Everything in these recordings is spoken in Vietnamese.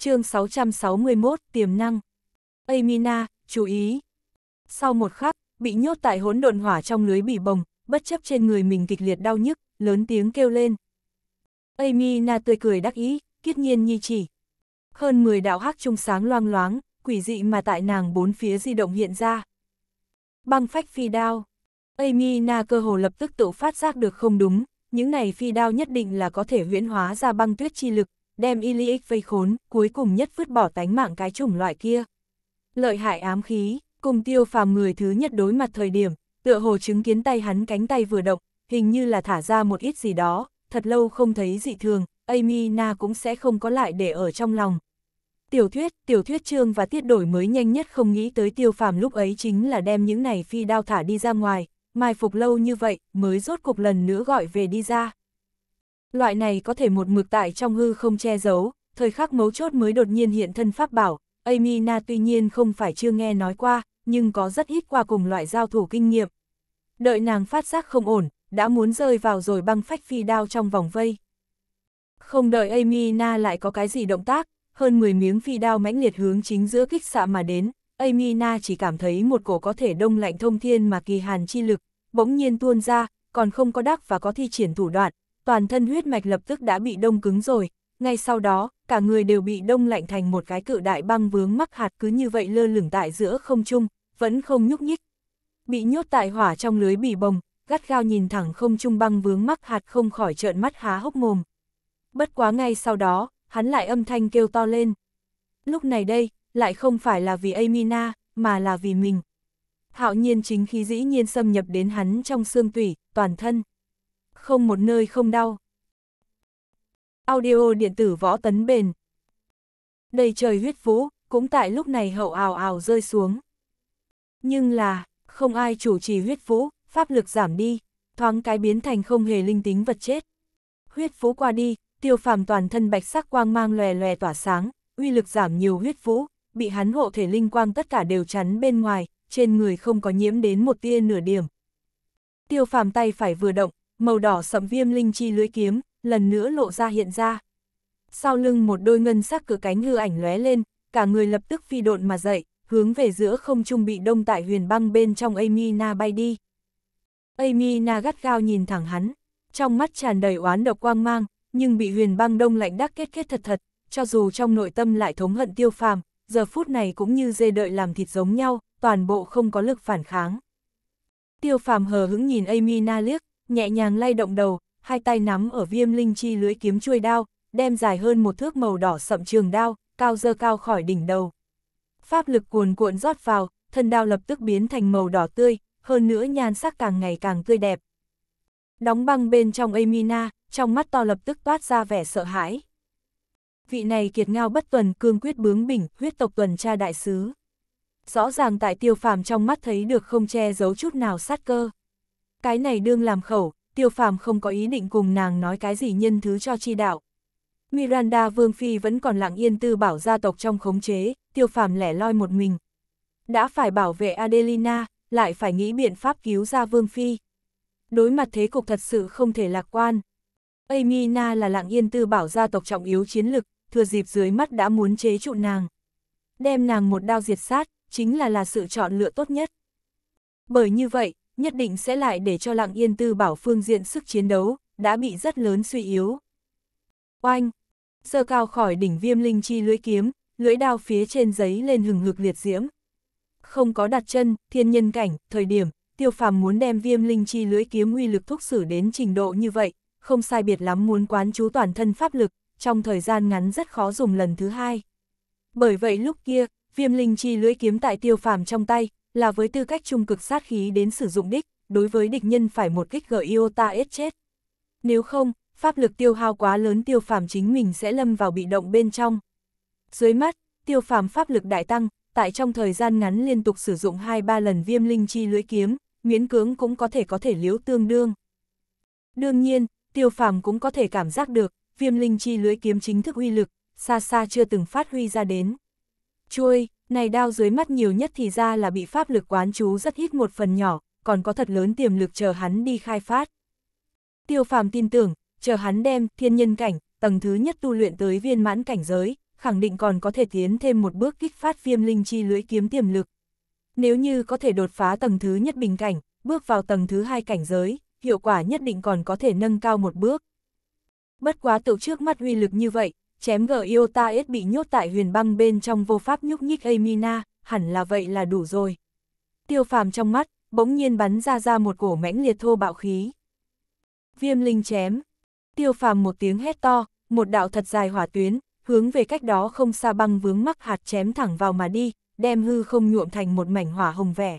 chương 661, tiềm năng. Amina, chú ý. Sau một khắc, bị nhốt tại hỗn độn hỏa trong lưới bị bồng, bất chấp trên người mình kịch liệt đau nhức, lớn tiếng kêu lên. Amina tươi cười đắc ý, kiết nhiên nhi chỉ. Hơn 10 đạo hắc trung sáng loang loáng, quỷ dị mà tại nàng bốn phía di động hiện ra. Băng phách phi đao. Amina cơ hồ lập tức tự phát giác được không đúng, những này phi đao nhất định là có thể huyễn hóa ra băng tuyết chi lực, đem Ilyic vây khốn, cuối cùng nhất vứt bỏ tánh mạng cái chủng loại kia. Lợi hại ám khí, cùng tiêu phàm người thứ nhất đối mặt thời điểm, tựa hồ chứng kiến tay hắn cánh tay vừa động, hình như là thả ra một ít gì đó, thật lâu không thấy dị thường, Amy Na cũng sẽ không có lại để ở trong lòng. Tiểu thuyết, tiểu thuyết Trương và tiết đổi mới nhanh nhất không nghĩ tới tiêu phàm lúc ấy chính là đem những này phi đao thả đi ra ngoài, mai phục lâu như vậy mới rốt cục lần nữa gọi về đi ra. Loại này có thể một mực tại trong hư không che giấu, thời khắc mấu chốt mới đột nhiên hiện thân pháp bảo, Amina tuy nhiên không phải chưa nghe nói qua, nhưng có rất ít qua cùng loại giao thủ kinh nghiệm. Đợi nàng phát giác không ổn, đã muốn rơi vào rồi băng phách phi đao trong vòng vây. Không đợi Amina lại có cái gì động tác, hơn 10 miếng phi đao mãnh liệt hướng chính giữa kích xạ mà đến, Amina chỉ cảm thấy một cổ có thể đông lạnh thông thiên mà kỳ hàn chi lực, bỗng nhiên tuôn ra, còn không có đắc và có thi triển thủ đoạn, toàn thân huyết mạch lập tức đã bị đông cứng rồi, ngay sau đó, cả người đều bị đông lạnh thành một cái cự đại băng vướng mắc hạt cứ như vậy lơ lửng tại giữa không trung, vẫn không nhúc nhích. Bị nhốt tại hỏa trong lưới bỉ bồng, gắt gao nhìn thẳng không trung băng vướng mắc hạt không khỏi trợn mắt há hốc mồm. Bất quá ngay sau đó, hắn lại âm thanh kêu to lên. Lúc này đây, lại không phải là vì Amina, mà là vì mình. Hạo nhiên chính khí dĩ nhiên xâm nhập đến hắn trong xương tủy, toàn thân không một nơi không đau. Audio điện tử võ tấn bền. Đầy trời huyết vũ, cũng tại lúc này hậu ào ào rơi xuống. Nhưng là, không ai chủ trì huyết vũ, pháp lực giảm đi, thoáng cái biến thành không hề linh tính vật chết. Huyết vũ qua đi, tiêu phàm toàn thân bạch sắc quang mang lòe lòe tỏa sáng, uy lực giảm nhiều huyết vũ, bị hắn hộ thể linh quang tất cả đều chắn bên ngoài, trên người không có nhiễm đến một tia nửa điểm. Tiêu phàm tay phải vừa động, màu đỏ sầm viêm linh chi lưới kiếm, lần nữa lộ ra hiện ra. Sau lưng một đôi ngân sắc cửa cánh hư ảnh lóe lên, cả người lập tức phi độn mà dậy, hướng về giữa không trung bị đông tại huyền băng bên trong Amina bay đi. Amina gắt gao nhìn thẳng hắn, trong mắt tràn đầy oán độc quang mang, nhưng bị huyền băng đông lạnh đắc kết kết thật thật, cho dù trong nội tâm lại thống hận tiêu phàm, giờ phút này cũng như dê đợi làm thịt giống nhau, toàn bộ không có lực phản kháng. Tiêu phàm hờ hững nhìn Amina liếc, nhẹ nhàng lay động đầu, hai tay nắm ở viêm linh chi lưới kiếm chuôi đao, đem dài hơn một thước màu đỏ sậm trường đao, cao dơ cao khỏi đỉnh đầu. Pháp lực cuồn cuộn rót vào, thân đao lập tức biến thành màu đỏ tươi, hơn nữa nhan sắc càng ngày càng tươi đẹp. Đóng băng bên trong Amina, trong mắt to lập tức toát ra vẻ sợ hãi. Vị này kiệt ngao bất tuần cương quyết bướng bỉnh, huyết tộc tuần tra đại sứ. Rõ ràng tại tiêu phàm trong mắt thấy được không che giấu chút nào sát cơ. Cái này đương làm khẩu, tiêu phàm không có ý định cùng nàng nói cái gì nhân thứ cho chi đạo. Miranda Vương Phi vẫn còn lặng yên tư bảo gia tộc trong khống chế, tiêu phàm lẻ loi một mình. Đã phải bảo vệ Adelina, lại phải nghĩ biện pháp cứu ra Vương Phi. Đối mặt thế cục thật sự không thể lạc quan. Amina là lặng yên tư bảo gia tộc trọng yếu chiến lực, thừa dịp dưới mắt đã muốn chế trụ nàng. Đem nàng một đao diệt sát, chính là là sự chọn lựa tốt nhất. Bởi như vậy, nhất định sẽ lại để cho lặng yên tư bảo phương diện sức chiến đấu, đã bị rất lớn suy yếu. Oanh! Sơ cao khỏi đỉnh viêm linh chi lưỡi kiếm, lưỡi đao phía trên giấy lên hừng hực liệt diễm. Không có đặt chân, thiên nhân cảnh, thời điểm, tiêu phàm muốn đem viêm linh chi lưỡi kiếm uy lực thúc xử đến trình độ như vậy, không sai biệt lắm muốn quán chú toàn thân pháp lực, trong thời gian ngắn rất khó dùng lần thứ hai. Bởi vậy lúc kia, viêm linh chi lưỡi kiếm tại tiêu phàm trong tay, là với tư cách trung cực sát khí đến sử dụng đích, đối với địch nhân phải một kích gợi Iota ết chết. Nếu không, pháp lực tiêu hao quá lớn tiêu phàm chính mình sẽ lâm vào bị động bên trong. Dưới mắt, tiêu phàm pháp lực đại tăng, tại trong thời gian ngắn liên tục sử dụng 2-3 lần viêm linh chi lưỡi kiếm, miễn cưỡng cũng có thể có thể liếu tương đương. Đương nhiên, tiêu phàm cũng có thể cảm giác được, viêm linh chi lưỡi kiếm chính thức uy lực, xa xa chưa từng phát huy ra đến chui này đao dưới mắt nhiều nhất thì ra là bị pháp lực quán chú rất ít một phần nhỏ, còn có thật lớn tiềm lực chờ hắn đi khai phát. Tiêu phàm tin tưởng, chờ hắn đem thiên nhân cảnh, tầng thứ nhất tu luyện tới viên mãn cảnh giới, khẳng định còn có thể tiến thêm một bước kích phát viêm linh chi lưỡi kiếm tiềm lực. Nếu như có thể đột phá tầng thứ nhất bình cảnh, bước vào tầng thứ hai cảnh giới, hiệu quả nhất định còn có thể nâng cao một bước. Bất quá tự trước mắt uy lực như vậy, chém gờ Iota S bị nhốt tại huyền băng bên trong vô pháp nhúc nhích Amina, hẳn là vậy là đủ rồi. Tiêu phàm trong mắt, bỗng nhiên bắn ra ra một cổ mãnh liệt thô bạo khí. Viêm linh chém. Tiêu phàm một tiếng hét to, một đạo thật dài hỏa tuyến, hướng về cách đó không xa băng vướng mắc hạt chém thẳng vào mà đi, đem hư không nhuộm thành một mảnh hỏa hồng vẻ.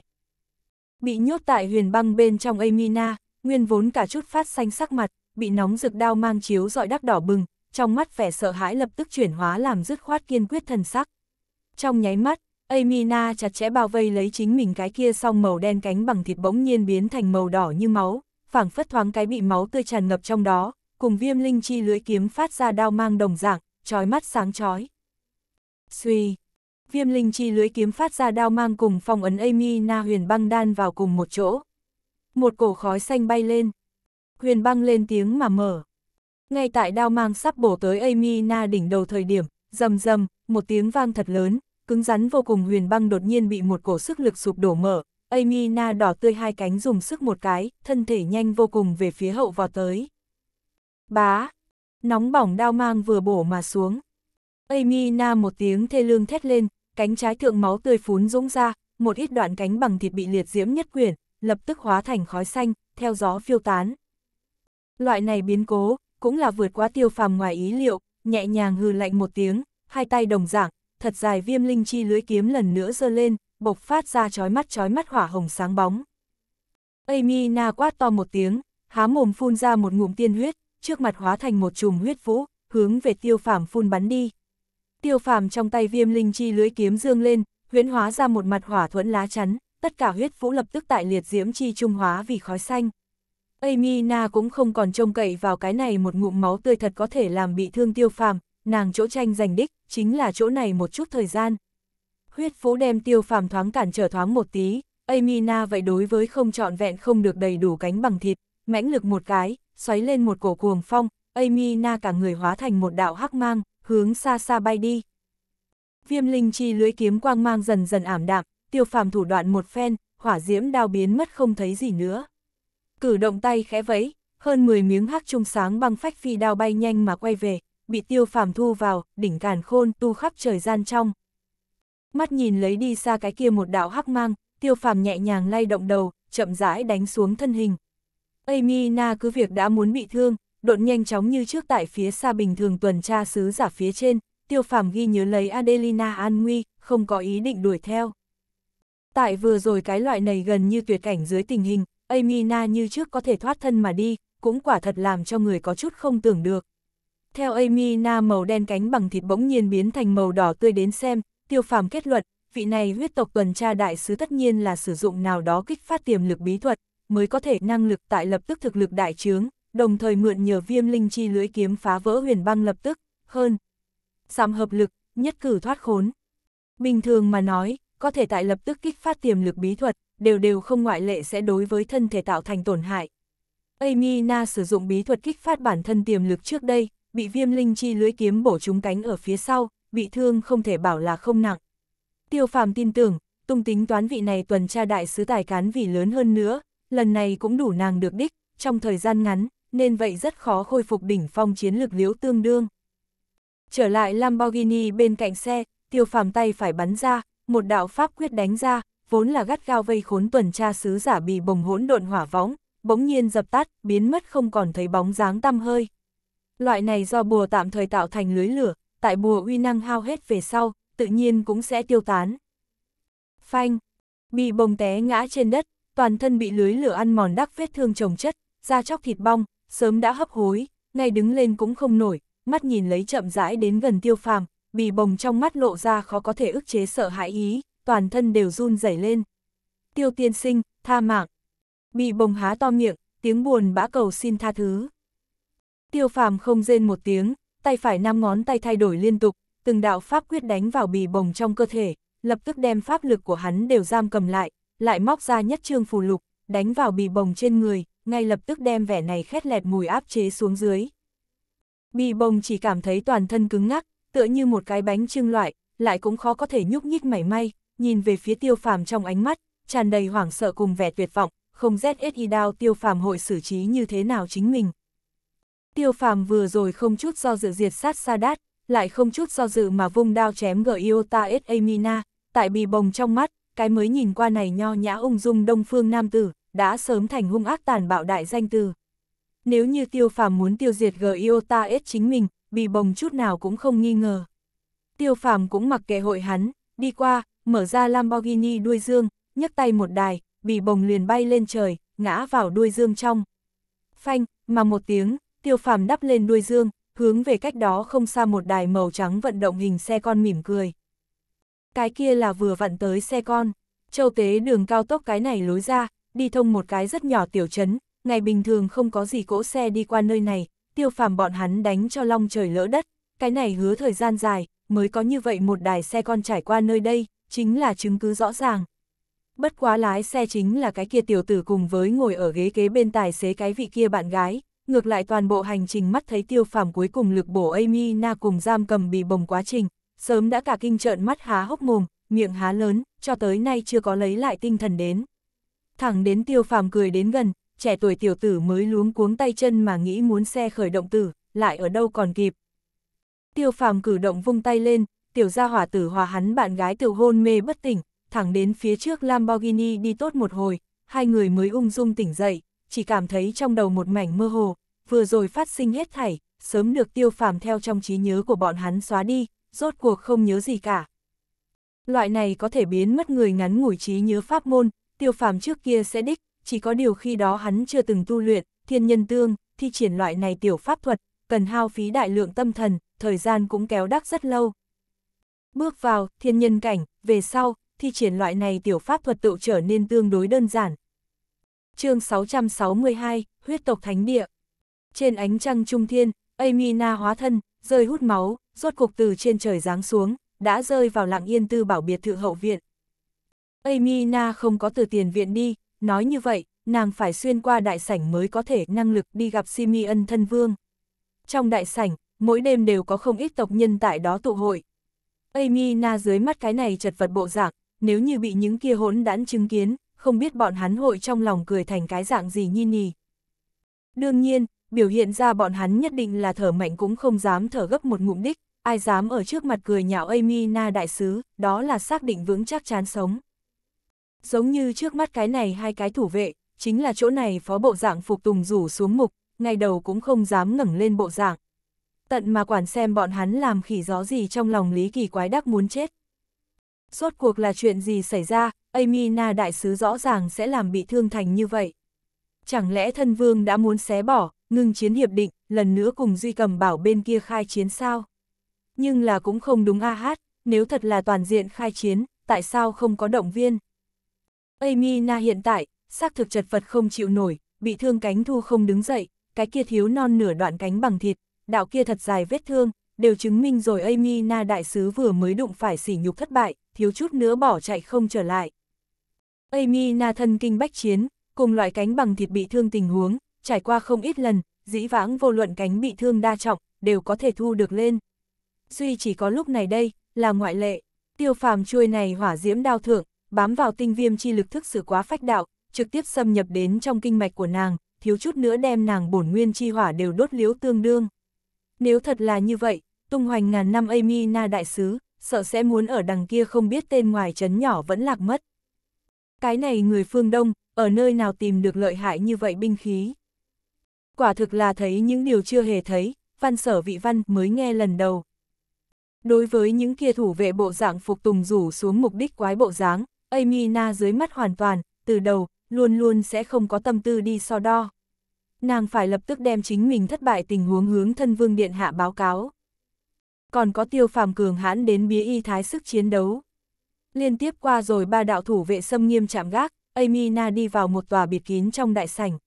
Bị nhốt tại huyền băng bên trong Amina, nguyên vốn cả chút phát xanh sắc mặt, bị nóng rực đao mang chiếu dọi đắc đỏ bừng, trong mắt vẻ sợ hãi lập tức chuyển hóa làm dứt khoát kiên quyết thần sắc. Trong nháy mắt, Amina chặt chẽ bao vây lấy chính mình cái kia song màu đen cánh bằng thịt bỗng nhiên biến thành màu đỏ như máu, phảng phất thoáng cái bị máu tươi tràn ngập trong đó, cùng viêm linh chi lưới kiếm phát ra đao mang đồng dạng, trói mắt sáng chói. Suy, viêm linh chi lưới kiếm phát ra đao mang cùng phong ấn Amina huyền băng đan vào cùng một chỗ. Một cổ khói xanh bay lên. Huyền băng lên tiếng mà mở. Ngay tại đao mang sắp bổ tới Amy Na đỉnh đầu thời điểm, rầm rầm, một tiếng vang thật lớn, cứng rắn vô cùng huyền băng đột nhiên bị một cổ sức lực sụp đổ mở. Amy Na đỏ tươi hai cánh dùng sức một cái, thân thể nhanh vô cùng về phía hậu vào tới. Bá! Nóng bỏng đao mang vừa bổ mà xuống. Amy Na một tiếng thê lương thét lên, cánh trái thượng máu tươi phún rũng ra, một ít đoạn cánh bằng thịt bị liệt diễm nhất quyển, lập tức hóa thành khói xanh, theo gió phiêu tán. Loại này biến cố, cũng là vượt qua tiêu phàm ngoài ý liệu, nhẹ nhàng hừ lạnh một tiếng, hai tay đồng dạng, thật dài viêm linh chi lưới kiếm lần nữa giơ lên, bộc phát ra chói mắt chói mắt hỏa hồng sáng bóng. Amy na quát to một tiếng, há mồm phun ra một ngụm tiên huyết, trước mặt hóa thành một chùm huyết vũ, hướng về tiêu phàm phun bắn đi. Tiêu phàm trong tay viêm linh chi lưới kiếm dương lên, huyễn hóa ra một mặt hỏa thuẫn lá chắn, tất cả huyết vũ lập tức tại liệt diễm chi trung hóa vì khói xanh. Amina cũng không còn trông cậy vào cái này một ngụm máu tươi thật có thể làm bị thương tiêu phàm, nàng chỗ tranh giành đích, chính là chỗ này một chút thời gian. Huyết phú đem tiêu phàm thoáng cản trở thoáng một tí, Amina vậy đối với không trọn vẹn không được đầy đủ cánh bằng thịt, mãnh lực một cái, xoáy lên một cổ cuồng phong, Amina cả người hóa thành một đạo hắc mang, hướng xa xa bay đi. Viêm linh chi lưới kiếm quang mang dần dần ảm đạm, tiêu phàm thủ đoạn một phen, hỏa diễm đao biến mất không thấy gì nữa. Cử động tay khẽ vẫy, hơn 10 miếng hắc trung sáng băng phách phi đao bay nhanh mà quay về, bị tiêu phàm thu vào, đỉnh càn khôn tu khắp trời gian trong. Mắt nhìn lấy đi xa cái kia một đạo hắc mang, tiêu phàm nhẹ nhàng lay động đầu, chậm rãi đánh xuống thân hình. Amy Na cứ việc đã muốn bị thương, đột nhanh chóng như trước tại phía xa bình thường tuần tra sứ giả phía trên, tiêu phàm ghi nhớ lấy Adelina an nguy, không có ý định đuổi theo. Tại vừa rồi cái loại này gần như tuyệt cảnh dưới tình hình, Amina như trước có thể thoát thân mà đi, cũng quả thật làm cho người có chút không tưởng được. Theo Amina màu đen cánh bằng thịt bỗng nhiên biến thành màu đỏ tươi đến xem, tiêu phàm kết luận, vị này huyết tộc tuần tra đại sứ tất nhiên là sử dụng nào đó kích phát tiềm lực bí thuật, mới có thể năng lực tại lập tức thực lực đại trướng, đồng thời mượn nhờ viêm linh chi lưới kiếm phá vỡ huyền băng lập tức, hơn. Sạm hợp lực, nhất cử thoát khốn. Bình thường mà nói, có thể tại lập tức kích phát tiềm lực bí thuật, đều đều không ngoại lệ sẽ đối với thân thể tạo thành tổn hại. Amy Na sử dụng bí thuật kích phát bản thân tiềm lực trước đây, bị viêm linh chi lưới kiếm bổ trúng cánh ở phía sau, bị thương không thể bảo là không nặng. Tiêu phàm tin tưởng, tung tính toán vị này tuần tra đại sứ tài cán vì lớn hơn nữa, lần này cũng đủ nàng được đích, trong thời gian ngắn, nên vậy rất khó khôi phục đỉnh phong chiến lực liễu tương đương. Trở lại Lamborghini bên cạnh xe, tiêu phàm tay phải bắn ra, một đạo pháp quyết đánh ra, vốn là gắt gao vây khốn tuần tra sứ giả bị bồng hỗn độn hỏa võng, bỗng nhiên dập tắt, biến mất không còn thấy bóng dáng tăm hơi. Loại này do bùa tạm thời tạo thành lưới lửa, tại bùa uy năng hao hết về sau, tự nhiên cũng sẽ tiêu tán. Phanh, bị bồng té ngã trên đất, toàn thân bị lưới lửa ăn mòn đắc vết thương trồng chất, da chóc thịt bong, sớm đã hấp hối, ngay đứng lên cũng không nổi, mắt nhìn lấy chậm rãi đến gần tiêu phàm, bị bồng trong mắt lộ ra khó có thể ức chế sợ hãi ý toàn thân đều run rẩy lên. Tiêu tiên sinh, tha mạng. Bị bồng há to miệng, tiếng buồn bã cầu xin tha thứ. Tiêu phàm không rên một tiếng, tay phải năm ngón tay thay đổi liên tục, từng đạo pháp quyết đánh vào bì bồng trong cơ thể, lập tức đem pháp lực của hắn đều giam cầm lại, lại móc ra nhất trương phù lục, đánh vào bì bồng trên người, ngay lập tức đem vẻ này khét lẹt mùi áp chế xuống dưới. Bì bồng chỉ cảm thấy toàn thân cứng ngắc, tựa như một cái bánh trưng loại, lại cũng khó có thể nhúc nhích mảy may, nhìn về phía tiêu phàm trong ánh mắt, tràn đầy hoảng sợ cùng vẻ tuyệt vọng, không ZSI đao tiêu phàm hội xử trí như thế nào chính mình. Tiêu phàm vừa rồi không chút do dự diệt sát sa đát, lại không chút do dự mà vung đao chém gỡ Iota Amina, tại bì bồng trong mắt, cái mới nhìn qua này nho nhã ung dung đông phương nam tử, đã sớm thành hung ác tàn bạo đại danh từ. Nếu như tiêu phàm muốn tiêu diệt gỡ S chính mình, bị bồng chút nào cũng không nghi ngờ. Tiêu phàm cũng mặc kệ hội hắn, đi qua, mở ra Lamborghini đuôi dương, nhấc tay một đài, bị bồng liền bay lên trời, ngã vào đuôi dương trong. Phanh, mà một tiếng, tiêu phàm đắp lên đuôi dương, hướng về cách đó không xa một đài màu trắng vận động hình xe con mỉm cười. Cái kia là vừa vặn tới xe con, châu tế đường cao tốc cái này lối ra, đi thông một cái rất nhỏ tiểu trấn, ngày bình thường không có gì cỗ xe đi qua nơi này, tiêu phàm bọn hắn đánh cho long trời lỡ đất, cái này hứa thời gian dài, mới có như vậy một đài xe con trải qua nơi đây, chính là chứng cứ rõ ràng. Bất quá lái xe chính là cái kia tiểu tử cùng với ngồi ở ghế kế bên tài xế cái vị kia bạn gái, ngược lại toàn bộ hành trình mắt thấy tiêu phàm cuối cùng lực bổ Amy Na cùng giam cầm bị bồng quá trình, sớm đã cả kinh trợn mắt há hốc mồm, miệng há lớn, cho tới nay chưa có lấy lại tinh thần đến. Thẳng đến tiêu phàm cười đến gần, trẻ tuổi tiểu tử mới luống cuống tay chân mà nghĩ muốn xe khởi động tử, lại ở đâu còn kịp. Tiêu phàm cử động vung tay lên, tiểu gia hỏa tử hòa hắn bạn gái tiểu hôn mê bất tỉnh, thẳng đến phía trước Lamborghini đi tốt một hồi, hai người mới ung dung tỉnh dậy, chỉ cảm thấy trong đầu một mảnh mơ hồ, vừa rồi phát sinh hết thảy, sớm được tiêu phàm theo trong trí nhớ của bọn hắn xóa đi, rốt cuộc không nhớ gì cả. Loại này có thể biến mất người ngắn ngủi trí nhớ pháp môn, tiêu phàm trước kia sẽ đích, chỉ có điều khi đó hắn chưa từng tu luyện, thiên nhân tương, thi triển loại này tiểu pháp thuật, cần hao phí đại lượng tâm thần, thời gian cũng kéo đắc rất lâu, Bước vào, thiên nhân cảnh, về sau, thi triển loại này tiểu pháp thuật tự trở nên tương đối đơn giản. chương 662, Huyết tộc Thánh Địa Trên ánh trăng trung thiên, Amina hóa thân, rơi hút máu, rốt cục từ trên trời giáng xuống, đã rơi vào lặng yên tư bảo biệt thự hậu viện. Amina không có từ tiền viện đi, nói như vậy, nàng phải xuyên qua đại sảnh mới có thể năng lực đi gặp Simi thân vương. Trong đại sảnh, mỗi đêm đều có không ít tộc nhân tại đó tụ hội, Amy Na dưới mắt cái này chật vật bộ dạng, nếu như bị những kia hỗn đãn chứng kiến, không biết bọn hắn hội trong lòng cười thành cái dạng gì nhi nì. Đương nhiên, biểu hiện ra bọn hắn nhất định là thở mạnh cũng không dám thở gấp một ngụm đích, ai dám ở trước mặt cười nhạo Amy Na đại sứ, đó là xác định vững chắc chán sống. Giống như trước mắt cái này hai cái thủ vệ, chính là chỗ này phó bộ dạng phục tùng rủ xuống mục, ngày đầu cũng không dám ngẩng lên bộ dạng, tận mà quản xem bọn hắn làm khỉ gió gì trong lòng Lý Kỳ quái đắc muốn chết. Suốt cuộc là chuyện gì xảy ra, Amina đại sứ rõ ràng sẽ làm bị thương thành như vậy. Chẳng lẽ thân vương đã muốn xé bỏ, ngưng chiến hiệp định, lần nữa cùng Duy Cầm Bảo bên kia khai chiến sao? Nhưng là cũng không đúng a hát, nếu thật là toàn diện khai chiến, tại sao không có động viên? Amina hiện tại, xác thực chật vật không chịu nổi, bị thương cánh thu không đứng dậy, cái kia thiếu non nửa đoạn cánh bằng thịt, đạo kia thật dài vết thương, đều chứng minh rồi Amy Na đại sứ vừa mới đụng phải sỉ nhục thất bại, thiếu chút nữa bỏ chạy không trở lại. Amy Na thân kinh bách chiến, cùng loại cánh bằng thịt bị thương tình huống, trải qua không ít lần, dĩ vãng vô luận cánh bị thương đa trọng, đều có thể thu được lên. Duy chỉ có lúc này đây, là ngoại lệ, tiêu phàm chuôi này hỏa diễm đao thượng, bám vào tinh viêm chi lực thức sự quá phách đạo, trực tiếp xâm nhập đến trong kinh mạch của nàng, thiếu chút nữa đem nàng bổn nguyên chi hỏa đều đốt liếu tương đương. Nếu thật là như vậy, tung hoành ngàn năm Amy Na đại sứ, sợ sẽ muốn ở đằng kia không biết tên ngoài trấn nhỏ vẫn lạc mất. Cái này người phương Đông, ở nơi nào tìm được lợi hại như vậy binh khí. Quả thực là thấy những điều chưa hề thấy, văn sở vị văn mới nghe lần đầu. Đối với những kia thủ vệ bộ dạng phục tùng rủ xuống mục đích quái bộ dáng, Amy Na dưới mắt hoàn toàn, từ đầu, luôn luôn sẽ không có tâm tư đi so đo nàng phải lập tức đem chính mình thất bại tình huống hướng thân vương điện hạ báo cáo. Còn có tiêu phàm cường hãn đến bía y thái sức chiến đấu. Liên tiếp qua rồi ba đạo thủ vệ xâm nghiêm chạm gác, Amina đi vào một tòa biệt kín trong đại sảnh.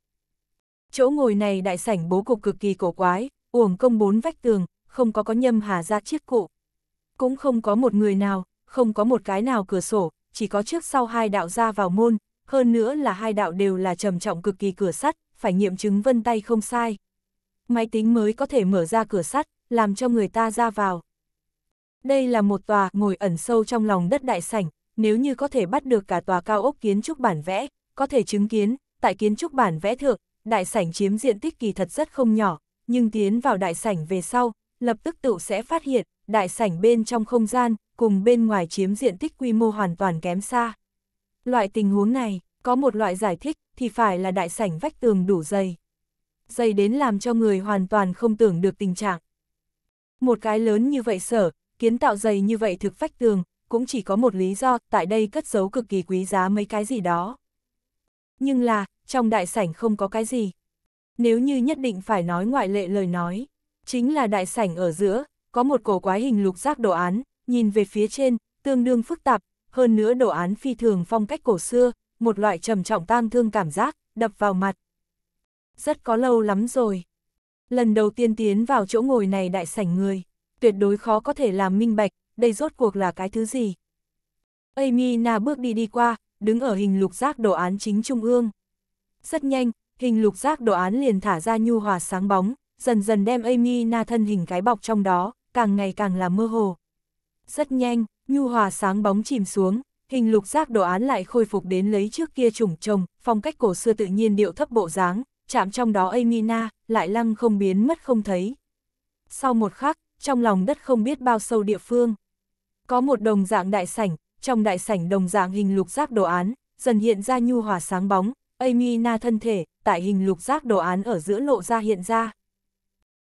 Chỗ ngồi này đại sảnh bố cục cực kỳ cổ quái, uổng công bốn vách tường, không có có nhâm hà ra chiếc cụ. Cũng không có một người nào, không có một cái nào cửa sổ, chỉ có trước sau hai đạo ra vào môn, hơn nữa là hai đạo đều là trầm trọng cực kỳ cửa sắt, phải nghiệm chứng vân tay không sai. Máy tính mới có thể mở ra cửa sắt, làm cho người ta ra vào. Đây là một tòa ngồi ẩn sâu trong lòng đất đại sảnh, nếu như có thể bắt được cả tòa cao ốc kiến trúc bản vẽ, có thể chứng kiến, tại kiến trúc bản vẽ thượng, đại sảnh chiếm diện tích kỳ thật rất không nhỏ, nhưng tiến vào đại sảnh về sau, lập tức tự sẽ phát hiện, đại sảnh bên trong không gian, cùng bên ngoài chiếm diện tích quy mô hoàn toàn kém xa. Loại tình huống này, có một loại giải thích thì phải là đại sảnh vách tường đủ dày. Dày đến làm cho người hoàn toàn không tưởng được tình trạng. Một cái lớn như vậy sở, kiến tạo dày như vậy thực vách tường, cũng chỉ có một lý do, tại đây cất giấu cực kỳ quý giá mấy cái gì đó. Nhưng là, trong đại sảnh không có cái gì. Nếu như nhất định phải nói ngoại lệ lời nói, chính là đại sảnh ở giữa, có một cổ quái hình lục giác đồ án, nhìn về phía trên, tương đương phức tạp, hơn nữa đồ án phi thường phong cách cổ xưa, một loại trầm trọng tang thương cảm giác, đập vào mặt. Rất có lâu lắm rồi. Lần đầu tiên tiến vào chỗ ngồi này đại sảnh người, tuyệt đối khó có thể làm minh bạch, đây rốt cuộc là cái thứ gì. Amy Na bước đi đi qua, đứng ở hình lục giác đồ án chính trung ương. Rất nhanh, hình lục giác đồ án liền thả ra nhu hòa sáng bóng, dần dần đem Amy Na thân hình cái bọc trong đó, càng ngày càng là mơ hồ. Rất nhanh, nhu hòa sáng bóng chìm xuống, Hình lục giác đồ án lại khôi phục đến lấy trước kia trùng trồng, phong cách cổ xưa tự nhiên điệu thấp bộ dáng, chạm trong đó Amina, lại lăng không biến mất không thấy. Sau một khắc, trong lòng đất không biết bao sâu địa phương. Có một đồng dạng đại sảnh, trong đại sảnh đồng dạng hình lục giác đồ án, dần hiện ra nhu hòa sáng bóng, Amina thân thể, tại hình lục giác đồ án ở giữa lộ ra hiện ra.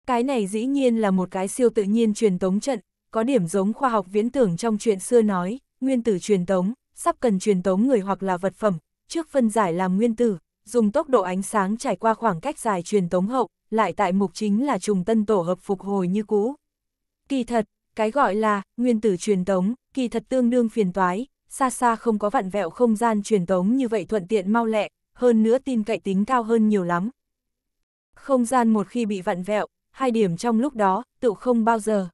Cái này dĩ nhiên là một cái siêu tự nhiên truyền tống trận, có điểm giống khoa học viễn tưởng trong chuyện xưa nói, nguyên tử truyền tống, sắp cần truyền tống người hoặc là vật phẩm, trước phân giải làm nguyên tử, dùng tốc độ ánh sáng trải qua khoảng cách dài truyền tống hậu, lại tại mục chính là trùng tân tổ hợp phục hồi như cũ. Kỳ thật, cái gọi là nguyên tử truyền tống, kỳ thật tương đương phiền toái, xa xa không có vặn vẹo không gian truyền tống như vậy thuận tiện mau lẹ, hơn nữa tin cậy tính cao hơn nhiều lắm. Không gian một khi bị vặn vẹo, hai điểm trong lúc đó, tự không bao giờ.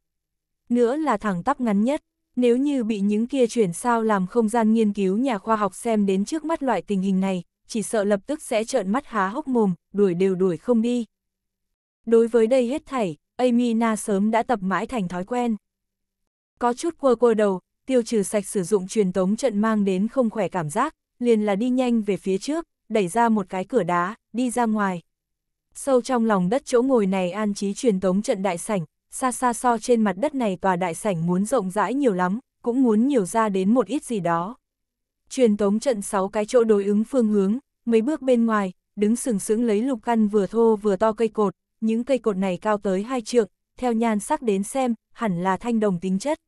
Nữa là thẳng tắp ngắn nhất. Nếu như bị những kia chuyển sao làm không gian nghiên cứu nhà khoa học xem đến trước mắt loại tình hình này, chỉ sợ lập tức sẽ trợn mắt há hốc mồm, đuổi đều đuổi không đi. Đối với đây hết thảy, Amina sớm đã tập mãi thành thói quen. Có chút quơ quơ đầu, tiêu trừ sạch sử dụng truyền tống trận mang đến không khỏe cảm giác, liền là đi nhanh về phía trước, đẩy ra một cái cửa đá, đi ra ngoài. Sâu trong lòng đất chỗ ngồi này an trí truyền tống trận đại sảnh, xa xa so trên mặt đất này tòa đại sảnh muốn rộng rãi nhiều lắm, cũng muốn nhiều ra đến một ít gì đó. Truyền tống trận 6 cái chỗ đối ứng phương hướng, mấy bước bên ngoài, đứng sừng sững lấy lục căn vừa thô vừa to cây cột, những cây cột này cao tới hai trượng, theo nhan sắc đến xem, hẳn là thanh đồng tính chất.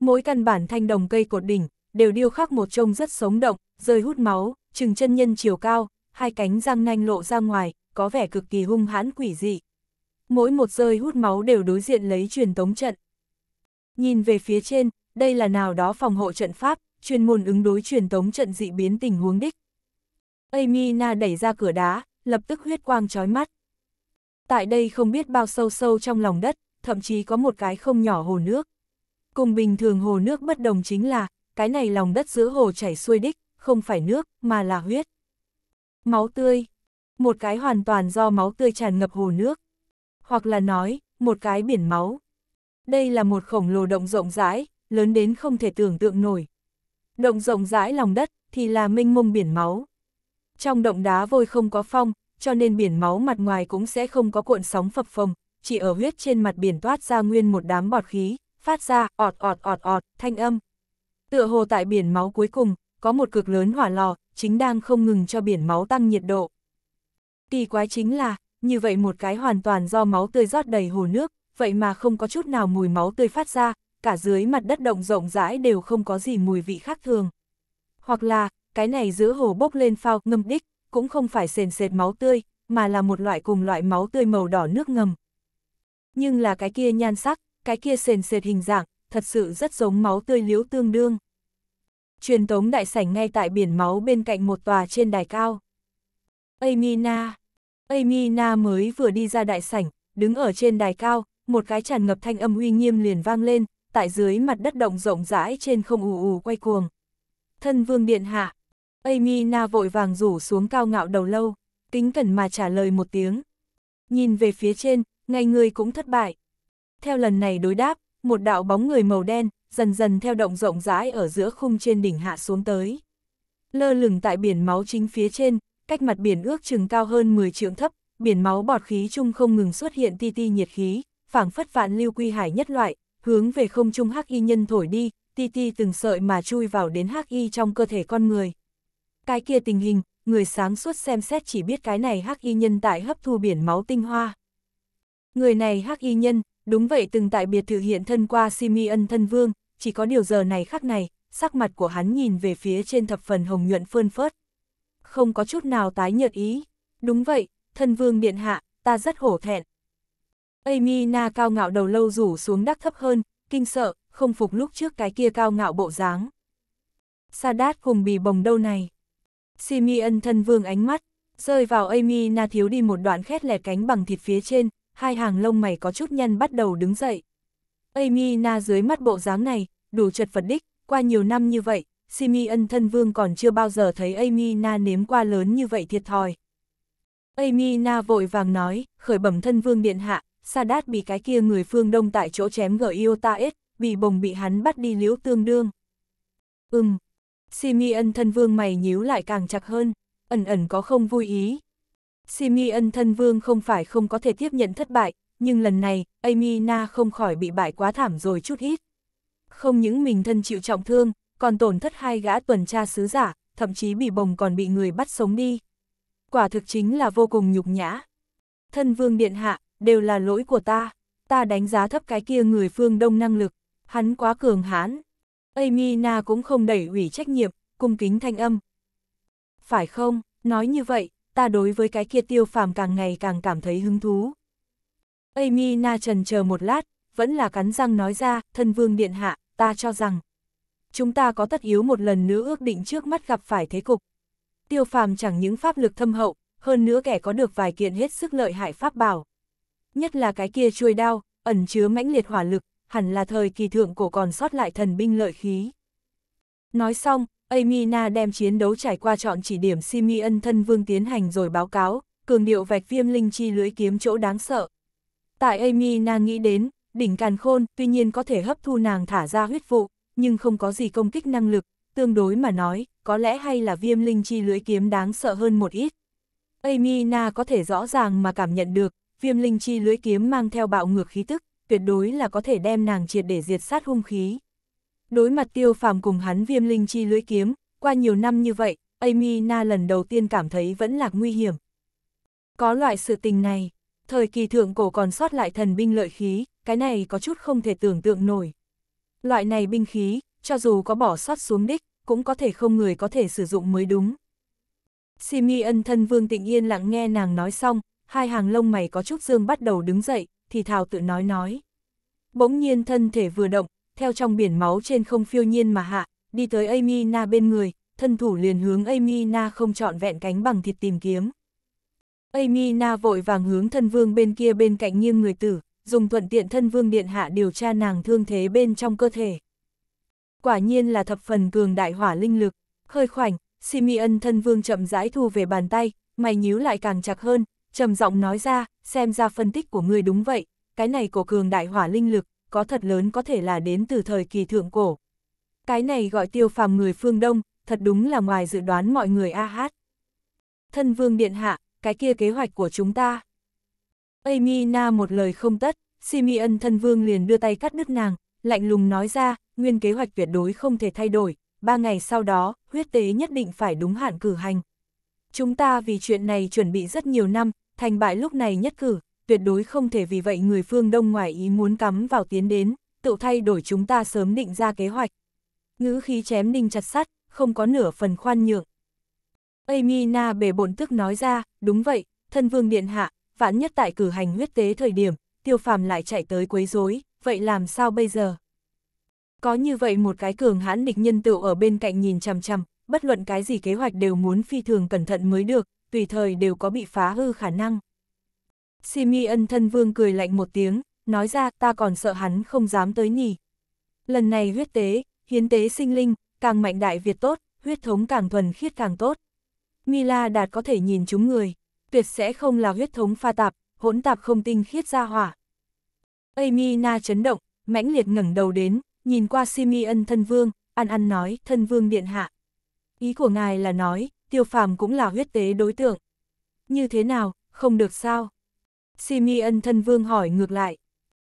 Mỗi căn bản thanh đồng cây cột đỉnh, đều điêu khắc một trông rất sống động, rơi hút máu, chừng chân nhân chiều cao, hai cánh răng nanh lộ ra ngoài, có vẻ cực kỳ hung hãn quỷ dị mỗi một rơi hút máu đều đối diện lấy truyền tống trận. Nhìn về phía trên, đây là nào đó phòng hộ trận pháp, chuyên môn ứng đối truyền tống trận dị biến tình huống đích. Amy Na đẩy ra cửa đá, lập tức huyết quang trói mắt. Tại đây không biết bao sâu sâu trong lòng đất, thậm chí có một cái không nhỏ hồ nước. Cùng bình thường hồ nước bất đồng chính là, cái này lòng đất giữa hồ chảy xuôi đích, không phải nước, mà là huyết. Máu tươi. Một cái hoàn toàn do máu tươi tràn ngập hồ nước hoặc là nói, một cái biển máu. Đây là một khổng lồ động rộng rãi, lớn đến không thể tưởng tượng nổi. Động rộng rãi lòng đất thì là minh mông biển máu. Trong động đá vôi không có phong, cho nên biển máu mặt ngoài cũng sẽ không có cuộn sóng phập phồng, chỉ ở huyết trên mặt biển toát ra nguyên một đám bọt khí, phát ra ọt ọt ọt ọt thanh âm. Tựa hồ tại biển máu cuối cùng, có một cực lớn hỏa lò, chính đang không ngừng cho biển máu tăng nhiệt độ. Kỳ quái chính là, như vậy một cái hoàn toàn do máu tươi rót đầy hồ nước, vậy mà không có chút nào mùi máu tươi phát ra, cả dưới mặt đất động rộng rãi đều không có gì mùi vị khác thường. Hoặc là, cái này giữa hồ bốc lên phao ngâm đích, cũng không phải sền sệt máu tươi, mà là một loại cùng loại máu tươi màu đỏ nước ngầm. Nhưng là cái kia nhan sắc, cái kia sền sệt hình dạng, thật sự rất giống máu tươi liễu tương đương. Truyền tống đại sảnh ngay tại biển máu bên cạnh một tòa trên đài cao. Amina Amina mới vừa đi ra đại sảnh, đứng ở trên đài cao, một cái tràn ngập thanh âm uy nghiêm liền vang lên, tại dưới mặt đất động rộng rãi trên không ù ù quay cuồng. Thân vương điện hạ, Amina vội vàng rủ xuống cao ngạo đầu lâu, kính cẩn mà trả lời một tiếng. Nhìn về phía trên, ngay người cũng thất bại. Theo lần này đối đáp, một đạo bóng người màu đen, dần dần theo động rộng rãi ở giữa khung trên đỉnh hạ xuống tới. Lơ lửng tại biển máu chính phía trên, cách mặt biển ước chừng cao hơn 10 trượng thấp, biển máu bọt khí chung không ngừng xuất hiện ti ti nhiệt khí, phảng phất vạn lưu quy hải nhất loại, hướng về không trung hắc y nhân thổi đi, ti ti từng sợi mà chui vào đến hắc y trong cơ thể con người. Cái kia tình hình, người sáng suốt xem xét chỉ biết cái này hắc y nhân tại hấp thu biển máu tinh hoa. Người này hắc y nhân, đúng vậy từng tại biệt thự hiện thân qua Simi thân vương, chỉ có điều giờ này khắc này, sắc mặt của hắn nhìn về phía trên thập phần hồng nhuận phơn phớt không có chút nào tái nhợt ý. Đúng vậy, thân vương điện hạ, ta rất hổ thẹn. Amy Na cao ngạo đầu lâu rủ xuống đắc thấp hơn, kinh sợ, không phục lúc trước cái kia cao ngạo bộ dáng. Sadat cùng bì bồng đâu này. Simi thân vương ánh mắt, rơi vào Amy Na thiếu đi một đoạn khét lẹt cánh bằng thịt phía trên, hai hàng lông mày có chút nhăn bắt đầu đứng dậy. Amy Na dưới mắt bộ dáng này, đủ chật vật đích, qua nhiều năm như vậy, Simi ân thân vương còn chưa bao giờ thấy Amy Na nếm qua lớn như vậy thiệt thòi. Amy Na vội vàng nói, khởi bẩm thân vương điện hạ, Sadat bị cái kia người phương đông tại chỗ chém gở Iotaes, bị bồng bị hắn bắt đi liễu tương đương. Ừm, Simi ân thân vương mày nhíu lại càng chặt hơn, ẩn ẩn có không vui ý. Simi ân thân vương không phải không có thể tiếp nhận thất bại, nhưng lần này, Amy Na không khỏi bị bại quá thảm rồi chút ít. Không những mình thân chịu trọng thương, còn tổn thất hai gã tuần tra sứ giả, thậm chí bị bồng còn bị người bắt sống đi. Quả thực chính là vô cùng nhục nhã. Thân vương điện hạ, đều là lỗi của ta. Ta đánh giá thấp cái kia người phương đông năng lực. Hắn quá cường hãn. Amina cũng không đẩy ủy trách nhiệm, cung kính thanh âm. Phải không, nói như vậy, ta đối với cái kia tiêu phàm càng ngày càng cảm thấy hứng thú. Amina trần chờ một lát, vẫn là cắn răng nói ra, thân vương điện hạ, ta cho rằng, chúng ta có tất yếu một lần nữa ước định trước mắt gặp phải thế cục. Tiêu phàm chẳng những pháp lực thâm hậu, hơn nữa kẻ có được vài kiện hết sức lợi hại pháp bảo. Nhất là cái kia chuôi đao, ẩn chứa mãnh liệt hỏa lực, hẳn là thời kỳ thượng cổ còn sót lại thần binh lợi khí. Nói xong, Amina đem chiến đấu trải qua chọn chỉ điểm Simi ân thân vương tiến hành rồi báo cáo, cường điệu vạch viêm linh chi lưới kiếm chỗ đáng sợ. Tại Amina nghĩ đến, đỉnh càn khôn tuy nhiên có thể hấp thu nàng thả ra huyết vụ, nhưng không có gì công kích năng lực, tương đối mà nói, có lẽ hay là viêm linh chi lưới kiếm đáng sợ hơn một ít. Amina có thể rõ ràng mà cảm nhận được, viêm linh chi lưới kiếm mang theo bạo ngược khí tức, tuyệt đối là có thể đem nàng triệt để diệt sát hung khí. Đối mặt tiêu phàm cùng hắn viêm linh chi lưới kiếm, qua nhiều năm như vậy, Amina lần đầu tiên cảm thấy vẫn là nguy hiểm. Có loại sự tình này, thời kỳ thượng cổ còn sót lại thần binh lợi khí, cái này có chút không thể tưởng tượng nổi. Loại này binh khí, cho dù có bỏ sót xuống đích, cũng có thể không người có thể sử dụng mới đúng. Simi ân thân Vương Tịnh Yên lặng nghe nàng nói xong, hai hàng lông mày có chút dương bắt đầu đứng dậy, thì thào tự nói nói. Bỗng nhiên thân thể vừa động, theo trong biển máu trên không phiêu nhiên mà hạ, đi tới Amy Na bên người, thân thủ liền hướng Amy Na không chọn vẹn cánh bằng thịt tìm kiếm. Amy Na vội vàng hướng thân vương bên kia bên cạnh nghiêng người tử, dùng thuận tiện thân vương điện hạ điều tra nàng thương thế bên trong cơ thể. Quả nhiên là thập phần cường đại hỏa linh lực, hơi khoảnh, Simeon thân vương chậm rãi thu về bàn tay, mày nhíu lại càng chặt hơn, trầm giọng nói ra, xem ra phân tích của người đúng vậy, cái này của cường đại hỏa linh lực, có thật lớn có thể là đến từ thời kỳ thượng cổ. Cái này gọi tiêu phàm người phương Đông, thật đúng là ngoài dự đoán mọi người a hát. Thân vương điện hạ, cái kia kế hoạch của chúng ta. Amy Na một lời không tất, Simeon thân vương liền đưa tay cắt đứt nàng, lạnh lùng nói ra, nguyên kế hoạch tuyệt đối không thể thay đổi, ba ngày sau đó, huyết tế nhất định phải đúng hạn cử hành. Chúng ta vì chuyện này chuẩn bị rất nhiều năm, thành bại lúc này nhất cử, tuyệt đối không thể vì vậy người phương Đông ngoài ý muốn cắm vào tiến đến, tự thay đổi chúng ta sớm định ra kế hoạch. Ngữ khí chém đinh chặt sắt, không có nửa phần khoan nhượng. Amina bề bổn tức nói ra, đúng vậy, thân vương điện hạ, vạn nhất tại cử hành huyết tế thời điểm, tiêu phàm lại chạy tới quấy rối, vậy làm sao bây giờ? Có như vậy một cái cường hãn địch nhân tựu ở bên cạnh nhìn chằm chằm, bất luận cái gì kế hoạch đều muốn phi thường cẩn thận mới được, tùy thời đều có bị phá hư khả năng. Simi ân thân vương cười lạnh một tiếng, nói ra ta còn sợ hắn không dám tới nhỉ. Lần này huyết tế, hiến tế sinh linh, càng mạnh đại Việt tốt, huyết thống càng thuần khiết càng tốt. Mila đạt có thể nhìn chúng người tuyệt sẽ không là huyết thống pha tạp, hỗn tạp không tinh khiết ra hỏa. Amy Na chấn động, mãnh liệt ngẩng đầu đến, nhìn qua Simi thân vương, ăn ăn nói, thân vương điện hạ. Ý của ngài là nói, tiêu phàm cũng là huyết tế đối tượng. Như thế nào, không được sao? Simi thân vương hỏi ngược lại.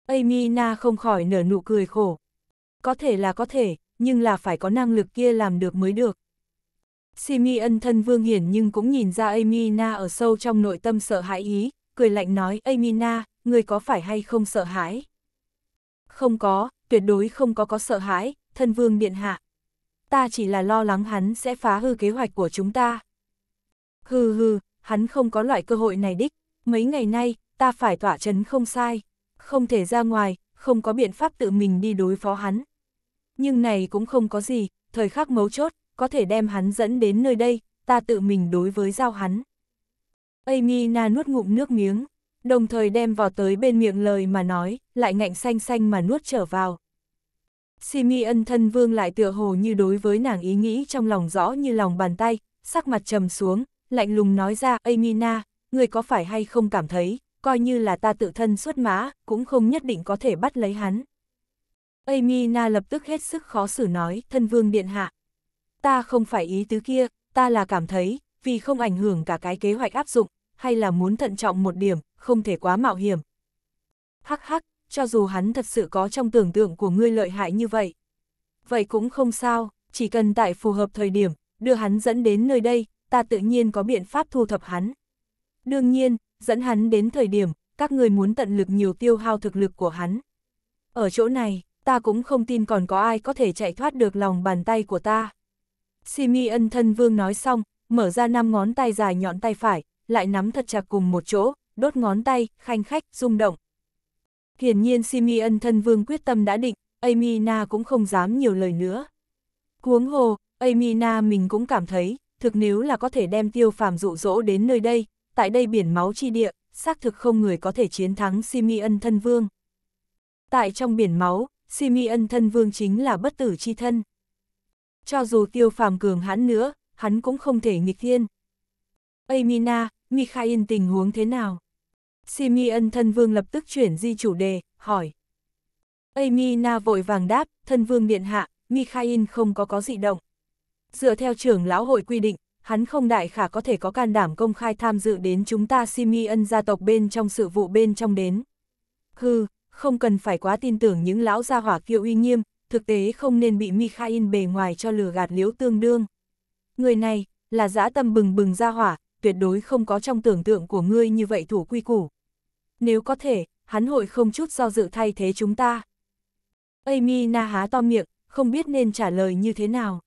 Amy Na không khỏi nở nụ cười khổ. Có thể là có thể, nhưng là phải có năng lực kia làm được mới được. Simi ân thân Vương Hiển nhưng cũng nhìn ra Amina ở sâu trong nội tâm sợ hãi ý, cười lạnh nói Amina, người có phải hay không sợ hãi? Không có, tuyệt đối không có có sợ hãi, thân Vương Điện Hạ. Ta chỉ là lo lắng hắn sẽ phá hư kế hoạch của chúng ta. Hừ hừ, hắn không có loại cơ hội này đích, mấy ngày nay, ta phải tỏa chấn không sai, không thể ra ngoài, không có biện pháp tự mình đi đối phó hắn. Nhưng này cũng không có gì, thời khắc mấu chốt, có thể đem hắn dẫn đến nơi đây, ta tự mình đối với giao hắn. Amy Na nuốt ngụm nước miếng, đồng thời đem vào tới bên miệng lời mà nói, lại ngạnh xanh xanh mà nuốt trở vào. Simi ân thân vương lại tựa hồ như đối với nàng ý nghĩ trong lòng rõ như lòng bàn tay, sắc mặt trầm xuống, lạnh lùng nói ra, Amy Na, người có phải hay không cảm thấy, coi như là ta tự thân xuất mã, cũng không nhất định có thể bắt lấy hắn. Amy Na lập tức hết sức khó xử nói, thân vương điện hạ ta không phải ý tứ kia, ta là cảm thấy, vì không ảnh hưởng cả cái kế hoạch áp dụng, hay là muốn thận trọng một điểm, không thể quá mạo hiểm. Hắc hắc, cho dù hắn thật sự có trong tưởng tượng của ngươi lợi hại như vậy. Vậy cũng không sao, chỉ cần tại phù hợp thời điểm, đưa hắn dẫn đến nơi đây, ta tự nhiên có biện pháp thu thập hắn. Đương nhiên, dẫn hắn đến thời điểm, các người muốn tận lực nhiều tiêu hao thực lực của hắn. Ở chỗ này, ta cũng không tin còn có ai có thể chạy thoát được lòng bàn tay của ta. Simi ân thân vương nói xong, mở ra năm ngón tay dài nhọn tay phải, lại nắm thật chặt cùng một chỗ, đốt ngón tay, khanh khách, rung động. Hiển nhiên Simi ân thân vương quyết tâm đã định, Amina cũng không dám nhiều lời nữa. Cuống hồ, Amina mình cũng cảm thấy, thực nếu là có thể đem tiêu phàm dụ dỗ đến nơi đây, tại đây biển máu chi địa, xác thực không người có thể chiến thắng Simi ân thân vương. Tại trong biển máu, Simi ân thân vương chính là bất tử chi thân cho dù tiêu phàm cường hắn nữa, hắn cũng không thể nghịch thiên. Amina, Mikhail tình huống thế nào? Simeon thân vương lập tức chuyển di chủ đề, hỏi. Amina vội vàng đáp, thân vương điện hạ, Mikhail không có có dị động. Dựa theo trưởng lão hội quy định, hắn không đại khả có thể có can đảm công khai tham dự đến chúng ta Simeon gia tộc bên trong sự vụ bên trong đến. Hừ, không cần phải quá tin tưởng những lão gia hỏa kiệu uy nghiêm, thực tế không nên bị Mikhail bề ngoài cho lừa gạt liễu tương đương. Người này, là dã tâm bừng bừng ra hỏa, tuyệt đối không có trong tưởng tượng của ngươi như vậy thủ quy củ. Nếu có thể, hắn hội không chút do dự thay thế chúng ta. Amy na há to miệng, không biết nên trả lời như thế nào.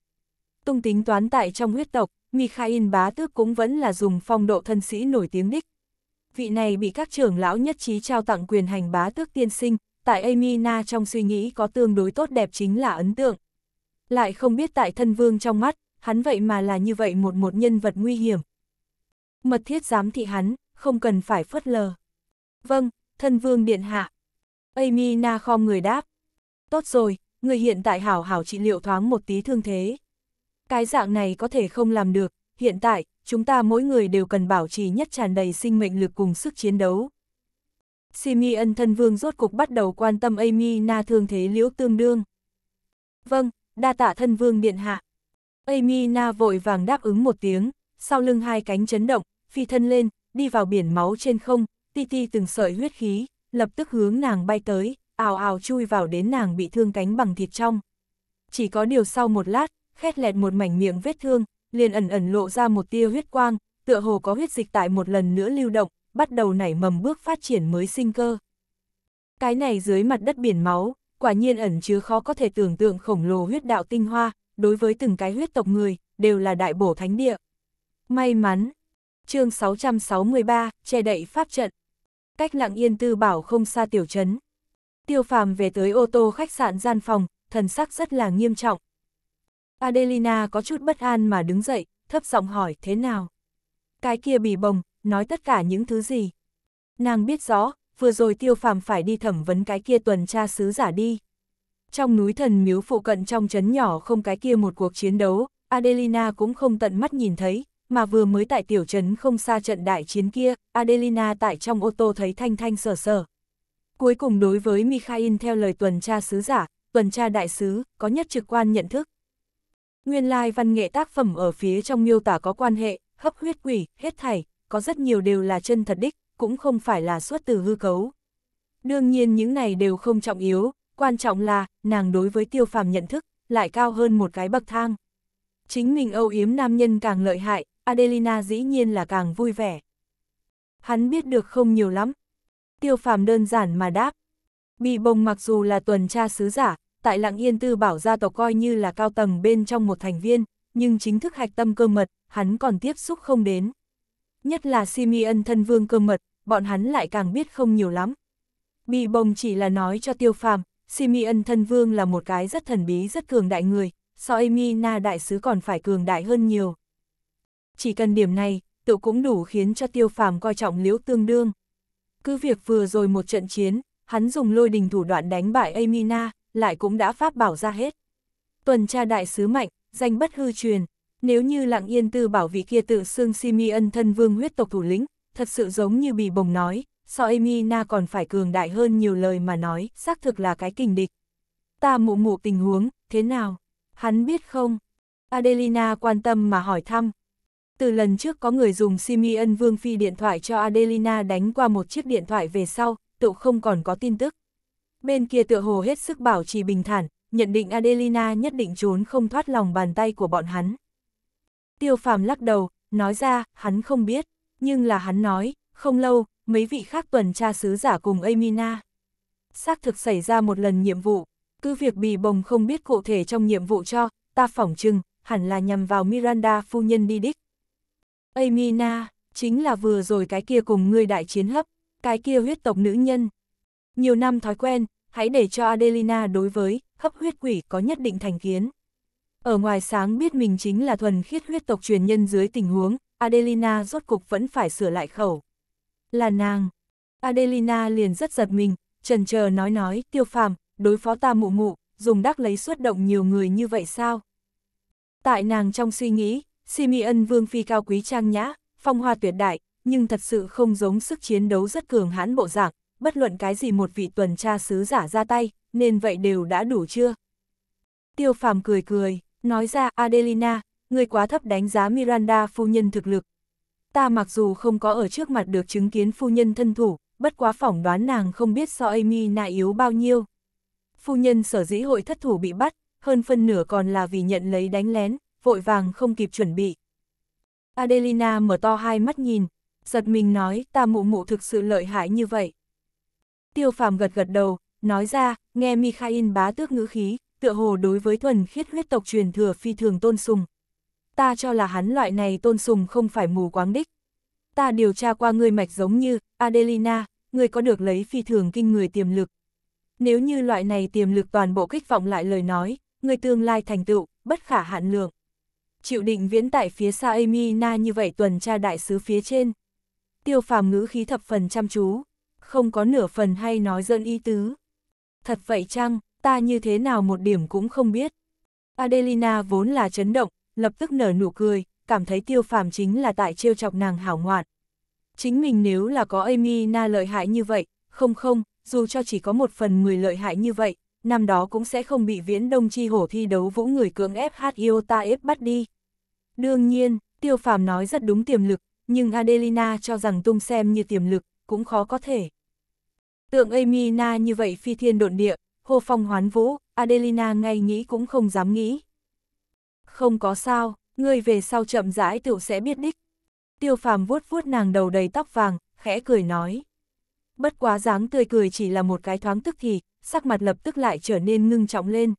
Tung tính toán tại trong huyết tộc, Mikhail bá tước cũng vẫn là dùng phong độ thân sĩ nổi tiếng đích. Vị này bị các trưởng lão nhất trí trao tặng quyền hành bá tước tiên sinh, tại Amy Na trong suy nghĩ có tương đối tốt đẹp chính là ấn tượng. Lại không biết tại thân vương trong mắt, hắn vậy mà là như vậy một một nhân vật nguy hiểm. Mật thiết giám thị hắn, không cần phải phớt lờ. Vâng, thân vương điện hạ. Amy Na khom người đáp. Tốt rồi, người hiện tại hảo hảo trị liệu thoáng một tí thương thế. Cái dạng này có thể không làm được, hiện tại, chúng ta mỗi người đều cần bảo trì nhất tràn đầy sinh mệnh lực cùng sức chiến đấu, Simi ân thân vương rốt cục bắt đầu quan tâm Amy Na thương thế liễu tương đương. Vâng, đa tạ thân vương điện hạ. Amy Na vội vàng đáp ứng một tiếng, sau lưng hai cánh chấn động, phi thân lên, đi vào biển máu trên không, ti ti từng sợi huyết khí, lập tức hướng nàng bay tới, ào ào chui vào đến nàng bị thương cánh bằng thịt trong. Chỉ có điều sau một lát, khét lẹt một mảnh miệng vết thương, liền ẩn ẩn lộ ra một tia huyết quang, tựa hồ có huyết dịch tại một lần nữa lưu động, bắt đầu nảy mầm bước phát triển mới sinh cơ. Cái này dưới mặt đất biển máu, quả nhiên ẩn chứa khó có thể tưởng tượng khổng lồ huyết đạo tinh hoa, đối với từng cái huyết tộc người, đều là đại bổ thánh địa. May mắn, chương 663, che đậy pháp trận. Cách lặng yên tư bảo không xa tiểu trấn. Tiêu phàm về tới ô tô khách sạn gian phòng, thần sắc rất là nghiêm trọng. Adelina có chút bất an mà đứng dậy, thấp giọng hỏi thế nào. Cái kia bì bồng, nói tất cả những thứ gì. Nàng biết rõ, vừa rồi tiêu phàm phải đi thẩm vấn cái kia tuần tra sứ giả đi. Trong núi thần miếu phụ cận trong trấn nhỏ không cái kia một cuộc chiến đấu, Adelina cũng không tận mắt nhìn thấy, mà vừa mới tại tiểu trấn không xa trận đại chiến kia, Adelina tại trong ô tô thấy thanh thanh sờ sờ. Cuối cùng đối với Mikhail theo lời tuần tra sứ giả, tuần tra đại sứ, có nhất trực quan nhận thức. Nguyên lai văn nghệ tác phẩm ở phía trong miêu tả có quan hệ, hấp huyết quỷ, hết thảy, có rất nhiều đều là chân thật đích, cũng không phải là xuất từ hư cấu. Đương nhiên những này đều không trọng yếu, quan trọng là, nàng đối với tiêu phàm nhận thức, lại cao hơn một cái bậc thang. Chính mình âu yếm nam nhân càng lợi hại, Adelina dĩ nhiên là càng vui vẻ. Hắn biết được không nhiều lắm. Tiêu phàm đơn giản mà đáp. Bị bồng mặc dù là tuần tra sứ giả, tại lặng yên tư bảo gia tộc coi như là cao tầng bên trong một thành viên, nhưng chính thức hạch tâm cơ mật, hắn còn tiếp xúc không đến nhất là Simeon thân vương cơ mật, bọn hắn lại càng biết không nhiều lắm. Bị bồng chỉ là nói cho tiêu phàm, Simeon thân vương là một cái rất thần bí rất cường đại người, so Emina đại sứ còn phải cường đại hơn nhiều. Chỉ cần điểm này, tự cũng đủ khiến cho tiêu phàm coi trọng liễu tương đương. Cứ việc vừa rồi một trận chiến, hắn dùng lôi đình thủ đoạn đánh bại Emina, lại cũng đã pháp bảo ra hết. Tuần tra đại sứ mạnh, danh bất hư truyền, nếu như lặng yên tư bảo vị kia tự xưng Simi thân vương huyết tộc thủ lĩnh, thật sự giống như bị bồng nói, so Emina còn phải cường đại hơn nhiều lời mà nói, xác thực là cái kình địch. Ta mụ mụ tình huống, thế nào? Hắn biết không? Adelina quan tâm mà hỏi thăm. Từ lần trước có người dùng Simi vương phi điện thoại cho Adelina đánh qua một chiếc điện thoại về sau, tự không còn có tin tức. Bên kia tựa hồ hết sức bảo trì bình thản, nhận định Adelina nhất định trốn không thoát lòng bàn tay của bọn hắn. Tiêu phàm lắc đầu, nói ra, hắn không biết, nhưng là hắn nói, không lâu, mấy vị khác tuần tra sứ giả cùng Amina. Xác thực xảy ra một lần nhiệm vụ, cứ việc bì bồng không biết cụ thể trong nhiệm vụ cho, ta phỏng chừng, hẳn là nhằm vào Miranda phu nhân đi đích. Amina, chính là vừa rồi cái kia cùng ngươi đại chiến hấp, cái kia huyết tộc nữ nhân. Nhiều năm thói quen, hãy để cho Adelina đối với hấp huyết quỷ có nhất định thành kiến. Ở ngoài sáng biết mình chính là thuần khiết huyết tộc truyền nhân dưới tình huống, Adelina rốt cục vẫn phải sửa lại khẩu. Là nàng. Adelina liền rất giật mình, trần chờ nói nói, tiêu phàm, đối phó ta mụ mụ, dùng đắc lấy xuất động nhiều người như vậy sao? Tại nàng trong suy nghĩ, Simeon vương phi cao quý trang nhã, phong hoa tuyệt đại, nhưng thật sự không giống sức chiến đấu rất cường hãn bộ dạng, bất luận cái gì một vị tuần tra sứ giả ra tay, nên vậy đều đã đủ chưa? Tiêu phàm cười cười. Nói ra, Adelina, người quá thấp đánh giá Miranda phu nhân thực lực. Ta mặc dù không có ở trước mặt được chứng kiến phu nhân thân thủ, bất quá phỏng đoán nàng không biết so Amy na yếu bao nhiêu. Phu nhân sở dĩ hội thất thủ bị bắt, hơn phân nửa còn là vì nhận lấy đánh lén, vội vàng không kịp chuẩn bị. Adelina mở to hai mắt nhìn, giật mình nói ta mụ mụ thực sự lợi hại như vậy. Tiêu phàm gật gật đầu, nói ra, nghe Mikhail bá tước ngữ khí, tựa hồ đối với thuần khiết huyết tộc truyền thừa phi thường tôn sùng. Ta cho là hắn loại này tôn sùng không phải mù quáng đích. Ta điều tra qua người mạch giống như, Adelina, người có được lấy phi thường kinh người tiềm lực. Nếu như loại này tiềm lực toàn bộ kích vọng lại lời nói, người tương lai thành tựu, bất khả hạn lượng. Chịu định viễn tại phía xa Amina như vậy tuần tra đại sứ phía trên. Tiêu phàm ngữ khí thập phần chăm chú, không có nửa phần hay nói dân ý tứ. Thật vậy chăng, ta như thế nào một điểm cũng không biết. Adelina vốn là chấn động, lập tức nở nụ cười, cảm thấy tiêu phàm chính là tại trêu chọc nàng hảo ngoạn. Chính mình nếu là có Amy na lợi hại như vậy, không không, dù cho chỉ có một phần mười lợi hại như vậy, năm đó cũng sẽ không bị viễn đông chi hổ thi đấu vũ người cưỡng ép hát yêu ta ép bắt đi. Đương nhiên, tiêu phàm nói rất đúng tiềm lực, nhưng Adelina cho rằng tung xem như tiềm lực, cũng khó có thể. Tượng Amy na như vậy phi thiên độn địa, hô phong hoán vũ, Adelina ngay nghĩ cũng không dám nghĩ. Không có sao, ngươi về sau chậm rãi tựu sẽ biết đích. Tiêu phàm vuốt vuốt nàng đầu đầy tóc vàng, khẽ cười nói. Bất quá dáng tươi cười chỉ là một cái thoáng tức thì, sắc mặt lập tức lại trở nên ngưng trọng lên.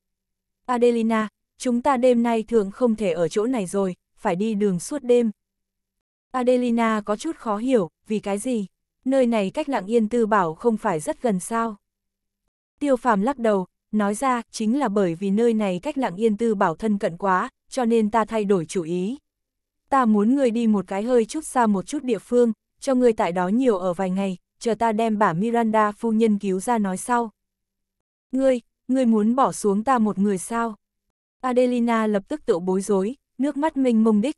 Adelina, chúng ta đêm nay thường không thể ở chỗ này rồi, phải đi đường suốt đêm. Adelina có chút khó hiểu, vì cái gì? Nơi này cách lặng yên tư bảo không phải rất gần sao? Tiêu phàm lắc đầu, nói ra chính là bởi vì nơi này cách lặng yên tư bảo thân cận quá, cho nên ta thay đổi chủ ý. Ta muốn người đi một cái hơi chút xa một chút địa phương, cho người tại đó nhiều ở vài ngày, chờ ta đem bà Miranda phu nhân cứu ra nói sau. Ngươi, ngươi muốn bỏ xuống ta một người sao? Adelina lập tức tự bối rối, nước mắt mênh mông đích.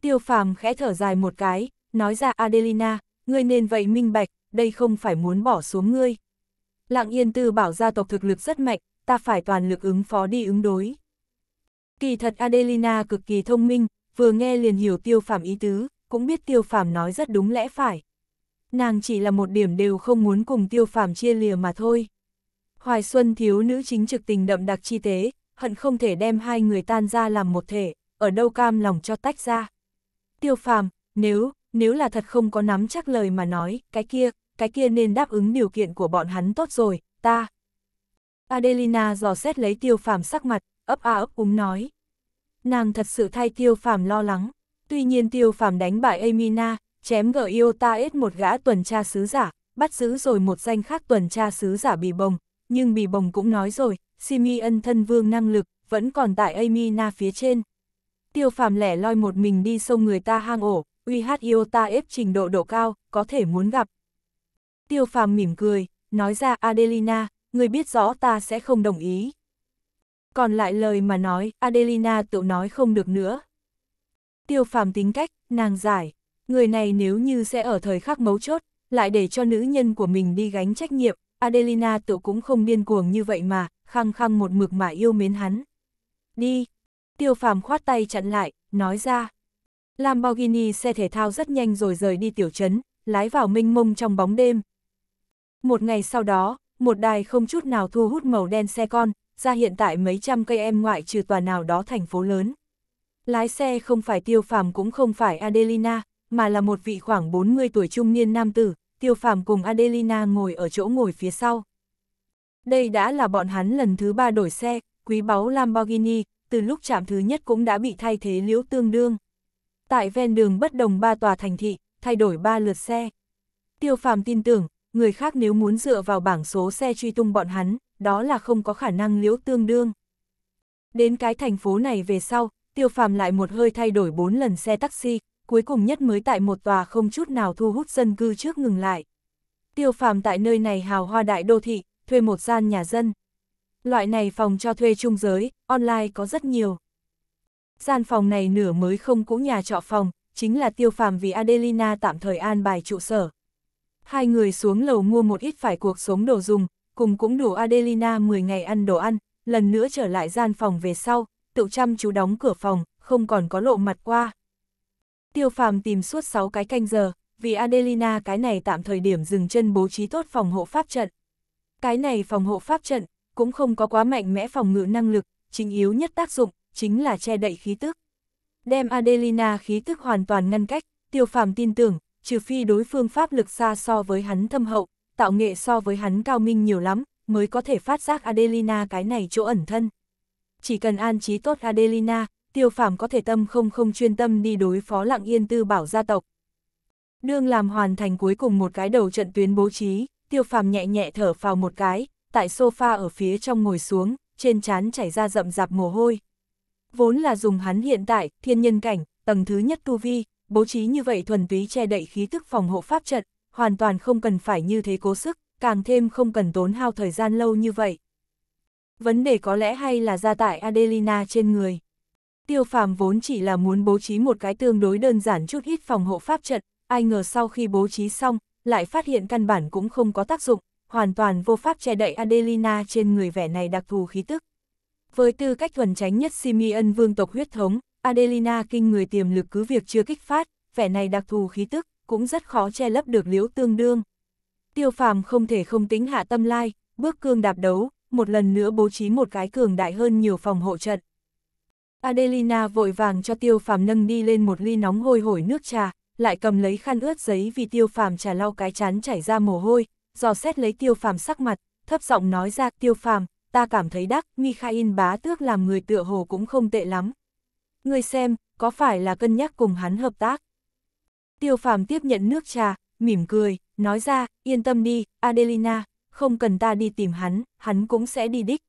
Tiêu phàm khẽ thở dài một cái, nói ra Adelina, ngươi nên vậy minh bạch, đây không phải muốn bỏ xuống ngươi, Lặng Yên Tư bảo gia tộc thực lực rất mạnh, ta phải toàn lực ứng phó đi ứng đối. Kỳ thật Adelina cực kỳ thông minh, vừa nghe liền hiểu tiêu Phạm ý tứ, cũng biết tiêu Phạm nói rất đúng lẽ phải. Nàng chỉ là một điểm đều không muốn cùng tiêu Phạm chia lìa mà thôi. Hoài Xuân thiếu nữ chính trực tình đậm đặc chi tế, hận không thể đem hai người tan ra làm một thể, ở đâu cam lòng cho tách ra. Tiêu Phạm, nếu, nếu là thật không có nắm chắc lời mà nói, cái kia, cái kia nên đáp ứng điều kiện của bọn hắn tốt rồi, ta. Adelina dò xét lấy tiêu phàm sắc mặt, ấp a ấp úng nói. Nàng thật sự thay tiêu phàm lo lắng, tuy nhiên tiêu phàm đánh bại Amina, chém gỡ Iota ết một gã tuần tra sứ giả, bắt giữ rồi một danh khác tuần tra sứ giả bị bồng, nhưng bị bồng cũng nói rồi, Simi ân thân vương năng lực, vẫn còn tại Amina phía trên. Tiêu phàm lẻ loi một mình đi sông người ta hang ổ, uy hát Iota ép trình độ độ cao, có thể muốn gặp tiêu phàm mỉm cười, nói ra Adelina, người biết rõ ta sẽ không đồng ý. Còn lại lời mà nói, Adelina tự nói không được nữa. Tiêu phàm tính cách, nàng giải, người này nếu như sẽ ở thời khắc mấu chốt, lại để cho nữ nhân của mình đi gánh trách nhiệm, Adelina tự cũng không điên cuồng như vậy mà, khăng khăng một mực mà yêu mến hắn. Đi! Tiêu phàm khoát tay chặn lại, nói ra. Lamborghini xe thể thao rất nhanh rồi rời đi tiểu trấn, lái vào mênh mông trong bóng đêm, một ngày sau đó, một đài không chút nào thu hút màu đen xe con, ra hiện tại mấy trăm cây em ngoại trừ tòa nào đó thành phố lớn. Lái xe không phải Tiêu Phàm cũng không phải Adelina, mà là một vị khoảng 40 tuổi trung niên nam tử, Tiêu Phàm cùng Adelina ngồi ở chỗ ngồi phía sau. Đây đã là bọn hắn lần thứ ba đổi xe, quý báu Lamborghini, từ lúc chạm thứ nhất cũng đã bị thay thế liễu tương đương. Tại ven đường bất đồng ba tòa thành thị, thay đổi ba lượt xe. Tiêu Phàm tin tưởng, người khác nếu muốn dựa vào bảng số xe truy tung bọn hắn, đó là không có khả năng liễu tương đương. Đến cái thành phố này về sau, tiêu phàm lại một hơi thay đổi 4 lần xe taxi, cuối cùng nhất mới tại một tòa không chút nào thu hút dân cư trước ngừng lại. Tiêu phàm tại nơi này hào hoa đại đô thị, thuê một gian nhà dân. Loại này phòng cho thuê trung giới, online có rất nhiều. Gian phòng này nửa mới không cũ nhà trọ phòng, chính là tiêu phàm vì Adelina tạm thời an bài trụ sở. Hai người xuống lầu mua một ít phải cuộc sống đồ dùng, cùng cũng đủ Adelina 10 ngày ăn đồ ăn, lần nữa trở lại gian phòng về sau, tự chăm chú đóng cửa phòng, không còn có lộ mặt qua. Tiêu phàm tìm suốt 6 cái canh giờ, vì Adelina cái này tạm thời điểm dừng chân bố trí tốt phòng hộ pháp trận. Cái này phòng hộ pháp trận, cũng không có quá mạnh mẽ phòng ngự năng lực, chính yếu nhất tác dụng, chính là che đậy khí tức. Đem Adelina khí tức hoàn toàn ngăn cách, tiêu phàm tin tưởng, trừ phi đối phương pháp lực xa so với hắn thâm hậu, tạo nghệ so với hắn cao minh nhiều lắm, mới có thể phát giác Adelina cái này chỗ ẩn thân. Chỉ cần an trí tốt Adelina, tiêu Phạm có thể tâm không không chuyên tâm đi đối phó lặng yên tư bảo gia tộc. Đương làm hoàn thành cuối cùng một cái đầu trận tuyến bố trí, tiêu Phạm nhẹ nhẹ thở vào một cái, tại sofa ở phía trong ngồi xuống, trên trán chảy ra rậm rạp mồ hôi. Vốn là dùng hắn hiện tại, thiên nhân cảnh, tầng thứ nhất tu vi, bố trí như vậy thuần túy che đậy khí thức phòng hộ pháp trận, hoàn toàn không cần phải như thế cố sức, càng thêm không cần tốn hao thời gian lâu như vậy. Vấn đề có lẽ hay là ra tại Adelina trên người. Tiêu phàm vốn chỉ là muốn bố trí một cái tương đối đơn giản chút ít phòng hộ pháp trận, ai ngờ sau khi bố trí xong, lại phát hiện căn bản cũng không có tác dụng, hoàn toàn vô pháp che đậy Adelina trên người vẻ này đặc thù khí tức. Với tư cách thuần tránh nhất Simeon vương tộc huyết thống, Adelina kinh người tiềm lực cứ việc chưa kích phát, vẻ này đặc thù khí tức, cũng rất khó che lấp được liễu tương đương. Tiêu phàm không thể không tính hạ tâm lai, bước cương đạp đấu, một lần nữa bố trí một cái cường đại hơn nhiều phòng hộ trận. Adelina vội vàng cho tiêu phàm nâng đi lên một ly nóng hôi hổi nước trà, lại cầm lấy khăn ướt giấy vì tiêu phàm trà lau cái chán chảy ra mồ hôi, dò xét lấy tiêu phàm sắc mặt, thấp giọng nói ra tiêu phàm, ta cảm thấy đắc, Mikhail bá tước làm người tựa hồ cũng không tệ lắm ngươi xem, có phải là cân nhắc cùng hắn hợp tác? Tiêu phàm tiếp nhận nước trà, mỉm cười, nói ra, yên tâm đi, Adelina, không cần ta đi tìm hắn, hắn cũng sẽ đi đích.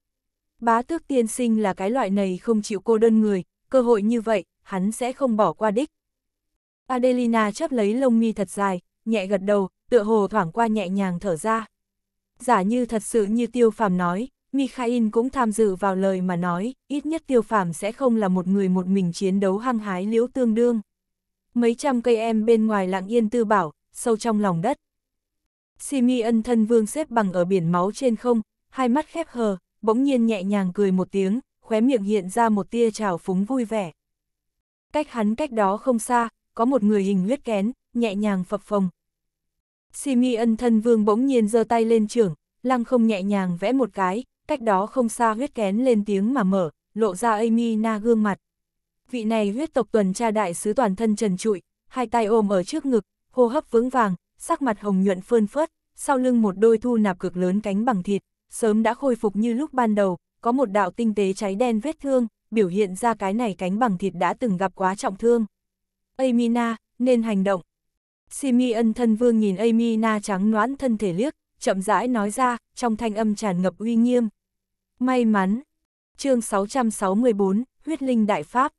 Bá tước tiên sinh là cái loại này không chịu cô đơn người, cơ hội như vậy, hắn sẽ không bỏ qua đích. Adelina chấp lấy lông mi thật dài, nhẹ gật đầu, tựa hồ thoảng qua nhẹ nhàng thở ra. Giả như thật sự như tiêu phàm nói, Mikhail cũng tham dự vào lời mà nói, ít nhất tiêu phàm sẽ không là một người một mình chiến đấu hăng hái liễu tương đương. Mấy trăm cây em bên ngoài lặng yên tư bảo, sâu trong lòng đất. Simi ân thân vương xếp bằng ở biển máu trên không, hai mắt khép hờ, bỗng nhiên nhẹ nhàng cười một tiếng, khóe miệng hiện ra một tia trào phúng vui vẻ. Cách hắn cách đó không xa, có một người hình huyết kén, nhẹ nhàng phập phồng. Simi ân thân vương bỗng nhiên giơ tay lên trưởng, lăng không nhẹ nhàng vẽ một cái, cách đó không xa huyết kén lên tiếng mà mở, lộ ra Amy Na gương mặt. Vị này huyết tộc tuần tra đại sứ toàn thân trần trụi, hai tay ôm ở trước ngực, hô hấp vững vàng, sắc mặt hồng nhuận phơn phớt, sau lưng một đôi thu nạp cực lớn cánh bằng thịt, sớm đã khôi phục như lúc ban đầu, có một đạo tinh tế cháy đen vết thương, biểu hiện ra cái này cánh bằng thịt đã từng gặp quá trọng thương. Amina, nên hành động. Simi ân thân vương nhìn Amina trắng noãn thân thể liếc, chậm rãi nói ra, trong thanh âm tràn ngập uy nghiêm, May mắn. chương 664, huyết linh đại pháp.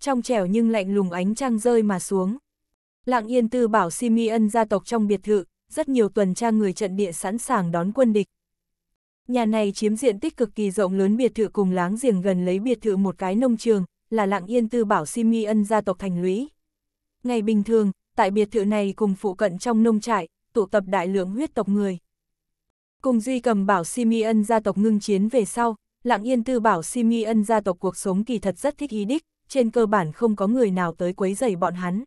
Trong trẻo nhưng lạnh lùng ánh trăng rơi mà xuống. lặng yên tư bảo Simeon gia tộc trong biệt thự, rất nhiều tuần tra người trận địa sẵn sàng đón quân địch. Nhà này chiếm diện tích cực kỳ rộng lớn biệt thự cùng láng giềng gần lấy biệt thự một cái nông trường, là lặng yên tư bảo Simeon gia tộc thành lũy. Ngày bình thường, tại biệt thự này cùng phụ cận trong nông trại, tụ tập đại lượng huyết tộc người. Cùng Duy cầm bảo Simeon gia tộc ngưng chiến về sau, lặng yên tư bảo Simeon gia tộc cuộc sống kỳ thật rất thích ý đích, trên cơ bản không có người nào tới quấy rầy bọn hắn.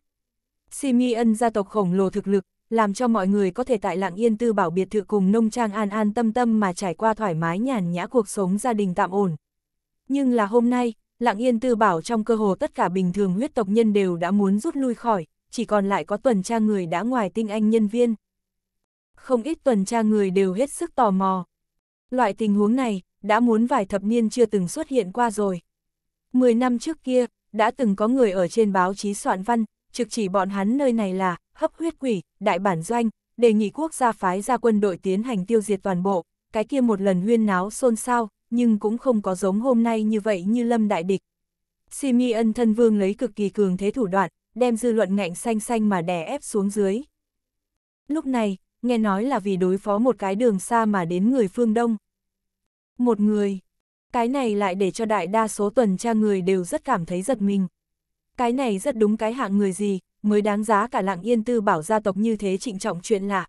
Simeon gia tộc khổng lồ thực lực, làm cho mọi người có thể tại lặng yên tư bảo biệt thự cùng nông trang an an tâm tâm mà trải qua thoải mái nhàn nhã cuộc sống gia đình tạm ổn. Nhưng là hôm nay, lặng yên tư bảo trong cơ hồ tất cả bình thường huyết tộc nhân đều đã muốn rút lui khỏi, chỉ còn lại có tuần tra người đã ngoài tinh anh nhân viên không ít tuần tra người đều hết sức tò mò. Loại tình huống này, đã muốn vài thập niên chưa từng xuất hiện qua rồi. Mười năm trước kia, đã từng có người ở trên báo chí soạn văn, trực chỉ bọn hắn nơi này là hấp huyết quỷ, đại bản doanh, đề nghị quốc gia phái ra quân đội tiến hành tiêu diệt toàn bộ, cái kia một lần huyên náo xôn xao, nhưng cũng không có giống hôm nay như vậy như lâm đại địch. Simi thân vương lấy cực kỳ cường thế thủ đoạn, đem dư luận ngạnh xanh xanh mà đè ép xuống dưới. Lúc này, nghe nói là vì đối phó một cái đường xa mà đến người phương Đông. Một người. Cái này lại để cho đại đa số tuần tra người đều rất cảm thấy giật mình. Cái này rất đúng cái hạng người gì, mới đáng giá cả lặng yên tư bảo gia tộc như thế trịnh trọng chuyện lạ.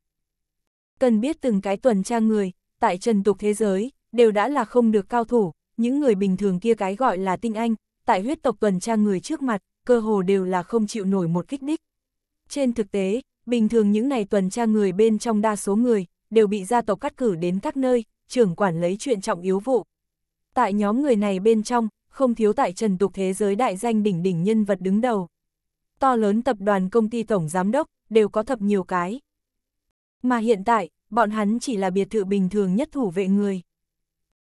Cần biết từng cái tuần tra người, tại trần tục thế giới, đều đã là không được cao thủ, những người bình thường kia cái gọi là tinh anh, tại huyết tộc tuần tra người trước mặt, cơ hồ đều là không chịu nổi một kích đích. Trên thực tế, bình thường những ngày tuần tra người bên trong đa số người, đều bị gia tộc cắt cử đến các nơi, trưởng quản lấy chuyện trọng yếu vụ. Tại nhóm người này bên trong, không thiếu tại trần tục thế giới đại danh đỉnh đỉnh nhân vật đứng đầu. To lớn tập đoàn công ty tổng giám đốc, đều có thập nhiều cái. Mà hiện tại, bọn hắn chỉ là biệt thự bình thường nhất thủ vệ người.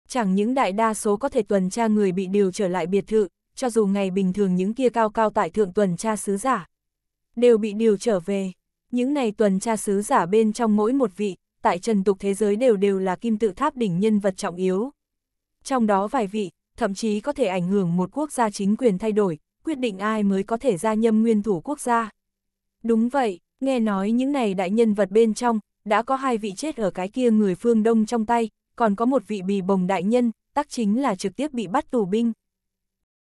Chẳng những đại đa số có thể tuần tra người bị điều trở lại biệt thự, cho dù ngày bình thường những kia cao cao tại thượng tuần tra sứ giả, đều bị điều trở về những này tuần tra sứ giả bên trong mỗi một vị, tại trần tục thế giới đều đều là kim tự tháp đỉnh nhân vật trọng yếu. Trong đó vài vị, thậm chí có thể ảnh hưởng một quốc gia chính quyền thay đổi, quyết định ai mới có thể gia nhâm nguyên thủ quốc gia. Đúng vậy, nghe nói những này đại nhân vật bên trong, đã có hai vị chết ở cái kia người phương Đông trong tay, còn có một vị bì bồng đại nhân, tác chính là trực tiếp bị bắt tù binh.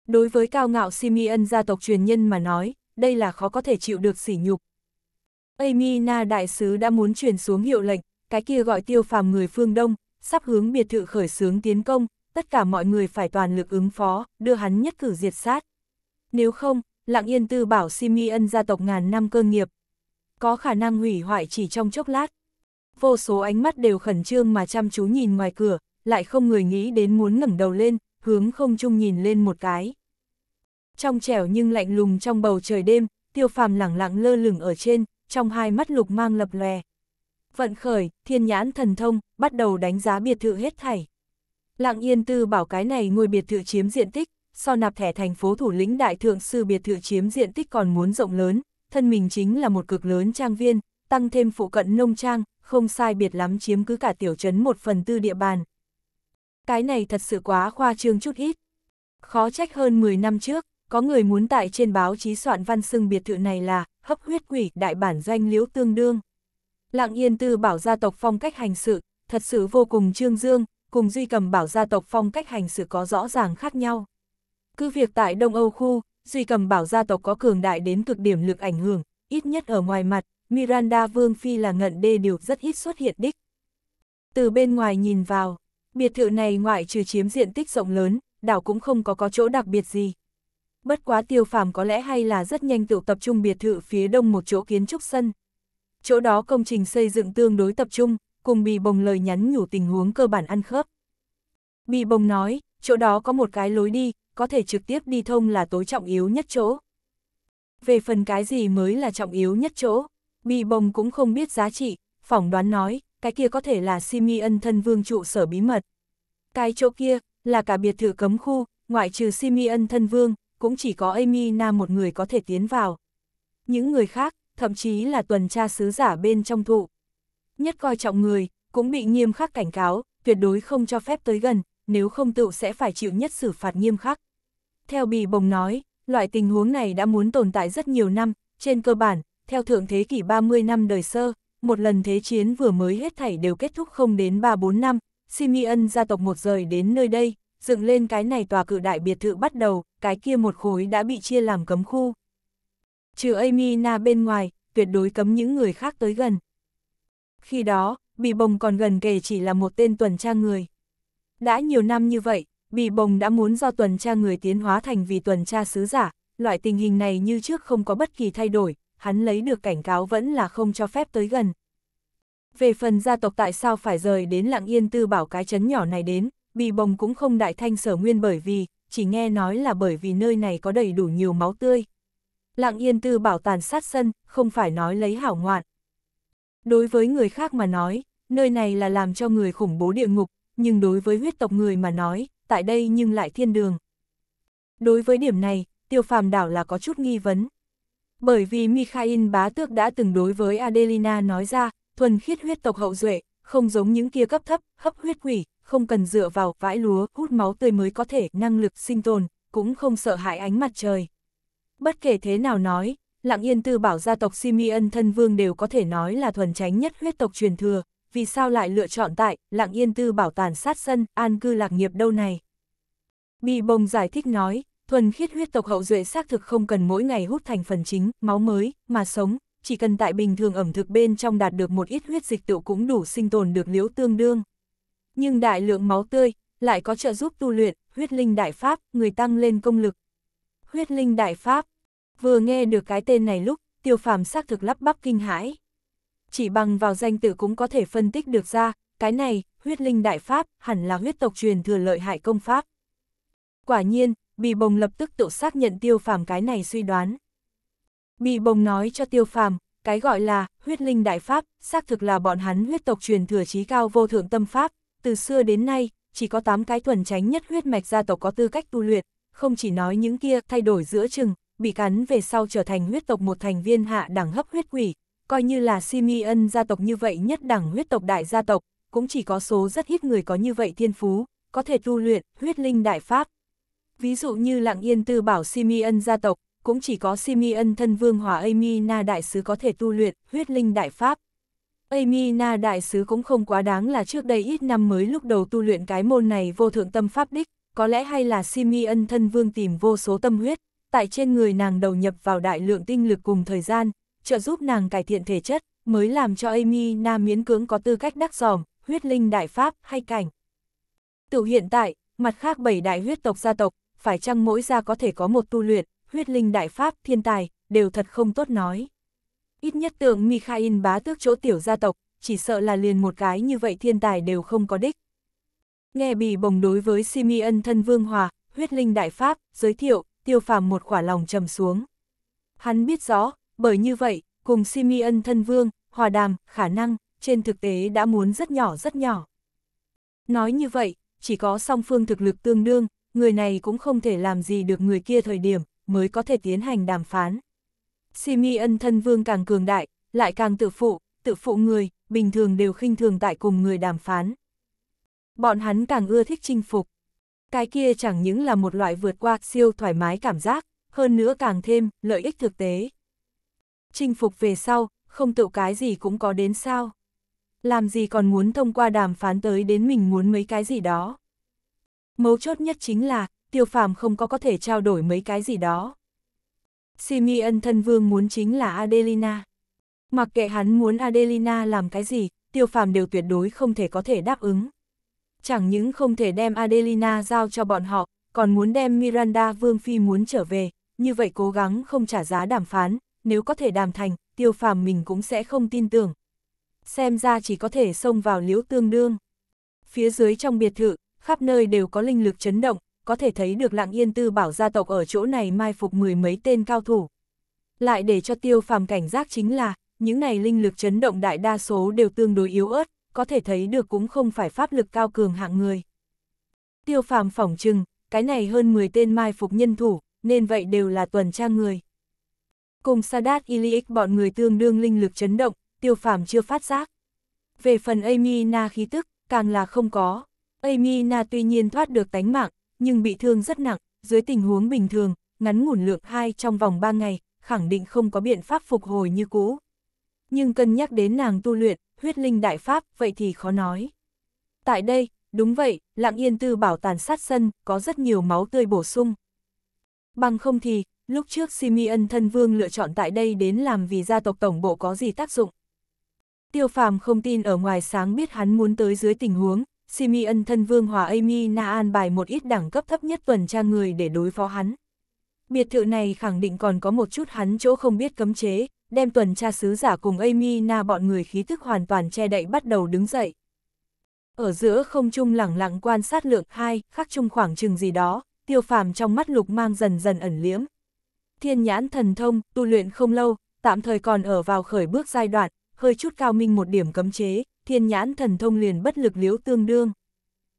Đối với cao ngạo Simeon gia tộc truyền nhân mà nói, đây là khó có thể chịu được sỉ nhục, Amina đại sứ đã muốn chuyển xuống hiệu lệnh, cái kia gọi tiêu phàm người phương Đông, sắp hướng biệt thự khởi xướng tiến công, tất cả mọi người phải toàn lực ứng phó, đưa hắn nhất cử diệt sát. Nếu không, lặng yên tư bảo Simeon gia tộc ngàn năm cơ nghiệp, có khả năng hủy hoại chỉ trong chốc lát. Vô số ánh mắt đều khẩn trương mà chăm chú nhìn ngoài cửa, lại không người nghĩ đến muốn ngẩng đầu lên, hướng không trung nhìn lên một cái. Trong trẻo nhưng lạnh lùng trong bầu trời đêm, tiêu phàm lẳng lặng lơ lửng ở trên, trong hai mắt lục mang lập lòe. Vận khởi, thiên nhãn thần thông, bắt đầu đánh giá biệt thự hết thảy. Lặng yên tư bảo cái này ngôi biệt thự chiếm diện tích, so nạp thẻ thành phố thủ lĩnh đại thượng sư biệt thự chiếm diện tích còn muốn rộng lớn, thân mình chính là một cực lớn trang viên, tăng thêm phụ cận nông trang, không sai biệt lắm chiếm cứ cả tiểu trấn một phần tư địa bàn. Cái này thật sự quá khoa trương chút ít. Khó trách hơn 10 năm trước, có người muốn tại trên báo chí soạn văn xưng biệt thự này là hấp huyết quỷ đại bản doanh liễu tương đương. Lạng Yên Tư bảo gia tộc phong cách hành sự, thật sự vô cùng trương dương, cùng duy cầm bảo gia tộc phong cách hành sự có rõ ràng khác nhau. Cứ việc tại Đông Âu khu, duy cầm bảo gia tộc có cường đại đến cực điểm lực ảnh hưởng, ít nhất ở ngoài mặt, Miranda Vương Phi là ngận đê điều rất ít xuất hiện đích. Từ bên ngoài nhìn vào, biệt thự này ngoại trừ chiếm diện tích rộng lớn, đảo cũng không có có chỗ đặc biệt gì bất quá tiêu phàm có lẽ hay là rất nhanh tụ tập trung biệt thự phía đông một chỗ kiến trúc sân. Chỗ đó công trình xây dựng tương đối tập trung, cùng bị bồng lời nhắn nhủ tình huống cơ bản ăn khớp. Bị bồng nói, chỗ đó có một cái lối đi, có thể trực tiếp đi thông là tối trọng yếu nhất chỗ. Về phần cái gì mới là trọng yếu nhất chỗ, bị bồng cũng không biết giá trị, phỏng đoán nói, cái kia có thể là Simeon thân vương trụ sở bí mật. Cái chỗ kia, là cả biệt thự cấm khu, ngoại trừ Simeon thân vương, cũng chỉ có Amy Na một người có thể tiến vào. Những người khác, thậm chí là tuần tra sứ giả bên trong thụ. Nhất coi trọng người, cũng bị nghiêm khắc cảnh cáo, tuyệt đối không cho phép tới gần, nếu không tự sẽ phải chịu nhất xử phạt nghiêm khắc. Theo bì bồng nói, loại tình huống này đã muốn tồn tại rất nhiều năm, trên cơ bản, theo thượng thế kỷ 30 năm đời sơ, một lần thế chiến vừa mới hết thảy đều kết thúc không đến 3-4 năm, Simeon gia tộc một rời đến nơi đây, dựng lên cái này tòa cự đại biệt thự bắt đầu, cái kia một khối đã bị chia làm cấm khu. Trừ na bên ngoài, tuyệt đối cấm những người khác tới gần. Khi đó, Bì Bồng còn gần kề chỉ là một tên tuần tra người. Đã nhiều năm như vậy, Bì Bồng đã muốn do tuần tra người tiến hóa thành vì tuần tra sứ giả, loại tình hình này như trước không có bất kỳ thay đổi, hắn lấy được cảnh cáo vẫn là không cho phép tới gần. Về phần gia tộc tại sao phải rời đến lặng yên tư bảo cái chấn nhỏ này đến, bì bồng cũng không đại thanh sở nguyên bởi vì, chỉ nghe nói là bởi vì nơi này có đầy đủ nhiều máu tươi. Lạng yên tư bảo tàn sát sân, không phải nói lấy hảo ngoạn. Đối với người khác mà nói, nơi này là làm cho người khủng bố địa ngục, nhưng đối với huyết tộc người mà nói, tại đây nhưng lại thiên đường. Đối với điểm này, tiêu phàm đảo là có chút nghi vấn. Bởi vì Mikhail bá tước đã từng đối với Adelina nói ra, thuần khiết huyết tộc hậu duệ, không giống những kia cấp thấp, hấp huyết quỷ, không cần dựa vào vãi lúa, hút máu tươi mới có thể năng lực sinh tồn, cũng không sợ hãi ánh mặt trời. Bất kể thế nào nói, Lặng Yên Tư Bảo gia tộc Simeon thân vương đều có thể nói là thuần tránh nhất huyết tộc truyền thừa, vì sao lại lựa chọn tại Lặng Yên Tư Bảo tàn sát sân, an cư lạc nghiệp đâu này? bị bồng giải thích nói, thuần khiết huyết tộc hậu duệ xác thực không cần mỗi ngày hút thành phần chính, máu mới, mà sống, chỉ cần tại bình thường ẩm thực bên trong đạt được một ít huyết dịch tựu cũng đủ sinh tồn được liễu tương đương. Nhưng đại lượng máu tươi, lại có trợ giúp tu luyện, huyết linh đại pháp, người tăng lên công lực. Huyết linh đại pháp, vừa nghe được cái tên này lúc, tiêu phàm xác thực lắp bắp kinh hãi. Chỉ bằng vào danh tự cũng có thể phân tích được ra, cái này, huyết linh đại pháp, hẳn là huyết tộc truyền thừa lợi hại công pháp. Quả nhiên, bì bồng lập tức tự xác nhận tiêu phàm cái này suy đoán. Bị bồng nói cho tiêu phàm, cái gọi là huyết linh đại pháp, xác thực là bọn hắn huyết tộc truyền thừa trí cao vô thượng tâm pháp, từ xưa đến nay, chỉ có 8 cái thuần tránh nhất huyết mạch gia tộc có tư cách tu luyện, không chỉ nói những kia thay đổi giữa chừng, bị cắn về sau trở thành huyết tộc một thành viên hạ đẳng hấp huyết quỷ, coi như là Simeon gia tộc như vậy nhất đẳng huyết tộc đại gia tộc, cũng chỉ có số rất ít người có như vậy thiên phú, có thể tu luyện huyết linh đại pháp. Ví dụ như Lặng Yên Tư Bảo Simeon gia tộc, cũng chỉ có Simeon thân vương hòa Amina đại sứ có thể tu luyện, huyết linh đại pháp. Amina đại sứ cũng không quá đáng là trước đây ít năm mới lúc đầu tu luyện cái môn này vô thượng tâm pháp đích, có lẽ hay là Simeon thân vương tìm vô số tâm huyết, tại trên người nàng đầu nhập vào đại lượng tinh lực cùng thời gian, trợ giúp nàng cải thiện thể chất, mới làm cho Amina miễn cưỡng có tư cách đắc giòm, huyết linh đại pháp hay cảnh. Từ hiện tại, mặt khác bảy đại huyết tộc gia tộc, phải chăng mỗi gia có thể có một tu luyện, huyết linh đại pháp, thiên tài, đều thật không tốt nói. Ít nhất tượng Mikhail bá tước chỗ tiểu gia tộc, chỉ sợ là liền một cái như vậy thiên tài đều không có đích. Nghe bì bồng đối với Simeon thân vương hòa, huyết linh đại pháp, giới thiệu, tiêu phàm một quả lòng trầm xuống. Hắn biết rõ, bởi như vậy, cùng Simeon thân vương, hòa đàm, khả năng, trên thực tế đã muốn rất nhỏ rất nhỏ. Nói như vậy, chỉ có song phương thực lực tương đương, người này cũng không thể làm gì được người kia thời điểm, mới có thể tiến hành đàm phán. Simeon thân vương càng cường đại, lại càng tự phụ, tự phụ người, bình thường đều khinh thường tại cùng người đàm phán. Bọn hắn càng ưa thích chinh phục. Cái kia chẳng những là một loại vượt qua siêu thoải mái cảm giác, hơn nữa càng thêm lợi ích thực tế. Chinh phục về sau, không tự cái gì cũng có đến sao. Làm gì còn muốn thông qua đàm phán tới đến mình muốn mấy cái gì đó. Mấu chốt nhất chính là, tiêu phàm không có có thể trao đổi mấy cái gì đó. Simeon thân vương muốn chính là Adelina. Mặc kệ hắn muốn Adelina làm cái gì, tiêu phàm đều tuyệt đối không thể có thể đáp ứng. Chẳng những không thể đem Adelina giao cho bọn họ, còn muốn đem Miranda Vương Phi muốn trở về, như vậy cố gắng không trả giá đàm phán, nếu có thể đàm thành, tiêu phàm mình cũng sẽ không tin tưởng. Xem ra chỉ có thể xông vào liễu tương đương. Phía dưới trong biệt thự, khắp nơi đều có linh lực chấn động, có thể thấy được lạng yên tư bảo gia tộc ở chỗ này mai phục mười mấy tên cao thủ. Lại để cho tiêu phàm cảnh giác chính là, những này linh lực chấn động đại đa số đều tương đối yếu ớt, có thể thấy được cũng không phải pháp lực cao cường hạng người. Tiêu phàm phỏng chừng, cái này hơn 10 tên mai phục nhân thủ, nên vậy đều là tuần tra người. Cùng Sadat Ilyich bọn người tương đương linh lực chấn động, tiêu phàm chưa phát giác. Về phần Amina khí tức, càng là không có. Amina tuy nhiên thoát được tánh mạng, nhưng bị thương rất nặng, dưới tình huống bình thường, ngắn ngủn lượng 2 trong vòng 3 ngày, khẳng định không có biện pháp phục hồi như cũ. Nhưng cân nhắc đến nàng tu luyện, huyết linh đại pháp, vậy thì khó nói. Tại đây, đúng vậy, lặng yên tư bảo tàn sát sân, có rất nhiều máu tươi bổ sung. Bằng không thì, lúc trước Simeon thân vương lựa chọn tại đây đến làm vì gia tộc tổng bộ có gì tác dụng. Tiêu phàm không tin ở ngoài sáng biết hắn muốn tới dưới tình huống, Simeon thân vương hòa Amy Na an bài một ít đẳng cấp thấp nhất tuần tra người để đối phó hắn. Biệt thự này khẳng định còn có một chút hắn chỗ không biết cấm chế, đem tuần tra sứ giả cùng Amy Na bọn người khí thức hoàn toàn che đậy bắt đầu đứng dậy. Ở giữa không trung lẳng lặng quan sát lượng hai, khắc chung khoảng chừng gì đó, tiêu phàm trong mắt lục mang dần dần ẩn liễm. Thiên nhãn thần thông, tu luyện không lâu, tạm thời còn ở vào khởi bước giai đoạn, hơi chút cao minh một điểm cấm chế, thiên nhãn thần thông liền bất lực liếu tương đương.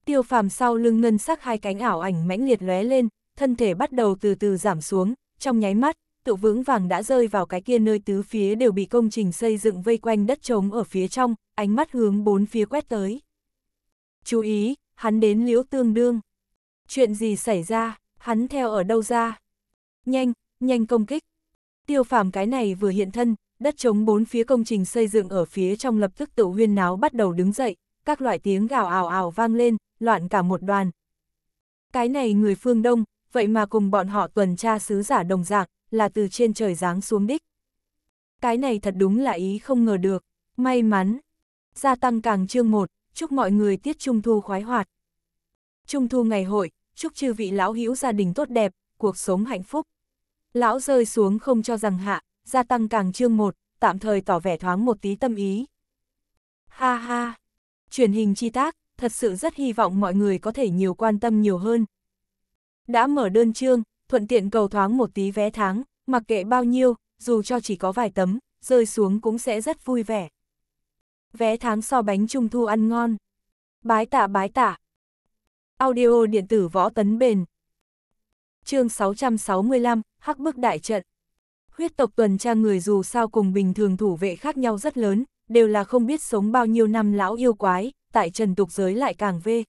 Tiêu phàm sau lưng ngân sắc hai cánh ảo ảnh mãnh liệt lóe lên, thân thể bắt đầu từ từ giảm xuống, trong nháy mắt, tự vững vàng đã rơi vào cái kia nơi tứ phía đều bị công trình xây dựng vây quanh đất trống ở phía trong, ánh mắt hướng bốn phía quét tới. Chú ý, hắn đến liếu tương đương. Chuyện gì xảy ra, hắn theo ở đâu ra? Nhanh, nhanh công kích. Tiêu phàm cái này vừa hiện thân, đất chống bốn phía công trình xây dựng ở phía trong lập tức tự huyên náo bắt đầu đứng dậy, các loại tiếng gào ào ào vang lên, loạn cả một đoàn. Cái này người phương Đông, vậy mà cùng bọn họ tuần tra sứ giả đồng dạng, là từ trên trời giáng xuống đích. Cái này thật đúng là ý không ngờ được, may mắn. Gia tăng càng chương một chúc mọi người tiết trung thu khoái hoạt. Trung thu ngày hội, chúc chư vị lão hữu gia đình tốt đẹp, cuộc sống hạnh phúc. Lão rơi xuống không cho rằng hạ, gia tăng càng chương một, tạm thời tỏ vẻ thoáng một tí tâm ý. Ha ha! Truyền hình chi tác, thật sự rất hy vọng mọi người có thể nhiều quan tâm nhiều hơn. Đã mở đơn chương, thuận tiện cầu thoáng một tí vé tháng, mặc kệ bao nhiêu, dù cho chỉ có vài tấm, rơi xuống cũng sẽ rất vui vẻ. Vé tháng so bánh trung thu ăn ngon. Bái tạ bái tạ. Audio điện tử võ tấn bền. Chương 665, Hắc bức đại trận. Huyết tộc tuần tra người dù sao cùng bình thường thủ vệ khác nhau rất lớn, đều là không biết sống bao nhiêu năm lão yêu quái, tại trần tục giới lại càng vê.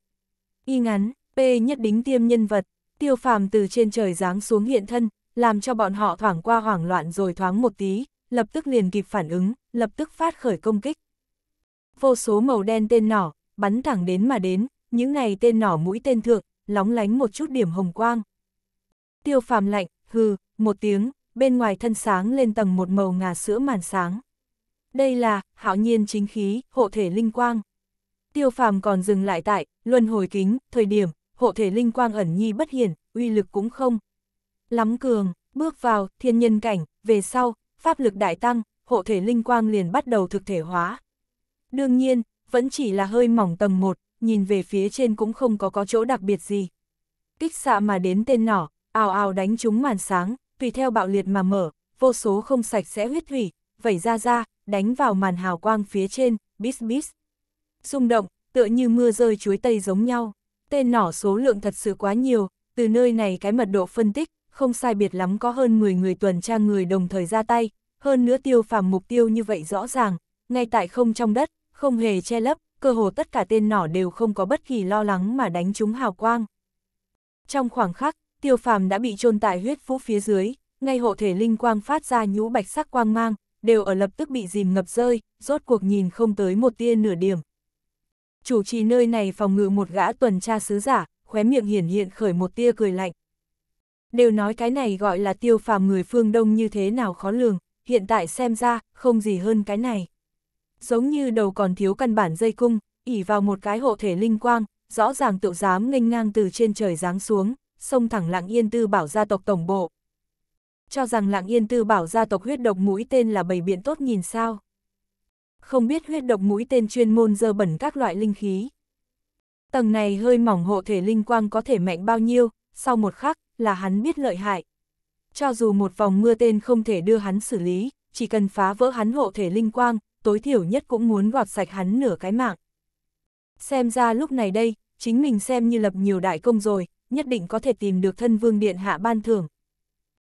Y ngắn, P nhất đính tiêm nhân vật, tiêu phàm từ trên trời giáng xuống hiện thân, làm cho bọn họ thoảng qua hoảng loạn rồi thoáng một tí, lập tức liền kịp phản ứng, lập tức phát khởi công kích. Vô số màu đen tên nỏ, bắn thẳng đến mà đến, những ngày tên nỏ mũi tên thượng, lóng lánh một chút điểm hồng quang. Tiêu phàm lạnh, hừ, một tiếng, bên ngoài thân sáng lên tầng một màu ngà sữa màn sáng. Đây là, hạo nhiên chính khí, hộ thể linh quang. Tiêu phàm còn dừng lại tại, luân hồi kính, thời điểm, hộ thể linh quang ẩn nhi bất hiển, uy lực cũng không. Lắm cường, bước vào, thiên nhân cảnh, về sau, pháp lực đại tăng, hộ thể linh quang liền bắt đầu thực thể hóa. Đương nhiên, vẫn chỉ là hơi mỏng tầng một nhìn về phía trên cũng không có có chỗ đặc biệt gì. Kích xạ mà đến tên nỏ, ào ào đánh trúng màn sáng, tùy theo bạo liệt mà mở, vô số không sạch sẽ huyết thủy, vẩy ra ra, đánh vào màn hào quang phía trên, bis bis. Xung động, tựa như mưa rơi chuối tây giống nhau. Tên nỏ số lượng thật sự quá nhiều, từ nơi này cái mật độ phân tích, không sai biệt lắm có hơn 10 người tuần tra người đồng thời ra tay, hơn nữa tiêu phàm mục tiêu như vậy rõ ràng, ngay tại không trong đất, không hề che lấp, cơ hồ tất cả tên nỏ đều không có bất kỳ lo lắng mà đánh chúng hào quang. Trong khoảng khắc, tiêu phàm đã bị chôn tại huyết vũ phía dưới, ngay hộ thể linh quang phát ra nhũ bạch sắc quang mang, đều ở lập tức bị dìm ngập rơi, rốt cuộc nhìn không tới một tia nửa điểm. Chủ trì nơi này phòng ngự một gã tuần tra sứ giả, khóe miệng hiển hiện khởi một tia cười lạnh. Đều nói cái này gọi là tiêu phàm người phương đông như thế nào khó lường, hiện tại xem ra, không gì hơn cái này. Giống như đầu còn thiếu căn bản dây cung, ỉ vào một cái hộ thể linh quang, rõ ràng tự dám nghênh ngang từ trên trời giáng xuống xông thẳng Lạng Yên Tư Bảo gia tộc tổng bộ. Cho rằng Lạng Yên Tư Bảo gia tộc huyết độc mũi tên là bầy biện tốt nhìn sao. Không biết huyết độc mũi tên chuyên môn dơ bẩn các loại linh khí. Tầng này hơi mỏng hộ thể linh quang có thể mạnh bao nhiêu, sau một khắc là hắn biết lợi hại. Cho dù một vòng mưa tên không thể đưa hắn xử lý, chỉ cần phá vỡ hắn hộ thể linh quang, tối thiểu nhất cũng muốn gọt sạch hắn nửa cái mạng. Xem ra lúc này đây, chính mình xem như lập nhiều đại công rồi, nhất định có thể tìm được thân vương điện hạ ban thưởng.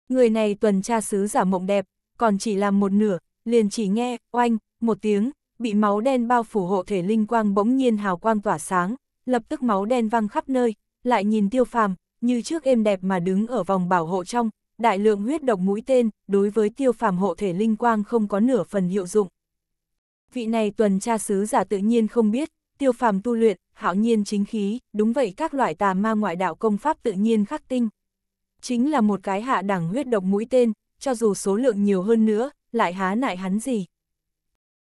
Người này tuần tra sứ giả mộng đẹp, còn chỉ làm một nửa, liền chỉ nghe, oanh, một tiếng, bị máu đen bao phủ hộ thể linh quang bỗng nhiên hào quang tỏa sáng, lập tức máu đen văng khắp nơi, lại nhìn tiêu phàm, như trước êm đẹp mà đứng ở vòng bảo hộ trong, đại lượng huyết độc mũi tên, đối với tiêu phàm hộ thể linh quang không có nửa phần hiệu dụng. Vị này tuần tra sứ giả tự nhiên không biết, tiêu phàm tu luyện, hạo nhiên chính khí, đúng vậy các loại tà ma ngoại đạo công pháp tự nhiên khắc tinh. Chính là một cái hạ đẳng huyết độc mũi tên, cho dù số lượng nhiều hơn nữa, lại há nại hắn gì.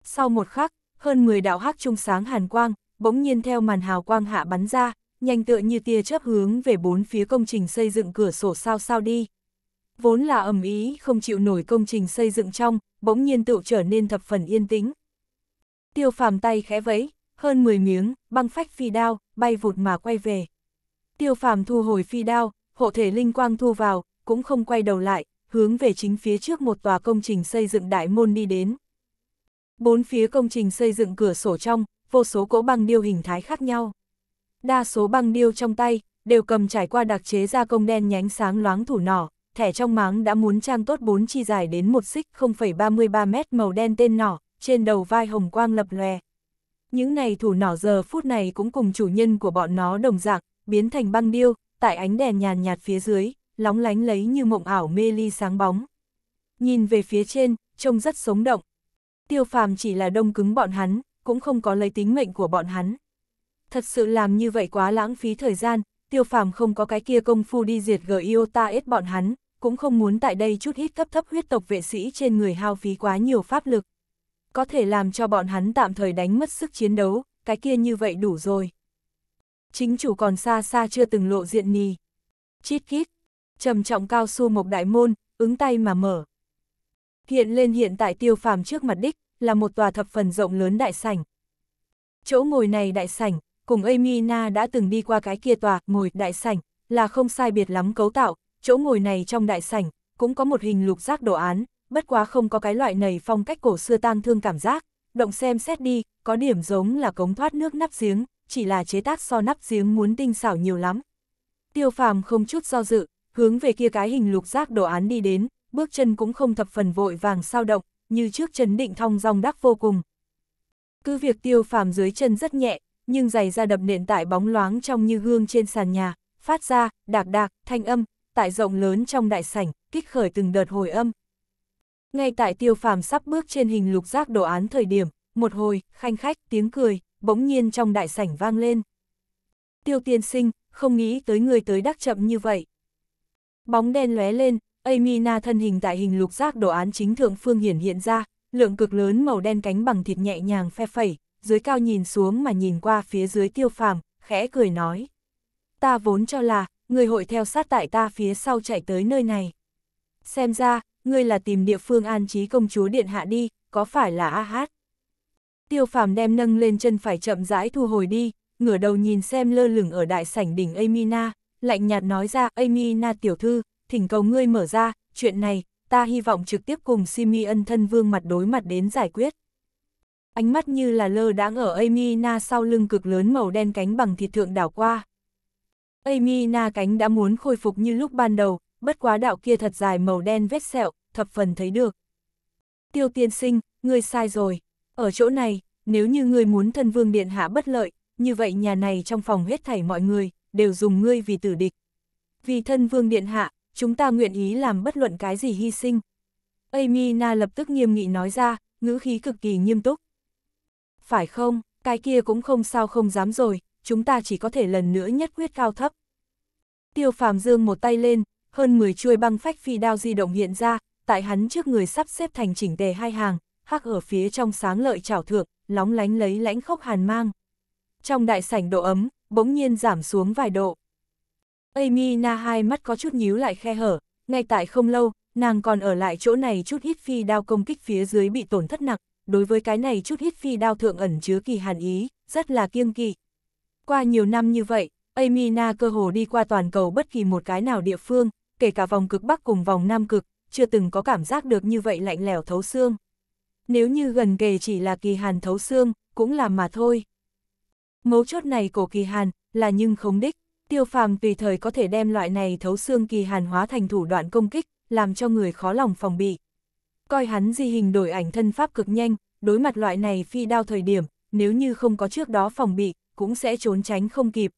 Sau một khắc, hơn 10 đạo hắc trung sáng hàn quang, bỗng nhiên theo màn hào quang hạ bắn ra, nhanh tựa như tia chớp hướng về bốn phía công trình xây dựng cửa sổ sao sao đi. Vốn là ẩm ý không chịu nổi công trình xây dựng trong, bỗng nhiên tựu trở nên thập phần yên tĩnh. Tiêu phàm tay khẽ vẫy, hơn 10 miếng, băng phách phi đao, bay vụt mà quay về. Tiêu phàm thu hồi phi đao, hộ thể linh quang thu vào, cũng không quay đầu lại, hướng về chính phía trước một tòa công trình xây dựng đại môn đi đến. Bốn phía công trình xây dựng cửa sổ trong, vô số cỗ băng điêu hình thái khác nhau. Đa số băng điêu trong tay, đều cầm trải qua đặc chế gia công đen nhánh sáng loáng thủ nỏ, thẻ trong máng đã muốn trang tốt bốn chi dài đến một xích 0,33 mét màu đen tên nỏ, trên đầu vai hồng quang lập lòe, những này thủ nỏ giờ phút này cũng cùng chủ nhân của bọn nó đồng dạng, biến thành băng điêu, tại ánh đèn nhàn nhạt phía dưới, lóng lánh lấy như mộng ảo mê ly sáng bóng. Nhìn về phía trên, trông rất sống động. Tiêu phàm chỉ là đông cứng bọn hắn, cũng không có lấy tính mệnh của bọn hắn. Thật sự làm như vậy quá lãng phí thời gian, tiêu phàm không có cái kia công phu đi diệt Giota ít bọn hắn, cũng không muốn tại đây chút ít cấp thấp huyết tộc vệ sĩ trên người hao phí quá nhiều pháp lực có thể làm cho bọn hắn tạm thời đánh mất sức chiến đấu, cái kia như vậy đủ rồi. Chính chủ còn xa xa chưa từng lộ diện nì. Chít kít, trầm trọng cao su mộc đại môn, ứng tay mà mở. Hiện lên hiện tại tiêu phàm trước mặt đích, là một tòa thập phần rộng lớn đại sảnh. Chỗ ngồi này đại sảnh, cùng Amina đã từng đi qua cái kia tòa, ngồi đại sảnh, là không sai biệt lắm cấu tạo, chỗ ngồi này trong đại sảnh, cũng có một hình lục giác đồ án, bất quá không có cái loại này phong cách cổ xưa tang thương cảm giác, động xem xét đi, có điểm giống là cống thoát nước nắp giếng, chỉ là chế tác so nắp giếng muốn tinh xảo nhiều lắm. Tiêu phàm không chút do dự, hướng về kia cái hình lục giác đồ án đi đến, bước chân cũng không thập phần vội vàng sao động, như trước chấn định thong rong đắc vô cùng. Cứ việc tiêu phàm dưới chân rất nhẹ, nhưng giày ra đập nện tại bóng loáng trong như gương trên sàn nhà, phát ra, đạc đạc, thanh âm, tại rộng lớn trong đại sảnh, kích khởi từng đợt hồi âm. Ngay tại tiêu phàm sắp bước trên hình lục giác đồ án thời điểm, một hồi, khanh khách, tiếng cười, bỗng nhiên trong đại sảnh vang lên. Tiêu tiên sinh, không nghĩ tới người tới đắc chậm như vậy. Bóng đen lóe lên, Amina thân hình tại hình lục giác đồ án chính thượng phương hiển hiện ra, lượng cực lớn màu đen cánh bằng thịt nhẹ nhàng phe phẩy, dưới cao nhìn xuống mà nhìn qua phía dưới tiêu phàm, khẽ cười nói. Ta vốn cho là, người hội theo sát tại ta phía sau chạy tới nơi này. Xem ra, ngươi là tìm địa phương an trí công chúa điện hạ đi, có phải là a hát? Tiêu phàm đem nâng lên chân phải chậm rãi thu hồi đi, ngửa đầu nhìn xem lơ lửng ở đại sảnh đỉnh Amina, lạnh nhạt nói ra Amina tiểu thư, thỉnh cầu ngươi mở ra, chuyện này, ta hy vọng trực tiếp cùng Simi ân thân vương mặt đối mặt đến giải quyết. Ánh mắt như là lơ đãng ở Amina sau lưng cực lớn màu đen cánh bằng thịt thượng đảo qua. Amina cánh đã muốn khôi phục như lúc ban đầu, bất quá đạo kia thật dài màu đen vết sẹo, thập phần thấy được. Tiêu tiên sinh, ngươi sai rồi. Ở chỗ này, nếu như ngươi muốn thân vương điện hạ bất lợi, như vậy nhà này trong phòng huyết thảy mọi người, đều dùng ngươi vì tử địch. Vì thân vương điện hạ, chúng ta nguyện ý làm bất luận cái gì hy sinh. Amy Na lập tức nghiêm nghị nói ra, ngữ khí cực kỳ nghiêm túc. Phải không, cái kia cũng không sao không dám rồi, chúng ta chỉ có thể lần nữa nhất quyết cao thấp. Tiêu phàm dương một tay lên, hơn 10 chuôi băng phách phi đao di động hiện ra, tại hắn trước người sắp xếp thành chỉnh tề hai hàng, hắc ở phía trong sáng lợi trảo thượng, lóng lánh lấy lãnh khốc hàn mang. Trong đại sảnh độ ấm, bỗng nhiên giảm xuống vài độ. Amy Na hai mắt có chút nhíu lại khe hở, ngay tại không lâu, nàng còn ở lại chỗ này chút hít phi đao công kích phía dưới bị tổn thất nặng, đối với cái này chút hít phi đao thượng ẩn chứa kỳ hàn ý, rất là kiêng kỵ. Qua nhiều năm như vậy, Amy Na cơ hồ đi qua toàn cầu bất kỳ một cái nào địa phương, kể cả vòng cực Bắc cùng vòng Nam cực, chưa từng có cảm giác được như vậy lạnh lẽo thấu xương. Nếu như gần kề chỉ là kỳ hàn thấu xương, cũng làm mà thôi. Mấu chốt này của kỳ hàn là nhưng không đích, tiêu phàm tùy thời có thể đem loại này thấu xương kỳ hàn hóa thành thủ đoạn công kích, làm cho người khó lòng phòng bị. Coi hắn di hình đổi ảnh thân pháp cực nhanh, đối mặt loại này phi đao thời điểm, nếu như không có trước đó phòng bị, cũng sẽ trốn tránh không kịp.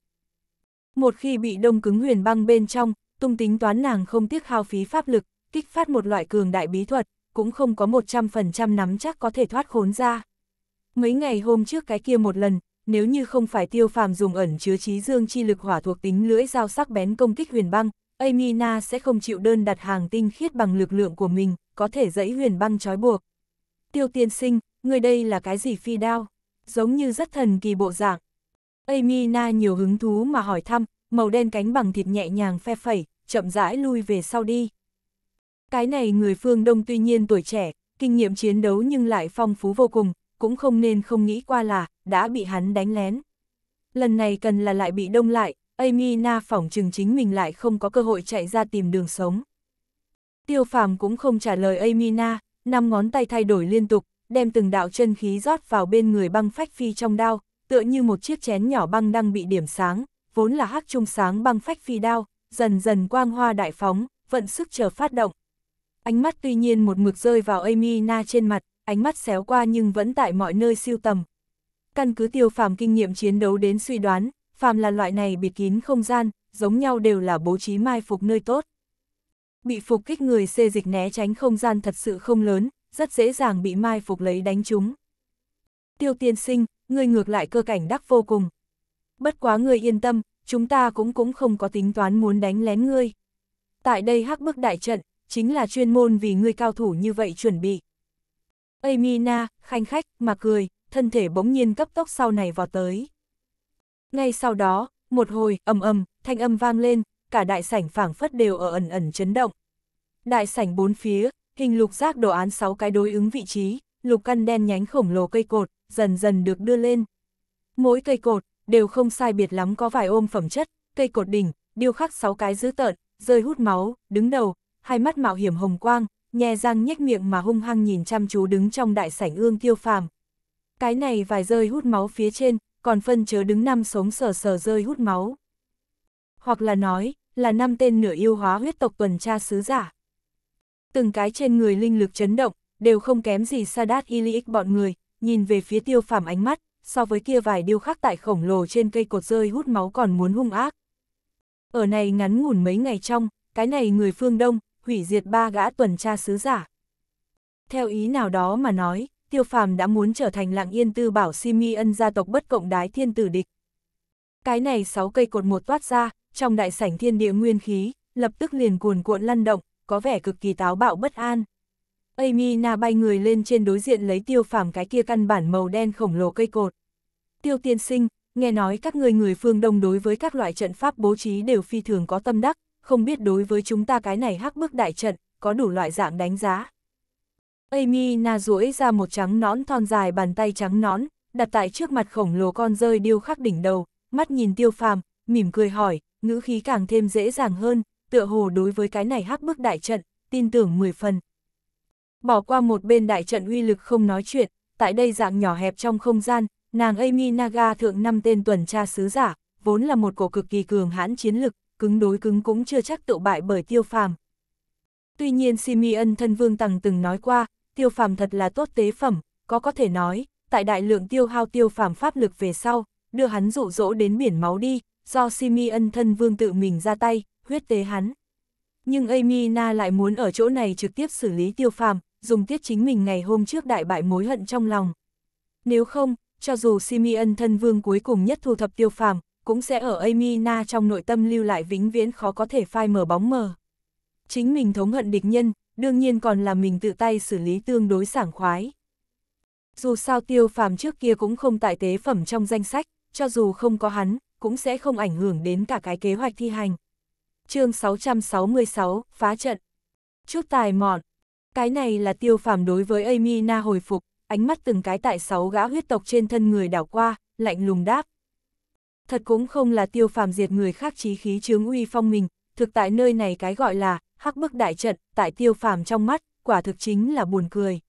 Một khi bị đông cứng huyền băng bên trong, Tung tính toán nàng không tiếc hao phí pháp lực, kích phát một loại cường đại bí thuật, cũng không có 100% nắm chắc có thể thoát khốn ra. Mấy ngày hôm trước cái kia một lần, nếu như không phải tiêu phàm dùng ẩn chứa trí dương chi lực hỏa thuộc tính lưỡi dao sắc bén công kích huyền băng, Amina sẽ không chịu đơn đặt hàng tinh khiết bằng lực lượng của mình, có thể dẫy huyền băng trói buộc. Tiêu tiên sinh, người đây là cái gì phi đao? Giống như rất thần kỳ bộ dạng. Amina nhiều hứng thú mà hỏi thăm, màu đen cánh bằng thịt nhẹ nhàng phe phẩy, chậm rãi lui về sau đi. Cái này người phương Đông tuy nhiên tuổi trẻ, kinh nghiệm chiến đấu nhưng lại phong phú vô cùng, cũng không nên không nghĩ qua là đã bị hắn đánh lén. Lần này cần là lại bị đông lại, Amy Na phỏng chừng chính mình lại không có cơ hội chạy ra tìm đường sống. Tiêu phàm cũng không trả lời Amy Na, năm ngón tay thay đổi liên tục, đem từng đạo chân khí rót vào bên người băng phách phi trong đao, tựa như một chiếc chén nhỏ băng đang bị điểm sáng, vốn là hắc trung sáng băng phách phi đao, dần dần quang hoa đại phóng, vận sức chờ phát động. Ánh mắt tuy nhiên một mực rơi vào Amy Na trên mặt, ánh mắt xéo qua nhưng vẫn tại mọi nơi siêu tầm. Căn cứ tiêu phàm kinh nghiệm chiến đấu đến suy đoán, phàm là loại này bịt kín không gian, giống nhau đều là bố trí mai phục nơi tốt. Bị phục kích người xê dịch né tránh không gian thật sự không lớn, rất dễ dàng bị mai phục lấy đánh chúng. Tiêu tiên sinh, người ngược lại cơ cảnh đắc vô cùng. Bất quá người yên tâm, chúng ta cũng cũng không có tính toán muốn đánh lén ngươi. Tại đây hắc bức đại trận, chính là chuyên môn vì ngươi cao thủ như vậy chuẩn bị. Amina, khanh khách, mà cười, thân thể bỗng nhiên cấp tốc sau này vào tới. Ngay sau đó, một hồi, ầm ầm, thanh âm vang lên, cả đại sảnh phảng phất đều ở ẩn ẩn chấn động. Đại sảnh bốn phía, hình lục giác đồ án sáu cái đối ứng vị trí, lục căn đen nhánh khổng lồ cây cột, dần dần được đưa lên. Mỗi cây cột, đều không sai biệt lắm có vài ôm phẩm chất, cây cột đỉnh, điêu khắc sáu cái dữ tợn, rơi hút máu, đứng đầu, hai mắt mạo hiểm hồng quang, nhè răng nhếch miệng mà hung hăng nhìn chăm chú đứng trong đại sảnh ương tiêu phàm. Cái này vài rơi hút máu phía trên, còn phân chớ đứng năm sống sờ sờ rơi hút máu. Hoặc là nói, là năm tên nửa yêu hóa huyết tộc tuần tra sứ giả. Từng cái trên người linh lực chấn động, đều không kém gì Sadat Ilyich bọn người, nhìn về phía tiêu phàm ánh mắt, so với kia vài điêu khắc tại khổng lồ trên cây cột rơi hút máu còn muốn hung ác. Ở này ngắn ngủn mấy ngày trong, cái này người phương Đông, hủy diệt ba gã tuần tra sứ giả. Theo ý nào đó mà nói, tiêu phàm đã muốn trở thành lạng yên tư bảo Simi ân gia tộc bất cộng đái thiên tử địch. Cái này sáu cây cột một toát ra, trong đại sảnh thiên địa nguyên khí, lập tức liền cuồn cuộn lăn động, có vẻ cực kỳ táo bạo bất an. Amy Na bay người lên trên đối diện lấy tiêu phàm cái kia căn bản màu đen khổng lồ cây cột. Tiêu tiên sinh, nghe nói các người người phương đông đối với các loại trận pháp bố trí đều phi thường có tâm đắc, không biết đối với chúng ta cái này hắc bước đại trận, có đủ loại dạng đánh giá. Amy Na duỗi ra một trắng nón thon dài bàn tay trắng nón, đặt tại trước mặt khổng lồ con rơi điêu khắc đỉnh đầu, mắt nhìn tiêu phàm, mỉm cười hỏi, ngữ khí càng thêm dễ dàng hơn, tựa hồ đối với cái này hắc bước đại trận, tin tưởng 10 phần, Bỏ qua một bên đại trận uy lực không nói chuyện, tại đây dạng nhỏ hẹp trong không gian, nàng Amy Naga thượng năm tên tuần tra sứ giả, vốn là một cổ cực kỳ cường hãn chiến lực, cứng đối cứng cũng chưa chắc tự bại bởi tiêu phàm. Tuy nhiên Simeon thân vương tầng từng nói qua, tiêu phàm thật là tốt tế phẩm, có có thể nói, tại đại lượng tiêu hao tiêu phàm pháp lực về sau, đưa hắn dụ dỗ đến biển máu đi, do Simeon thân vương tự mình ra tay, huyết tế hắn. Nhưng Amina lại muốn ở chỗ này trực tiếp xử lý tiêu phàm, dùng tiết chính mình ngày hôm trước đại bại mối hận trong lòng. Nếu không, cho dù Simeon thân vương cuối cùng nhất thu thập tiêu phàm, cũng sẽ ở Amina trong nội tâm lưu lại vĩnh viễn khó có thể phai mở bóng mờ. Chính mình thống hận địch nhân, đương nhiên còn là mình tự tay xử lý tương đối sảng khoái. Dù sao tiêu phàm trước kia cũng không tại tế phẩm trong danh sách, cho dù không có hắn, cũng sẽ không ảnh hưởng đến cả cái kế hoạch thi hành. chương 666, phá trận. Chút tài mọn, cái này là tiêu phàm đối với Amy Na hồi phục, ánh mắt từng cái tại sáu gã huyết tộc trên thân người đảo qua, lạnh lùng đáp. Thật cũng không là tiêu phàm diệt người khác chí khí chướng uy phong mình, thực tại nơi này cái gọi là hắc bức đại trận, tại tiêu phàm trong mắt, quả thực chính là buồn cười.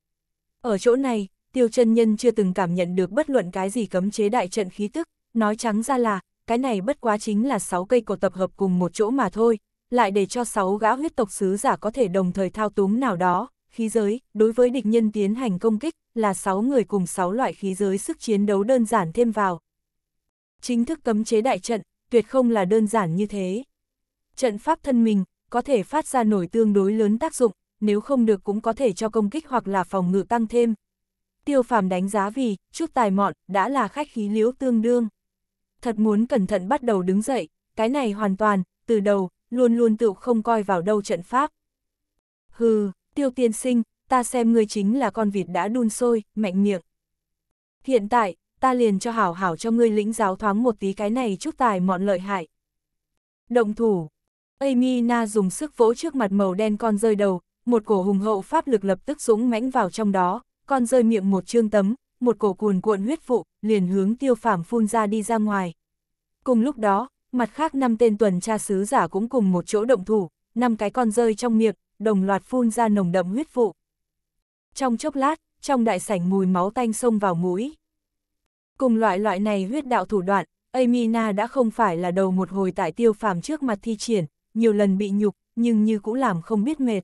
Ở chỗ này, tiêu chân nhân chưa từng cảm nhận được bất luận cái gì cấm chế đại trận khí tức, nói trắng ra là, cái này bất quá chính là sáu cây cột tập hợp cùng một chỗ mà thôi, lại để cho sáu gã huyết tộc sứ giả có thể đồng thời thao túng nào đó, khí giới, đối với địch nhân tiến hành công kích, là sáu người cùng sáu loại khí giới sức chiến đấu đơn giản thêm vào. Chính thức cấm chế đại trận, tuyệt không là đơn giản như thế. Trận pháp thân mình, có thể phát ra nổi tương đối lớn tác dụng, nếu không được cũng có thể cho công kích hoặc là phòng ngự tăng thêm. Tiêu phàm đánh giá vì, chút tài mọn, đã là khách khí liễu tương đương. Thật muốn cẩn thận bắt đầu đứng dậy, cái này hoàn toàn, từ đầu, luôn luôn tự không coi vào đâu trận pháp. Hừ, tiêu tiên sinh, ta xem ngươi chính là con vịt đã đun sôi, mạnh miệng. Hiện tại, ta liền cho hảo hảo cho ngươi lĩnh giáo thoáng một tí cái này chút tài mọn lợi hại. Động thủ, na dùng sức vỗ trước mặt màu đen con rơi đầu, một cổ hùng hậu pháp lực lập tức dũng mãnh vào trong đó, con rơi miệng một trương tấm, một cổ cuồn cuộn huyết vụ, liền hướng tiêu phảm phun ra đi ra ngoài. Cùng lúc đó, mặt khác năm tên tuần tra sứ giả cũng cùng một chỗ động thủ, năm cái con rơi trong miệng, đồng loạt phun ra nồng đậm huyết vụ. Trong chốc lát, trong đại sảnh mùi máu tanh xông vào mũi. Cùng loại loại này huyết đạo thủ đoạn, Amina đã không phải là đầu một hồi tại tiêu phàm trước mặt thi triển, nhiều lần bị nhục, nhưng như cũng làm không biết mệt.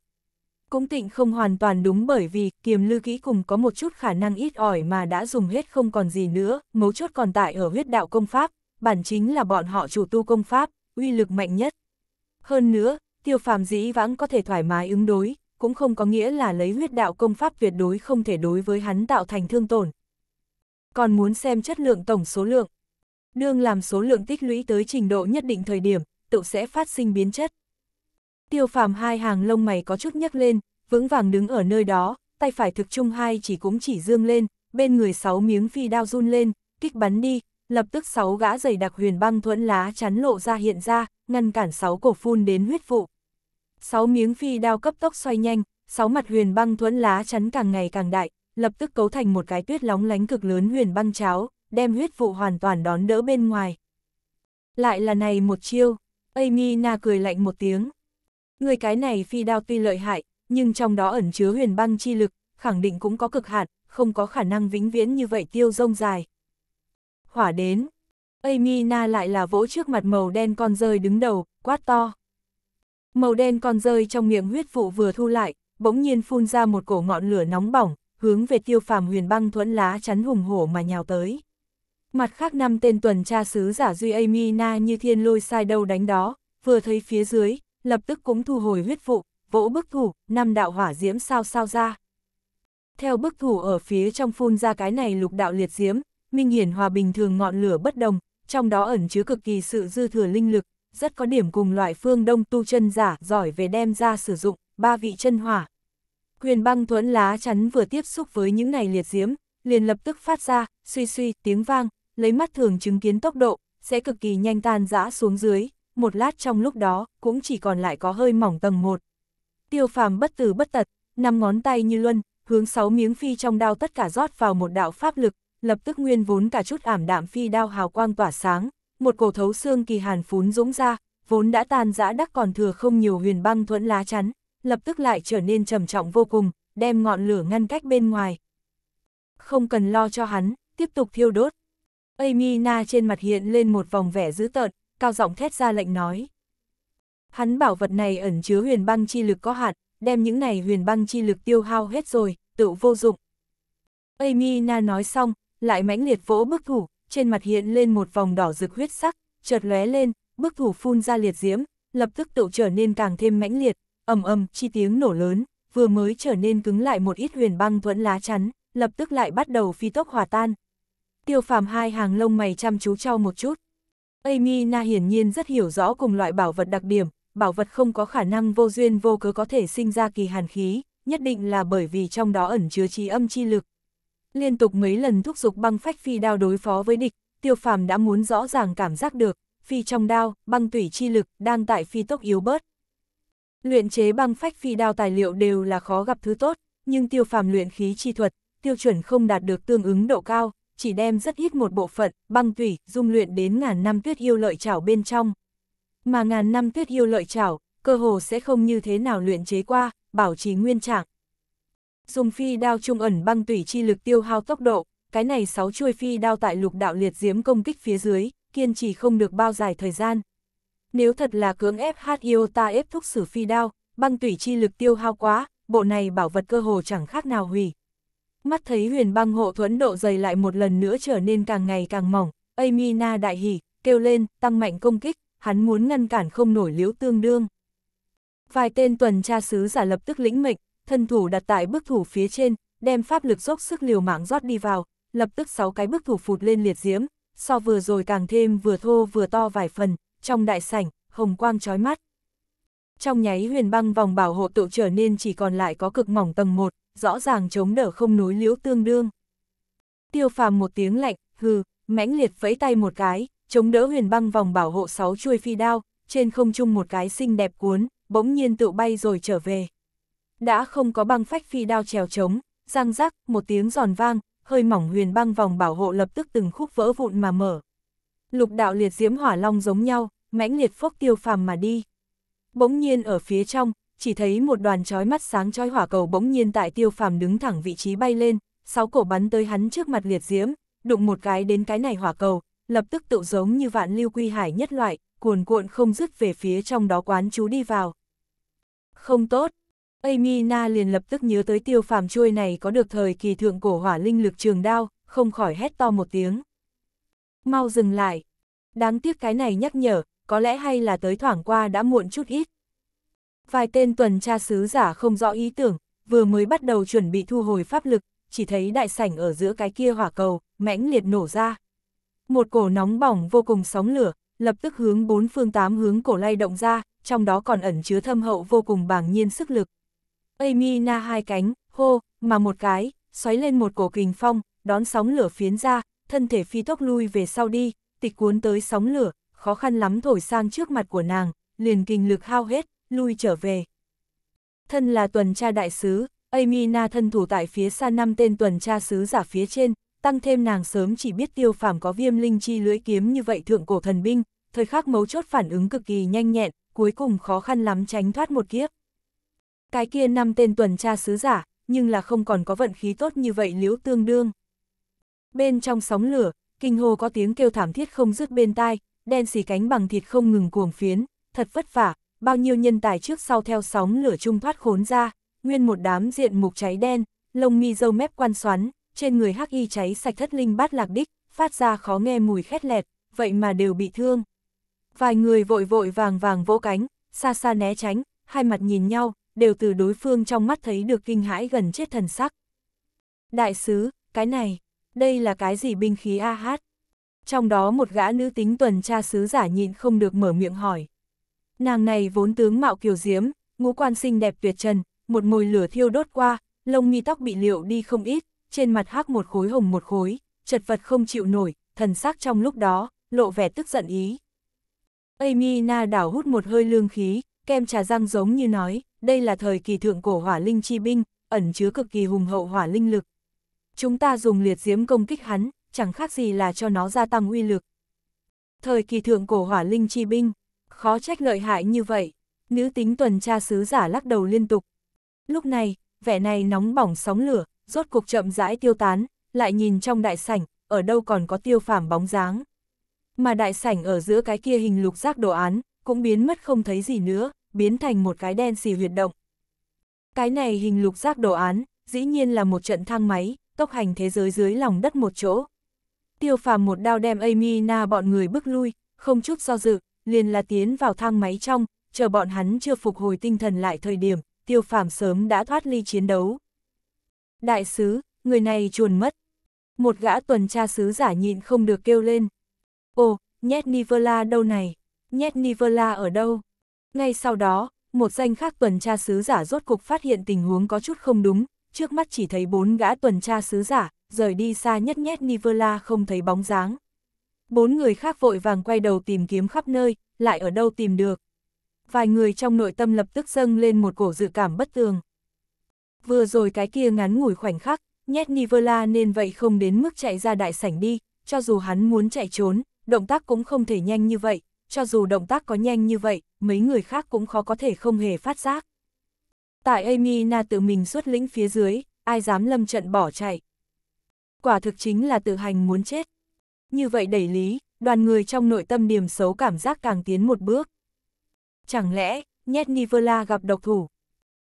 Cũng tịnh không hoàn toàn đúng bởi vì kiềm lư kỹ cùng có một chút khả năng ít ỏi mà đã dùng hết không còn gì nữa, mấu chốt còn tại ở huyết đạo công pháp, bản chính là bọn họ chủ tu công pháp, uy lực mạnh nhất. Hơn nữa, tiêu phàm dĩ vãng có thể thoải mái ứng đối, cũng không có nghĩa là lấy huyết đạo công pháp tuyệt đối không thể đối với hắn tạo thành thương tổn. Còn muốn xem chất lượng tổng số lượng. Đương làm số lượng tích lũy tới trình độ nhất định thời điểm, tự sẽ phát sinh biến chất. Tiêu phàm hai hàng lông mày có chút nhấc lên, vững vàng đứng ở nơi đó, tay phải thực chung hai chỉ cũng chỉ dương lên, bên người sáu miếng phi đao run lên, kích bắn đi, lập tức sáu gã dày đặc huyền băng thuẫn lá chắn lộ ra hiện ra, ngăn cản sáu cổ phun đến huyết vụ. Sáu miếng phi đao cấp tốc xoay nhanh, sáu mặt huyền băng thuẫn lá chắn càng ngày càng đại, lập tức cấu thành một cái tuyết lóng lánh cực lớn huyền băng cháo, đem huyết vụ hoàn toàn đón đỡ bên ngoài. Lại là này một chiêu, Amy Na cười lạnh một tiếng. Người cái này phi đao tuy lợi hại, nhưng trong đó ẩn chứa huyền băng chi lực, khẳng định cũng có cực hạn, không có khả năng vĩnh viễn như vậy tiêu rông dài, hỏa đến. Amina lại là vỗ trước mặt màu đen con rơi đứng đầu, quát to. Màu đen con rơi trong miệng huyết vụ vừa thu lại, bỗng nhiên phun ra một cổ ngọn lửa nóng bỏng, hướng về tiêu phàm huyền băng thuẫn lá chắn hùng hổ mà nhào tới. Mặt khác năm tên tuần tra sứ giả Duy Amina như thiên lôi sai đâu đánh đó, vừa thấy phía dưới, lập tức cũng thu hồi huyết vụ, vỗ bức thủ, năm đạo hỏa diễm sao sao ra. Theo bức thủ ở phía trong phun ra cái này lục đạo liệt diễm, Minh Hiển Hòa bình thường ngọn lửa bất đồng, trong đó ẩn chứa cực kỳ sự dư thừa linh lực, rất có điểm cùng loại phương đông tu chân giả giỏi về đem ra sử dụng, ba vị chân hỏa. quyền băng thuẫn lá chắn vừa tiếp xúc với những này liệt diễm, liền lập tức phát ra, suy suy, tiếng vang, lấy mắt thường chứng kiến tốc độ, sẽ cực kỳ nhanh tan rã xuống dưới, một lát trong lúc đó, cũng chỉ còn lại có hơi mỏng tầng một. Tiêu phàm bất tử bất tật, năm ngón tay như luân, hướng sáu miếng phi trong đao tất cả rót vào một đạo pháp lực, lập tức nguyên vốn cả chút ảm đạm phi đao hào quang tỏa sáng, một cổ thấu xương kỳ hàn phún dũng ra, vốn đã tan rã đắc còn thừa không nhiều huyền băng thuẫn lá chắn, lập tức lại trở nên trầm trọng vô cùng, đem ngọn lửa ngăn cách bên ngoài. Không cần lo cho hắn, tiếp tục thiêu đốt. Amina trên mặt hiện lên một vòng vẻ dữ tợn, cao giọng thét ra lệnh nói. Hắn bảo vật này ẩn chứa huyền băng chi lực có hạn, đem những này huyền băng chi lực tiêu hao hết rồi, tự vô dụng. Amina nói xong, lại mãnh liệt vỗ bức thủ, trên mặt hiện lên một vòng đỏ rực huyết sắc, chợt lóe lên, bức thủ phun ra liệt diễm, lập tức tựu trở nên càng thêm mãnh liệt, ầm ầm chi tiếng nổ lớn, vừa mới trở nên cứng lại một ít huyền băng thuẫn lá chắn, lập tức lại bắt đầu phi tốc hòa tan. Tiêu phàm hai hàng lông mày chăm chú trao một chút. Amy Na hiển nhiên rất hiểu rõ cùng loại bảo vật đặc điểm, bảo vật không có khả năng vô duyên vô cớ có thể sinh ra kỳ hàn khí, nhất định là bởi vì trong đó ẩn chứa chi âm chi lực, Liên tục mấy lần thúc giục băng phách phi đao đối phó với địch, tiêu phàm đã muốn rõ ràng cảm giác được, phi trong đao, băng tủy chi lực đang tại phi tốc yếu bớt. Luyện chế băng phách phi đao tài liệu đều là khó gặp thứ tốt, nhưng tiêu phàm luyện khí chi thuật, tiêu chuẩn không đạt được tương ứng độ cao, chỉ đem rất ít một bộ phận, băng tủy, dung luyện đến ngàn năm tuyết yêu lợi chảo bên trong. Mà ngàn năm tuyết yêu lợi chảo, cơ hồ sẽ không như thế nào luyện chế qua, bảo trì nguyên trạng, dùng phi đao trung ẩn băng tủy chi lực tiêu hao tốc độ, cái này sáu chuôi phi đao tại lục đạo liệt diếm công kích phía dưới, kiên trì không được bao dài thời gian. Nếu thật là cưỡng ép yêu ta ép thúc sử phi đao, băng tủy chi lực tiêu hao quá, bộ này bảo vật cơ hồ chẳng khác nào hủy. Mắt thấy huyền băng hộ thuẫn độ dày lại một lần nữa trở nên càng ngày càng mỏng, Amina đại hỉ, kêu lên, tăng mạnh công kích, hắn muốn ngăn cản không nổi liễu tương đương. Vài tên tuần tra sứ giả lập tức lĩnh mệnh, thân thủ đặt tại bức thủ phía trên, đem pháp lực dốc sức liều mạng rót đi vào, lập tức sáu cái bức thủ phụt lên liệt diễm, so vừa rồi càng thêm vừa thô vừa to vài phần, trong đại sảnh, hồng quang chói mắt. Trong nháy huyền băng vòng bảo hộ tụ trở nên chỉ còn lại có cực mỏng tầng 1, rõ ràng chống đỡ không núi liễu tương đương. Tiêu phàm một tiếng lạnh, hừ, mãnh liệt vẫy tay một cái, chống đỡ huyền băng vòng bảo hộ sáu chuôi phi đao, trên không trung một cái xinh đẹp cuốn, bỗng nhiên tự bay rồi trở về đã không có băng phách phi đao trèo trống, răng rắc, một tiếng giòn vang, hơi mỏng huyền băng vòng bảo hộ lập tức từng khúc vỡ vụn mà mở. Lục đạo liệt diễm hỏa long giống nhau, mãnh liệt phốc tiêu phàm mà đi. Bỗng nhiên ở phía trong, chỉ thấy một đoàn chói mắt sáng chói hỏa cầu bỗng nhiên tại tiêu phàm đứng thẳng vị trí bay lên, sáu cổ bắn tới hắn trước mặt liệt diễm, đụng một cái đến cái này hỏa cầu, lập tức tự giống như vạn lưu quy hải nhất loại, cuồn cuộn không dứt về phía trong đó quán chú đi vào. Không tốt, Amina liền lập tức nhớ tới tiêu phàm chuôi này có được thời kỳ thượng cổ hỏa linh lực trường đao, không khỏi hét to một tiếng. Mau dừng lại. Đáng tiếc cái này nhắc nhở, có lẽ hay là tới thoảng qua đã muộn chút ít. Vài tên tuần tra sứ giả không rõ ý tưởng, vừa mới bắt đầu chuẩn bị thu hồi pháp lực, chỉ thấy đại sảnh ở giữa cái kia hỏa cầu, mãnh liệt nổ ra. Một cổ nóng bỏng vô cùng sóng lửa, lập tức hướng bốn phương tám hướng cổ lay động ra, trong đó còn ẩn chứa thâm hậu vô cùng bàng nhiên sức lực. Amina hai cánh, hô, mà một cái, xoáy lên một cổ kình phong, đón sóng lửa phiến ra, thân thể phi tốc lui về sau đi, tịch cuốn tới sóng lửa, khó khăn lắm thổi sang trước mặt của nàng, liền kinh lực hao hết, lui trở về. Thân là tuần tra đại sứ, Amina thân thủ tại phía xa năm tên tuần tra sứ giả phía trên, tăng thêm nàng sớm chỉ biết tiêu phàm có viêm linh chi lưỡi kiếm như vậy thượng cổ thần binh, thời khắc mấu chốt phản ứng cực kỳ nhanh nhẹn, cuối cùng khó khăn lắm tránh thoát một kiếp cái kia năm tên tuần tra sứ giả, nhưng là không còn có vận khí tốt như vậy liễu tương đương. Bên trong sóng lửa, kinh hồ có tiếng kêu thảm thiết không dứt bên tai, đen xì cánh bằng thịt không ngừng cuồng phiến, thật vất vả, bao nhiêu nhân tài trước sau theo sóng lửa trung thoát khốn ra, nguyên một đám diện mục cháy đen, lông mi dâu mép quan xoắn, trên người hắc y cháy sạch thất linh bát lạc đích, phát ra khó nghe mùi khét lẹt, vậy mà đều bị thương. Vài người vội vội vàng vàng vỗ cánh, xa xa né tránh, hai mặt nhìn nhau, đều từ đối phương trong mắt thấy được kinh hãi gần chết thần sắc. Đại sứ, cái này, đây là cái gì binh khí ah Trong đó một gã nữ tính tuần tra sứ giả nhịn không được mở miệng hỏi. Nàng này vốn tướng mạo kiều diễm, ngũ quan xinh đẹp tuyệt trần, một mồi lửa thiêu đốt qua, lông mi tóc bị liệu đi không ít, trên mặt hắc một khối hồng một khối, chật vật không chịu nổi, thần sắc trong lúc đó, lộ vẻ tức giận ý. Amy Na đảo hút một hơi lương khí, kem trà răng giống như nói, đây là thời kỳ thượng cổ hỏa linh chi binh, ẩn chứa cực kỳ hùng hậu hỏa linh lực. Chúng ta dùng liệt diễm công kích hắn, chẳng khác gì là cho nó gia tăng uy lực. Thời kỳ thượng cổ hỏa linh chi binh, khó trách lợi hại như vậy, nữ tính tuần tra sứ giả lắc đầu liên tục. Lúc này, vẻ này nóng bỏng sóng lửa, rốt cuộc chậm rãi tiêu tán, lại nhìn trong đại sảnh, ở đâu còn có tiêu phàm bóng dáng. Mà đại sảnh ở giữa cái kia hình lục giác đồ án, cũng biến mất không thấy gì nữa biến thành một cái đen xì huyệt động. Cái này hình lục giác đồ án, dĩ nhiên là một trận thang máy, tốc hành thế giới dưới lòng đất một chỗ. Tiêu phàm một đao đem Amy Na bọn người bước lui, không chút do dự, liền là tiến vào thang máy trong, chờ bọn hắn chưa phục hồi tinh thần lại thời điểm, tiêu phàm sớm đã thoát ly chiến đấu. Đại sứ, người này chuồn mất. Một gã tuần tra sứ giả nhịn không được kêu lên. Ồ, Nhét nivola đâu này? Nhét nivola ở đâu? Ngay sau đó, một danh khác tuần tra sứ giả rốt cục phát hiện tình huống có chút không đúng, trước mắt chỉ thấy bốn gã tuần tra sứ giả, rời đi xa nhất nhét Nivola không thấy bóng dáng. Bốn người khác vội vàng quay đầu tìm kiếm khắp nơi, lại ở đâu tìm được. Vài người trong nội tâm lập tức dâng lên một cổ dự cảm bất tường. Vừa rồi cái kia ngắn ngủi khoảnh khắc, nhét Nivola nên vậy không đến mức chạy ra đại sảnh đi, cho dù hắn muốn chạy trốn, động tác cũng không thể nhanh như vậy, cho dù động tác có nhanh như vậy, mấy người khác cũng khó có thể không hề phát giác. Tại Amina tự mình xuất lĩnh phía dưới, ai dám lâm trận bỏ chạy. Quả thực chính là tự hành muốn chết. Như vậy đẩy lý, đoàn người trong nội tâm điểm xấu cảm giác càng tiến một bước. Chẳng lẽ, Nivola gặp độc thủ?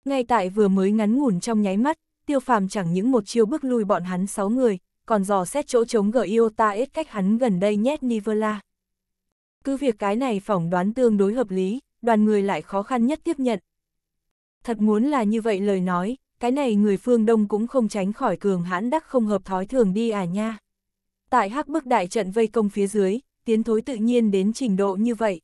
Ngay tại vừa mới ngắn ngủn trong nháy mắt, tiêu phàm chẳng những một chiêu bước lui bọn hắn sáu người, còn dò xét chỗ chống gờ Iota ít cách hắn gần đây Nivola. Cứ việc cái này phỏng đoán tương đối hợp lý, đoàn người lại khó khăn nhất tiếp nhận. Thật muốn là như vậy lời nói, cái này người phương Đông cũng không tránh khỏi cường hãn đắc không hợp thói thường đi à nha. Tại hắc bức đại trận vây công phía dưới, tiến thối tự nhiên đến trình độ như vậy.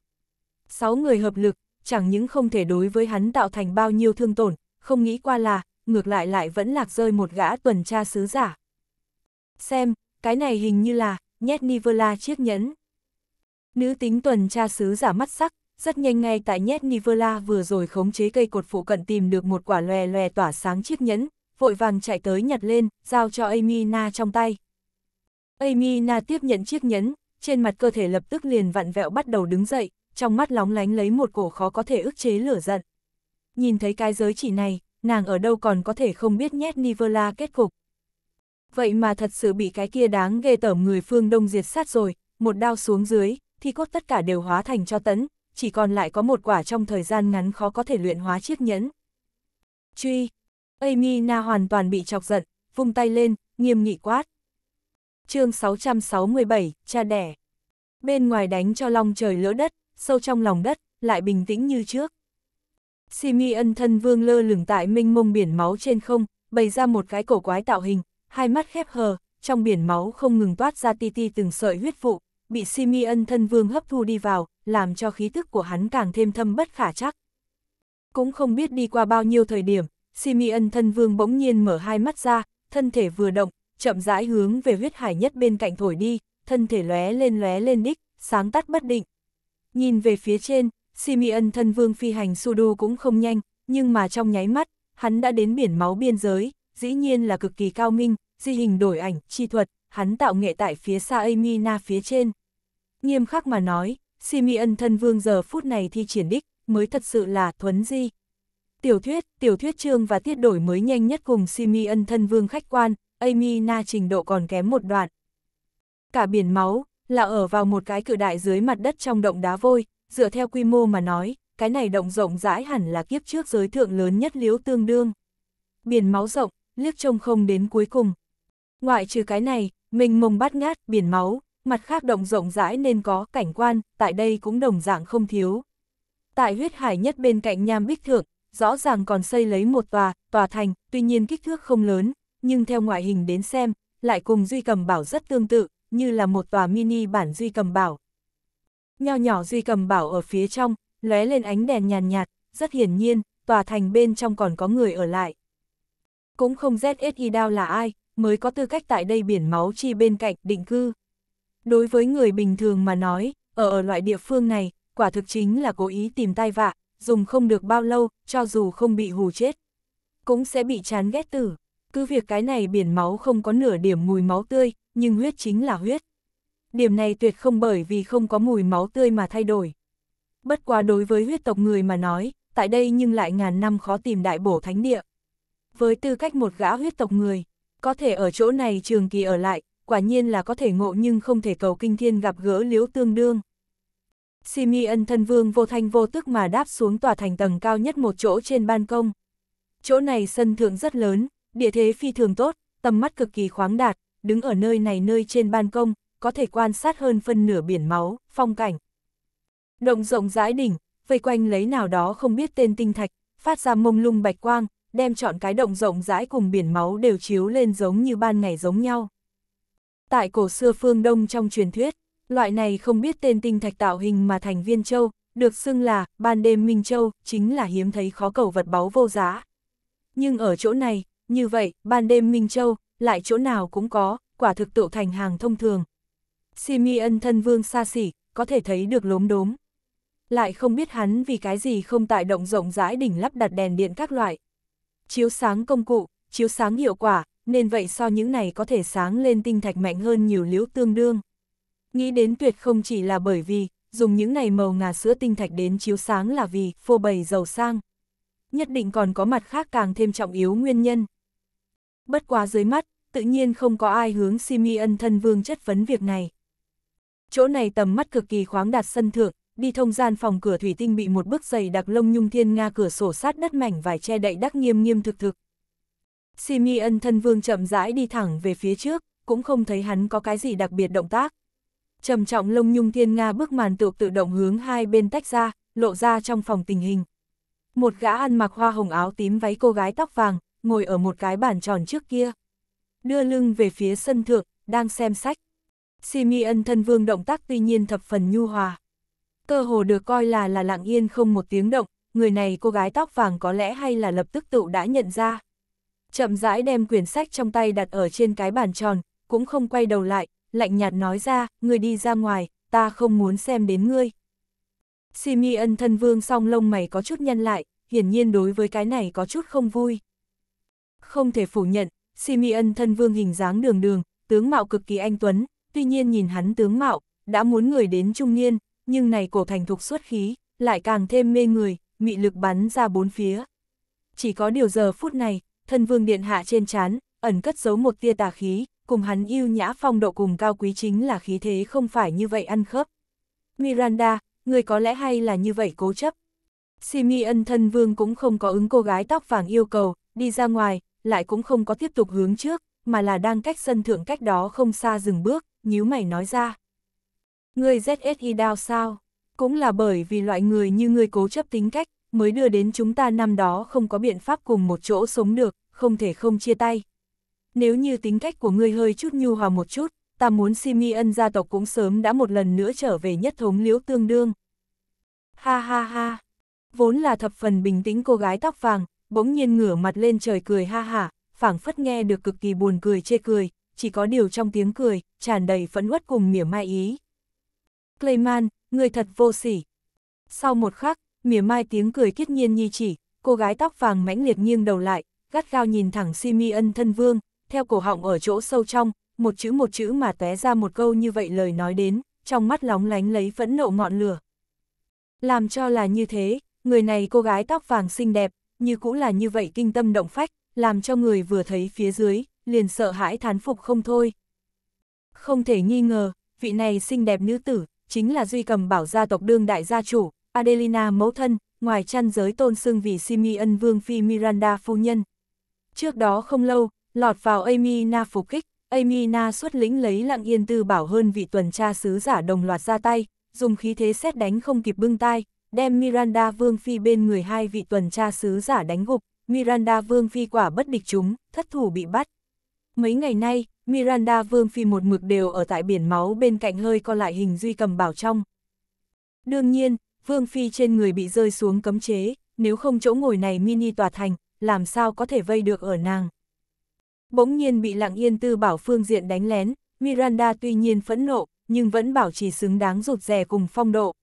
Sáu người hợp lực, chẳng những không thể đối với hắn tạo thành bao nhiêu thương tổn, không nghĩ qua là, ngược lại lại vẫn lạc rơi một gã tuần tra sứ giả. Xem, cái này hình như là, nhét Nivola chiếc nhẫn. Nữ tính tuần tra sứ giả mắt sắc, rất nhanh ngay tại nhét Nivola vừa rồi khống chế cây cột phụ cận tìm được một quả lòe lòe tỏa sáng chiếc nhẫn, vội vàng chạy tới nhặt lên, giao cho Amina trong tay. Amina tiếp nhận chiếc nhẫn, trên mặt cơ thể lập tức liền vặn vẹo bắt đầu đứng dậy, trong mắt lóng lánh lấy một cổ khó có thể ức chế lửa giận. Nhìn thấy cái giới chỉ này, nàng ở đâu còn có thể không biết nhét Nivola kết cục. Vậy mà thật sự bị cái kia đáng ghê tởm người phương Đông diệt sát rồi, một đao xuống dưới, thi cốt tất cả đều hóa thành cho tấn, chỉ còn lại có một quả trong thời gian ngắn khó có thể luyện hóa chiếc nhẫn. Truy! Amy Na hoàn toàn bị chọc giận, vung tay lên, nghiêm nghị quát. chương 667, cha đẻ. Bên ngoài đánh cho long trời lỡ đất, sâu trong lòng đất, lại bình tĩnh như trước. Simi ân thân vương lơ lửng tại minh mông biển máu trên không, bày ra một cái cổ quái tạo hình, hai mắt khép hờ, trong biển máu không ngừng toát ra ti ti từng sợi huyết vụ, bị Simeon thân vương hấp thu đi vào, làm cho khí thức của hắn càng thêm thâm bất khả chắc. Cũng không biết đi qua bao nhiêu thời điểm, Simeon thân vương bỗng nhiên mở hai mắt ra, thân thể vừa động, chậm rãi hướng về huyết hải nhất bên cạnh thổi đi, thân thể lóe lên lóe lên đích, sáng tắt bất định. Nhìn về phía trên, Simeon thân vương phi hành Sudu cũng không nhanh, nhưng mà trong nháy mắt, hắn đã đến biển máu biên giới, dĩ nhiên là cực kỳ cao minh, di hình đổi ảnh, chi thuật, hắn tạo nghệ tại phía xa Amina phía trên. Nghiêm khắc mà nói, Simeon thân vương giờ phút này thi triển đích, mới thật sự là thuấn di. Tiểu thuyết, tiểu thuyết chương và tiết đổi mới nhanh nhất cùng Simeon thân vương khách quan, Amy Na trình độ còn kém một đoạn. Cả biển máu, là ở vào một cái cự đại dưới mặt đất trong động đá vôi, dựa theo quy mô mà nói, cái này động rộng rãi hẳn là kiếp trước giới thượng lớn nhất liếu tương đương. Biển máu rộng, liếc trông không đến cuối cùng. Ngoại trừ cái này, mình mông bát ngát, biển máu, mặt khác động rộng rãi nên có cảnh quan, tại đây cũng đồng dạng không thiếu. Tại huyết hải nhất bên cạnh nham bích thượng, rõ ràng còn xây lấy một tòa, tòa thành, tuy nhiên kích thước không lớn, nhưng theo ngoại hình đến xem, lại cùng Duy Cầm Bảo rất tương tự, như là một tòa mini bản Duy Cầm Bảo. Nho nhỏ Duy Cầm Bảo ở phía trong, lóe lên ánh đèn nhàn nhạt, rất hiển nhiên, tòa thành bên trong còn có người ở lại. Cũng không ZSI Đao là ai, mới có tư cách tại đây biển máu chi bên cạnh định cư. Đối với người bình thường mà nói, ở ở loại địa phương này, quả thực chính là cố ý tìm tai vạ, dùng không được bao lâu, cho dù không bị hù chết. Cũng sẽ bị chán ghét tử. Cứ việc cái này biển máu không có nửa điểm mùi máu tươi, nhưng huyết chính là huyết. Điểm này tuyệt không bởi vì không có mùi máu tươi mà thay đổi. Bất quá đối với huyết tộc người mà nói, tại đây nhưng lại ngàn năm khó tìm đại bổ thánh địa. Với tư cách một gã huyết tộc người, có thể ở chỗ này trường kỳ ở lại, quả nhiên là có thể ngộ nhưng không thể cầu kinh thiên gặp gỡ liễu tương đương. Simi thân vương vô thanh vô tức mà đáp xuống tòa thành tầng cao nhất một chỗ trên ban công. Chỗ này sân thượng rất lớn, địa thế phi thường tốt, tầm mắt cực kỳ khoáng đạt, đứng ở nơi này nơi trên ban công, có thể quan sát hơn phân nửa biển máu, phong cảnh. Động rộng rãi đỉnh, vây quanh lấy nào đó không biết tên tinh thạch, phát ra mông lung bạch quang, đem chọn cái động rộng rãi cùng biển máu đều chiếu lên giống như ban ngày giống nhau. Tại cổ xưa phương Đông trong truyền thuyết, loại này không biết tên tinh thạch tạo hình mà thành viên châu, được xưng là ban đêm Minh Châu, chính là hiếm thấy khó cầu vật báu vô giá. Nhưng ở chỗ này, như vậy, ban đêm Minh Châu, lại chỗ nào cũng có, quả thực tựu thành hàng thông thường. Simi ân thân vương xa xỉ, có thể thấy được lốm đốm. Lại không biết hắn vì cái gì không tại động rộng rãi đỉnh lắp đặt đèn điện các loại. Chiếu sáng công cụ, chiếu sáng hiệu quả, nên vậy so những này có thể sáng lên tinh thạch mạnh hơn nhiều liễu tương đương. Nghĩ đến tuyệt không chỉ là bởi vì, dùng những này màu ngà sữa tinh thạch đến chiếu sáng là vì phô bày giàu sang. Nhất định còn có mặt khác càng thêm trọng yếu nguyên nhân. Bất quá dưới mắt, tự nhiên không có ai hướng Simi thân vương chất vấn việc này. Chỗ này tầm mắt cực kỳ khoáng đạt sân thượng, đi thông gian phòng cửa thủy tinh bị một bức giày đặc lông nhung thiên nga cửa sổ sát đất mảnh vải che đậy đắc nghiêm nghiêm thực thực, Simi thân vương chậm rãi đi thẳng về phía trước, cũng không thấy hắn có cái gì đặc biệt động tác. Trầm trọng lông nhung thiên Nga bước màn tược tự động hướng hai bên tách ra, lộ ra trong phòng tình hình. Một gã ăn mặc hoa hồng áo tím váy cô gái tóc vàng, ngồi ở một cái bàn tròn trước kia. Đưa lưng về phía sân thượng, đang xem sách. Simi thân vương động tác tuy nhiên thập phần nhu hòa. Cơ hồ được coi là là lặng yên không một tiếng động, người này cô gái tóc vàng có lẽ hay là lập tức tự đã nhận ra chậm rãi đem quyển sách trong tay đặt ở trên cái bàn tròn, cũng không quay đầu lại, lạnh nhạt nói ra, người đi ra ngoài, ta không muốn xem đến ngươi. Simi thân vương song lông mày có chút nhăn lại, hiển nhiên đối với cái này có chút không vui. Không thể phủ nhận, Simi thân vương hình dáng đường đường, tướng mạo cực kỳ anh tuấn, tuy nhiên nhìn hắn tướng mạo, đã muốn người đến trung niên, nhưng này cổ thành thục xuất khí, lại càng thêm mê người, mị lực bắn ra bốn phía. Chỉ có điều giờ phút này, thân vương điện hạ trên chán, ẩn cất giấu một tia tà khí, cùng hắn yêu nhã phong độ cùng cao quý chính là khí thế không phải như vậy ăn khớp. Miranda, người có lẽ hay là như vậy cố chấp. Simeon thân vương cũng không có ứng cô gái tóc vàng yêu cầu, đi ra ngoài, lại cũng không có tiếp tục hướng trước, mà là đang cách sân thượng cách đó không xa dừng bước, nhíu mày nói ra. Người ZSI đao sao? Cũng là bởi vì loại người như người cố chấp tính cách, mới đưa đến chúng ta năm đó không có biện pháp cùng một chỗ sống được, không thể không chia tay. Nếu như tính cách của ngươi hơi chút nhu hòa một chút, ta muốn Simeon gia tộc cũng sớm đã một lần nữa trở về nhất thống liễu tương đương. Ha ha ha, vốn là thập phần bình tĩnh cô gái tóc vàng, bỗng nhiên ngửa mặt lên trời cười ha hả, phảng phất nghe được cực kỳ buồn cười chê cười, chỉ có điều trong tiếng cười, tràn đầy phẫn uất cùng mỉa mai ý. Clayman, người thật vô sỉ. Sau một khắc, mỉa mai tiếng cười kiết nhiên nhi chỉ, cô gái tóc vàng mãnh liệt nghiêng đầu lại, gắt gao nhìn thẳng si thân vương, theo cổ họng ở chỗ sâu trong, một chữ một chữ mà té ra một câu như vậy lời nói đến, trong mắt lóng lánh lấy phẫn nộ ngọn lửa. Làm cho là như thế, người này cô gái tóc vàng xinh đẹp, như cũng là như vậy kinh tâm động phách, làm cho người vừa thấy phía dưới, liền sợ hãi thán phục không thôi. Không thể nghi ngờ, vị này xinh đẹp nữ tử, chính là duy cầm bảo gia tộc đương đại gia chủ, Adelina mẫu thân, ngoài chăn giới tôn xưng vì Simeon Vương Phi Miranda phu nhân. Trước đó không lâu, lọt vào Amina phục kích, Amina xuất lĩnh lấy lặng yên tư bảo hơn vị tuần tra sứ giả đồng loạt ra tay, dùng khí thế xét đánh không kịp bưng tai, đem Miranda Vương Phi bên người hai vị tuần tra sứ giả đánh gục, Miranda Vương Phi quả bất địch chúng, thất thủ bị bắt. Mấy ngày nay, Miranda Vương Phi một mực đều ở tại biển máu bên cạnh hơi co lại hình duy cầm bảo trong. Đương nhiên, Vương Phi trên người bị rơi xuống cấm chế, nếu không chỗ ngồi này mini tòa thành, làm sao có thể vây được ở nàng. Bỗng nhiên bị lặng yên tư bảo phương diện đánh lén, Miranda tuy nhiên phẫn nộ, nhưng vẫn bảo trì xứng đáng rụt rè cùng phong độ.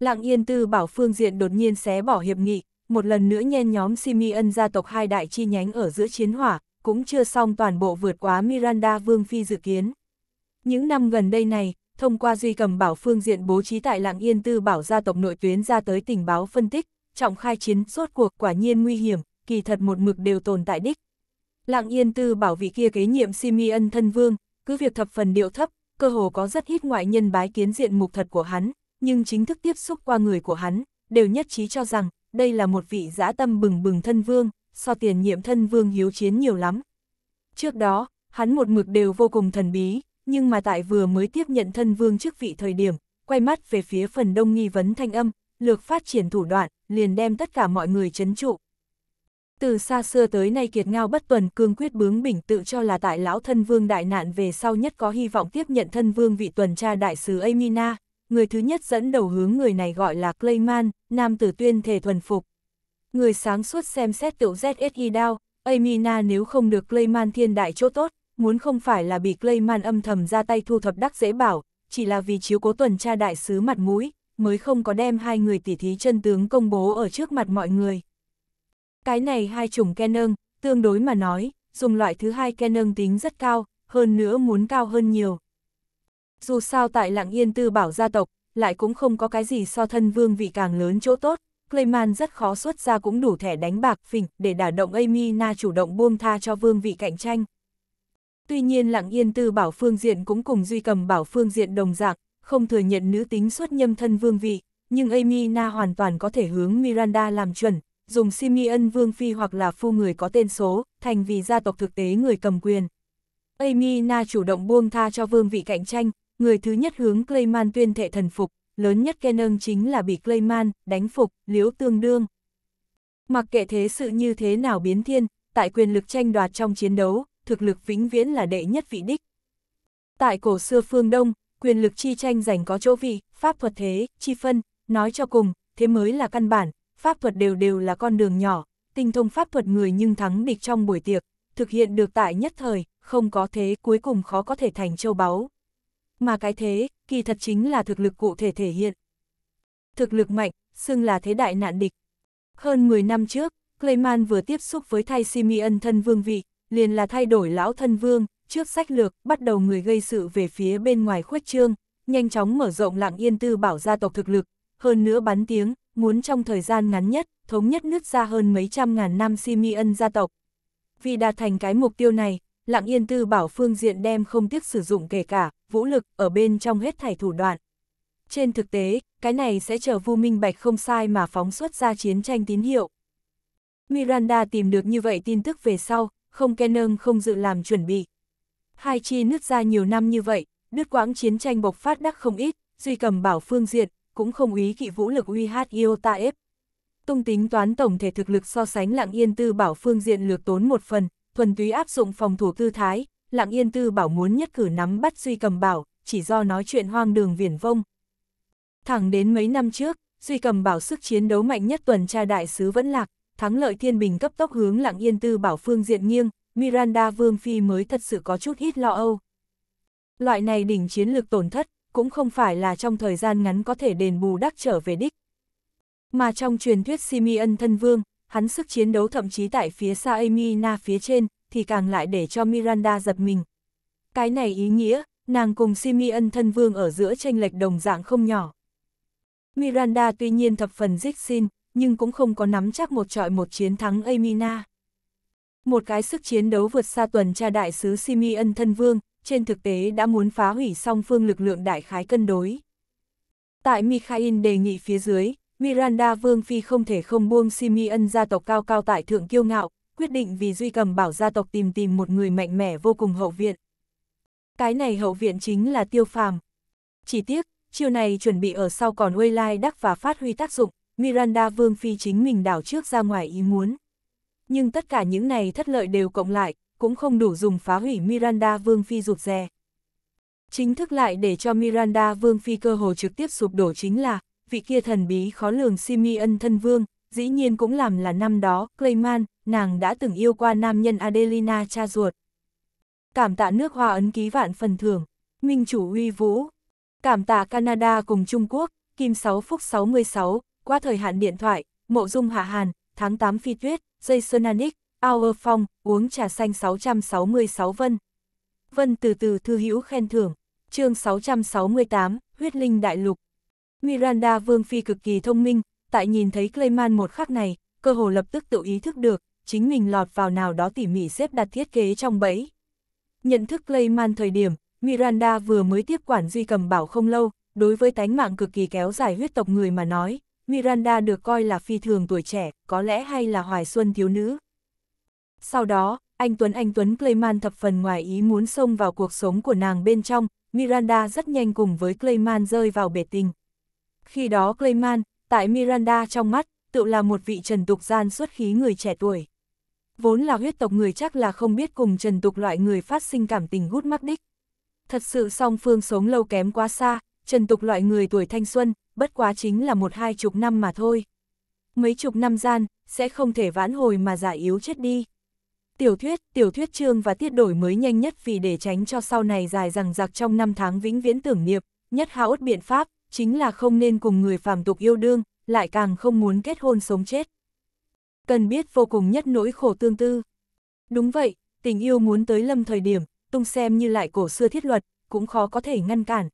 Lặng yên tư bảo phương diện đột nhiên xé bỏ hiệp nghị, một lần nữa nhen nhóm Simeon gia tộc hai đại chi nhánh ở giữa chiến hỏa, cũng chưa xong toàn bộ vượt quá Miranda Vương Phi dự kiến. Những năm gần đây này, thông qua duy cầm bảo phương diện bố trí tại lạng yên tư bảo gia tộc nội tuyến ra tới tình báo phân tích, trọng khai chiến suốt cuộc quả nhiên nguy hiểm, kỳ thật một mực đều tồn tại đích. Lạng yên tư bảo vị kia kế nhiệm Simeon thân vương, cứ việc thập phần điệu thấp, cơ hồ có rất ít ngoại nhân bái kiến diện mục thật của hắn, nhưng chính thức tiếp xúc qua người của hắn, đều nhất trí cho rằng đây là một vị dã tâm bừng bừng thân vương, so tiền nhiệm thân vương hiếu chiến nhiều lắm. Trước đó, hắn một mực đều vô cùng thần bí, nhưng mà tại vừa mới tiếp nhận thân vương chức vị thời điểm, quay mắt về phía phần đông nghi vấn thanh âm, lược phát triển thủ đoạn, liền đem tất cả mọi người chấn trụ. Từ xa xưa tới nay kiệt ngao bất tuần cương quyết bướng bỉnh tự cho là tại lão thân vương đại nạn về sau nhất có hy vọng tiếp nhận thân vương vị tuần tra đại sứ Amina, người thứ nhất dẫn đầu hướng người này gọi là Clayman, nam tử tuyên thể thuần phục. Người sáng suốt xem xét tiểu ZSI đao, Amina nếu không được Clayman thiên đại chỗ tốt, muốn không phải là bị Clayman âm thầm ra tay thu thập đắc dễ bảo, chỉ là vì chiếu cố tuần tra đại sứ mặt mũi, mới không có đem hai người tỉ thí chân tướng công bố ở trước mặt mọi người. Cái này hai chủng Canon, tương đối mà nói, dùng loại thứ hai Canon tính rất cao, hơn nữa muốn cao hơn nhiều. Dù sao tại lặng yên tư bảo gia tộc, lại cũng không có cái gì so thân vương vị càng lớn chỗ tốt, Clayman rất khó xuất ra cũng đủ thẻ đánh bạc phỉnh để đả động Amy Na chủ động buông tha cho vương vị cạnh tranh. Tuy nhiên lặng yên tư bảo phương diện cũng cùng duy cầm bảo phương diện đồng dạng, không thừa nhận nữ tính xuất nhâm thân vương vị, nhưng Amy Na hoàn toàn có thể hướng Miranda làm chuẩn, dùng Simeon vương phi hoặc là phu người có tên số, thành vì gia tộc thực tế người cầm quyền. Amy Na chủ động buông tha cho vương vị cạnh tranh, người thứ nhất hướng Clayman tuyên thệ thần phục, lớn nhất Kenan chính là bị Clayman đánh phục, liễu tương đương. Mặc kệ thế sự như thế nào biến thiên, tại quyền lực tranh đoạt trong chiến đấu, thực lực vĩnh viễn là đệ nhất vị đích. Tại cổ xưa phương Đông, quyền lực chi tranh giành có chỗ vị, pháp thuật thế, chi phân, nói cho cùng, thế mới là căn bản, pháp thuật đều đều là con đường nhỏ, tinh thông pháp thuật người nhưng thắng địch trong buổi tiệc, thực hiện được tại nhất thời, không có thế cuối cùng khó có thể thành châu báu. Mà cái thế, kỳ thật chính là thực lực cụ thể thể hiện. Thực lực mạnh, xưng là thế đại nạn địch. Hơn 10 năm trước, Clayman vừa tiếp xúc với thay Simeon thân vương vị, liền là thay đổi lão thân vương, trước sách lược, bắt đầu người gây sự về phía bên ngoài khuếch trương, nhanh chóng mở rộng lạng yên tư bảo gia tộc thực lực, hơn nữa bắn tiếng, muốn trong thời gian ngắn nhất, thống nhất nước ra hơn mấy trăm ngàn năm Simian gia tộc. Vì đạt thành cái mục tiêu này, lạng yên tư bảo phương diện đem không tiếc sử dụng kể cả, vũ lực, ở bên trong hết thảy thủ đoạn. Trên thực tế, cái này sẽ chờ vu minh bạch không sai mà phóng xuất ra chiến tranh tín hiệu. Miranda tìm được như vậy tin tức về sau, không ke nâng không dự làm chuẩn bị. Hai chi nứt ra nhiều năm như vậy, đứt quãng chiến tranh bộc phát đắc không ít, duy cầm bảo phương diện, cũng không ý kỵ vũ lực uy hát Iota ép. Tung tính toán tổng thể thực lực so sánh lặng yên tư bảo phương diện lược tốn một phần, thuần túy áp dụng phòng thủ tư thái, lặng yên tư bảo muốn nhất cử nắm bắt duy cầm bảo, chỉ do nói chuyện hoang đường viển vông. Thẳng đến mấy năm trước, duy cầm bảo sức chiến đấu mạnh nhất tuần tra đại sứ vẫn lạc, thắng lợi thiên bình cấp tốc hướng lặng yên tư bảo phương diện nghiêng, Miranda Vương Phi mới thật sự có chút hít lo âu. Loại này đỉnh chiến lược tổn thất, cũng không phải là trong thời gian ngắn có thể đền bù đắc trở về đích. Mà trong truyền thuyết Simeon thân vương, hắn sức chiến đấu thậm chí tại phía xa Amina phía trên, thì càng lại để cho Miranda giật mình. Cái này ý nghĩa, nàng cùng Simeon thân vương ở giữa tranh lệch đồng dạng không nhỏ. Miranda tuy nhiên thập phần dích xin, nhưng cũng không có nắm chắc một trọi một chiến thắng Amina. Một cái sức chiến đấu vượt xa tuần tra đại sứ Simi thân vương, trên thực tế đã muốn phá hủy song phương lực lượng đại khái cân đối. Tại Mikhail đề nghị phía dưới, Miranda Vương Phi không thể không buông Simi gia tộc cao cao tại thượng kiêu ngạo, quyết định vì duy cầm bảo gia tộc tìm tìm một người mạnh mẽ vô cùng hậu viện. Cái này hậu viện chính là tiêu phàm. Chỉ tiếc, chiều này chuẩn bị ở sau còn Uê Lai Đắc và phát huy tác dụng, Miranda Vương Phi chính mình đảo trước ra ngoài ý muốn. Nhưng tất cả những này thất lợi đều cộng lại, cũng không đủ dùng phá hủy Miranda Vương Phi rụt rè. Chính thức lại để cho Miranda Vương Phi cơ hồ trực tiếp sụp đổ chính là, vị kia thần bí khó lường Simeon thân vương, dĩ nhiên cũng làm là năm đó, Clayman, nàng đã từng yêu qua nam nhân Adelina cha ruột. Cảm tạ nước hoa ấn ký vạn phần thưởng, minh chủ uy vũ. Cảm tạ Canada cùng Trung Quốc, kim 6 phúc 66, qua thời hạn điện thoại, mộ dung hạ hàn, tháng 8 phi tuyết, Jason Anic, Hour Phong, uống trà xanh 666 Vân. Vân từ từ thư hữu khen thưởng, chương 668, huyết linh đại lục. Miranda Vương Phi cực kỳ thông minh, tại nhìn thấy Clayman một khắc này, cơ hồ lập tức tự ý thức được, chính mình lọt vào nào đó tỉ mỉ xếp đặt thiết kế trong bẫy. Nhận thức Clayman thời điểm, Miranda vừa mới tiếp quản duy cầm bảo không lâu, đối với tánh mạng cực kỳ kéo dài huyết tộc người mà nói, Miranda được coi là phi thường tuổi trẻ, có lẽ hay là hoài xuân thiếu nữ. Sau đó, anh Tuấn anh Tuấn Clayman thập phần ngoài ý muốn xông vào cuộc sống của nàng bên trong, Miranda rất nhanh cùng với Clayman rơi vào bể tình. Khi đó Clayman, tại Miranda trong mắt, tự là một vị trần tục gian xuất khí người trẻ tuổi. Vốn là huyết tộc người chắc là không biết cùng trần tục loại người phát sinh cảm tình gút mắt đích. Thật sự song phương sống lâu kém quá xa, trần tục loại người tuổi thanh xuân, bất quá chính là một hai chục năm mà thôi. Mấy chục năm gian, sẽ không thể vãn hồi mà giả yếu chết đi. Tiểu thuyết, tiểu thuyết chương và tiết đổi mới nhanh nhất vì để tránh cho sau này dài rằng giặc trong năm tháng vĩnh viễn tưởng niệm, nhất hao ốt biện pháp, chính là không nên cùng người phàm tục yêu đương, lại càng không muốn kết hôn sống chết. Cần biết vô cùng nhất nỗi khổ tương tư. Đúng vậy, tình yêu muốn tới lâm thời điểm, tung xem như lại cổ xưa thiết luật, cũng khó có thể ngăn cản.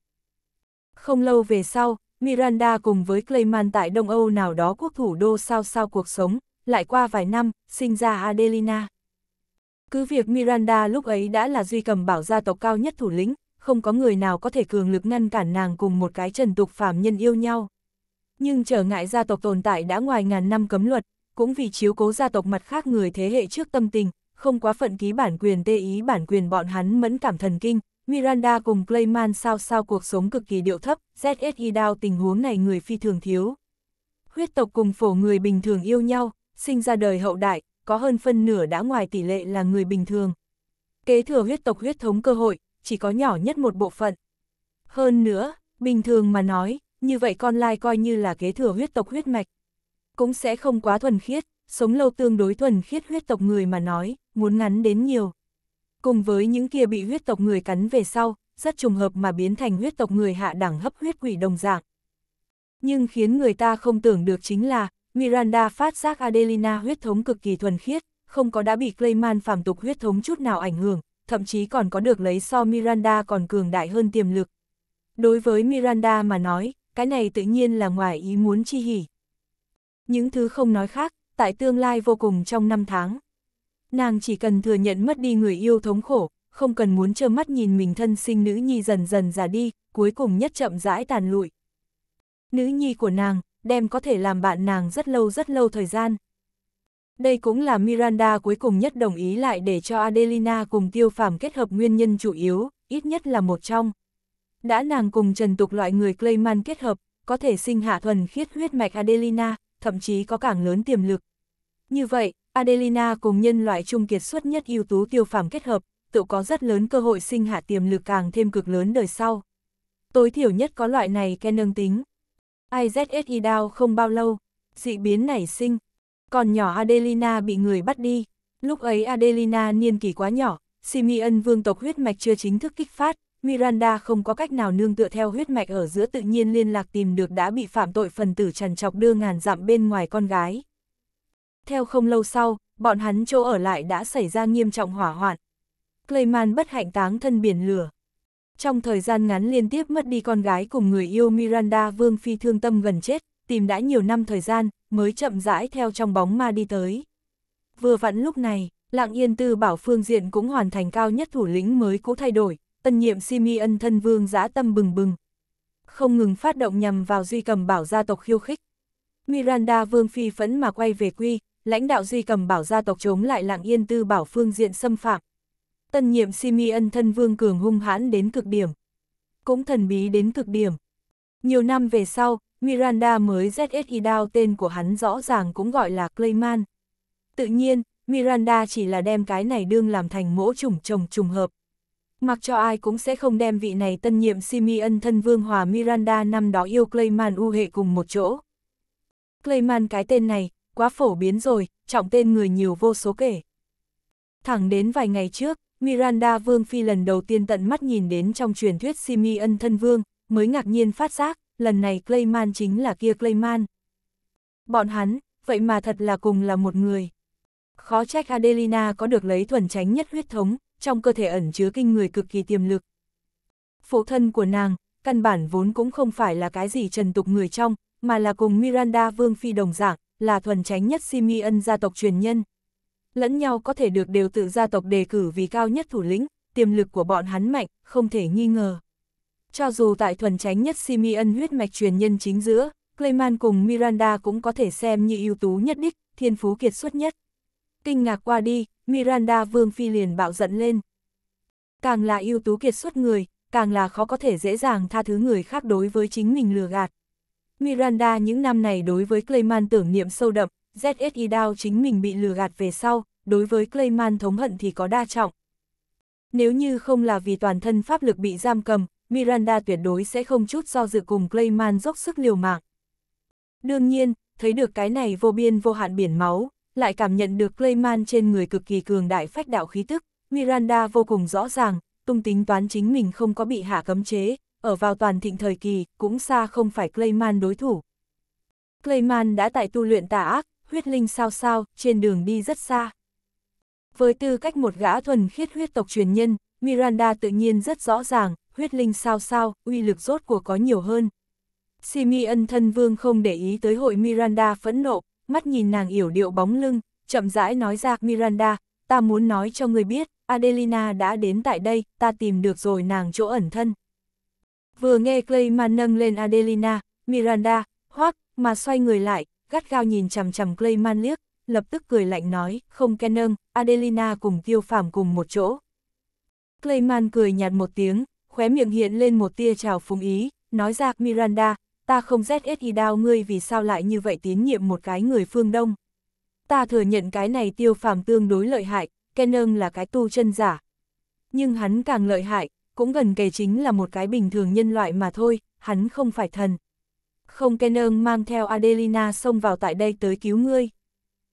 Không lâu về sau, Miranda cùng với Clayman tại Đông Âu nào đó quốc thủ đô sao sao cuộc sống, lại qua vài năm, sinh ra Adelina. Cứ việc Miranda lúc ấy đã là duy cầm bảo gia tộc cao nhất thủ lĩnh, không có người nào có thể cường lực ngăn cản nàng cùng một cái trần tục phàm nhân yêu nhau. Nhưng trở ngại gia tộc tồn tại đã ngoài ngàn năm cấm luật, cũng vì chiếu cố gia tộc mặt khác người thế hệ trước tâm tình, không quá phận ký bản quyền tê ý bản quyền bọn hắn mẫn cảm thần kinh, Miranda cùng Clayman sao sao cuộc sống cực kỳ điệu thấp, ZSI đao e tình huống này người phi thường thiếu. Huyết tộc cùng phổ người bình thường yêu nhau, sinh ra đời hậu đại, có hơn phân nửa đã ngoài tỷ lệ là người bình thường. Kế thừa huyết tộc huyết thống cơ hội, chỉ có nhỏ nhất một bộ phận. Hơn nữa, bình thường mà nói, như vậy con lai coi như là kế thừa huyết tộc huyết mạch. Cũng sẽ không quá thuần khiết, sống lâu tương đối thuần khiết huyết tộc người mà nói, muốn ngắn đến nhiều cùng với những kia bị huyết tộc người cắn về sau, rất trùng hợp mà biến thành huyết tộc người hạ đẳng hấp huyết quỷ đồng dạng. Nhưng khiến người ta không tưởng được chính là, Miranda phát giác Adelina huyết thống cực kỳ thuần khiết, không có đã bị Clayman phạm tục huyết thống chút nào ảnh hưởng, thậm chí còn có được lấy so Miranda còn cường đại hơn tiềm lực. Đối với Miranda mà nói, cái này tự nhiên là ngoài ý muốn chi hỉ. Những thứ không nói khác, tại tương lai vô cùng trong năm tháng nàng chỉ cần thừa nhận mất đi người yêu thống khổ, không cần muốn trơ mắt nhìn mình thân sinh nữ nhi dần dần già đi, cuối cùng nhất chậm rãi tàn lụi. Nữ nhi của nàng, đem có thể làm bạn nàng rất lâu rất lâu thời gian. Đây cũng là Miranda cuối cùng nhất đồng ý lại để cho Adelina cùng tiêu phàm kết hợp nguyên nhân chủ yếu, ít nhất là một trong. Đã nàng cùng trần tục loại người Clayman kết hợp, có thể sinh hạ thuần khiết huyết mạch Adelina, thậm chí có càng lớn tiềm lực. Như vậy, Adelina cùng nhân loại trung kiệt xuất nhất ưu tú tiêu phàm kết hợp, tự có rất lớn cơ hội sinh hạ tiềm lực càng thêm cực lớn đời sau. Tối thiểu nhất có loại này ke nâng tính. IZSI đao không bao lâu, dị biến nảy sinh. Còn nhỏ Adelina bị người bắt đi. Lúc ấy Adelina niên kỷ quá nhỏ, Simeon vương tộc huyết mạch chưa chính thức kích phát, Miranda không có cách nào nương tựa theo huyết mạch ở giữa tự nhiên liên lạc tìm được đã bị phạm tội phần tử trần trọc đưa ngàn dặm bên ngoài con gái theo không lâu sau, bọn hắn chỗ ở lại đã xảy ra nghiêm trọng hỏa hoạn. Clayman bất hạnh táng thân biển lửa. Trong thời gian ngắn liên tiếp mất đi con gái cùng người yêu Miranda Vương Phi thương tâm gần chết, tìm đã nhiều năm thời gian, mới chậm rãi theo trong bóng ma đi tới. Vừa vặn lúc này, lạng yên tư bảo phương diện cũng hoàn thành cao nhất thủ lĩnh mới cũ thay đổi, tân nhiệm Simi thân vương giã tâm bừng bừng. Không ngừng phát động nhằm vào duy cầm bảo gia tộc khiêu khích. Miranda Vương Phi phẫn mà quay về quy, lãnh đạo Duy cầm bảo gia tộc chống lại lạng yên tư bảo phương diện xâm phạm. Tân nhiệm Simeon thân vương cường hung hãn đến cực điểm. Cũng thần bí đến cực điểm. Nhiều năm về sau, Miranda mới ZSI đao tên của hắn rõ ràng cũng gọi là Clayman. Tự nhiên, Miranda chỉ là đem cái này đương làm thành mỗ chủng chồng trùng hợp. Mặc cho ai cũng sẽ không đem vị này tân nhiệm Simeon thân vương hòa Miranda năm đó yêu Clayman u hệ cùng một chỗ. Clayman cái tên này, quá phổ biến rồi, trọng tên người nhiều vô số kể. Thẳng đến vài ngày trước, Miranda Vương Phi lần đầu tiên tận mắt nhìn đến trong truyền thuyết Simi thân vương, mới ngạc nhiên phát giác, lần này Clayman chính là kia Clayman. Bọn hắn, vậy mà thật là cùng là một người. Khó trách Adelina có được lấy thuần tránh nhất huyết thống, trong cơ thể ẩn chứa kinh người cực kỳ tiềm lực. Phụ thân của nàng, căn bản vốn cũng không phải là cái gì trần tục người trong, mà là cùng Miranda Vương Phi đồng dạng, là thuần tránh nhất Simeon gia tộc truyền nhân. Lẫn nhau có thể được đều tự gia tộc đề cử vì cao nhất thủ lĩnh, tiềm lực của bọn hắn mạnh, không thể nghi ngờ. Cho dù tại thuần tránh nhất Simeon huyết mạch truyền nhân chính giữa, Clayman cùng Miranda cũng có thể xem như ưu tú nhất đích, thiên phú kiệt xuất nhất. Kinh ngạc qua đi, Miranda Vương Phi liền bạo giận lên. Càng là ưu tú kiệt xuất người, càng là khó có thể dễ dàng tha thứ người khác đối với chính mình lừa gạt. Miranda những năm này đối với Clayman tưởng niệm sâu đậm, ZSI e Dao chính mình bị lừa gạt về sau, đối với Clayman thống hận thì có đa trọng. Nếu như không là vì toàn thân pháp lực bị giam cầm, Miranda tuyệt đối sẽ không chút do dự cùng Clayman dốc sức liều mạng. Đương nhiên, thấy được cái này vô biên vô hạn biển máu, lại cảm nhận được Clayman trên người cực kỳ cường đại phách đạo khí tức, Miranda vô cùng rõ ràng, tung tính toán chính mình không có bị hạ cấm chế, ở vào toàn thịnh thời kỳ, cũng xa không phải Clayman đối thủ. Clayman đã tại tu luyện tà ác, huyết linh sao sao, trên đường đi rất xa. Với tư cách một gã thuần khiết huyết tộc truyền nhân, Miranda tự nhiên rất rõ ràng, huyết linh sao sao, uy lực rốt của có nhiều hơn. Simeon thân vương không để ý tới hội Miranda phẫn nộ, mắt nhìn nàng yểu điệu bóng lưng, chậm rãi nói ra Miranda, ta muốn nói cho người biết, Adelina đã đến tại đây, ta tìm được rồi nàng chỗ ẩn thân. Vừa nghe Clayman nâng lên Adelina, Miranda, hoác, mà xoay người lại, gắt gao nhìn chằm chằm Clayman liếc, lập tức cười lạnh nói, không Canon, Adelina cùng tiêu phàm cùng một chỗ. Clayman cười nhạt một tiếng, khóe miệng hiện lên một tia trào phúng ý, nói ra Miranda, ta không rét y đao ngươi vì sao lại như vậy tín nhiệm một cái người phương Đông. Ta thừa nhận cái này tiêu phàm tương đối lợi hại, Canon là cái tu chân giả. Nhưng hắn càng lợi hại, cũng gần kề chính là một cái bình thường nhân loại mà thôi, hắn không phải thần. Không kenner mang theo Adelina xông vào tại đây tới cứu ngươi.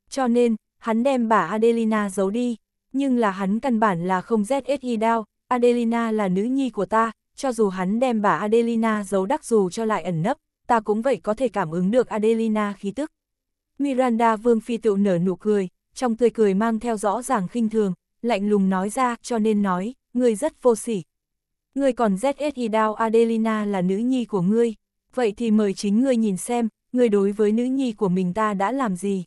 Cho nên, hắn đem bà Adelina giấu đi, nhưng là hắn căn bản là không ZSI đao, Adelina là nữ nhi của ta, cho dù hắn đem bà Adelina giấu đắc dù cho lại ẩn nấp, ta cũng vậy có thể cảm ứng được Adelina khí tức. Miranda Vương Phi tự nở nụ cười, trong tươi cười mang theo rõ ràng khinh thường, lạnh lùng nói ra cho nên nói, người rất vô sỉ, ngươi còn ZSI đao Adelina là nữ nhi của ngươi, vậy thì mời chính ngươi nhìn xem, ngươi đối với nữ nhi của mình ta đã làm gì.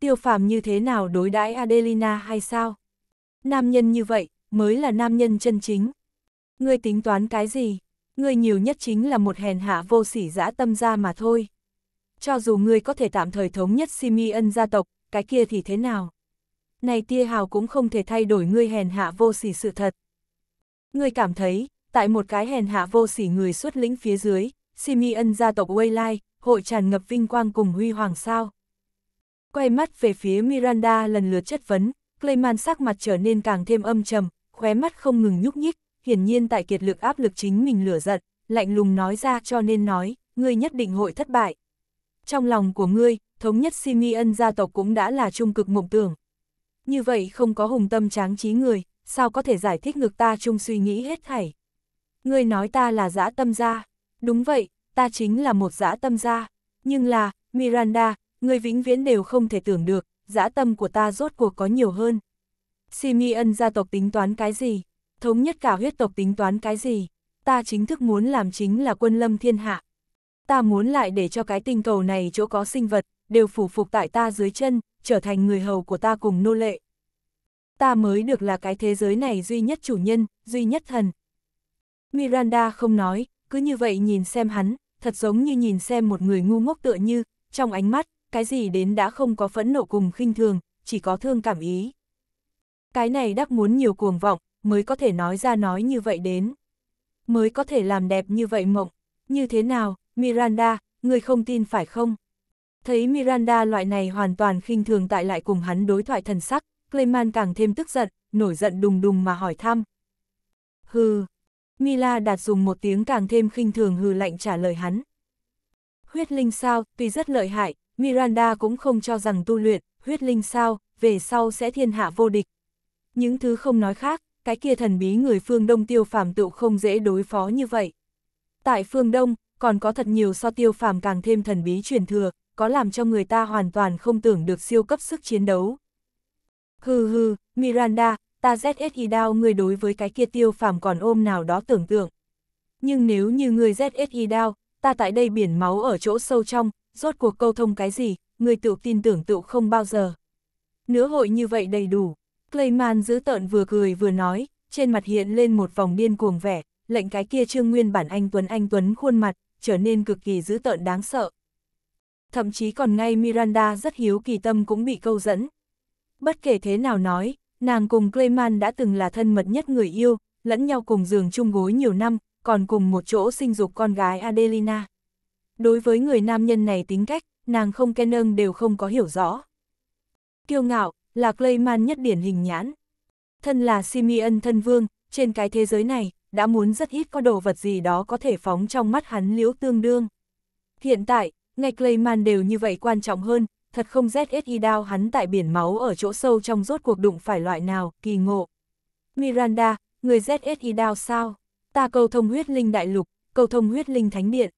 Tiêu phàm như thế nào đối đãi Adelina hay sao? Nam nhân như vậy, mới là nam nhân chân chính. Ngươi tính toán cái gì? Ngươi nhiều nhất chính là một hèn hạ vô sỉ dã tâm ra mà thôi. Cho dù ngươi có thể tạm thời thống nhất Simian gia tộc, cái kia thì thế nào? Này tia hào cũng không thể thay đổi ngươi hèn hạ vô sỉ sự thật. Người cảm thấy, tại một cái hèn hạ vô sỉ người xuất lĩnh phía dưới, Simeon gia tộc Waylai, hội tràn ngập vinh quang cùng huy hoàng sao. Quay mắt về phía Miranda lần lượt chất vấn, Clayman sắc mặt trở nên càng thêm âm trầm, khóe mắt không ngừng nhúc nhích, hiển nhiên tại kiệt lực áp lực chính mình lửa giận, lạnh lùng nói ra cho nên nói, ngươi nhất định hội thất bại. Trong lòng của ngươi, thống nhất Simeon gia tộc cũng đã là trung cực mộng tưởng. Như vậy không có hùng tâm tráng trí người, sao có thể giải thích ngược ta chung suy nghĩ hết thảy. Ngươi nói ta là dã tâm gia, đúng vậy, ta chính là một dã tâm gia, nhưng là, Miranda, ngươi vĩnh viễn đều không thể tưởng được, dã tâm của ta rốt cuộc có nhiều hơn. Simeon gia tộc tính toán cái gì? Thống nhất cả huyết tộc tính toán cái gì? Ta chính thức muốn làm chính là quân lâm thiên hạ. Ta muốn lại để cho cái tinh cầu này chỗ có sinh vật, đều phủ phục tại ta dưới chân, trở thành người hầu của ta cùng nô lệ ta mới được là cái thế giới này duy nhất chủ nhân, duy nhất thần. Miranda không nói, cứ như vậy nhìn xem hắn, thật giống như nhìn xem một người ngu ngốc tựa như, trong ánh mắt, cái gì đến đã không có phẫn nộ cùng khinh thường, chỉ có thương cảm ý. Cái này đắc muốn nhiều cuồng vọng, mới có thể nói ra nói như vậy đến. Mới có thể làm đẹp như vậy mộng. Như thế nào, Miranda, người không tin phải không? Thấy Miranda loại này hoàn toàn khinh thường tại lại cùng hắn đối thoại thần sắc, Clayman càng thêm tức giận, nổi giận đùng đùng mà hỏi thăm. Hừ, Mila đạt dùng một tiếng càng thêm khinh thường hừ lạnh trả lời hắn. Huyết linh sao, tuy rất lợi hại, Miranda cũng không cho rằng tu luyện, huyết linh sao, về sau sẽ thiên hạ vô địch. Những thứ không nói khác, cái kia thần bí người phương Đông tiêu phàm tựu không dễ đối phó như vậy. Tại phương Đông, còn có thật nhiều so tiêu phàm càng thêm thần bí truyền thừa, có làm cho người ta hoàn toàn không tưởng được siêu cấp sức chiến đấu, Hừ hừ, Miranda, ta ZSI đao người đối với cái kia tiêu phàm còn ôm nào đó tưởng tượng. Nhưng nếu như ngươi ZSI đao, ta tại đây biển máu ở chỗ sâu trong, rốt cuộc câu thông cái gì, người tự tin tưởng tự không bao giờ. nửa hội như vậy đầy đủ. Clayman giữ tợn vừa cười vừa nói, trên mặt hiện lên một vòng điên cuồng vẻ, lệnh cái kia trương nguyên bản anh Tuấn anh Tuấn khuôn mặt, trở nên cực kỳ giữ tợn đáng sợ. Thậm chí còn ngay Miranda rất hiếu kỳ tâm cũng bị câu dẫn, bất kể thế nào nói, nàng cùng Clayman đã từng là thân mật nhất người yêu, lẫn nhau cùng giường chung gối nhiều năm, còn cùng một chỗ sinh dục con gái Adelina. Đối với người nam nhân này tính cách, nàng không ken âng đều không có hiểu rõ. Kiêu ngạo, là Clayman nhất điển hình nhãn. Thân là Simeon thân vương, trên cái thế giới này, đã muốn rất ít có đồ vật gì đó có thể phóng trong mắt hắn liễu tương đương. Hiện tại, ngay Clayman đều như vậy quan trọng hơn, thật không ZSI đao hắn tại biển máu ở chỗ sâu trong rốt cuộc đụng phải loại nào, kỳ ngộ. Miranda, người ZSI đao sao? Ta cầu thông huyết linh đại lục, cầu thông huyết linh thánh điện.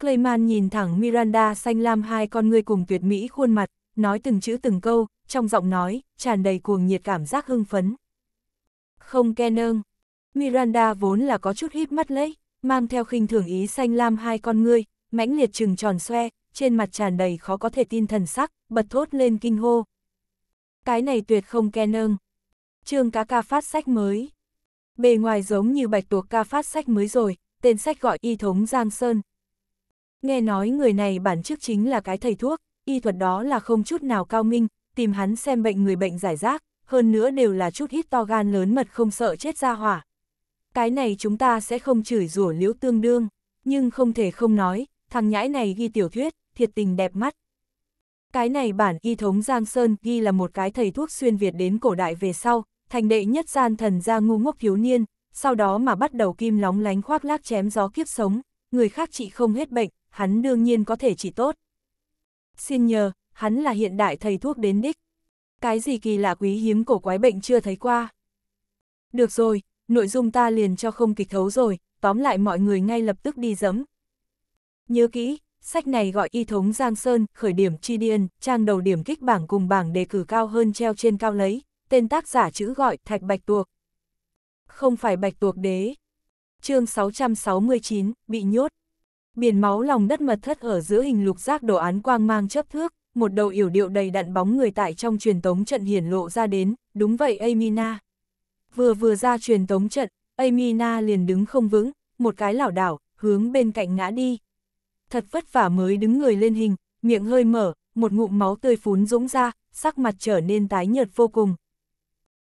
Clayman nhìn thẳng Miranda xanh lam hai con người cùng tuyệt mỹ khuôn mặt, nói từng chữ từng câu, trong giọng nói, tràn đầy cuồng nhiệt cảm giác hưng phấn. Không Ken ơn. Miranda vốn là có chút híp mắt lấy, mang theo khinh thường ý xanh lam hai con ngươi, mãnh liệt trừng tròn xoe, trên mặt tràn đầy khó có thể tin thần sắc, bật thốt lên kinh hô. Cái này tuyệt không ke nương Trương cá ca phát sách mới. Bề ngoài giống như bạch tuộc ca phát sách mới rồi, tên sách gọi y thống Giang Sơn. Nghe nói người này bản chức chính là cái thầy thuốc, y thuật đó là không chút nào cao minh, tìm hắn xem bệnh người bệnh giải rác, hơn nữa đều là chút hít to gan lớn mật không sợ chết ra hỏa. Cái này chúng ta sẽ không chửi rủa liễu tương đương, nhưng không thể không nói, thằng nhãi này ghi tiểu thuyết, thiệt tình đẹp mắt. Cái này bản y thống Giang Sơn ghi là một cái thầy thuốc xuyên Việt đến cổ đại về sau, thành đệ nhất gian thần gia ngu ngốc thiếu niên, sau đó mà bắt đầu kim lóng lánh khoác lác chém gió kiếp sống, người khác trị không hết bệnh, hắn đương nhiên có thể trị tốt. Xin nhờ, hắn là hiện đại thầy thuốc đến đích. Cái gì kỳ lạ quý hiếm cổ quái bệnh chưa thấy qua. Được rồi, nội dung ta liền cho không kịch thấu rồi, tóm lại mọi người ngay lập tức đi dẫm. Nhớ kỹ, Sách này gọi y thống Giang Sơn, khởi điểm chi điên, trang đầu điểm kích bảng cùng bảng đề cử cao hơn treo trên cao lấy, tên tác giả chữ gọi Thạch Bạch Tuộc. Không phải Bạch Tuộc Đế. chương 669, bị nhốt. Biển máu lòng đất mật thất ở giữa hình lục giác đồ án quang mang chấp thước, một đầu yểu điệu đầy đặn bóng người tại trong truyền tống trận hiển lộ ra đến, đúng vậy Amina. Vừa vừa ra truyền tống trận, Amina liền đứng không vững, một cái lảo đảo, hướng bên cạnh ngã đi, thật vất vả mới đứng người lên hình, miệng hơi mở, một ngụm máu tươi phún rũng ra, sắc mặt trở nên tái nhợt vô cùng.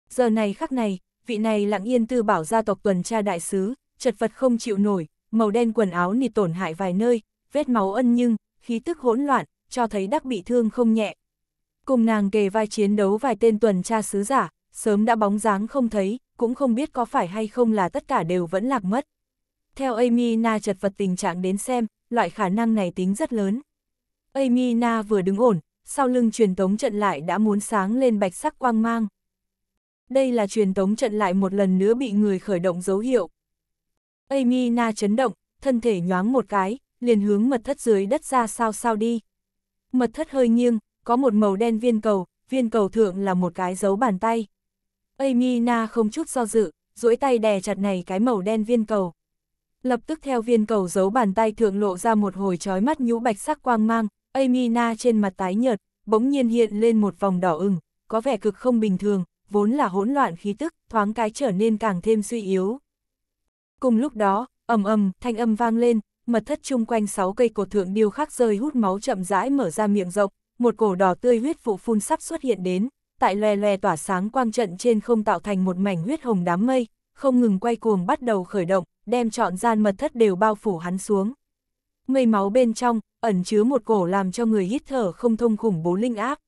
Giờ này khắc này, vị này lặng yên tư bảo gia tộc tuần tra đại sứ, chật vật không chịu nổi, màu đen quần áo nịt tổn hại vài nơi, vết máu ân nhưng, khí tức hỗn loạn, cho thấy đắc bị thương không nhẹ. Cùng nàng kề vai chiến đấu vài tên tuần tra sứ giả, sớm đã bóng dáng không thấy, cũng không biết có phải hay không là tất cả đều vẫn lạc mất. Theo Amy Na chật vật tình trạng đến xem, loại khả năng này tính rất lớn. Amina vừa đứng ổn, sau lưng truyền tống trận lại đã muốn sáng lên bạch sắc quang mang. Đây là truyền tống trận lại một lần nữa bị người khởi động dấu hiệu. Amina chấn động, thân thể nhoáng một cái, liền hướng mật thất dưới đất ra sao sao đi. Mật thất hơi nghiêng, có một màu đen viên cầu, viên cầu thượng là một cái dấu bàn tay. Amina không chút do dự, duỗi tay đè chặt này cái màu đen viên cầu. Lập tức theo viên cầu giấu bàn tay thượng lộ ra một hồi trói mắt nhũ bạch sắc quang mang, Amina trên mặt tái nhợt, bỗng nhiên hiện lên một vòng đỏ ửng, có vẻ cực không bình thường, vốn là hỗn loạn khí tức, thoáng cái trở nên càng thêm suy yếu. Cùng lúc đó, ầm ầm, thanh âm vang lên, mật thất chung quanh sáu cây cột thượng điêu khắc rơi hút máu chậm rãi mở ra miệng rộng, một cổ đỏ tươi huyết vụ phun sắp xuất hiện đến, tại lè lè tỏa sáng quang trận trên không tạo thành một mảnh huyết hồng đám mây, không ngừng quay cuồng bắt đầu khởi động, đem trọn gian mật thất đều bao phủ hắn xuống. Mây máu bên trong, ẩn chứa một cổ làm cho người hít thở không thông khủng bố linh áp.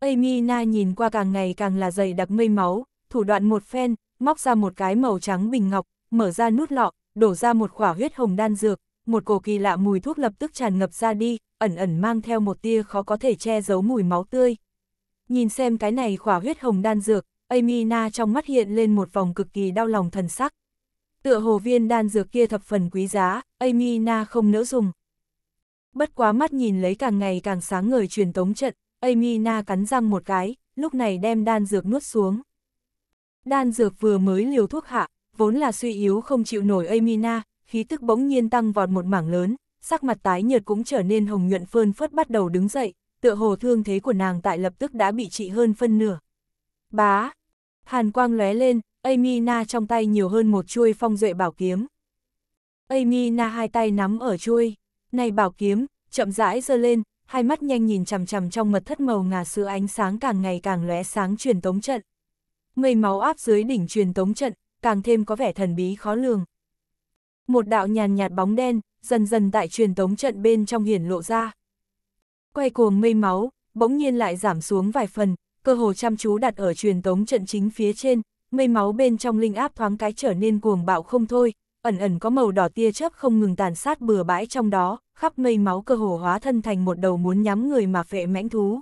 Amy Na nhìn qua càng ngày càng là dày đặc mây máu, thủ đoạn một phen, móc ra một cái màu trắng bình ngọc, mở ra nút lọ, đổ ra một khỏa huyết hồng đan dược, một cổ kỳ lạ mùi thuốc lập tức tràn ngập ra đi, ẩn ẩn mang theo một tia khó có thể che giấu mùi máu tươi. Nhìn xem cái này khỏa huyết hồng đan dược, Amy Na trong mắt hiện lên một vòng cực kỳ đau lòng thần sắc tựa hồ viên đan dược kia thập phần quý giá, Amina không nỡ dùng. Bất quá mắt nhìn lấy càng ngày càng sáng ngời truyền tống trận, Amina cắn răng một cái, lúc này đem đan dược nuốt xuống. Đan dược vừa mới liều thuốc hạ, vốn là suy yếu không chịu nổi Amina, khí tức bỗng nhiên tăng vọt một mảng lớn, sắc mặt tái nhợt cũng trở nên hồng nhuận phơn phớt bắt đầu đứng dậy, tựa hồ thương thế của nàng tại lập tức đã bị trị hơn phân nửa. Bá! Hàn quang lóe lên, Amina trong tay nhiều hơn một chuôi phong duệ bảo kiếm. Amina hai tay nắm ở chuôi, này bảo kiếm, chậm rãi giơ lên, hai mắt nhanh nhìn chằm chằm trong mật thất màu ngà sữa ánh sáng càng ngày càng lóe sáng truyền tống trận. Mây máu áp dưới đỉnh truyền tống trận, càng thêm có vẻ thần bí khó lường. Một đạo nhàn nhạt bóng đen, dần dần tại truyền tống trận bên trong hiển lộ ra. Quay cuồng mây máu, bỗng nhiên lại giảm xuống vài phần, cơ hồ chăm chú đặt ở truyền tống trận chính phía trên, mây máu bên trong linh áp thoáng cái trở nên cuồng bạo không thôi, ẩn ẩn có màu đỏ tia chớp không ngừng tàn sát bừa bãi trong đó, khắp mây máu cơ hồ hóa thân thành một đầu muốn nhắm người mà phệ mãnh thú.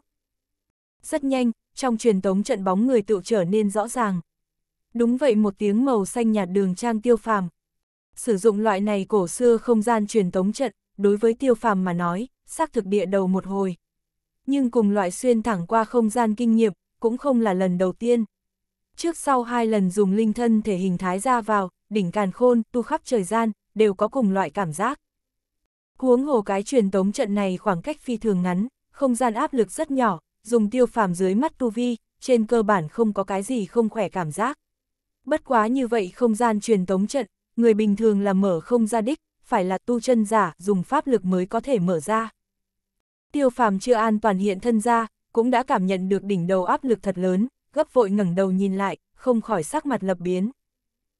Rất nhanh, trong truyền tống trận bóng người tự trở nên rõ ràng. Đúng vậy một tiếng màu xanh nhạt đường trang tiêu phàm. Sử dụng loại này cổ xưa không gian truyền tống trận, đối với tiêu phàm mà nói, xác thực địa đầu một hồi. Nhưng cùng loại xuyên thẳng qua không gian kinh nghiệm, cũng không là lần đầu tiên. Trước sau hai lần dùng linh thân thể hình thái ra vào, đỉnh càn khôn, tu khắp trời gian, đều có cùng loại cảm giác. Huống hồ cái truyền tống trận này khoảng cách phi thường ngắn, không gian áp lực rất nhỏ, dùng tiêu phàm dưới mắt tu vi, trên cơ bản không có cái gì không khỏe cảm giác. Bất quá như vậy không gian truyền tống trận, người bình thường là mở không ra đích, phải là tu chân giả, dùng pháp lực mới có thể mở ra. Tiêu phàm chưa an toàn hiện thân ra, cũng đã cảm nhận được đỉnh đầu áp lực thật lớn, gấp vội ngẩng đầu nhìn lại, không khỏi sắc mặt lập biến.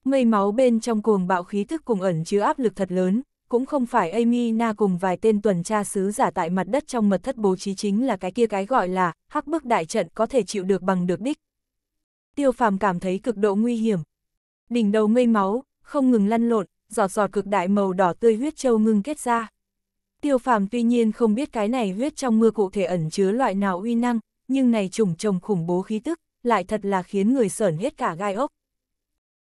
Mây máu bên trong cuồng bạo khí thức cùng ẩn chứa áp lực thật lớn, cũng không phải Amy Na cùng vài tên tuần tra sứ giả tại mặt đất trong mật thất bố trí chính là cái kia cái gọi là hắc bức đại trận có thể chịu được bằng được đích. Tiêu phàm cảm thấy cực độ nguy hiểm. Đỉnh đầu mây máu, không ngừng lăn lộn, giọt giọt cực đại màu đỏ tươi huyết châu ngưng kết ra. Tiêu phàm tuy nhiên không biết cái này huyết trong mưa cụ thể ẩn chứa loại nào uy năng, nhưng này trùng trồng khủng bố khí tức, lại thật là khiến người sởn hết cả gai ốc.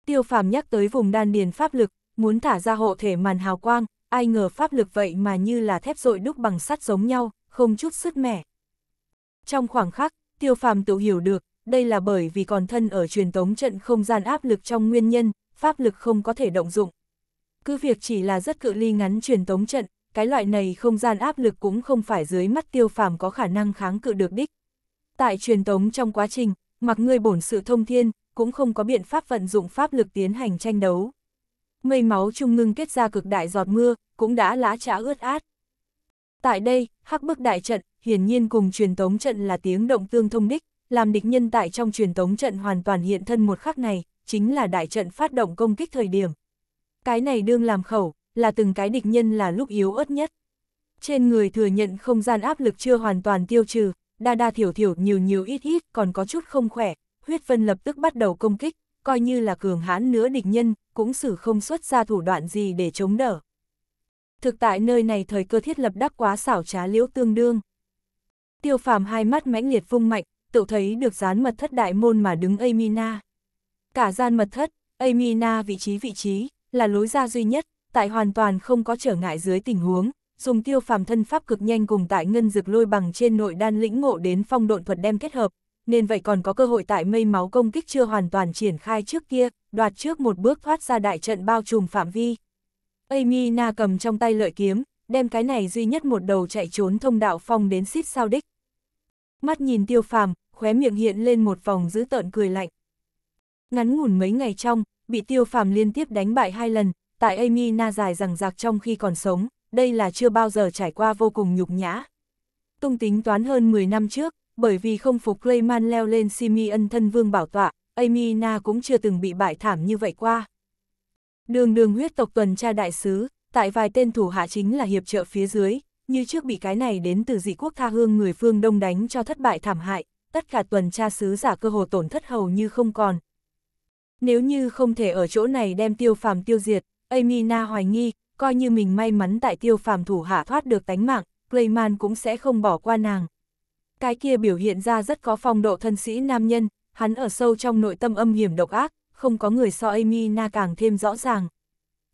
Tiêu phàm nhắc tới vùng đan điền pháp lực, muốn thả ra hộ thể màn hào quang, ai ngờ pháp lực vậy mà như là thép dội đúc bằng sắt giống nhau, không chút sức mẻ. Trong khoảng khắc, tiêu phàm tự hiểu được, đây là bởi vì còn thân ở truyền tống trận không gian áp lực trong nguyên nhân, pháp lực không có thể động dụng. Cứ việc chỉ là rất cự ly ngắn truyền tống trận, cái loại này không gian áp lực cũng không phải dưới mắt tiêu phàm có khả năng kháng cự được đích. Tại truyền tống trong quá trình, mặc ngươi bổn sự thông thiên, cũng không có biện pháp vận dụng pháp lực tiến hành tranh đấu. Mây máu trung ngưng kết ra cực đại giọt mưa, cũng đã lá trả ướt át. Tại đây, hắc bức đại trận, hiển nhiên cùng truyền tống trận là tiếng động tương thông đích, làm địch nhân tại trong truyền tống trận hoàn toàn hiện thân một khắc này, chính là đại trận phát động công kích thời điểm. Cái này đương làm khẩu, là từng cái địch nhân là lúc yếu ớt nhất. Trên người thừa nhận không gian áp lực chưa hoàn toàn tiêu trừ, đa đa thiểu thiểu nhiều nhiều ít ít còn có chút không khỏe, huyết vân lập tức bắt đầu công kích, coi như là cường hãn nữa địch nhân, cũng xử không xuất ra thủ đoạn gì để chống đỡ. Thực tại nơi này thời cơ thiết lập đắc quá xảo trá liễu tương đương. Tiêu phàm hai mắt mãnh liệt vung mạnh, tự thấy được dán mật thất đại môn mà đứng Amina. Cả gian mật thất, Amina vị trí vị trí, là lối ra duy nhất, tại hoàn toàn không có trở ngại dưới tình huống, dùng tiêu phàm thân pháp cực nhanh cùng tại ngân dược lôi bằng trên nội đan lĩnh ngộ đến phong độn thuật đem kết hợp, nên vậy còn có cơ hội tại mây máu công kích chưa hoàn toàn triển khai trước kia, đoạt trước một bước thoát ra đại trận bao trùm phạm vi. Amy Na cầm trong tay lợi kiếm, đem cái này duy nhất một đầu chạy trốn thông đạo phong đến xít sao đích. Mắt nhìn tiêu phàm, khóe miệng hiện lên một vòng giữ tợn cười lạnh. Ngắn ngủn mấy ngày trong, bị tiêu phàm liên tiếp đánh bại hai lần, tại Amy Na dài rằng giặc trong khi còn sống, đây là chưa bao giờ trải qua vô cùng nhục nhã. Tung tính toán hơn 10 năm trước, bởi vì không phục Clayman leo lên Simi ân thân vương bảo tọa, Amina cũng chưa từng bị bại thảm như vậy qua. Đường đường huyết tộc tuần tra đại sứ, tại vài tên thủ hạ chính là hiệp trợ phía dưới, như trước bị cái này đến từ dị quốc tha hương người phương đông đánh cho thất bại thảm hại, tất cả tuần tra sứ giả cơ hồ tổn thất hầu như không còn. Nếu như không thể ở chỗ này đem tiêu phàm tiêu diệt, Amina hoài nghi coi như mình may mắn tại tiêu phàm thủ hạ thoát được tánh mạng, Clayman cũng sẽ không bỏ qua nàng. Cái kia biểu hiện ra rất có phong độ thân sĩ nam nhân, hắn ở sâu trong nội tâm âm hiểm độc ác, không có người so Amy Na càng thêm rõ ràng.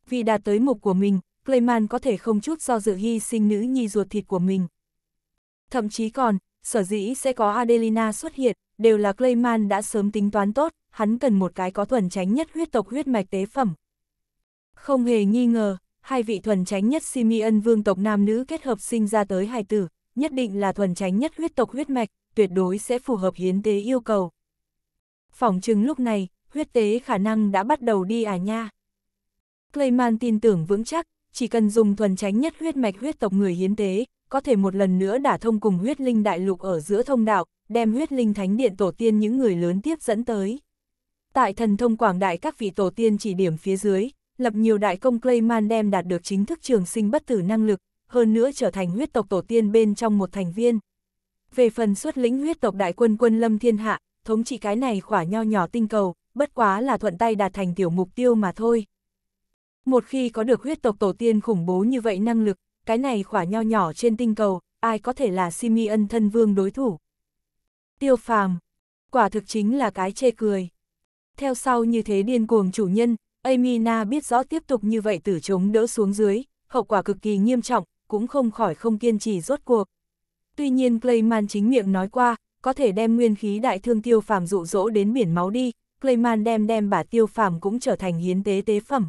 Vì đạt tới mục của mình, Clayman có thể không chút do dự hy sinh nữ nhi ruột thịt của mình. Thậm chí còn, sở dĩ sẽ có Adelina xuất hiện, đều là Clayman đã sớm tính toán tốt, hắn cần một cái có thuần tránh nhất huyết tộc huyết mạch tế phẩm. Không hề nghi ngờ, hai vị thuần tránh nhất Simian vương tộc nam nữ kết hợp sinh ra tới hài tử, nhất định là thuần tránh nhất huyết tộc huyết mạch, tuyệt đối sẽ phù hợp hiến tế yêu cầu. Phỏng chứng lúc này, huyết tế khả năng đã bắt đầu đi à nha. Clayman tin tưởng vững chắc, chỉ cần dùng thuần tránh nhất huyết mạch huyết tộc người hiến tế, có thể một lần nữa đả thông cùng huyết linh đại lục ở giữa thông đạo, đem huyết linh thánh điện tổ tiên những người lớn tiếp dẫn tới. Tại thần thông quảng đại các vị tổ tiên chỉ điểm phía dưới, lập nhiều đại công Clayman đem đạt được chính thức trường sinh bất tử năng lực, hơn nữa trở thành huyết tộc tổ tiên bên trong một thành viên. Về phần xuất lĩnh huyết tộc đại quân quân lâm thiên hạ, thống trị cái này khỏa nho nhỏ tinh cầu, bất quá là thuận tay đạt thành tiểu mục tiêu mà thôi. Một khi có được huyết tộc tổ tiên khủng bố như vậy năng lực, cái này khỏa nho nhỏ trên tinh cầu, ai có thể là Simeon thân vương đối thủ. Tiêu phàm, quả thực chính là cái chê cười. Theo sau như thế điên cuồng chủ nhân, Amina biết rõ tiếp tục như vậy tử chống đỡ xuống dưới, hậu quả cực kỳ nghiêm trọng, cũng không khỏi không kiên trì rốt cuộc. Tuy nhiên Clayman chính miệng nói qua, có thể đem nguyên khí đại thương tiêu phàm dụ dỗ đến biển máu đi, Clayman đem đem bà tiêu phàm cũng trở thành hiến tế tế phẩm.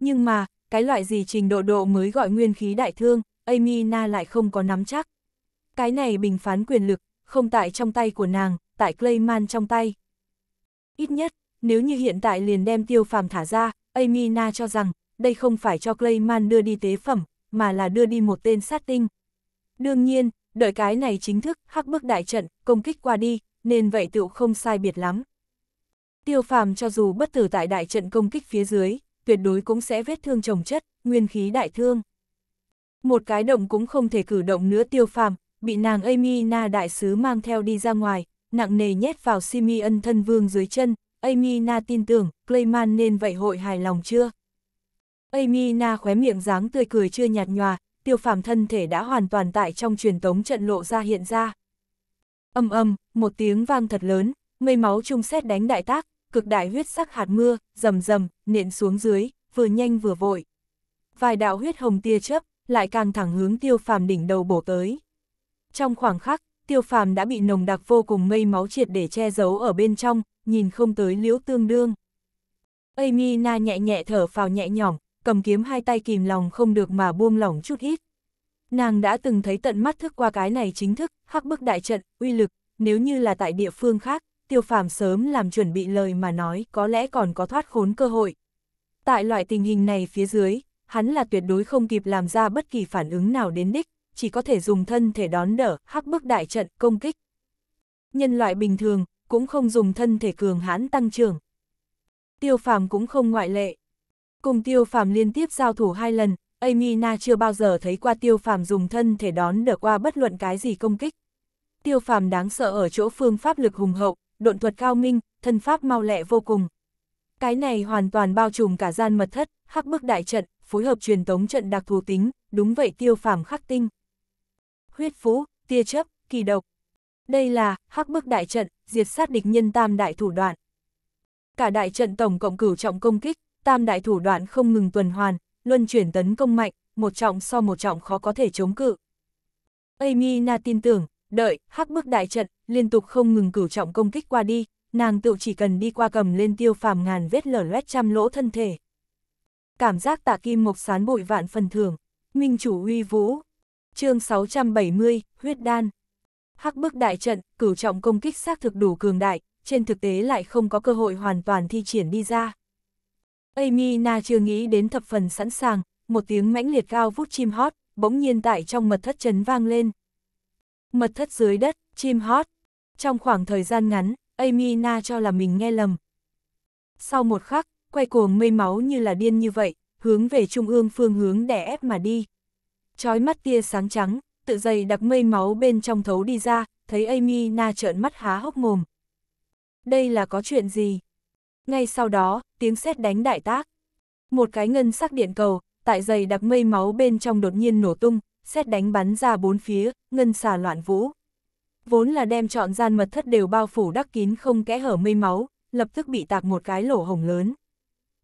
Nhưng mà, cái loại gì trình độ độ mới gọi nguyên khí đại thương, Amina lại không có nắm chắc. Cái này bình phán quyền lực, không tại trong tay của nàng, tại Clayman trong tay. Ít nhất, nếu như hiện tại liền đem tiêu phàm thả ra, Amina cho rằng, đây không phải cho Clayman đưa đi tế phẩm, mà là đưa đi một tên sát tinh. Đương nhiên, đợi cái này chính thức, hắc bước đại trận, công kích qua đi, nên vậy tựu không sai biệt lắm. Tiêu phàm cho dù bất tử tại đại trận công kích phía dưới, tuyệt đối cũng sẽ vết thương trồng chất, nguyên khí đại thương. Một cái động cũng không thể cử động nữa tiêu phàm, bị nàng Amina đại sứ mang theo đi ra ngoài, nặng nề nhét vào Simi thân vương dưới chân, Amina tin tưởng, Clayman nên vậy hội hài lòng chưa? Amina khóe miệng dáng tươi cười chưa nhạt nhòa, tiêu phàm thân thể đã hoàn toàn tại trong truyền tống trận lộ ra hiện ra. Âm âm, một tiếng vang thật lớn, mây máu trung xét đánh đại tác, cực đại huyết sắc hạt mưa, rầm rầm, nện xuống dưới, vừa nhanh vừa vội. Vài đạo huyết hồng tia chớp, lại càng thẳng hướng tiêu phàm đỉnh đầu bổ tới. Trong khoảng khắc, tiêu phàm đã bị nồng đặc vô cùng mây máu triệt để che giấu ở bên trong, nhìn không tới liễu tương đương. Amy Na nhẹ nhẹ thở phào nhẹ nhõm, cầm kiếm hai tay kìm lòng không được mà buông lỏng chút ít. Nàng đã từng thấy tận mắt thức qua cái này chính thức, hắc bức đại trận, uy lực, nếu như là tại địa phương khác, tiêu phàm sớm làm chuẩn bị lời mà nói có lẽ còn có thoát khốn cơ hội. Tại loại tình hình này phía dưới, hắn là tuyệt đối không kịp làm ra bất kỳ phản ứng nào đến đích, chỉ có thể dùng thân thể đón đỡ, hắc bức đại trận, công kích. Nhân loại bình thường, cũng không dùng thân thể cường hãn tăng trưởng. Tiêu phàm cũng không ngoại lệ. Cùng tiêu phàm liên tiếp giao thủ hai lần, Amina chưa bao giờ thấy qua tiêu phàm dùng thân thể đón đỡ qua bất luận cái gì công kích. Tiêu phàm đáng sợ ở chỗ phương pháp lực hùng hậu, độn thuật cao minh, thân pháp mau lẹ vô cùng. Cái này hoàn toàn bao trùm cả gian mật thất, hắc bức đại trận, phối hợp truyền tống trận đặc thù tính, đúng vậy tiêu phàm khắc tinh. Huyết phú, tia chấp, kỳ độc, đây là hắc bức đại trận, diệt sát địch nhân tam đại thủ đoạn. Cả đại trận tổng cộng cửu trọng công kích, tam đại thủ đoạn không ngừng tuần hoàn, luân chuyển tấn công mạnh, một trọng so một trọng khó có thể chống cự. Amy Na tin tưởng, đợi hắc bức đại trận liên tục không ngừng cửu trọng công kích qua đi, nàng tự chỉ cần đi qua cầm lên tiêu phàm ngàn vết lở loét trăm lỗ thân thể. Cảm giác tạ kim mộc sán bụi vạn phần thường minh chủ uy vũ. Chương 670, huyết đan hắc bức đại trận, cửu trọng công kích xác thực đủ cường đại, trên thực tế lại không có cơ hội hoàn toàn thi triển đi ra. Amy Na chưa nghĩ đến thập phần sẵn sàng, một tiếng mãnh liệt cao vút chim hót, bỗng nhiên tại trong mật thất chấn vang lên. Mật thất dưới đất, chim hót. Trong khoảng thời gian ngắn, Amy Na cho là mình nghe lầm. Sau một khắc, quay cuồng mây máu như là điên như vậy, hướng về trung ương phương hướng đè ép mà đi. Chói mắt tia sáng trắng, tự dày đặc mây máu bên trong thấu đi ra, thấy Amy na trợn mắt há hốc mồm. Đây là có chuyện gì? Ngay sau đó, tiếng sét đánh đại tác. Một cái ngân sắc điện cầu, tại dày đặc mây máu bên trong đột nhiên nổ tung, sét đánh bắn ra bốn phía, ngân xà loạn vũ. Vốn là đem trọn gian mật thất đều bao phủ đắc kín không kẽ hở mây máu, lập tức bị tạc một cái lỗ hồng lớn.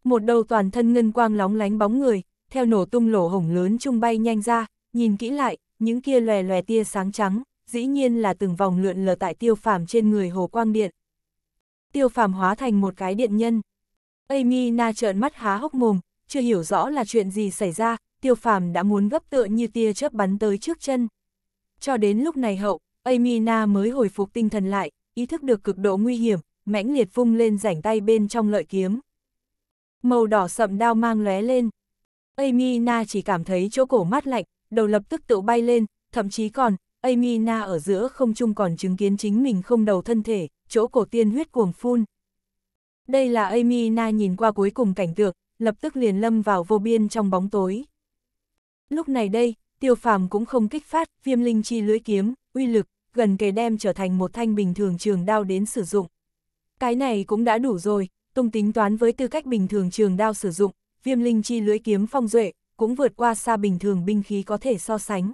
Một đầu toàn thân ngân quang lóng lánh bóng người, theo nổ tung lỗ hồng lớn trung bay nhanh ra, nhìn kỹ lại, những kia lòe lòe tia sáng trắng, dĩ nhiên là từng vòng lượn lờ tại tiêu phàm trên người hồ quang điện. Tiêu phàm hóa thành một cái điện nhân. Amy na trợn mắt há hốc mồm, chưa hiểu rõ là chuyện gì xảy ra, tiêu phàm đã muốn gấp tựa như tia chớp bắn tới trước chân. Cho đến lúc này hậu, Amy na mới hồi phục tinh thần lại, ý thức được cực độ nguy hiểm, mãnh liệt vung lên rảnh tay bên trong lợi kiếm. Màu đỏ sậm đao mang lóe lên. Amy na chỉ cảm thấy chỗ cổ mát lạnh, đầu lập tức tự bay lên, thậm chí còn, Amy Na ở giữa không trung còn chứng kiến chính mình không đầu thân thể, chỗ cổ tiên huyết cuồng phun. Đây là Amy Na nhìn qua cuối cùng cảnh tượng, lập tức liền lâm vào vô biên trong bóng tối. Lúc này đây, tiêu phàm cũng không kích phát, viêm linh chi lưỡi kiếm, uy lực, gần kề đem trở thành một thanh bình thường trường đao đến sử dụng. Cái này cũng đã đủ rồi, tung tính toán với tư cách bình thường trường đao sử dụng, viêm linh chi lưỡi kiếm phong duệ, cũng vượt qua xa bình thường binh khí có thể so sánh.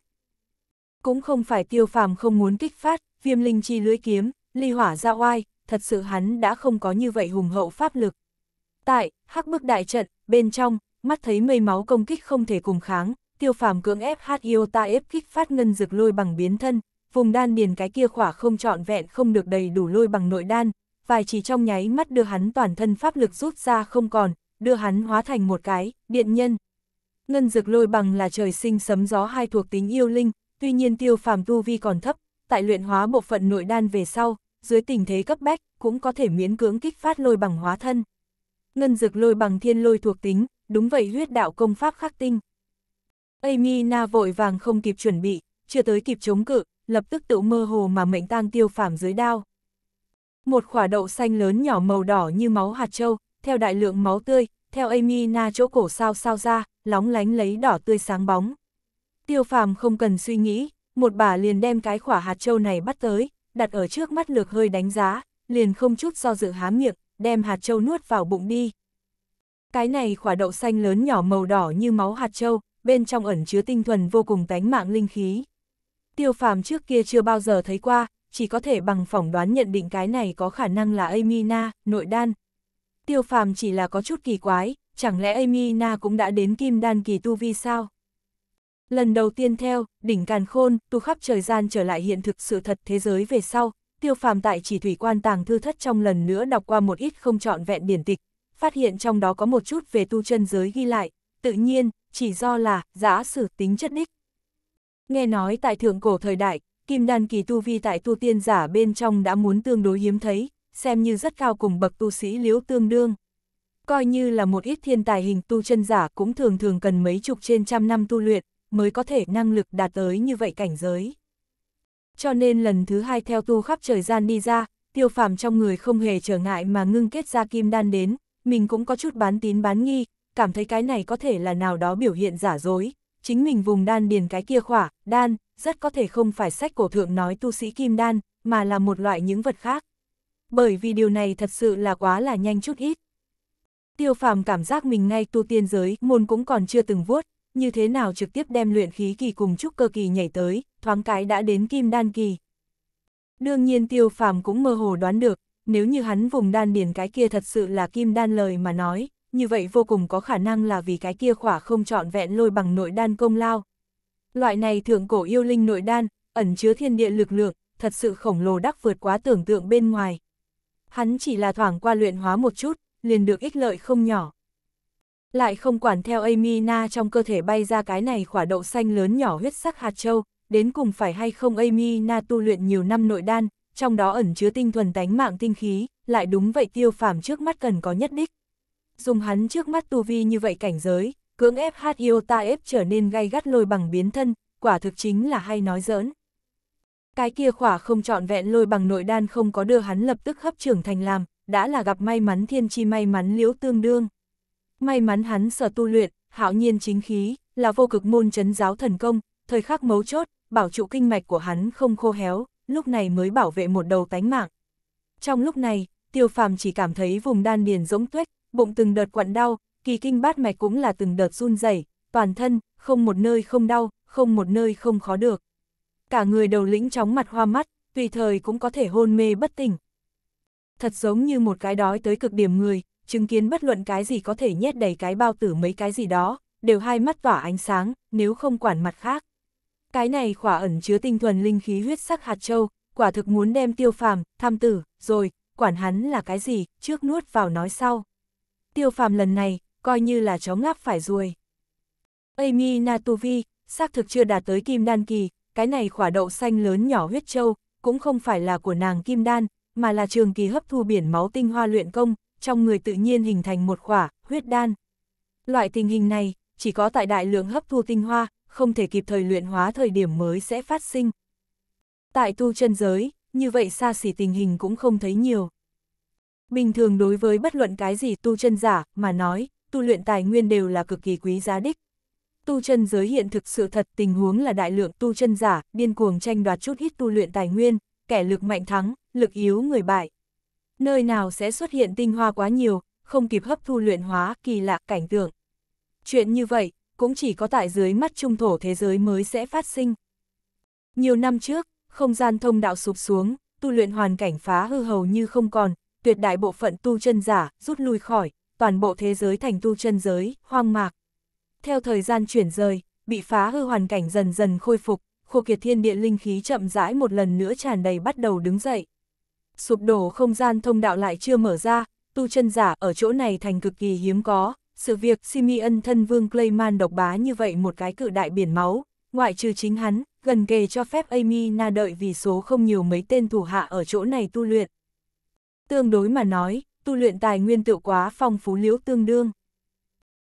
Cũng không phải tiêu phàm không muốn kích phát, viêm linh chi lưới kiếm, ly hỏa ra oai, thật sự hắn đã không có như vậy hùng hậu pháp lực. Tại, hắc bức đại trận, bên trong, mắt thấy mây máu công kích không thể cùng kháng, tiêu phàm cưỡng ép hát yêu ta ép kích phát ngân dược lôi bằng biến thân, vùng đan điền cái kia khỏa không trọn vẹn không được đầy đủ lôi bằng nội đan, vài chỉ trong nháy mắt đưa hắn toàn thân pháp lực rút ra không còn, đưa hắn hóa thành một cái, điện nhân. Ngân dược lôi bằng là trời sinh sấm gió hai thuộc tính yêu linh, tuy nhiên tiêu phàm tu vi còn thấp, tại luyện hóa bộ phận nội đan về sau, dưới tình thế cấp bách, cũng có thể miễn cưỡng kích phát lôi bằng hóa thân. Ngân dược lôi bằng thiên lôi thuộc tính, đúng vậy huyết đạo công pháp khắc tinh. Amy Na vội vàng không kịp chuẩn bị, chưa tới kịp chống cự, lập tức tự mơ hồ mà mệnh tang tiêu phàm dưới đao. Một quả đậu xanh lớn nhỏ màu đỏ như máu hạt trâu, theo đại lượng máu tươi, theo Amy Na chỗ cổ sao sao ra, lóng lánh lấy đỏ tươi sáng bóng. Tiêu phàm không cần suy nghĩ, một bà liền đem cái khỏa hạt châu này bắt tới, đặt ở trước mắt lược hơi đánh giá, liền không chút do dự há miệng, đem hạt châu nuốt vào bụng đi. Cái này khỏa đậu xanh lớn nhỏ màu đỏ như máu hạt châu, bên trong ẩn chứa tinh thuần vô cùng tánh mạng linh khí. Tiêu phàm trước kia chưa bao giờ thấy qua, chỉ có thể bằng phỏng đoán nhận định cái này có khả năng là Amina, nội đan, tiêu phàm chỉ là có chút kỳ quái, chẳng lẽ Amy Na cũng đã đến kim đan kỳ tu vi sao? Lần đầu tiên theo, đỉnh càn khôn, tu khắp trời gian trở lại hiện thực sự thật thế giới về sau, tiêu phàm tại chỉ thủy quan tàng thư thất trong lần nữa đọc qua một ít không trọn vẹn điển tịch, phát hiện trong đó có một chút về tu chân giới ghi lại, tự nhiên, chỉ do là, giả sử tính chất đích. Nghe nói tại thượng cổ thời đại, kim đan kỳ tu vi tại tu tiên giả bên trong đã muốn tương đối hiếm thấy, xem như rất cao cùng bậc tu sĩ liếu tương đương. Coi như là một ít thiên tài hình tu chân giả cũng thường thường cần mấy chục trên trăm năm tu luyện, mới có thể năng lực đạt tới như vậy cảnh giới. Cho nên lần thứ hai theo tu khắp trời gian đi ra, tiêu phàm trong người không hề trở ngại mà ngưng kết ra kim đan đến, mình cũng có chút bán tín bán nghi, cảm thấy cái này có thể là nào đó biểu hiện giả dối. Chính mình vùng đan điền cái kia khỏa, đan, rất có thể không phải sách cổ thượng nói tu sĩ kim đan, mà là một loại những vật khác bởi vì điều này thật sự là quá là nhanh chút ít. Tiêu phàm cảm giác mình ngay tu tiên giới, môn cũng còn chưa từng vuốt, như thế nào trực tiếp đem luyện khí kỳ cùng trúc cơ kỳ nhảy tới, thoáng cái đã đến kim đan kỳ. Đương nhiên tiêu phàm cũng mơ hồ đoán được, nếu như hắn vùng đan điền cái kia thật sự là kim đan lời mà nói, như vậy vô cùng có khả năng là vì cái kia khỏa không trọn vẹn lôi bằng nội đan công lao. Loại này thượng cổ yêu linh nội đan, ẩn chứa thiên địa lực lượng, thật sự khổng lồ đắc vượt quá tưởng tượng bên ngoài hắn chỉ là thoảng qua luyện hóa một chút, liền được ích lợi không nhỏ. Lại không quản theo Amina trong cơ thể bay ra cái này khỏa đậu xanh lớn nhỏ huyết sắc hạt châu, đến cùng phải hay không Amina tu luyện nhiều năm nội đan, trong đó ẩn chứa tinh thuần tánh mạng tinh khí, lại đúng vậy tiêu phàm trước mắt cần có nhất đích. Dùng hắn trước mắt tu vi như vậy cảnh giới, cưỡng ép hát yêu ta ép trở nên gay gắt lôi bằng biến thân, quả thực chính là hay nói giỡn. Cái kia khỏa không trọn vẹn lôi bằng nội đan không có đưa hắn lập tức hấp trưởng thành làm, đã là gặp may mắn thiên chi may mắn liễu tương đương. May mắn hắn sở tu luyện, hạo nhiên chính khí, là vô cực môn chấn giáo thần công, thời khắc mấu chốt, bảo trụ kinh mạch của hắn không khô héo, lúc này mới bảo vệ một đầu tánh mạng. Trong lúc này, tiêu phàm chỉ cảm thấy vùng đan điền rỗng tuyết bụng từng đợt quặn đau, kỳ kinh bát mạch cũng là từng đợt run rẩy toàn thân, không một nơi không đau, không một nơi không khó được cả người đầu lĩnh chóng mặt hoa mắt, tùy thời cũng có thể hôn mê bất tỉnh. Thật giống như một cái đói tới cực điểm người, chứng kiến bất luận cái gì có thể nhét đầy cái bao tử mấy cái gì đó, đều hai mắt tỏa ánh sáng, nếu không quản mặt khác. Cái này khỏa ẩn chứa tinh thuần linh khí huyết sắc hạt châu, quả thực muốn đem tiêu phàm, tham tử, rồi, quản hắn là cái gì, trước nuốt vào nói sau. Tiêu phàm lần này, coi như là chó ngáp phải ruồi. Amy Natuvi, xác thực chưa đạt tới kim đan kỳ, cái này khỏa đậu xanh lớn nhỏ huyết châu, cũng không phải là của nàng kim đan, mà là trường kỳ hấp thu biển máu tinh hoa luyện công, trong người tự nhiên hình thành một khỏa, huyết đan. Loại tình hình này, chỉ có tại đại lượng hấp thu tinh hoa, không thể kịp thời luyện hóa thời điểm mới sẽ phát sinh. Tại tu chân giới, như vậy xa xỉ tình hình cũng không thấy nhiều. Bình thường đối với bất luận cái gì tu chân giả mà nói, tu luyện tài nguyên đều là cực kỳ quý giá đích, tu chân giới hiện thực sự thật tình huống là đại lượng tu chân giả, điên cuồng tranh đoạt chút ít tu luyện tài nguyên, kẻ lực mạnh thắng, lực yếu người bại. Nơi nào sẽ xuất hiện tinh hoa quá nhiều, không kịp hấp thu luyện hóa, kỳ lạ cảnh tượng. Chuyện như vậy, cũng chỉ có tại dưới mắt trung thổ thế giới mới sẽ phát sinh. Nhiều năm trước, không gian thông đạo sụp xuống, tu luyện hoàn cảnh phá hư hầu như không còn, tuyệt đại bộ phận tu chân giả rút lui khỏi, toàn bộ thế giới thành tu chân giới, hoang mạc theo thời gian chuyển rời, bị phá hư hoàn cảnh dần dần khôi phục, khô kiệt thiên địa linh khí chậm rãi một lần nữa tràn đầy bắt đầu đứng dậy. Sụp đổ không gian thông đạo lại chưa mở ra, tu chân giả ở chỗ này thành cực kỳ hiếm có, sự việc Simeon thân vương Clayman độc bá như vậy một cái cự đại biển máu, ngoại trừ chính hắn, gần kề cho phép Amy na đợi vì số không nhiều mấy tên thủ hạ ở chỗ này tu luyện. Tương đối mà nói, tu luyện tài nguyên tự quá phong phú liễu tương đương.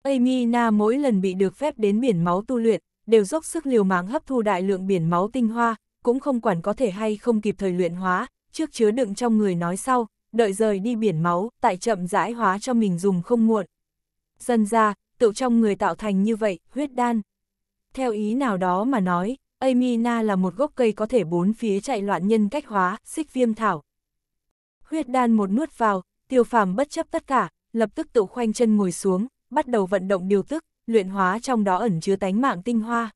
Amina mỗi lần bị được phép đến biển máu tu luyện, đều dốc sức liều mạng hấp thu đại lượng biển máu tinh hoa, cũng không quản có thể hay không kịp thời luyện hóa, trước chứa đựng trong người nói sau, đợi rời đi biển máu, tại chậm rãi hóa cho mình dùng không muộn. Dần ra, tựu trong người tạo thành như vậy, huyết đan. Theo ý nào đó mà nói, Amina là một gốc cây có thể bốn phía chạy loạn nhân cách hóa, xích viêm thảo. Huyết đan một nuốt vào, tiêu phàm bất chấp tất cả, lập tức tự khoanh chân ngồi xuống, bắt đầu vận động điều tức, luyện hóa trong đó ẩn chứa tánh mạng tinh hoa.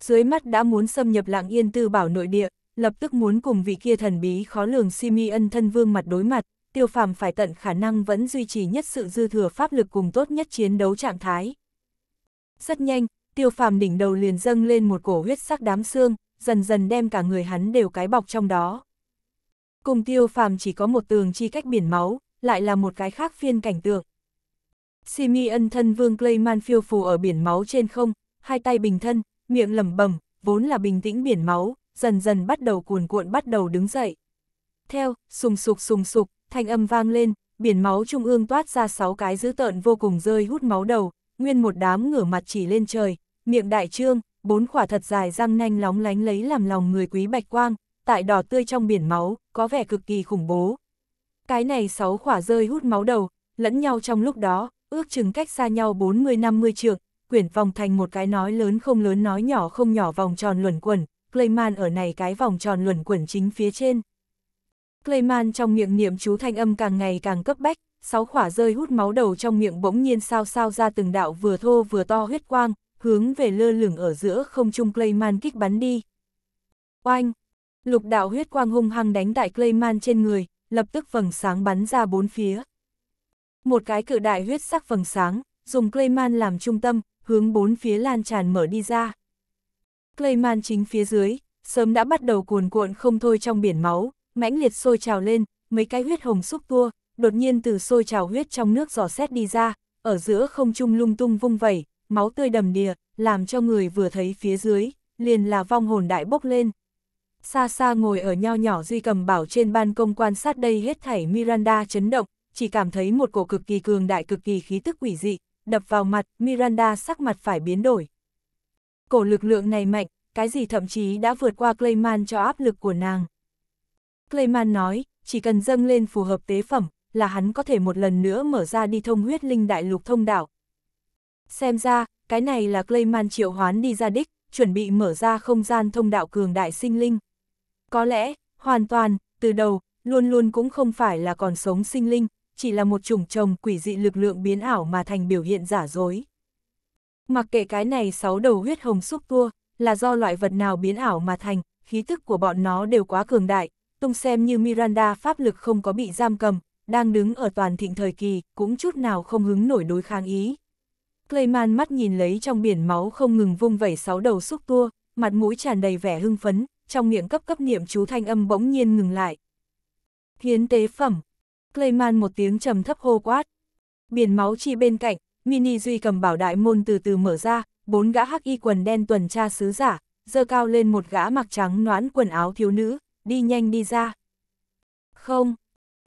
Dưới mắt đã muốn xâm nhập lạng yên tư bảo nội địa, lập tức muốn cùng vị kia thần bí khó lường Simi thân vương mặt đối mặt, tiêu phàm phải tận khả năng vẫn duy trì nhất sự dư thừa pháp lực cùng tốt nhất chiến đấu trạng thái. Rất nhanh, tiêu phàm đỉnh đầu liền dâng lên một cổ huyết sắc đám xương, dần dần đem cả người hắn đều cái bọc trong đó. Cùng tiêu phàm chỉ có một tường chi cách biển máu, lại là một cái khác phiên cảnh tượng, Simi ân thân vương Clayman phiêu phù ở biển máu trên không, hai tay bình thân, miệng lẩm bẩm, vốn là bình tĩnh biển máu, dần dần bắt đầu cuồn cuộn bắt đầu đứng dậy. Theo, sùng sục sùng sục, thanh âm vang lên, biển máu trung ương toát ra sáu cái dữ tợn vô cùng rơi hút máu đầu, nguyên một đám ngửa mặt chỉ lên trời, miệng đại trương, bốn khỏa thật dài răng nanh lóng lánh lấy làm lòng người quý bạch quang, tại đỏ tươi trong biển máu, có vẻ cực kỳ khủng bố. Cái này sáu khỏa rơi hút máu đầu, lẫn nhau trong lúc đó, ước chừng cách xa nhau 40-50 trượng, quyển vòng thành một cái nói lớn không lớn nói nhỏ không nhỏ vòng tròn luẩn quẩn, Clayman ở này cái vòng tròn luẩn quẩn chính phía trên. Clayman trong miệng niệm chú thanh âm càng ngày càng cấp bách, sáu khỏa rơi hút máu đầu trong miệng bỗng nhiên sao sao ra từng đạo vừa thô vừa to huyết quang, hướng về lơ lửng ở giữa không trung Clayman kích bắn đi. Oanh! Lục đạo huyết quang hung hăng đánh tại Clayman trên người, lập tức vầng sáng bắn ra bốn phía. Một cái cự đại huyết sắc vầng sáng, dùng Clayman làm trung tâm, hướng bốn phía lan tràn mở đi ra. Clayman chính phía dưới, sớm đã bắt đầu cuồn cuộn không thôi trong biển máu, mãnh liệt sôi trào lên, mấy cái huyết hồng xúc tua, đột nhiên từ sôi trào huyết trong nước giò xét đi ra, ở giữa không trung lung tung vung vẩy, máu tươi đầm đìa, làm cho người vừa thấy phía dưới, liền là vong hồn đại bốc lên. Xa xa ngồi ở nho nhỏ duy cầm bảo trên ban công quan sát đây hết thảy Miranda chấn động, chỉ cảm thấy một cổ cực kỳ cường đại cực kỳ khí tức quỷ dị, đập vào mặt, Miranda sắc mặt phải biến đổi. Cổ lực lượng này mạnh, cái gì thậm chí đã vượt qua Clayman cho áp lực của nàng. Clayman nói, chỉ cần dâng lên phù hợp tế phẩm, là hắn có thể một lần nữa mở ra đi thông huyết linh đại lục thông đảo. Xem ra, cái này là Clayman triệu hoán đi ra đích, chuẩn bị mở ra không gian thông đạo cường đại sinh linh. Có lẽ, hoàn toàn, từ đầu, luôn luôn cũng không phải là còn sống sinh linh, chỉ là một chủng trồng quỷ dị lực lượng biến ảo mà thành biểu hiện giả dối. Mặc kệ cái này sáu đầu huyết hồng xúc tua, là do loại vật nào biến ảo mà thành, khí tức của bọn nó đều quá cường đại, tung xem như Miranda pháp lực không có bị giam cầm, đang đứng ở toàn thịnh thời kỳ, cũng chút nào không hứng nổi đối kháng ý. Clayman mắt nhìn lấy trong biển máu không ngừng vung vẩy sáu đầu xúc tua, mặt mũi tràn đầy vẻ hưng phấn, trong miệng cấp cấp niệm chú thanh âm bỗng nhiên ngừng lại. Hiến tế phẩm, Clayman một tiếng trầm thấp hô quát. Biển máu chi bên cạnh, Mini Duy cầm bảo đại môn từ từ mở ra, bốn gã hắc y quần đen tuần tra sứ giả, dơ cao lên một gã mặc trắng noãn quần áo thiếu nữ, đi nhanh đi ra. Không,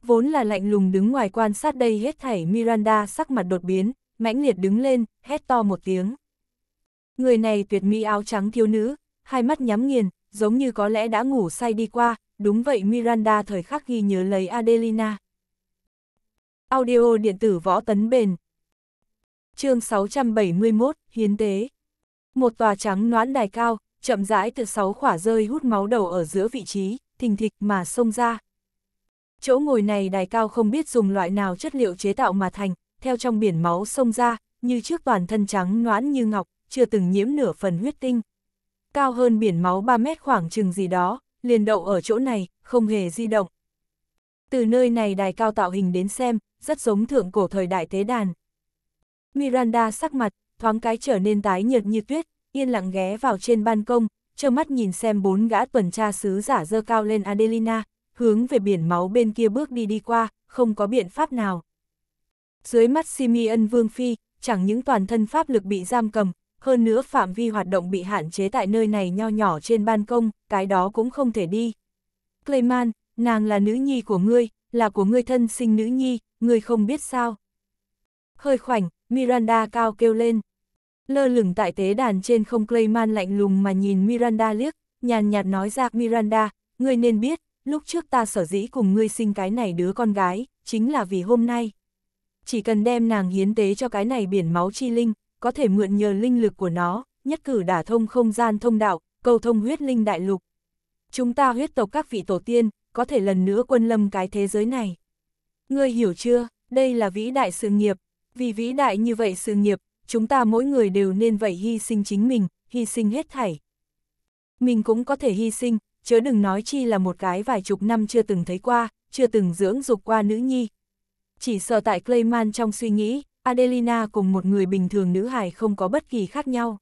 vốn là lạnh lùng đứng ngoài quan sát đây hết thảy Miranda sắc mặt đột biến, mãnh liệt đứng lên, hét to một tiếng. Người này tuyệt mỹ áo trắng thiếu nữ, hai mắt nhắm nghiền, giống như có lẽ đã ngủ say đi qua, đúng vậy Miranda thời khắc ghi nhớ lấy Adelina. Audio điện tử võ tấn bền. Chương 671, hiến tế. Một tòa trắng noãn đài cao, chậm rãi từ sáu khỏa rơi hút máu đầu ở giữa vị trí, thình thịch mà xông ra. Chỗ ngồi này đài cao không biết dùng loại nào chất liệu chế tạo mà thành, theo trong biển máu xông ra, như trước toàn thân trắng noãn như ngọc, chưa từng nhiễm nửa phần huyết tinh. Cao hơn biển máu 3 mét khoảng chừng gì đó, liền đậu ở chỗ này, không hề di động. Từ nơi này đài cao tạo hình đến xem, rất giống thượng cổ thời đại tế đàn. Miranda sắc mặt, thoáng cái trở nên tái nhợt như tuyết, yên lặng ghé vào trên ban công, trơ mắt nhìn xem bốn gã tuần tra sứ giả dơ cao lên Adelina, hướng về biển máu bên kia bước đi đi qua, không có biện pháp nào. Dưới mắt Simeon Vương Phi, chẳng những toàn thân pháp lực bị giam cầm, hơn nữa phạm vi hoạt động bị hạn chế tại nơi này nho nhỏ trên ban công, cái đó cũng không thể đi. Clayman, nàng là nữ nhi của ngươi, là của ngươi thân sinh nữ nhi, ngươi không biết sao. Hơi khoảnh, Miranda cao kêu lên. Lơ lửng tại tế đàn trên không Clayman lạnh lùng mà nhìn Miranda liếc, nhàn nhạt nói ra Miranda, ngươi nên biết, lúc trước ta sở dĩ cùng ngươi sinh cái này đứa con gái, chính là vì hôm nay. Chỉ cần đem nàng hiến tế cho cái này biển máu chi linh, có thể mượn nhờ linh lực của nó, nhất cử đả thông không gian thông đạo, cầu thông huyết linh đại lục. Chúng ta huyết tộc các vị tổ tiên, có thể lần nữa quân lâm cái thế giới này. Ngươi hiểu chưa, đây là vĩ đại sự nghiệp, vì vĩ đại như vậy sự nghiệp, chúng ta mỗi người đều nên vậy hy sinh chính mình, hy sinh hết thảy. Mình cũng có thể hy sinh, chớ đừng nói chi là một cái vài chục năm chưa từng thấy qua, chưa từng dưỡng dục qua nữ nhi. Chỉ sợ tại Clayman trong suy nghĩ, Adelina cùng một người bình thường nữ hài không có bất kỳ khác nhau.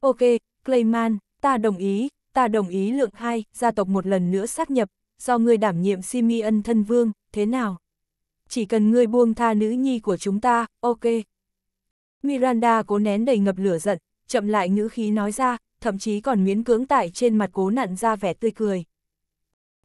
Ok, Clayman, ta đồng ý, ta đồng ý lượng hai gia tộc một lần nữa sát nhập, do ngươi đảm nhiệm Simeon thân vương, thế nào? Chỉ cần ngươi buông tha nữ nhi của chúng ta, ok. Miranda cố nén đầy ngập lửa giận, chậm lại ngữ khí nói ra, thậm chí còn miễn cưỡng tại trên mặt cố nặn ra vẻ tươi cười.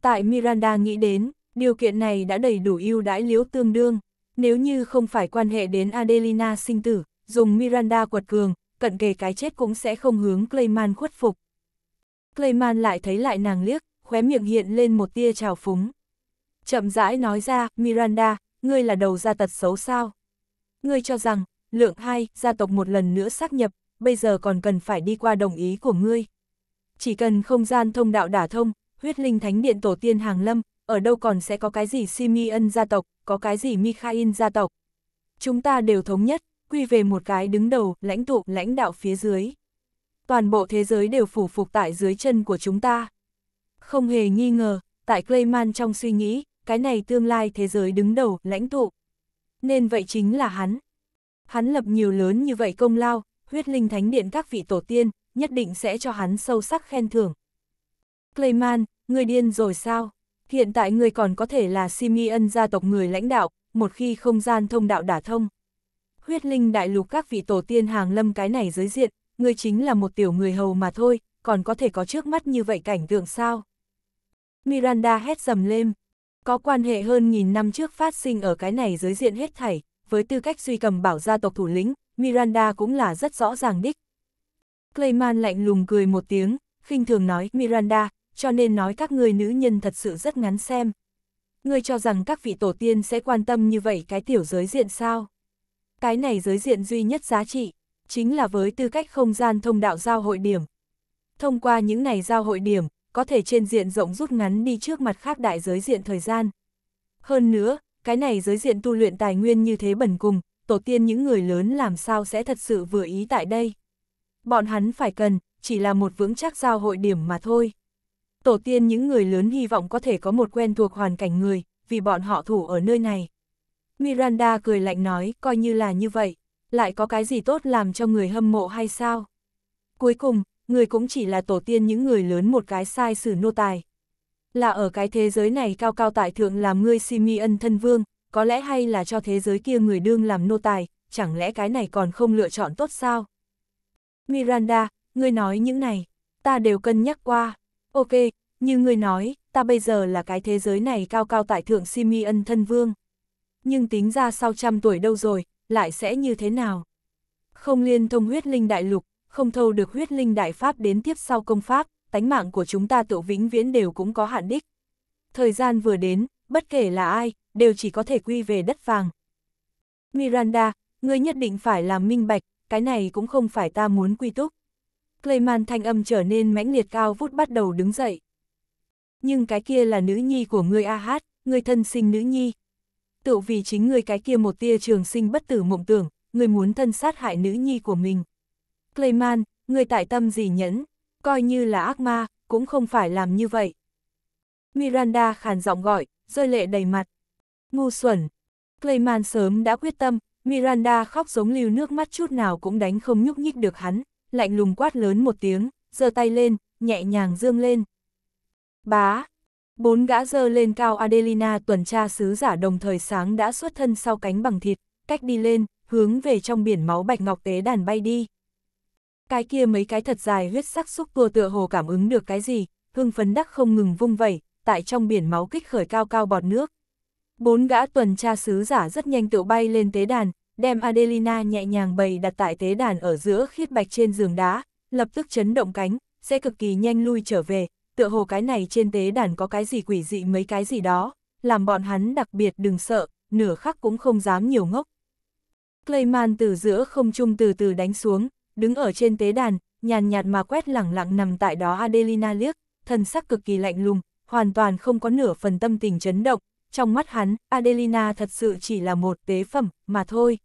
Tại Miranda nghĩ đến, điều kiện này đã đầy đủ ưu đãi liếu tương đương, nếu như không phải quan hệ đến Adelina sinh tử, dùng Miranda quật cường, cận kề cái chết cũng sẽ không hướng Clayman khuất phục. Clayman lại thấy lại nàng liếc, khóe miệng hiện lên một tia trào phúng. Chậm rãi nói ra, Miranda, ngươi là đầu gia tật xấu sao? Ngươi cho rằng, lượng hai, gia tộc một lần nữa xác nhập, bây giờ còn cần phải đi qua đồng ý của ngươi. Chỉ cần không gian thông đạo đả thông, huyết linh thánh điện tổ tiên hàng lâm, ở đâu còn sẽ có cái gì Simeon gia tộc, có cái gì Mikhail gia tộc. Chúng ta đều thống nhất, quy về một cái đứng đầu, lãnh tụ, lãnh đạo phía dưới. Toàn bộ thế giới đều phủ phục tại dưới chân của chúng ta. Không hề nghi ngờ, tại Clayman trong suy nghĩ, cái này tương lai thế giới đứng đầu, lãnh tụ. Nên vậy chính là hắn. Hắn lập nhiều lớn như vậy công lao, huyết linh thánh điện các vị tổ tiên, nhất định sẽ cho hắn sâu sắc khen thưởng. Clayman, người điên rồi sao? Hiện tại người còn có thể là Simeon gia tộc người lãnh đạo, một khi không gian thông đạo đả thông. Huyết linh đại lục các vị tổ tiên hàng lâm cái này giới diện, người chính là một tiểu người hầu mà thôi, còn có thể có trước mắt như vậy cảnh tượng sao? Miranda hét dầm lên. Có quan hệ hơn nghìn năm trước phát sinh ở cái này giới diện hết thảy, với tư cách suy cầm bảo gia tộc thủ lĩnh, Miranda cũng là rất rõ ràng đích. Clayman lạnh lùng cười một tiếng, khinh thường nói Miranda, cho nên nói các người nữ nhân thật sự rất ngắn xem. Ngươi cho rằng các vị tổ tiên sẽ quan tâm như vậy cái tiểu giới diện sao? Cái này giới diện duy nhất giá trị, chính là với tư cách không gian thông đạo giao hội điểm. Thông qua những này giao hội điểm, có thể trên diện rộng rút ngắn đi trước mặt khác đại giới diện thời gian. Hơn nữa, cái này giới diện tu luyện tài nguyên như thế bẩn cùng, tổ tiên những người lớn làm sao sẽ thật sự vừa ý tại đây. Bọn hắn phải cần, chỉ là một vững chắc giao hội điểm mà thôi. Tổ tiên những người lớn hy vọng có thể có một quen thuộc hoàn cảnh người, vì bọn họ thủ ở nơi này. Miranda cười lạnh nói, coi như là như vậy, lại có cái gì tốt làm cho người hâm mộ hay sao? Cuối cùng, người cũng chỉ là tổ tiên những người lớn một cái sai sử nô tài. Là ở cái thế giới này cao cao tại thượng làm ngươi si thân vương, có lẽ hay là cho thế giới kia người đương làm nô tài, chẳng lẽ cái này còn không lựa chọn tốt sao? Miranda, ngươi nói những này, ta đều cân nhắc qua. Ok, như ngươi nói, ta bây giờ là cái thế giới này cao cao tại thượng si thân vương. Nhưng tính ra sau trăm tuổi đâu rồi, lại sẽ như thế nào? Không liên thông huyết linh đại lục, không thâu được huyết linh đại pháp đến tiếp sau công pháp, tánh mạng của chúng ta tự vĩnh viễn đều cũng có hạn đích. Thời gian vừa đến, bất kể là ai, đều chỉ có thể quy về đất vàng. Miranda, ngươi nhất định phải làm minh bạch, cái này cũng không phải ta muốn quy túc. Clayman thanh âm trở nên mãnh liệt cao vút bắt đầu đứng dậy. Nhưng cái kia là nữ nhi của ngươi A Hát, ngươi thân sinh nữ nhi. Tự vì chính ngươi cái kia một tia trường sinh bất tử mộng tưởng, ngươi muốn thân sát hại nữ nhi của mình. Clayman, người tại tâm gì nhẫn, coi như là ác ma, cũng không phải làm như vậy. Miranda khàn giọng gọi, rơi lệ đầy mặt. Ngu xuẩn. Clayman sớm đã quyết tâm, Miranda khóc giống lưu nước mắt chút nào cũng đánh không nhúc nhích được hắn, lạnh lùng quát lớn một tiếng, giơ tay lên, nhẹ nhàng dương lên. Bá. Bốn gã dơ lên cao Adelina tuần tra sứ giả đồng thời sáng đã xuất thân sau cánh bằng thịt, cách đi lên, hướng về trong biển máu bạch ngọc tế đàn bay đi cái kia mấy cái thật dài huyết sắc xúc tua tựa hồ cảm ứng được cái gì, hưng phấn đắc không ngừng vung vẩy, tại trong biển máu kích khởi cao cao bọt nước. Bốn gã tuần tra sứ giả rất nhanh tự bay lên tế đàn, đem Adelina nhẹ nhàng bày đặt tại tế đàn ở giữa khiết bạch trên giường đá, lập tức chấn động cánh, sẽ cực kỳ nhanh lui trở về, tựa hồ cái này trên tế đàn có cái gì quỷ dị mấy cái gì đó, làm bọn hắn đặc biệt đừng sợ, nửa khắc cũng không dám nhiều ngốc. Clayman từ giữa không trung từ từ đánh xuống, đứng ở trên tế đàn, nhàn nhạt mà quét lẳng lặng nằm tại đó Adelina liếc, thân sắc cực kỳ lạnh lùng, hoàn toàn không có nửa phần tâm tình chấn động, trong mắt hắn, Adelina thật sự chỉ là một tế phẩm, mà thôi.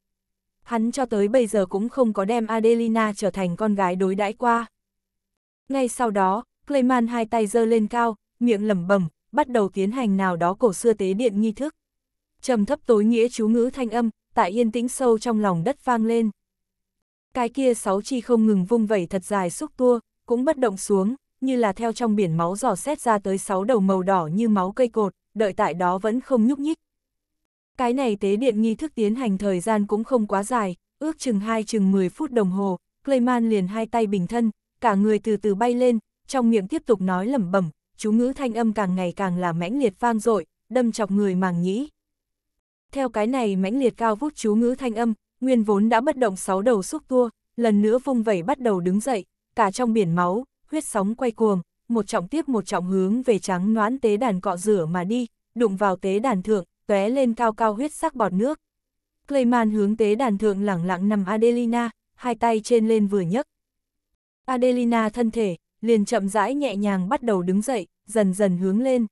Hắn cho tới bây giờ cũng không có đem Adelina trở thành con gái đối đãi qua. Ngay sau đó, Clayman hai tay giơ lên cao, miệng lẩm bẩm, bắt đầu tiến hành nào đó cổ xưa tế điện nghi thức. Trầm thấp tối nghĩa chú ngữ thanh âm, tại yên tĩnh sâu trong lòng đất vang lên cái kia sáu chi không ngừng vung vẩy thật dài xúc tua, cũng bất động xuống, như là theo trong biển máu dò xét ra tới sáu đầu màu đỏ như máu cây cột, đợi tại đó vẫn không nhúc nhích. Cái này tế điện nghi thức tiến hành thời gian cũng không quá dài, ước chừng 2 chừng 10 phút đồng hồ, Clayman liền hai tay bình thân, cả người từ từ bay lên, trong miệng tiếp tục nói lẩm bẩm, chú ngữ thanh âm càng ngày càng là mãnh liệt vang dội, đâm chọc người màng nhĩ. Theo cái này mãnh liệt cao vút chú ngữ thanh âm, nguyên vốn đã bất động sáu đầu xúc tua, lần nữa vung vẩy bắt đầu đứng dậy, cả trong biển máu, huyết sóng quay cuồng, một trọng tiếp một trọng hướng về trắng noãn tế đàn cọ rửa mà đi, đụng vào tế đàn thượng, tóe lên cao cao huyết sắc bọt nước. Clayman hướng tế đàn thượng lẳng lặng nằm Adelina, hai tay trên lên vừa nhấc. Adelina thân thể, liền chậm rãi nhẹ nhàng bắt đầu đứng dậy, dần dần hướng lên.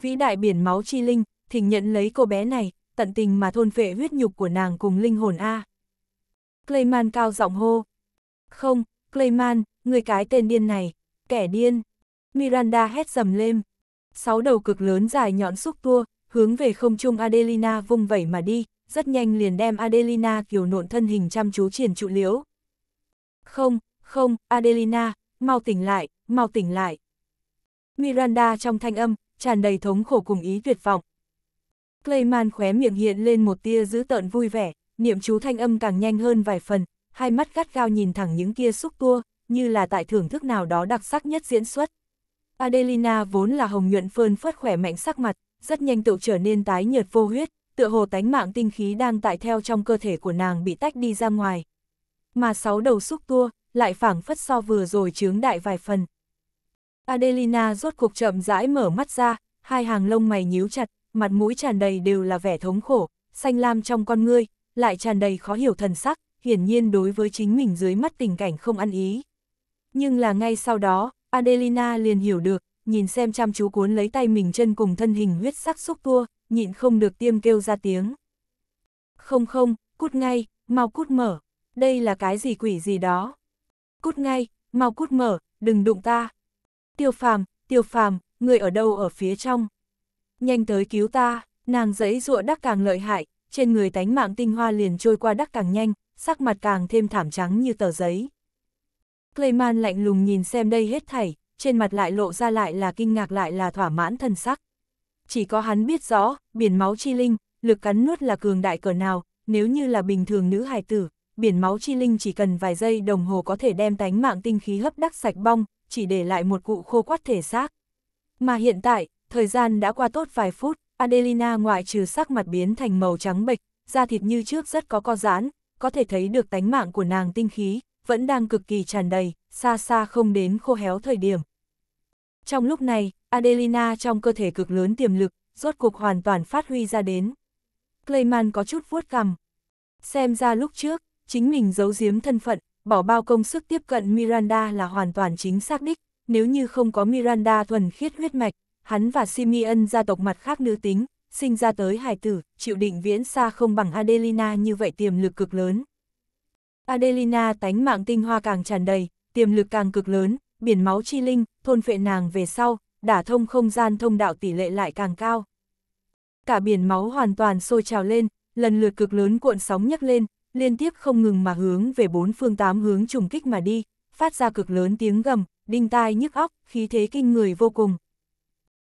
Vĩ đại biển máu chi linh, thỉnh nhận lấy cô bé này, tận tình mà thôn vệ huyết nhục của nàng cùng linh hồn A. Clayman cao giọng hô. Không, Clayman, người cái tên điên này, kẻ điên. Miranda hét dầm lên. Sáu đầu cực lớn dài nhọn xúc tua, hướng về không trung Adelina vung vẩy mà đi, rất nhanh liền đem Adelina kiều nộn thân hình chăm chú triển trụ liễu. Không, không, Adelina, mau tỉnh lại, mau tỉnh lại. Miranda trong thanh âm, tràn đầy thống khổ cùng ý tuyệt vọng, Clayman khóe miệng hiện lên một tia giữ tợn vui vẻ, niệm chú thanh âm càng nhanh hơn vài phần, hai mắt gắt gao nhìn thẳng những kia xúc tua, như là tại thưởng thức nào đó đặc sắc nhất diễn xuất. Adelina vốn là hồng nhuận phơn phất khỏe mạnh sắc mặt, rất nhanh tựu trở nên tái nhợt vô huyết, tựa hồ tánh mạng tinh khí đang tại theo trong cơ thể của nàng bị tách đi ra ngoài. Mà sáu đầu xúc tua, lại phảng phất so vừa rồi chướng đại vài phần. Adelina rốt cuộc chậm rãi mở mắt ra, hai hàng lông mày nhíu chặt, mặt mũi tràn đầy đều là vẻ thống khổ, xanh lam trong con ngươi, lại tràn đầy khó hiểu thần sắc, hiển nhiên đối với chính mình dưới mắt tình cảnh không ăn ý. Nhưng là ngay sau đó, Adelina liền hiểu được, nhìn xem chăm chú cuốn lấy tay mình chân cùng thân hình huyết sắc xúc tua, nhịn không được tiêm kêu ra tiếng. Không không, cút ngay, mau cút mở, đây là cái gì quỷ gì đó. Cút ngay, mau cút mở, đừng đụng ta. Tiêu phàm, tiêu phàm, người ở đâu ở phía trong nhanh tới cứu ta, nàng giấy rụa đắc càng lợi hại, trên người tánh mạng tinh hoa liền trôi qua đắc càng nhanh, sắc mặt càng thêm thảm trắng như tờ giấy. Clayman lạnh lùng nhìn xem đây hết thảy, trên mặt lại lộ ra lại là kinh ngạc lại là thỏa mãn thần sắc. Chỉ có hắn biết rõ, biển máu chi linh, lực cắn nuốt là cường đại cỡ nào, nếu như là bình thường nữ hài tử, biển máu chi linh chỉ cần vài giây đồng hồ có thể đem tánh mạng tinh khí hấp đắc sạch bong, chỉ để lại một cụ khô quắt thể xác. Mà hiện tại, Thời gian đã qua tốt vài phút, Adelina ngoại trừ sắc mặt biến thành màu trắng bệch, da thịt như trước rất có co giãn, có thể thấy được tánh mạng của nàng tinh khí, vẫn đang cực kỳ tràn đầy, xa xa không đến khô héo thời điểm. Trong lúc này, Adelina trong cơ thể cực lớn tiềm lực, rốt cuộc hoàn toàn phát huy ra đến. Clayman có chút vuốt cằm. Xem ra lúc trước, chính mình giấu giếm thân phận, bỏ bao công sức tiếp cận Miranda là hoàn toàn chính xác đích, nếu như không có Miranda thuần khiết huyết mạch, hắn và Simeon gia tộc mặt khác nữ tính, sinh ra tới hải tử, chịu định viễn xa không bằng Adelina như vậy tiềm lực cực lớn. Adelina tánh mạng tinh hoa càng tràn đầy, tiềm lực càng cực lớn, biển máu chi linh, thôn phệ nàng về sau, đả thông không gian thông đạo tỷ lệ lại càng cao. Cả biển máu hoàn toàn sôi trào lên, lần lượt cực lớn cuộn sóng nhấc lên, liên tiếp không ngừng mà hướng về bốn phương tám hướng trùng kích mà đi, phát ra cực lớn tiếng gầm, đinh tai nhức óc, khí thế kinh người vô cùng.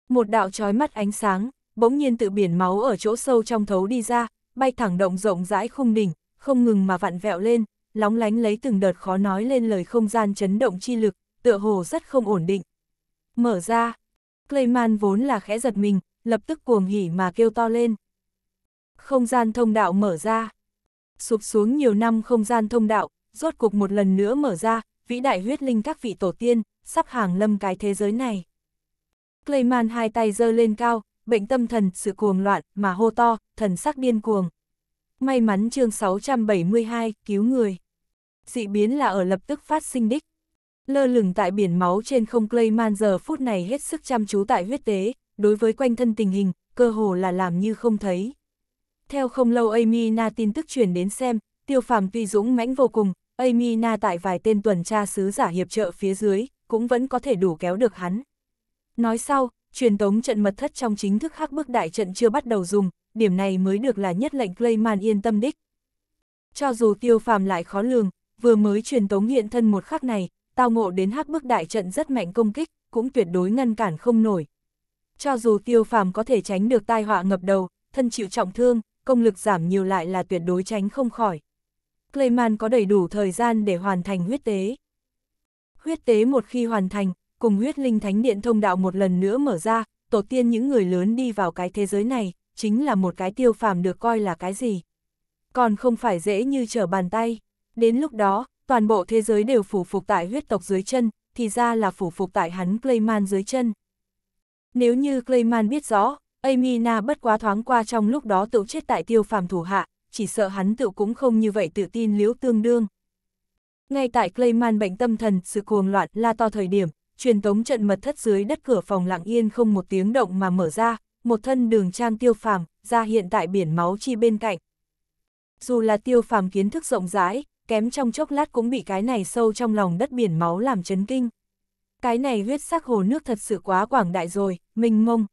Một đạo trói mắt ánh sáng, bỗng nhiên tự biển máu ở chỗ sâu trong thấu đi ra, bay thẳng động rộng rãi không đỉnh, không ngừng mà vặn vẹo lên, lóng lánh lấy từng đợt khó nói lên lời không gian chấn động chi lực, tựa hồ rất không ổn định. Mở ra, Clayman vốn là khẽ giật mình, lập tức cuồng hỉ mà kêu to lên. Không gian thông đạo mở ra. Sụp xuống nhiều năm không gian thông đạo, rốt cuộc một lần nữa mở ra, vĩ đại huyết linh các vị tổ tiên, sắp hàng lâm cái thế giới này. Clayman hai tay giơ lên cao, bệnh tâm thần, sự cuồng loạn, mà hô to, thần sắc điên cuồng. May mắn chương 672, cứu người. Dị biến là ở lập tức phát sinh đích. Lơ lửng tại biển máu trên không Clayman giờ phút này hết sức chăm chú tại huyết tế, đối với quanh thân tình hình, cơ hồ là làm như không thấy. Theo không lâu Amina tin tức truyền đến xem, tiêu phàm tuy dũng mãnh vô cùng, Amina tại vài tên tuần tra sứ giả hiệp trợ phía dưới, cũng vẫn có thể đủ kéo được hắn. Nói sau, truyền tống trận mật thất trong chính thức hắc bức đại trận chưa bắt đầu dùng, điểm này mới được là nhất lệnh Clayman yên tâm đích. Cho dù tiêu phàm lại khó lường, vừa mới truyền tống hiện thân một khắc này, tao ngộ đến hắc bức đại trận rất mạnh công kích, cũng tuyệt đối ngăn cản không nổi. Cho dù tiêu phàm có thể tránh được tai họa ngập đầu, thân chịu trọng thương, công lực giảm nhiều lại là tuyệt đối tránh không khỏi. Clayman có đầy đủ thời gian để hoàn thành huyết tế. Huyết tế một khi hoàn thành, cùng huyết linh thánh điện thông đạo một lần nữa mở ra, tổ tiên những người lớn đi vào cái thế giới này, chính là một cái tiêu phàm được coi là cái gì. Còn không phải dễ như trở bàn tay. Đến lúc đó, toàn bộ thế giới đều phủ phục tại huyết tộc dưới chân, thì ra là phủ phục tại hắn Clayman dưới chân. Nếu như Clayman biết rõ, Amina bất quá thoáng qua trong lúc đó tự chết tại tiêu phàm thủ hạ, chỉ sợ hắn tự cũng không như vậy tự tin liếu tương đương. Ngay tại Clayman bệnh tâm thần, sự cuồng loạn la to thời điểm, truyền tống trận mật thất dưới đất cửa phòng lặng yên không một tiếng động mà mở ra, một thân đường trang tiêu phàm, ra hiện tại biển máu chi bên cạnh. Dù là tiêu phàm kiến thức rộng rãi, kém trong chốc lát cũng bị cái này sâu trong lòng đất biển máu làm chấn kinh. Cái này huyết sắc hồ nước thật sự quá quảng đại rồi, minh mông.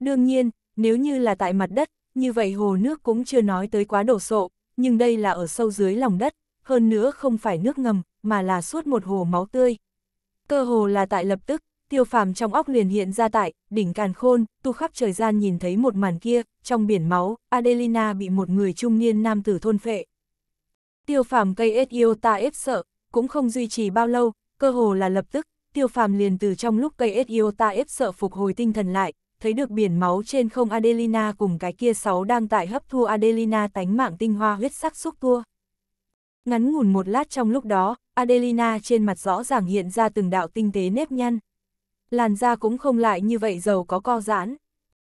Đương nhiên, nếu như là tại mặt đất, như vậy hồ nước cũng chưa nói tới quá đổ sộ, nhưng đây là ở sâu dưới lòng đất, hơn nữa không phải nước ngầm, mà là suốt một hồ máu tươi, Cơ hồ là tại lập tức, tiêu phàm trong óc liền hiện ra tại, đỉnh càn khôn, tu khắp trời gian nhìn thấy một màn kia, trong biển máu, Adelina bị một người trung niên nam tử thôn phệ. Tiêu phàm cây ết yêu ta ép sợ, cũng không duy trì bao lâu, cơ hồ là lập tức, tiêu phàm liền từ trong lúc cây ết yêu ta ép sợ phục hồi tinh thần lại, thấy được biển máu trên không Adelina cùng cái kia sáu đang tại hấp thu Adelina tánh mạng tinh hoa huyết sắc xúc tua. Ngắn ngủn một lát trong lúc đó, Adelina trên mặt rõ ràng hiện ra từng đạo tinh tế nếp nhăn. Làn da cũng không lại như vậy giàu có co giãn.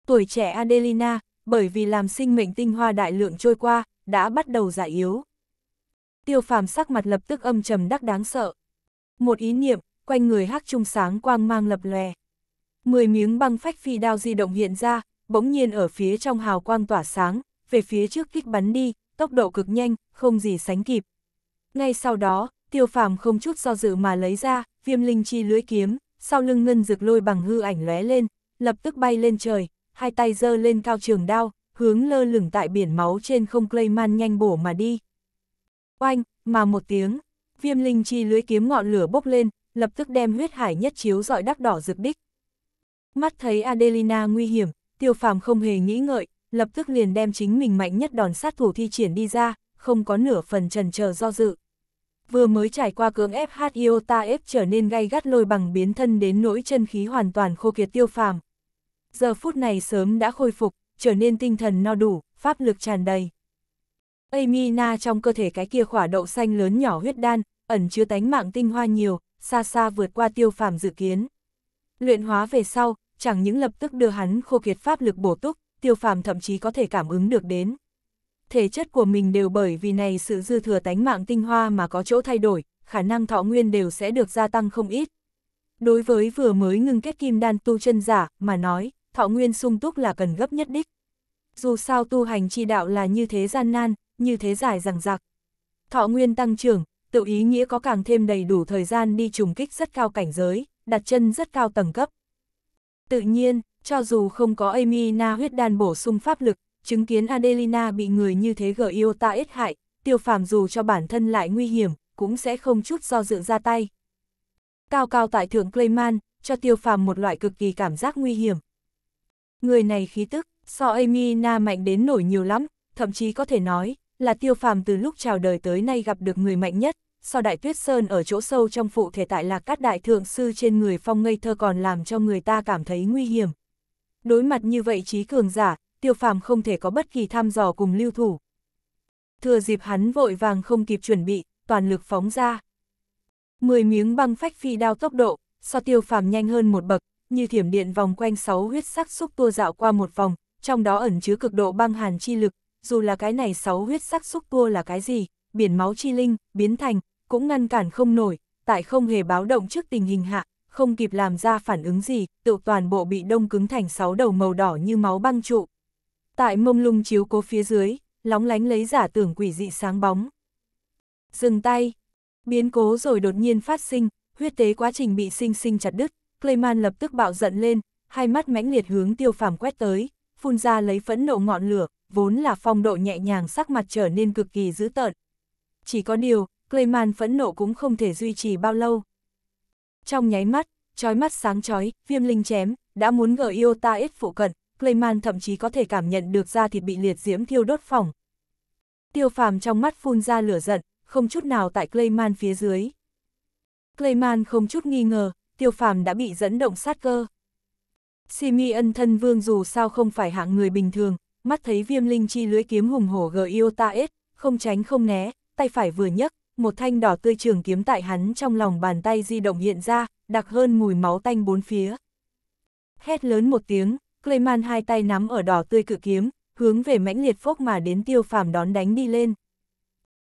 Tuổi trẻ Adelina, bởi vì làm sinh mệnh tinh hoa đại lượng trôi qua, đã bắt đầu già yếu. Tiêu phàm sắc mặt lập tức âm trầm đắc đáng sợ. Một ý niệm, quanh người hắc trung sáng quang mang lập lòe. Mười miếng băng phách phi đao di động hiện ra, bỗng nhiên ở phía trong hào quang tỏa sáng, về phía trước kích bắn đi, tốc độ cực nhanh, không gì sánh kịp. Ngay sau đó, tiêu phàm không chút do dự mà lấy ra, viêm linh chi lưỡi kiếm, sau lưng ngân rực lôi bằng hư ảnh lóe lên, lập tức bay lên trời, hai tay giơ lên cao trường đao, hướng lơ lửng tại biển máu trên không clay man nhanh bổ mà đi. Oanh, mà một tiếng, viêm linh chi lưới kiếm ngọn lửa bốc lên, lập tức đem huyết hải nhất chiếu dọi đắc đỏ rực đích. Mắt thấy Adelina nguy hiểm, tiêu phàm không hề nghĩ ngợi, lập tức liền đem chính mình mạnh nhất đòn sát thủ thi triển đi ra, không có nửa phần trần chờ do dự vừa mới trải qua cưỡng ép hát Iota ép trở nên gay gắt lôi bằng biến thân đến nỗi chân khí hoàn toàn khô kiệt tiêu phàm. Giờ phút này sớm đã khôi phục, trở nên tinh thần no đủ, pháp lực tràn đầy. Amina trong cơ thể cái kia khỏa đậu xanh lớn nhỏ huyết đan, ẩn chứa tánh mạng tinh hoa nhiều, xa xa vượt qua tiêu phàm dự kiến. Luyện hóa về sau, chẳng những lập tức đưa hắn khô kiệt pháp lực bổ túc, tiêu phàm thậm chí có thể cảm ứng được đến thể chất của mình đều bởi vì này sự dư thừa tánh mạng tinh hoa mà có chỗ thay đổi, khả năng thọ nguyên đều sẽ được gia tăng không ít. Đối với vừa mới ngưng kết kim đan tu chân giả mà nói, thọ nguyên sung túc là cần gấp nhất đích. Dù sao tu hành chi đạo là như thế gian nan, như thế dài rằng rạc. Thọ nguyên tăng trưởng, tự ý nghĩa có càng thêm đầy đủ thời gian đi trùng kích rất cao cảnh giới, đặt chân rất cao tầng cấp. Tự nhiên, cho dù không có Amy Na huyết đan bổ sung pháp lực, chứng kiến Adelina bị người như thế gở yêu ta ít hại, tiêu phàm dù cho bản thân lại nguy hiểm, cũng sẽ không chút do dự ra tay. Cao cao tại thượng Clayman, cho tiêu phàm một loại cực kỳ cảm giác nguy hiểm. Người này khí tức, so Amina mạnh đến nổi nhiều lắm, thậm chí có thể nói, là tiêu phàm từ lúc chào đời tới nay gặp được người mạnh nhất, so đại tuyết sơn ở chỗ sâu trong phụ thể tại là các đại thượng sư trên người phong ngây thơ còn làm cho người ta cảm thấy nguy hiểm. Đối mặt như vậy trí cường giả, tiêu phàm không thể có bất kỳ thăm dò cùng lưu thủ. Thừa dịp hắn vội vàng không kịp chuẩn bị, toàn lực phóng ra. Mười miếng băng phách phi đao tốc độ, so tiêu phàm nhanh hơn một bậc, như thiểm điện vòng quanh sáu huyết sắc xúc tua dạo qua một vòng, trong đó ẩn chứa cực độ băng hàn chi lực, dù là cái này sáu huyết sắc xúc tua là cái gì, biển máu chi linh, biến thành, cũng ngăn cản không nổi, tại không hề báo động trước tình hình hạ, không kịp làm ra phản ứng gì, tự toàn bộ bị đông cứng thành sáu đầu màu đỏ như máu băng trụ tại mông lung chiếu cố phía dưới, lóng lánh lấy giả tưởng quỷ dị sáng bóng. Dừng tay, biến cố rồi đột nhiên phát sinh, huyết tế quá trình bị sinh sinh chặt đứt, Clayman lập tức bạo giận lên, hai mắt mãnh liệt hướng tiêu phàm quét tới, phun ra lấy phẫn nộ ngọn lửa, vốn là phong độ nhẹ nhàng sắc mặt trở nên cực kỳ dữ tợn. Chỉ có điều, Clayman phẫn nộ cũng không thể duy trì bao lâu. Trong nháy mắt, trói mắt sáng chói, viêm linh chém, đã muốn gỡ yêu ta ít phụ cận, Clayman thậm chí có thể cảm nhận được da thịt bị liệt diễm thiêu đốt phỏng. Tiêu phàm trong mắt phun ra lửa giận, không chút nào tại Clayman phía dưới. Clayman không chút nghi ngờ, tiêu phàm đã bị dẫn động sát cơ. Simi thân vương dù sao không phải hạng người bình thường, mắt thấy viêm linh chi lưới kiếm hùng hổ Giota S, không tránh không né, tay phải vừa nhấc, một thanh đỏ tươi trường kiếm tại hắn trong lòng bàn tay di động hiện ra, đặc hơn mùi máu tanh bốn phía. Hét lớn một tiếng, Clayman hai tay nắm ở đỏ tươi cự kiếm, hướng về mãnh liệt phốc mà đến tiêu phàm đón đánh đi lên.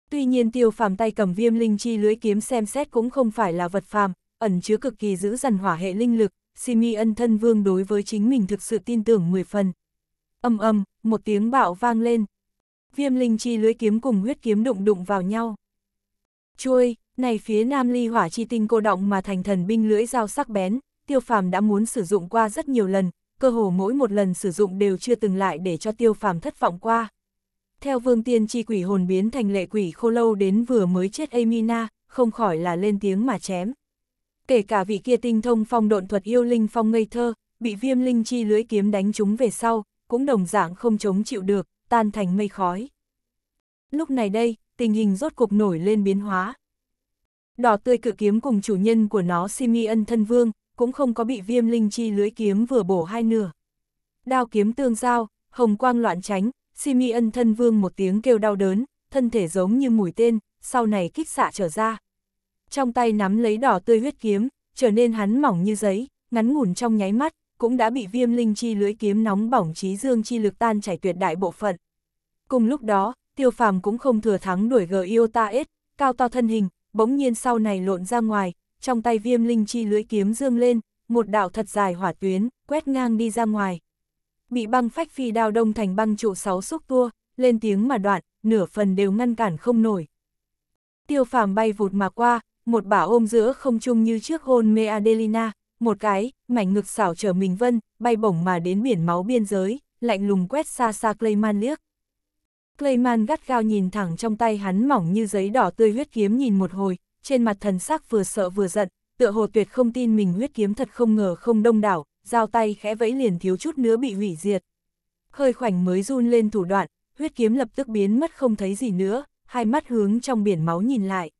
Tuy nhiên tiêu phàm tay cầm viêm linh chi lưới kiếm xem xét cũng không phải là vật phàm, ẩn chứa cực kỳ giữ dần hỏa hệ linh lực, Simi ân thân vương đối với chính mình thực sự tin tưởng 10 phần. Âm âm, một tiếng bạo vang lên. Viêm linh chi lưới kiếm cùng huyết kiếm đụng đụng vào nhau. Chuôi, này phía nam ly hỏa chi tinh cô động mà thành thần binh lưỡi dao sắc bén, tiêu phàm đã muốn sử dụng qua rất nhiều lần, cơ hồ mỗi một lần sử dụng đều chưa từng lại để cho tiêu phàm thất vọng qua. Theo vương tiên chi quỷ hồn biến thành lệ quỷ khô lâu đến vừa mới chết Amina, không khỏi là lên tiếng mà chém. Kể cả vị kia tinh thông phong độn thuật yêu linh phong ngây thơ, bị viêm linh chi lưới kiếm đánh trúng về sau, cũng đồng dạng không chống chịu được, tan thành mây khói. Lúc này đây, tình hình rốt cục nổi lên biến hóa. Đỏ tươi cự kiếm cùng chủ nhân của nó Simi ân thân vương, cũng không có bị viêm linh chi lưới kiếm vừa bổ hai nửa. Đao kiếm tương giao, hồng quang loạn tránh, Simi thân vương một tiếng kêu đau đớn, thân thể giống như mũi tên, sau này kích xạ trở ra. Trong tay nắm lấy đỏ tươi huyết kiếm, trở nên hắn mỏng như giấy, ngắn ngủn trong nháy mắt, cũng đã bị viêm linh chi lưới kiếm nóng bỏng trí dương chi lực tan chảy tuyệt đại bộ phận. Cùng lúc đó, tiêu phàm cũng không thừa thắng đuổi gờ Iota S, cao to thân hình, bỗng nhiên sau này lộn ra ngoài, trong tay viêm linh chi lưỡi kiếm dương lên, một đạo thật dài hỏa tuyến, quét ngang đi ra ngoài. Bị băng phách phi đao đông thành băng trụ sáu xúc tua, lên tiếng mà đoạn, nửa phần đều ngăn cản không nổi. Tiêu phàm bay vụt mà qua, một bả ôm giữa không trung như trước hôn mê Adelina, một cái, mảnh ngực xảo trở mình vân, bay bổng mà đến biển máu biên giới, lạnh lùng quét xa xa Clayman liếc. Clayman gắt gao nhìn thẳng trong tay hắn mỏng như giấy đỏ tươi huyết kiếm nhìn một hồi, trên mặt thần sắc vừa sợ vừa giận, tựa hồ tuyệt không tin mình huyết kiếm thật không ngờ không đông đảo, giao tay khẽ vẫy liền thiếu chút nữa bị hủy diệt. Hơi khoảnh mới run lên thủ đoạn, huyết kiếm lập tức biến mất không thấy gì nữa, hai mắt hướng trong biển máu nhìn lại.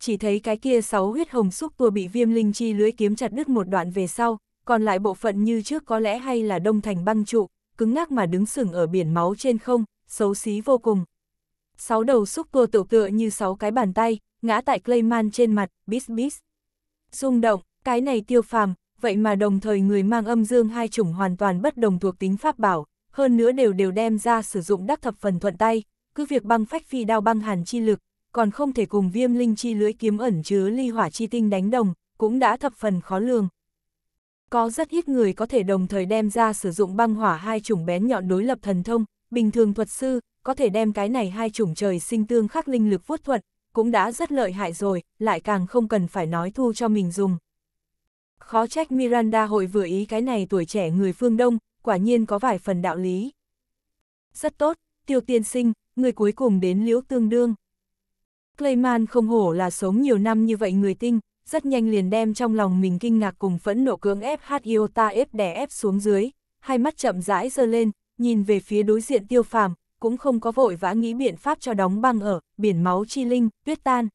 Chỉ thấy cái kia sáu huyết hồng xúc tua bị viêm linh chi lưới kiếm chặt đứt một đoạn về sau, còn lại bộ phận như trước có lẽ hay là đông thành băng trụ, cứng ngắc mà đứng sừng ở biển máu trên không, xấu xí vô cùng sáu đầu xúc cua tổ tựa như sáu cái bàn tay, ngã tại Clayman trên mặt, bis bis. Rung động, cái này tiêu phàm, vậy mà đồng thời người mang âm dương hai chủng hoàn toàn bất đồng thuộc tính pháp bảo, hơn nữa đều đều đem ra sử dụng đắc thập phần thuận tay, cứ việc băng phách phi đao băng hàn chi lực, còn không thể cùng viêm linh chi lưới kiếm ẩn chứa ly hỏa chi tinh đánh đồng, cũng đã thập phần khó lường. Có rất ít người có thể đồng thời đem ra sử dụng băng hỏa hai chủng bén nhọn đối lập thần thông, bình thường thuật sư, có thể đem cái này hai chủng trời sinh tương khắc linh lực vuốt thuận, cũng đã rất lợi hại rồi, lại càng không cần phải nói thu cho mình dùng. Khó trách Miranda hội vừa ý cái này tuổi trẻ người phương Đông, quả nhiên có vài phần đạo lý. Rất tốt, tiêu tiên sinh, người cuối cùng đến liễu tương đương. Clayman không hổ là sống nhiều năm như vậy người tinh, rất nhanh liền đem trong lòng mình kinh ngạc cùng phẫn nộ cưỡng ép hát yêu ta ép đè ép xuống dưới, hai mắt chậm rãi dơ lên, nhìn về phía đối diện tiêu phàm, cũng không có vội vã nghĩ biện pháp cho đóng băng ở, biển máu chi linh, tuyết tan.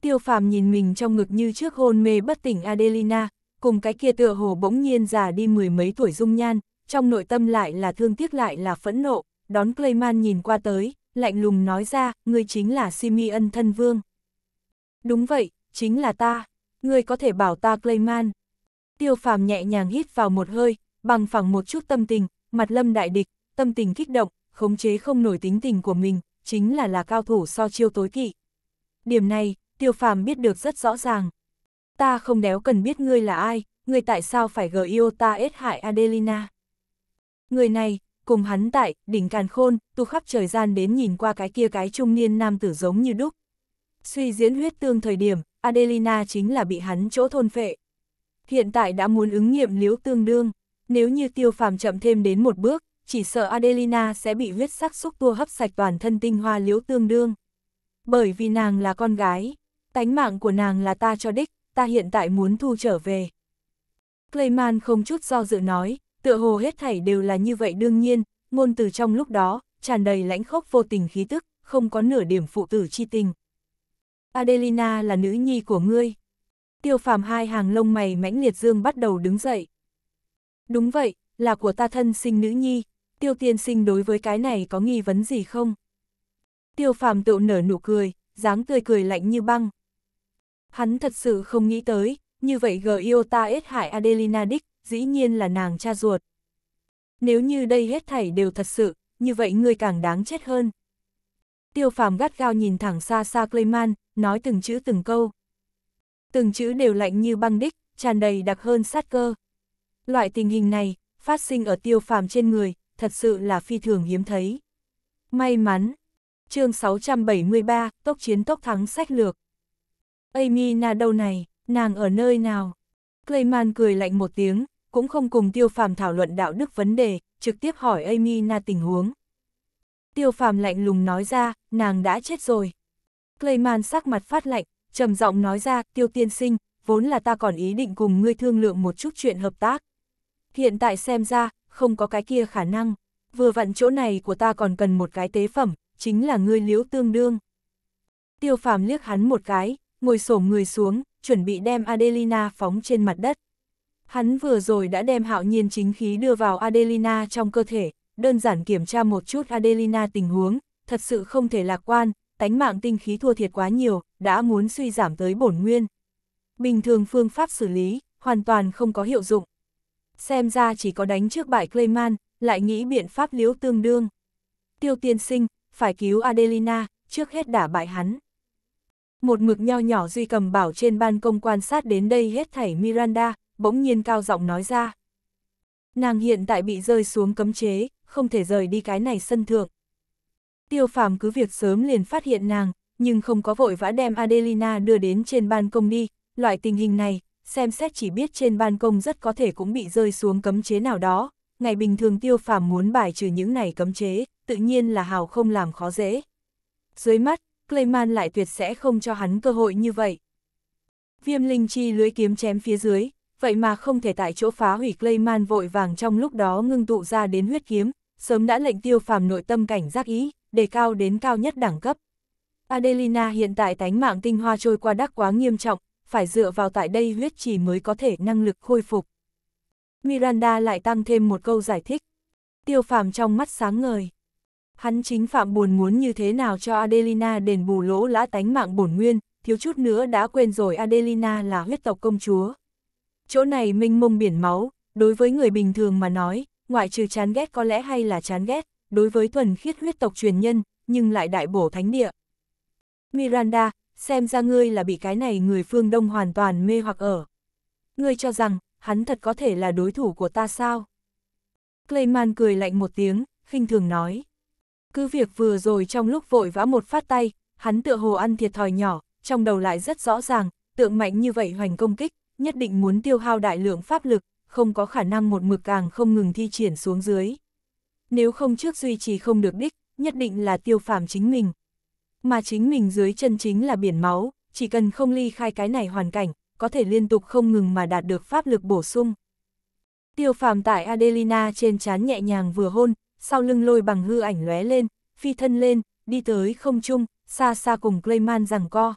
Tiêu phàm nhìn mình trong ngực như trước hôn mê bất tỉnh Adelina, cùng cái kia tựa hồ bỗng nhiên già đi mười mấy tuổi dung nhan, trong nội tâm lại là thương tiếc lại là phẫn nộ, đón Clayman nhìn qua tới, lạnh lùng nói ra, ngươi chính là Simi thân vương. Đúng vậy, chính là ta, ngươi có thể bảo ta Clayman. Tiêu phàm nhẹ nhàng hít vào một hơi, bằng phẳng một chút tâm tình, mặt lâm đại địch, tâm tình kích động, khống chế không nổi tính tình của mình, chính là là cao thủ so chiêu tối kỵ. Điểm này, tiêu phàm biết được rất rõ ràng. Ta không đéo cần biết ngươi là ai, ngươi tại sao phải gờ yêu ta ết hại Adelina. Người này, cùng hắn tại, đỉnh càn khôn, tu khắp trời gian đến nhìn qua cái kia cái trung niên nam tử giống như đúc. Suy diễn huyết tương thời điểm, Adelina chính là bị hắn chỗ thôn phệ. Hiện tại đã muốn ứng nghiệm liếu tương đương, nếu như tiêu phàm chậm thêm đến một bước, chỉ sợ Adelina sẽ bị huyết sắc xúc tua hấp sạch toàn thân tinh hoa liếu tương đương. Bởi vì nàng là con gái, tánh mạng của nàng là ta cho đích, ta hiện tại muốn thu trở về. Clayman không chút do dự nói, tựa hồ hết thảy đều là như vậy đương nhiên, ngôn từ trong lúc đó, tràn đầy lãnh khốc vô tình khí tức, không có nửa điểm phụ tử chi tình. Adelina là nữ nhi của ngươi. Tiêu phàm hai hàng lông mày mãnh liệt dương bắt đầu đứng dậy. Đúng vậy, là của ta thân sinh nữ nhi, tiêu tiên sinh đối với cái này có nghi vấn gì không? Tiêu phàm tựu nở nụ cười, dáng tươi cười lạnh như băng. Hắn thật sự không nghĩ tới, như vậy gờ yêu ta ết hại Adelina Dick, dĩ nhiên là nàng cha ruột. Nếu như đây hết thảy đều thật sự, như vậy ngươi càng đáng chết hơn. Tiêu phàm gắt gao nhìn thẳng xa xa Clayman, nói từng chữ từng câu. Từng chữ đều lạnh như băng đích, tràn đầy đặc hơn sát cơ. Loại tình hình này, phát sinh ở tiêu phàm trên người, thật sự là phi thường hiếm thấy. May mắn! chương 673, tốc chiến tốc thắng sách lược. Amy na đâu này, nàng ở nơi nào? Clayman cười lạnh một tiếng, cũng không cùng Tiêu Phàm thảo luận đạo đức vấn đề, trực tiếp hỏi Amy na tình huống. Tiêu Phàm lạnh lùng nói ra, nàng đã chết rồi. Clayman sắc mặt phát lạnh, trầm giọng nói ra, Tiêu tiên sinh, vốn là ta còn ý định cùng ngươi thương lượng một chút chuyện hợp tác. Hiện tại xem ra, không có cái kia khả năng. Vừa vặn chỗ này của ta còn cần một cái tế phẩm, chính là ngươi liễu tương đương. Tiêu phàm liếc hắn một cái, ngồi xổm người xuống, chuẩn bị đem Adelina phóng trên mặt đất. Hắn vừa rồi đã đem hạo nhiên chính khí đưa vào Adelina trong cơ thể, đơn giản kiểm tra một chút Adelina tình huống, thật sự không thể lạc quan, tánh mạng tinh khí thua thiệt quá nhiều, đã muốn suy giảm tới bổn nguyên. Bình thường phương pháp xử lý, hoàn toàn không có hiệu dụng xem ra chỉ có đánh trước bại Clayman, lại nghĩ biện pháp liếu tương đương. Tiêu tiên sinh, phải cứu Adelina, trước hết đả bại hắn. Một mực nho nhỏ duy cầm bảo trên ban công quan sát đến đây hết thảy Miranda, bỗng nhiên cao giọng nói ra. Nàng hiện tại bị rơi xuống cấm chế, không thể rời đi cái này sân thượng. Tiêu phàm cứ việc sớm liền phát hiện nàng, nhưng không có vội vã đem Adelina đưa đến trên ban công đi, loại tình hình này, xem xét chỉ biết trên ban công rất có thể cũng bị rơi xuống cấm chế nào đó, ngày bình thường tiêu phàm muốn bài trừ những này cấm chế, tự nhiên là hào không làm khó dễ. Dưới mắt, Clayman lại tuyệt sẽ không cho hắn cơ hội như vậy. Viêm linh chi lưới kiếm chém phía dưới, vậy mà không thể tại chỗ phá hủy Clayman vội vàng trong lúc đó ngưng tụ ra đến huyết kiếm, sớm đã lệnh tiêu phàm nội tâm cảnh giác ý, đề cao đến cao nhất đẳng cấp. Adelina hiện tại tánh mạng tinh hoa trôi qua đắc quá nghiêm trọng, phải dựa vào tại đây huyết trì mới có thể năng lực khôi phục. Miranda lại tăng thêm một câu giải thích. Tiêu phàm trong mắt sáng ngời. Hắn chính phạm buồn muốn như thế nào cho Adelina đền bù lỗ lã tánh mạng bổn nguyên, thiếu chút nữa đã quên rồi Adelina là huyết tộc công chúa. Chỗ này minh mông biển máu, đối với người bình thường mà nói, ngoại trừ chán ghét có lẽ hay là chán ghét, đối với thuần khiết huyết tộc truyền nhân, nhưng lại đại bổ thánh địa. Miranda, xem ra ngươi là bị cái này người phương Đông hoàn toàn mê hoặc ở. Ngươi cho rằng, hắn thật có thể là đối thủ của ta sao? Clayman cười lạnh một tiếng, khinh thường nói. Cứ việc vừa rồi trong lúc vội vã một phát tay, hắn tựa hồ ăn thiệt thòi nhỏ, trong đầu lại rất rõ ràng, tượng mạnh như vậy hoành công kích, nhất định muốn tiêu hao đại lượng pháp lực, không có khả năng một mực càng không ngừng thi triển xuống dưới. Nếu không trước duy trì không được đích, nhất định là tiêu phàm chính mình mà chính mình dưới chân chính là biển máu, chỉ cần không ly khai cái này hoàn cảnh, có thể liên tục không ngừng mà đạt được pháp lực bổ sung. Tiêu phàm tại Adelina trên chán nhẹ nhàng vừa hôn, sau lưng lôi bằng hư ảnh lóe lên, phi thân lên, đi tới không trung, xa xa cùng Clayman rằng co.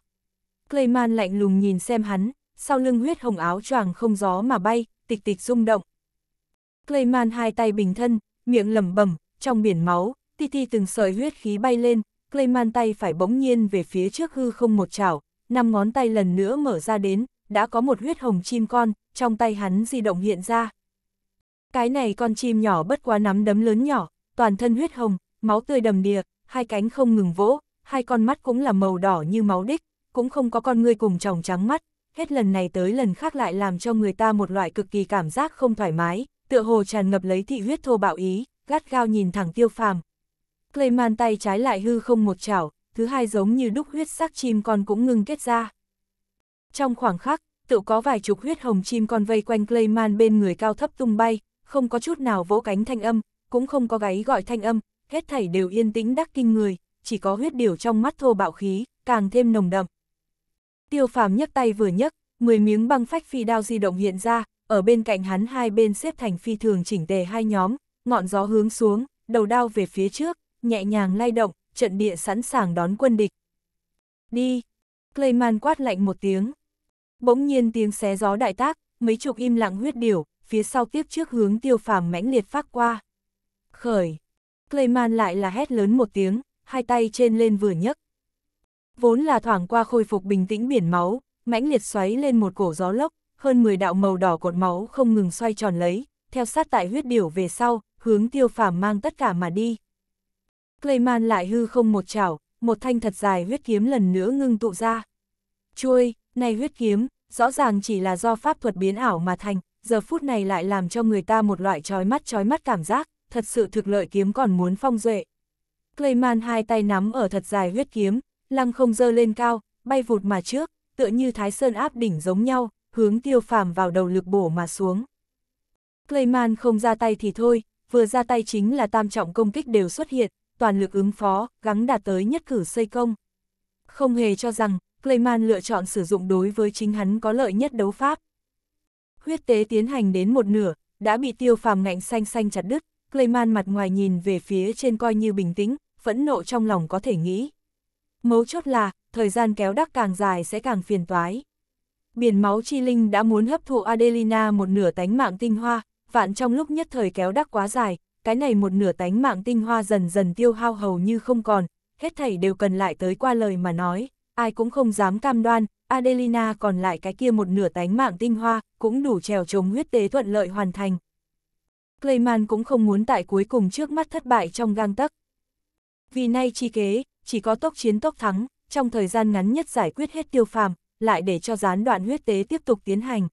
Clayman lạnh lùng nhìn xem hắn, sau lưng huyết hồng áo choàng không gió mà bay, tịch tịch rung động. Clayman hai tay bình thân, miệng lẩm bẩm, trong biển máu, ti ti từng sợi huyết khí bay lên, Clayman tay phải bỗng nhiên về phía trước hư không một chảo, năm ngón tay lần nữa mở ra đến, đã có một huyết hồng chim con, trong tay hắn di động hiện ra. Cái này con chim nhỏ bất quá nắm đấm lớn nhỏ, toàn thân huyết hồng, máu tươi đầm đìa, hai cánh không ngừng vỗ, hai con mắt cũng là màu đỏ như máu đích, cũng không có con ngươi cùng tròng trắng mắt, hết lần này tới lần khác lại làm cho người ta một loại cực kỳ cảm giác không thoải mái, tựa hồ tràn ngập lấy thị huyết thô bạo ý, gắt gao nhìn thẳng tiêu phàm, Clayman tay trái lại hư không một chảo, thứ hai giống như đúc huyết sắc chim con cũng ngừng kết ra. Trong khoảng khắc, tự có vài chục huyết hồng chim con vây quanh Clayman bên người cao thấp tung bay, không có chút nào vỗ cánh thanh âm, cũng không có gáy gọi thanh âm, hết thảy đều yên tĩnh đắc kinh người, chỉ có huyết điều trong mắt thô bạo khí, càng thêm nồng đậm. Tiêu phàm nhấc tay vừa nhấc, 10 miếng băng phách phi đao di động hiện ra, ở bên cạnh hắn hai bên xếp thành phi thường chỉnh tề hai nhóm, ngọn gió hướng xuống, đầu đao về phía trước, nhẹ nhàng lay động, trận địa sẵn sàng đón quân địch. Đi! Clayman quát lạnh một tiếng. Bỗng nhiên tiếng xé gió đại tác, mấy chục im lặng huyết điểu, phía sau tiếp trước hướng tiêu phàm mãnh liệt phát qua. Khởi! Clayman lại là hét lớn một tiếng, hai tay trên lên vừa nhấc. Vốn là thoảng qua khôi phục bình tĩnh biển máu, mãnh liệt xoáy lên một cổ gió lốc, hơn 10 đạo màu đỏ cột máu không ngừng xoay tròn lấy, theo sát tại huyết điểu về sau, hướng tiêu phàm mang tất cả mà đi. Clayman lại hư không một chảo, một thanh thật dài huyết kiếm lần nữa ngưng tụ ra. Chuôi, này huyết kiếm, rõ ràng chỉ là do pháp thuật biến ảo mà thành, giờ phút này lại làm cho người ta một loại trói mắt trói mắt cảm giác, thật sự thực lợi kiếm còn muốn phong duệ. Clayman hai tay nắm ở thật dài huyết kiếm, lăng không dơ lên cao, bay vụt mà trước, tựa như thái sơn áp đỉnh giống nhau, hướng tiêu phàm vào đầu lực bổ mà xuống. Clayman không ra tay thì thôi, vừa ra tay chính là tam trọng công kích đều xuất hiện, toàn lực ứng phó, gắng đạt tới nhất cử xây công. Không hề cho rằng, Clayman lựa chọn sử dụng đối với chính hắn có lợi nhất đấu pháp. Huyết tế tiến hành đến một nửa, đã bị tiêu phàm ngạnh xanh xanh chặt đứt, Clayman mặt ngoài nhìn về phía trên coi như bình tĩnh, phẫn nộ trong lòng có thể nghĩ. Mấu chốt là, thời gian kéo đắc càng dài sẽ càng phiền toái. Biển máu chi linh đã muốn hấp thụ Adelina một nửa tánh mạng tinh hoa, vạn trong lúc nhất thời kéo đắc quá dài, cái này một nửa tánh mạng tinh hoa dần dần tiêu hao hầu như không còn, hết thảy đều cần lại tới qua lời mà nói, ai cũng không dám cam đoan, Adelina còn lại cái kia một nửa tánh mạng tinh hoa, cũng đủ trèo chống huyết tế thuận lợi hoàn thành. Clayman cũng không muốn tại cuối cùng trước mắt thất bại trong gang tấc. Vì nay chi kế, chỉ có tốc chiến tốc thắng, trong thời gian ngắn nhất giải quyết hết tiêu phàm, lại để cho gián đoạn huyết tế tiếp tục tiến hành.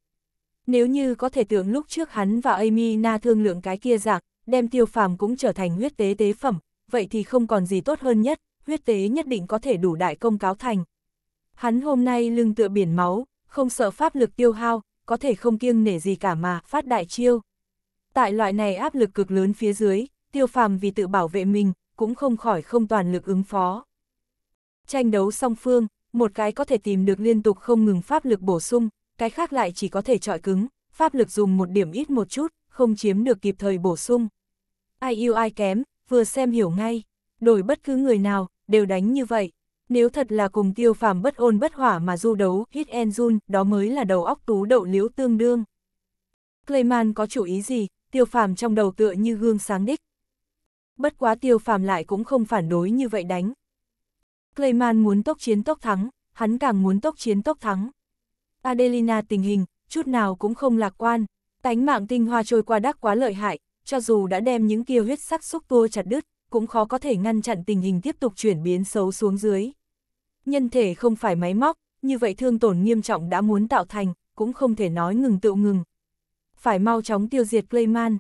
Nếu như có thể tưởng lúc trước hắn và Amina thương lượng cái kia giặc, đem tiêu phàm cũng trở thành huyết tế tế phẩm, vậy thì không còn gì tốt hơn nhất, huyết tế nhất định có thể đủ đại công cáo thành. Hắn hôm nay lưng tựa biển máu, không sợ pháp lực tiêu hao, có thể không kiêng nể gì cả mà phát đại chiêu. Tại loại này áp lực cực lớn phía dưới, tiêu phàm vì tự bảo vệ mình, cũng không khỏi không toàn lực ứng phó. Tranh đấu song phương, một cái có thể tìm được liên tục không ngừng pháp lực bổ sung, cái khác lại chỉ có thể trọi cứng, pháp lực dùng một điểm ít một chút, không chiếm được kịp thời bổ sung ai yêu ai kém, vừa xem hiểu ngay, đổi bất cứ người nào, đều đánh như vậy. Nếu thật là cùng tiêu phàm bất ôn bất hỏa mà du đấu, hit and run, đó mới là đầu óc tú đậu liễu tương đương. Clayman có chủ ý gì, tiêu phàm trong đầu tựa như gương sáng đích. Bất quá tiêu phàm lại cũng không phản đối như vậy đánh. Clayman muốn tốc chiến tốc thắng, hắn càng muốn tốc chiến tốc thắng. Adelina tình hình, chút nào cũng không lạc quan, tánh mạng tinh hoa trôi qua đắc quá lợi hại, cho dù đã đem những kia huyết sắc xúc tua chặt đứt, cũng khó có thể ngăn chặn tình hình tiếp tục chuyển biến xấu xuống dưới. Nhân thể không phải máy móc, như vậy thương tổn nghiêm trọng đã muốn tạo thành, cũng không thể nói ngừng tự ngừng. Phải mau chóng tiêu diệt Clayman.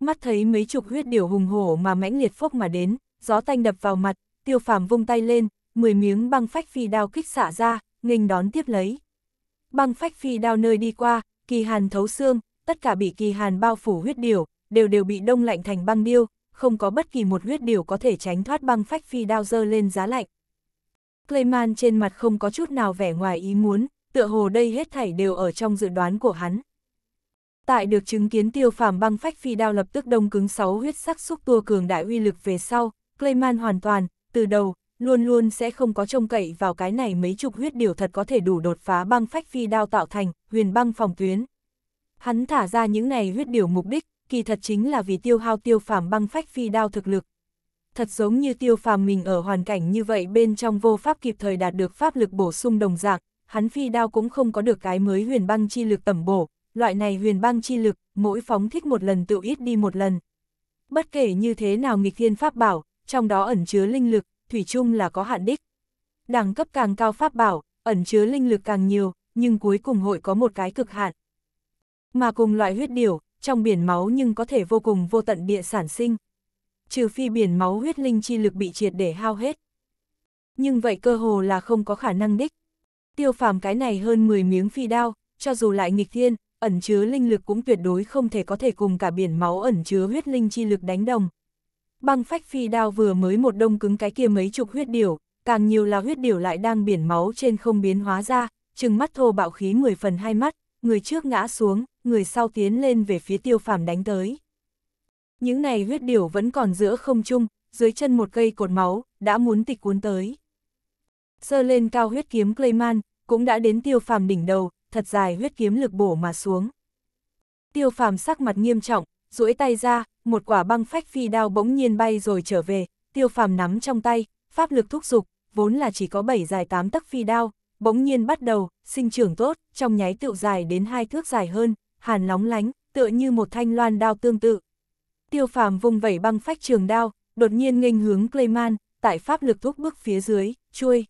Mắt thấy mấy chục huyết điểu hùng hổ mà mãnh liệt phốc mà đến, gió tanh đập vào mặt, tiêu phàm vung tay lên, 10 miếng băng phách phi đao kích xả ra, nghênh đón tiếp lấy. Băng phách phi đao nơi đi qua, kỳ hàn thấu xương, tất cả bị kỳ hàn bao phủ huyết điểu, đều đều bị đông lạnh thành băng điêu, không có bất kỳ một huyết điều có thể tránh thoát băng phách phi đao dơ lên giá lạnh. Clayman trên mặt không có chút nào vẻ ngoài ý muốn, tựa hồ đây hết thảy đều ở trong dự đoán của hắn. Tại được chứng kiến tiêu phàm băng phách phi đao lập tức đông cứng sáu huyết sắc xúc tua cường đại uy lực về sau, Clayman hoàn toàn, từ đầu, luôn luôn sẽ không có trông cậy vào cái này mấy chục huyết điều thật có thể đủ đột phá băng phách phi đao tạo thành, huyền băng phòng tuyến. Hắn thả ra những này huyết điều mục đích, kỳ thật chính là vì tiêu hao tiêu phàm băng phách phi đao thực lực. Thật giống như tiêu phàm mình ở hoàn cảnh như vậy bên trong vô pháp kịp thời đạt được pháp lực bổ sung đồng dạng, hắn phi đao cũng không có được cái mới huyền băng chi lực tẩm bổ, loại này huyền băng chi lực, mỗi phóng thích một lần tự ít đi một lần. Bất kể như thế nào nghịch thiên pháp bảo, trong đó ẩn chứa linh lực, thủy chung là có hạn đích. Đẳng cấp càng cao pháp bảo, ẩn chứa linh lực càng nhiều, nhưng cuối cùng hội có một cái cực hạn. Mà cùng loại huyết điểu, trong biển máu nhưng có thể vô cùng vô tận địa sản sinh. Trừ phi biển máu huyết linh chi lực bị triệt để hao hết. Nhưng vậy cơ hồ là không có khả năng đích. Tiêu phàm cái này hơn 10 miếng phi đao, cho dù lại nghịch thiên, ẩn chứa linh lực cũng tuyệt đối không thể có thể cùng cả biển máu ẩn chứa huyết linh chi lực đánh đồng. Băng phách phi đao vừa mới một đông cứng cái kia mấy chục huyết điểu, càng nhiều là huyết điểu lại đang biển máu trên không biến hóa ra, chừng mắt thô bạo khí 10 phần hai mắt người trước ngã xuống, người sau tiến lên về phía tiêu phàm đánh tới. Những này huyết điểu vẫn còn giữa không trung, dưới chân một cây cột máu, đã muốn tịch cuốn tới. Sơ lên cao huyết kiếm Clayman, cũng đã đến tiêu phàm đỉnh đầu, thật dài huyết kiếm lực bổ mà xuống. Tiêu phàm sắc mặt nghiêm trọng, duỗi tay ra, một quả băng phách phi đao bỗng nhiên bay rồi trở về, tiêu phàm nắm trong tay, pháp lực thúc giục, vốn là chỉ có 7 dài 8 tấc phi đao, bỗng nhiên bắt đầu, sinh trưởng tốt, trong nháy tựu dài đến hai thước dài hơn, hàn nóng lánh, tựa như một thanh loan đao tương tự. Tiêu phàm vùng vẩy băng phách trường đao, đột nhiên nghênh hướng Clayman, tại pháp lực thúc bước phía dưới, chui.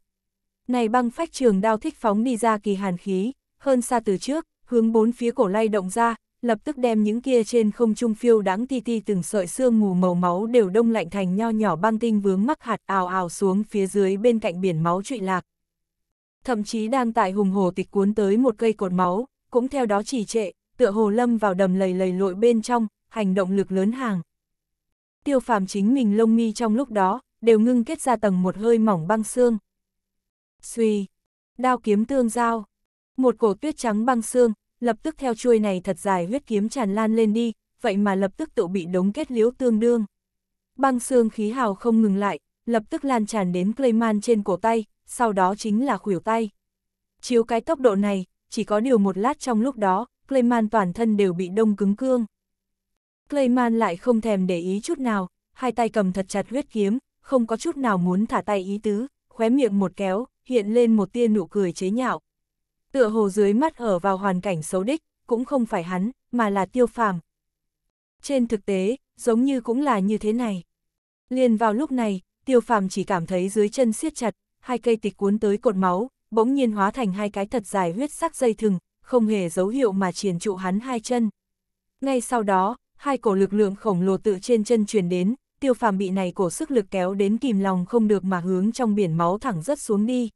Này băng phách trường đao thích phóng đi ra kỳ hàn khí, hơn xa từ trước, hướng bốn phía cổ lay động ra, lập tức đem những kia trên không trung phiêu đáng ti ti từng sợi xương mù màu máu đều đông lạnh thành nho nhỏ băng tinh vướng mắc hạt ào ào xuống phía dưới bên cạnh biển máu trụy lạc, thậm chí đang tại hùng hồ tịch cuốn tới một cây cột máu, cũng theo đó trì trệ, tựa hồ lâm vào đầm lầy lầy lội bên trong, hành động lực lớn hàng. Tiêu phàm chính mình lông mi trong lúc đó, đều ngưng kết ra tầng một hơi mỏng băng xương. Xuy, đao kiếm tương giao, một cổ tuyết trắng băng xương, lập tức theo chuôi này thật dài huyết kiếm tràn lan lên đi, vậy mà lập tức tự bị đống kết liễu tương đương. Băng xương khí hào không ngừng lại, lập tức lan tràn đến Clayman trên cổ tay, sau đó chính là khuỷu tay. Chiếu cái tốc độ này, chỉ có điều một lát trong lúc đó, Clayman toàn thân đều bị đông cứng cương. Clayman lại không thèm để ý chút nào, hai tay cầm thật chặt huyết kiếm, không có chút nào muốn thả tay ý tứ, khóe miệng một kéo, hiện lên một tia nụ cười chế nhạo. Tựa hồ dưới mắt ở vào hoàn cảnh xấu đích, cũng không phải hắn, mà là tiêu phàm. Trên thực tế, giống như cũng là như thế này. Liền vào lúc này, tiêu phàm chỉ cảm thấy dưới chân siết chặt, hai cây tịch cuốn tới cột máu, bỗng nhiên hóa thành hai cái thật dài huyết sắc dây thừng, không hề dấu hiệu mà triển trụ hắn hai chân. Ngay sau đó, hai cổ lực lượng khổng lồ tự trên chân truyền đến, tiêu phàm bị này cổ sức lực kéo đến kìm lòng không được mà hướng trong biển máu thẳng rất xuống đi.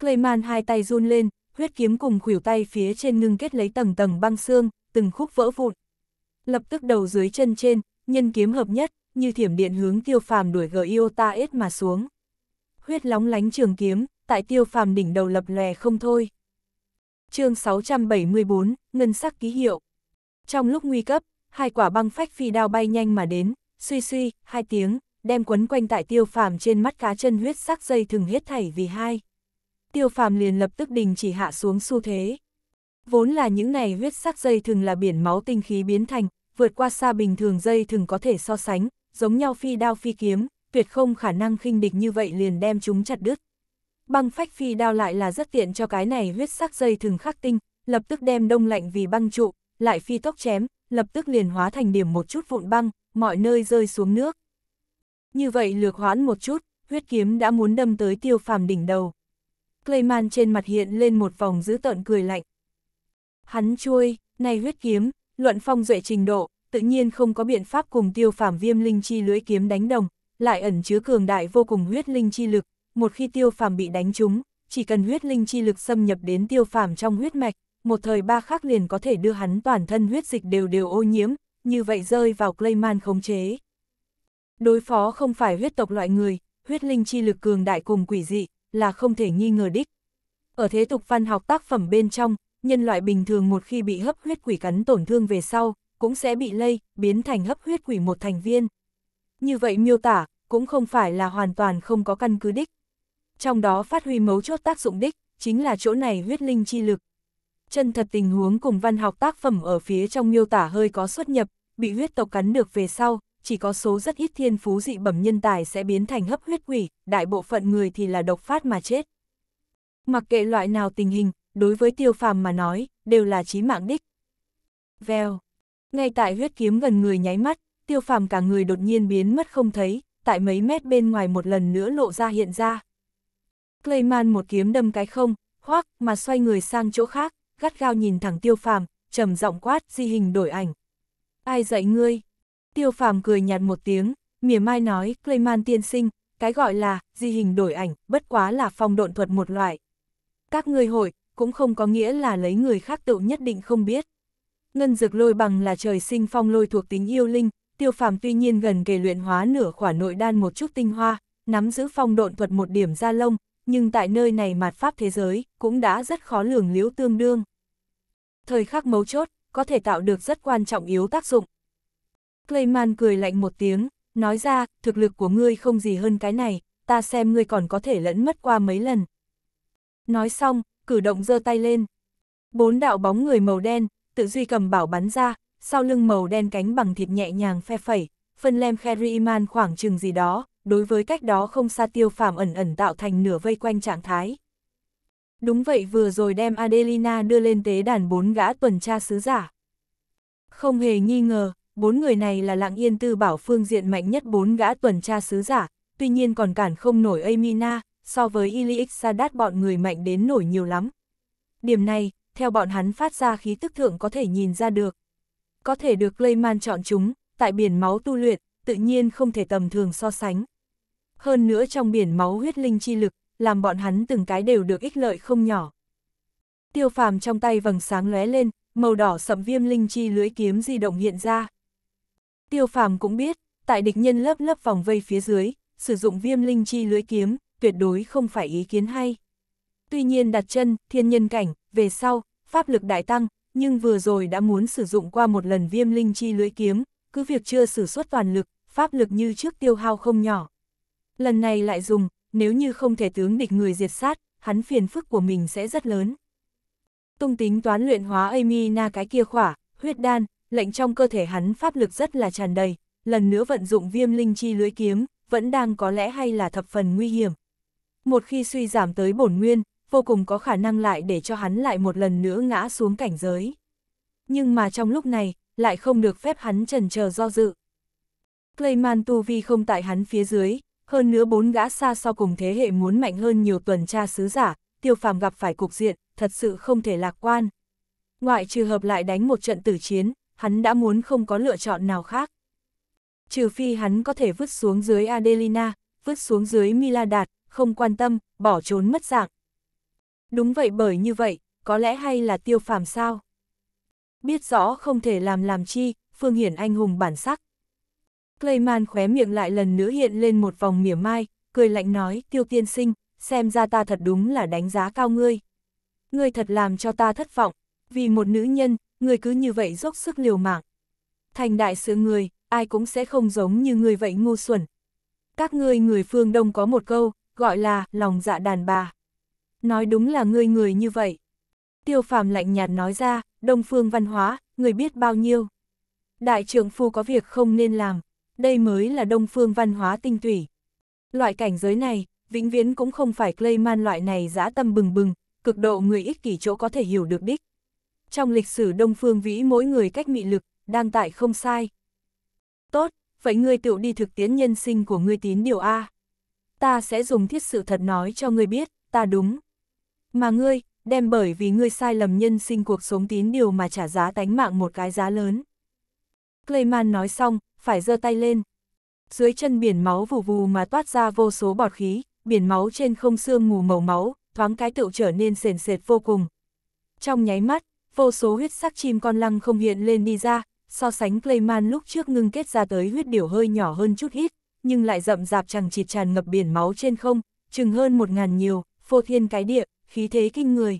Clayman hai tay run lên, huyết kiếm cùng khuỷu tay phía trên ngưng kết lấy tầng tầng băng xương, từng khúc vỡ vụn. Lập tức đầu dưới chân trên, nhân kiếm hợp nhất, như thiểm điện hướng tiêu phàm đuổi gờ ta S mà xuống. Huyết lóng lánh trường kiếm, tại tiêu phàm đỉnh đầu lập lè không thôi. chương 674, Ngân sắc ký hiệu. Trong lúc nguy cấp, hai quả băng phách phi đao bay nhanh mà đến, suy suy, hai tiếng, đem quấn quanh tại tiêu phàm trên mắt cá chân huyết sắc dây thường hết thảy vì hai. Tiêu phàm liền lập tức đình chỉ hạ xuống xu thế. Vốn là những này huyết sắc dây thường là biển máu tinh khí biến thành, vượt qua xa bình thường dây thường có thể so sánh, giống nhau phi đao phi kiếm, tuyệt không khả năng khinh địch như vậy liền đem chúng chặt đứt. Băng phách phi đao lại là rất tiện cho cái này huyết sắc dây thường khắc tinh, lập tức đem đông lạnh vì băng trụ, lại phi tốc chém, lập tức liền hóa thành điểm một chút vụn băng, mọi nơi rơi xuống nước. Như vậy lược hoãn một chút, huyết kiếm đã muốn đâm tới tiêu phàm đỉnh đầu. Clayman trên mặt hiện lên một vòng dữ tợn cười lạnh. Hắn chui, này huyết kiếm, luận phong duệ trình độ, tự nhiên không có biện pháp cùng tiêu phàm viêm linh chi lưỡi kiếm đánh đồng, lại ẩn chứa cường đại vô cùng huyết linh chi lực, một khi tiêu phàm bị đánh trúng, chỉ cần huyết linh chi lực xâm nhập đến tiêu phàm trong huyết mạch, một thời ba khắc liền có thể đưa hắn toàn thân huyết dịch đều đều ô nhiễm, như vậy rơi vào Clayman khống chế. Đối phó không phải huyết tộc loại người, huyết linh chi lực cường đại cùng quỷ dị, là không thể nghi ngờ đích. Ở thế tục văn học tác phẩm bên trong, nhân loại bình thường một khi bị hấp huyết quỷ cắn tổn thương về sau, cũng sẽ bị lây, biến thành hấp huyết quỷ một thành viên. Như vậy miêu tả, cũng không phải là hoàn toàn không có căn cứ đích. Trong đó phát huy mấu chốt tác dụng đích, chính là chỗ này huyết linh chi lực. Chân thật tình huống cùng văn học tác phẩm ở phía trong miêu tả hơi có xuất nhập, bị huyết tộc cắn được về sau, chỉ có số rất ít thiên phú dị bẩm nhân tài sẽ biến thành hấp huyết quỷ, đại bộ phận người thì là độc phát mà chết. Mặc kệ loại nào tình hình, đối với tiêu phàm mà nói, đều là chí mạng đích. Vèo. Ngay tại huyết kiếm gần người nháy mắt, tiêu phàm cả người đột nhiên biến mất không thấy, tại mấy mét bên ngoài một lần nữa lộ ra hiện ra. Clayman một kiếm đâm cái không, hoác mà xoay người sang chỗ khác, gắt gao nhìn thẳng tiêu phàm, trầm giọng quát di hình đổi ảnh. Ai dạy ngươi? Tiêu phàm cười nhạt một tiếng, mỉa mai nói Clayman tiên sinh, cái gọi là di hình đổi ảnh bất quá là phong độn thuật một loại. Các ngươi hội cũng không có nghĩa là lấy người khác tự nhất định không biết. Ngân dược lôi bằng là trời sinh phong lôi thuộc tính yêu linh, tiêu phàm tuy nhiên gần kề luyện hóa nửa khỏa nội đan một chút tinh hoa, nắm giữ phong độn thuật một điểm ra lông, nhưng tại nơi này mạt pháp thế giới cũng đã rất khó lường liếu tương đương. Thời khắc mấu chốt, có thể tạo được rất quan trọng yếu tác dụng. Clayman cười lạnh một tiếng, nói ra, thực lực của ngươi không gì hơn cái này, ta xem ngươi còn có thể lẫn mất qua mấy lần. Nói xong, cử động giơ tay lên. Bốn đạo bóng người màu đen, tự duy cầm bảo bắn ra, sau lưng màu đen cánh bằng thịt nhẹ nhàng phe phẩy, phân lem Kherry Iman khoảng chừng gì đó, đối với cách đó không xa tiêu phàm ẩn ẩn tạo thành nửa vây quanh trạng thái. Đúng vậy vừa rồi đem Adelina đưa lên tế đàn bốn gã tuần tra sứ giả. Không hề nghi ngờ, bốn người này là lặng yên tư bảo phương diện mạnh nhất bốn gã tuần tra sứ giả, tuy nhiên còn cản không nổi Amina, so với Ilix Sadat bọn người mạnh đến nổi nhiều lắm. Điểm này, theo bọn hắn phát ra khí tức thượng có thể nhìn ra được. Có thể được Clayman chọn chúng, tại biển máu tu luyện, tự nhiên không thể tầm thường so sánh. Hơn nữa trong biển máu huyết linh chi lực, làm bọn hắn từng cái đều được ích lợi không nhỏ. Tiêu phàm trong tay vầng sáng lóe lên, màu đỏ sậm viêm linh chi lưới kiếm di động hiện ra. Tiêu phàm cũng biết, tại địch nhân lớp lớp vòng vây phía dưới, sử dụng viêm linh chi lưới kiếm, tuyệt đối không phải ý kiến hay. Tuy nhiên đặt chân, thiên nhân cảnh, về sau, pháp lực đại tăng, nhưng vừa rồi đã muốn sử dụng qua một lần viêm linh chi lưỡi kiếm, cứ việc chưa sử xuất toàn lực, pháp lực như trước tiêu hao không nhỏ. Lần này lại dùng, nếu như không thể tướng địch người diệt sát, hắn phiền phức của mình sẽ rất lớn. Tung tính toán luyện hóa Amina cái kia khỏa, huyết đan, lệnh trong cơ thể hắn pháp lực rất là tràn đầy, lần nữa vận dụng viêm linh chi lưỡi kiếm, vẫn đang có lẽ hay là thập phần nguy hiểm. Một khi suy giảm tới bổn nguyên, vô cùng có khả năng lại để cho hắn lại một lần nữa ngã xuống cảnh giới. Nhưng mà trong lúc này, lại không được phép hắn trần chờ do dự. Clayman tu vi không tại hắn phía dưới, hơn nữa bốn gã xa so cùng thế hệ muốn mạnh hơn nhiều tuần tra sứ giả, tiêu phàm gặp phải cục diện, thật sự không thể lạc quan. Ngoại trừ hợp lại đánh một trận tử chiến, hắn đã muốn không có lựa chọn nào khác. Trừ phi hắn có thể vứt xuống dưới Adelina, vứt xuống dưới Miladat, không quan tâm, bỏ trốn mất dạng. Đúng vậy bởi như vậy, có lẽ hay là tiêu phàm sao? Biết rõ không thể làm làm chi, Phương Hiển anh hùng bản sắc. Clayman khóe miệng lại lần nữa hiện lên một vòng mỉa mai, cười lạnh nói, tiêu tiên sinh, xem ra ta thật đúng là đánh giá cao ngươi. Ngươi thật làm cho ta thất vọng, vì một nữ nhân, ngươi cứ như vậy dốc sức liều mạng. Thành đại sự người, ai cũng sẽ không giống như người vậy ngu xuẩn. Các ngươi người phương Đông có một câu, gọi là lòng dạ đàn bà nói đúng là ngươi người như vậy. Tiêu phàm lạnh nhạt nói ra, đông phương văn hóa, người biết bao nhiêu. Đại trưởng phu có việc không nên làm, đây mới là đông phương văn hóa tinh tủy. Loại cảnh giới này, vĩnh viễn cũng không phải Clayman loại này dã tâm bừng bừng, cực độ người ích kỷ chỗ có thể hiểu được đích. Trong lịch sử đông phương vĩ mỗi người cách mị lực, đang tại không sai. Tốt, vậy ngươi tự đi thực tiễn nhân sinh của ngươi tín điều A. Ta sẽ dùng thiết sự thật nói cho ngươi biết, ta đúng. Mà ngươi, đem bởi vì ngươi sai lầm nhân sinh cuộc sống tín điều mà trả giá tánh mạng một cái giá lớn. Clayman nói xong, phải giơ tay lên. Dưới chân biển máu vù vù mà toát ra vô số bọt khí, biển máu trên không xương mù màu máu, thoáng cái tựu trở nên sền sệt vô cùng. Trong nháy mắt, vô số huyết sắc chim con lăng không hiện lên đi ra, so sánh Clayman lúc trước ngưng kết ra tới huyết điểu hơi nhỏ hơn chút ít, nhưng lại rậm rạp chẳng chịt tràn ngập biển máu trên không, chừng hơn một ngàn nhiều, phô thiên cái địa, khí thế kinh người.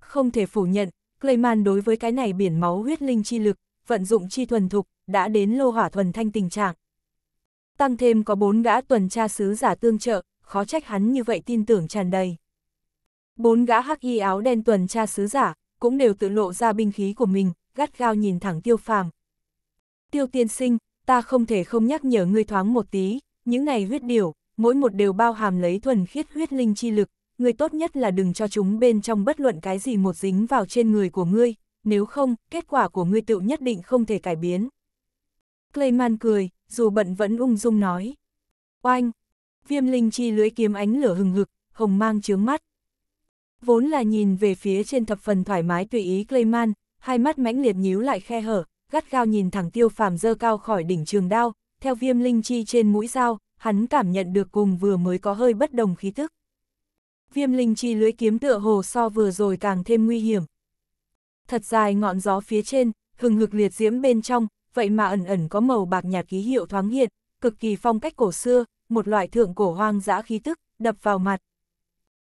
Không thể phủ nhận, Clayman đối với cái này biển máu huyết linh chi lực, vận dụng chi thuần thục, đã đến lô hỏa thuần thanh tình trạng. Tăng thêm có bốn gã tuần tra sứ giả tương trợ, khó trách hắn như vậy tin tưởng tràn đầy. Bốn gã hắc y áo đen tuần tra sứ giả, cũng đều tự lộ ra binh khí của mình, gắt gao nhìn thẳng tiêu phàm. Tiêu tiên sinh, ta không thể không nhắc nhở ngươi thoáng một tí, những này huyết điểu, mỗi một đều bao hàm lấy thuần khiết huyết linh chi lực, ngươi tốt nhất là đừng cho chúng bên trong bất luận cái gì một dính vào trên người của ngươi, nếu không, kết quả của ngươi tựu nhất định không thể cải biến. Clayman cười, dù bận vẫn ung dung nói. Oanh! Viêm linh chi lưỡi kiếm ánh lửa hừng hực, hồng mang chướng mắt. Vốn là nhìn về phía trên thập phần thoải mái tùy ý Clayman, hai mắt mãnh liệt nhíu lại khe hở, gắt gao nhìn thẳng tiêu phàm dơ cao khỏi đỉnh trường đao, theo viêm linh chi trên mũi dao, hắn cảm nhận được cùng vừa mới có hơi bất đồng khí thức viêm linh chi lưới kiếm tựa hồ so vừa rồi càng thêm nguy hiểm. Thật dài ngọn gió phía trên, hừng hực liệt diễm bên trong, vậy mà ẩn ẩn có màu bạc nhạt ký hiệu thoáng hiện, cực kỳ phong cách cổ xưa, một loại thượng cổ hoang dã khí tức, đập vào mặt.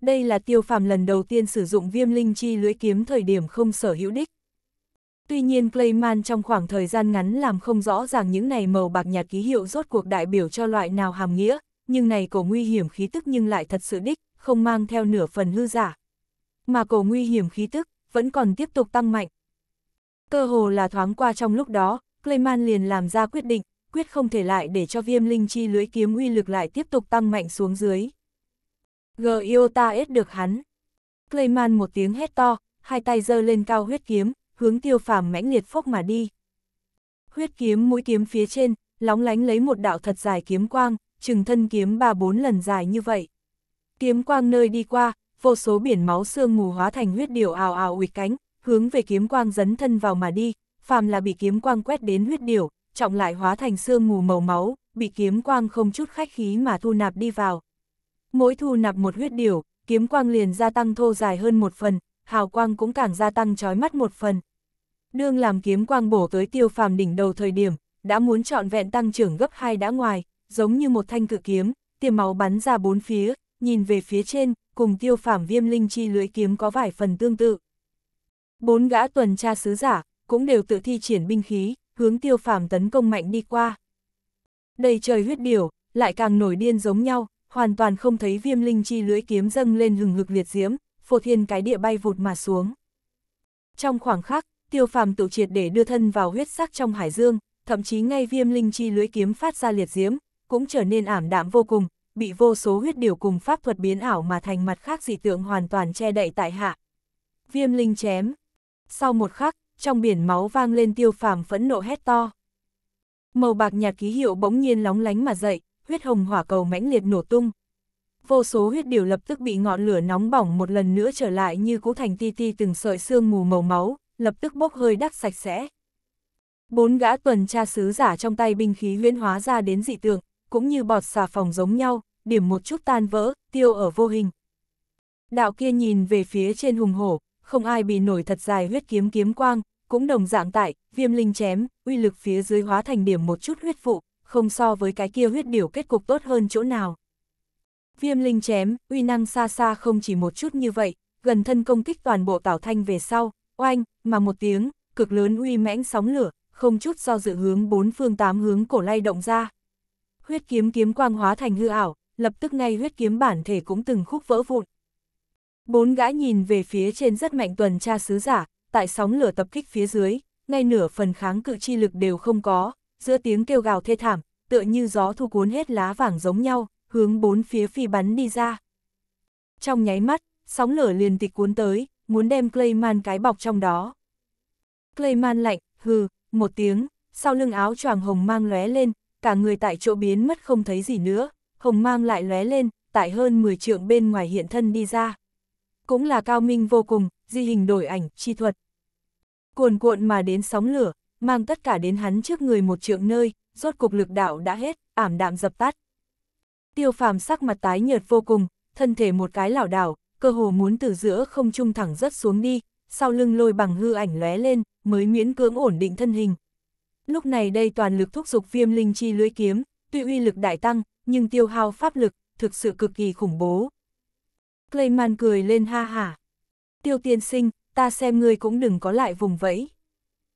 Đây là tiêu phàm lần đầu tiên sử dụng viêm linh chi lưới kiếm thời điểm không sở hữu đích. Tuy nhiên Clayman trong khoảng thời gian ngắn làm không rõ ràng những này màu bạc nhạt ký hiệu rốt cuộc đại biểu cho loại nào hàm nghĩa, nhưng này cổ nguy hiểm khí tức nhưng lại thật sự đích, không mang theo nửa phần hư giả. Mà cổ nguy hiểm khí tức, vẫn còn tiếp tục tăng mạnh. Cơ hồ là thoáng qua trong lúc đó, Clayman liền làm ra quyết định, quyết không thể lại để cho viêm linh chi lưới kiếm uy lực lại tiếp tục tăng mạnh xuống dưới. G-Iota ết được hắn. Clayman một tiếng hét to, hai tay giơ lên cao huyết kiếm, hướng tiêu phàm mãnh liệt phốc mà đi. Huyết kiếm mũi kiếm phía trên, lóng lánh lấy một đạo thật dài kiếm quang, chừng thân kiếm ba bốn lần dài như vậy. Kiếm quang nơi đi qua, vô số biển máu xương mù hóa thành huyết điểu ào ào ụt cánh, hướng về kiếm quang dấn thân vào mà đi, phàm là bị kiếm quang quét đến huyết điểu, trọng lại hóa thành xương mù màu máu, bị kiếm quang không chút khách khí mà thu nạp đi vào. Mỗi thu nạp một huyết điểu, kiếm quang liền gia tăng thô dài hơn một phần, hào quang cũng càng gia tăng trói mắt một phần. Đương làm kiếm quang bổ tới tiêu phàm đỉnh đầu thời điểm, đã muốn trọn vẹn tăng trưởng gấp hai đã ngoài, giống như một thanh cự kiếm, tiềm máu bắn ra bốn phía, nhìn về phía trên, cùng tiêu phảm viêm linh chi lưỡi kiếm có vài phần tương tự. Bốn gã tuần tra sứ giả, cũng đều tự thi triển binh khí, hướng tiêu phàm tấn công mạnh đi qua. Đầy trời huyết điểu, lại càng nổi điên giống nhau, hoàn toàn không thấy viêm linh chi lưỡi kiếm dâng lên hừng hực liệt diễm, phô thiên cái địa bay vụt mà xuống. Trong khoảng khắc, tiêu phàm tự triệt để đưa thân vào huyết sắc trong hải dương, thậm chí ngay viêm linh chi lưỡi kiếm phát ra liệt diễm, cũng trở nên ảm đạm vô cùng, bị vô số huyết điều cùng pháp thuật biến ảo mà thành mặt khác dị tượng hoàn toàn che đậy tại hạ. Viêm linh chém. Sau một khắc, trong biển máu vang lên tiêu phàm phẫn nộ hét to. Màu bạc nhà ký hiệu bỗng nhiên lóng lánh mà dậy, huyết hồng hỏa cầu mãnh liệt nổ tung. Vô số huyết điều lập tức bị ngọn lửa nóng bỏng một lần nữa trở lại như cũ thành ti ti từng sợi xương mù màu máu, lập tức bốc hơi đắt sạch sẽ. Bốn gã tuần tra sứ giả trong tay binh khí huyễn hóa ra đến dị tượng, cũng như bọt xà phòng giống nhau, điểm một chút tan vỡ, tiêu ở vô hình. Đạo kia nhìn về phía trên hùng hổ, không ai bị nổi thật dài huyết kiếm kiếm quang, cũng đồng dạng tại, viêm linh chém, uy lực phía dưới hóa thành điểm một chút huyết vụ, không so với cái kia huyết điểu kết cục tốt hơn chỗ nào. Viêm linh chém, uy năng xa xa không chỉ một chút như vậy, gần thân công kích toàn bộ tảo thanh về sau, oanh, mà một tiếng, cực lớn uy mãnh sóng lửa, không chút do dự hướng bốn phương tám hướng cổ lay động ra huyết kiếm kiếm quang hóa thành hư ảo, lập tức ngay huyết kiếm bản thể cũng từng khúc vỡ vụn. Bốn gã nhìn về phía trên rất mạnh tuần tra sứ giả, tại sóng lửa tập kích phía dưới, ngay nửa phần kháng cự chi lực đều không có, giữa tiếng kêu gào thê thảm, tựa như gió thu cuốn hết lá vàng giống nhau, hướng bốn phía phi bắn đi ra. Trong nháy mắt, sóng lửa liền tịch cuốn tới, muốn đem Clayman cái bọc trong đó. Clayman lạnh, hừ, một tiếng, sau lưng áo choàng hồng mang lóe lên, cả người tại chỗ biến mất không thấy gì nữa, hồng mang lại lóe lên, tại hơn 10 trượng bên ngoài hiện thân đi ra. Cũng là cao minh vô cùng, di hình đổi ảnh, chi thuật. Cuồn cuộn mà đến sóng lửa, mang tất cả đến hắn trước người một trượng nơi, rốt cục lực đạo đã hết, ảm đạm dập tắt. Tiêu phàm sắc mặt tái nhợt vô cùng, thân thể một cái lảo đảo, cơ hồ muốn từ giữa không trung thẳng rất xuống đi, sau lưng lôi bằng hư ảnh lóe lên, mới miễn cưỡng ổn định thân hình. Lúc này đây toàn lực thúc giục viêm linh chi lưới kiếm, tuy uy lực đại tăng, nhưng tiêu hao pháp lực, thực sự cực kỳ khủng bố. Clayman cười lên ha hả. Tiêu tiên sinh, ta xem ngươi cũng đừng có lại vùng vẫy.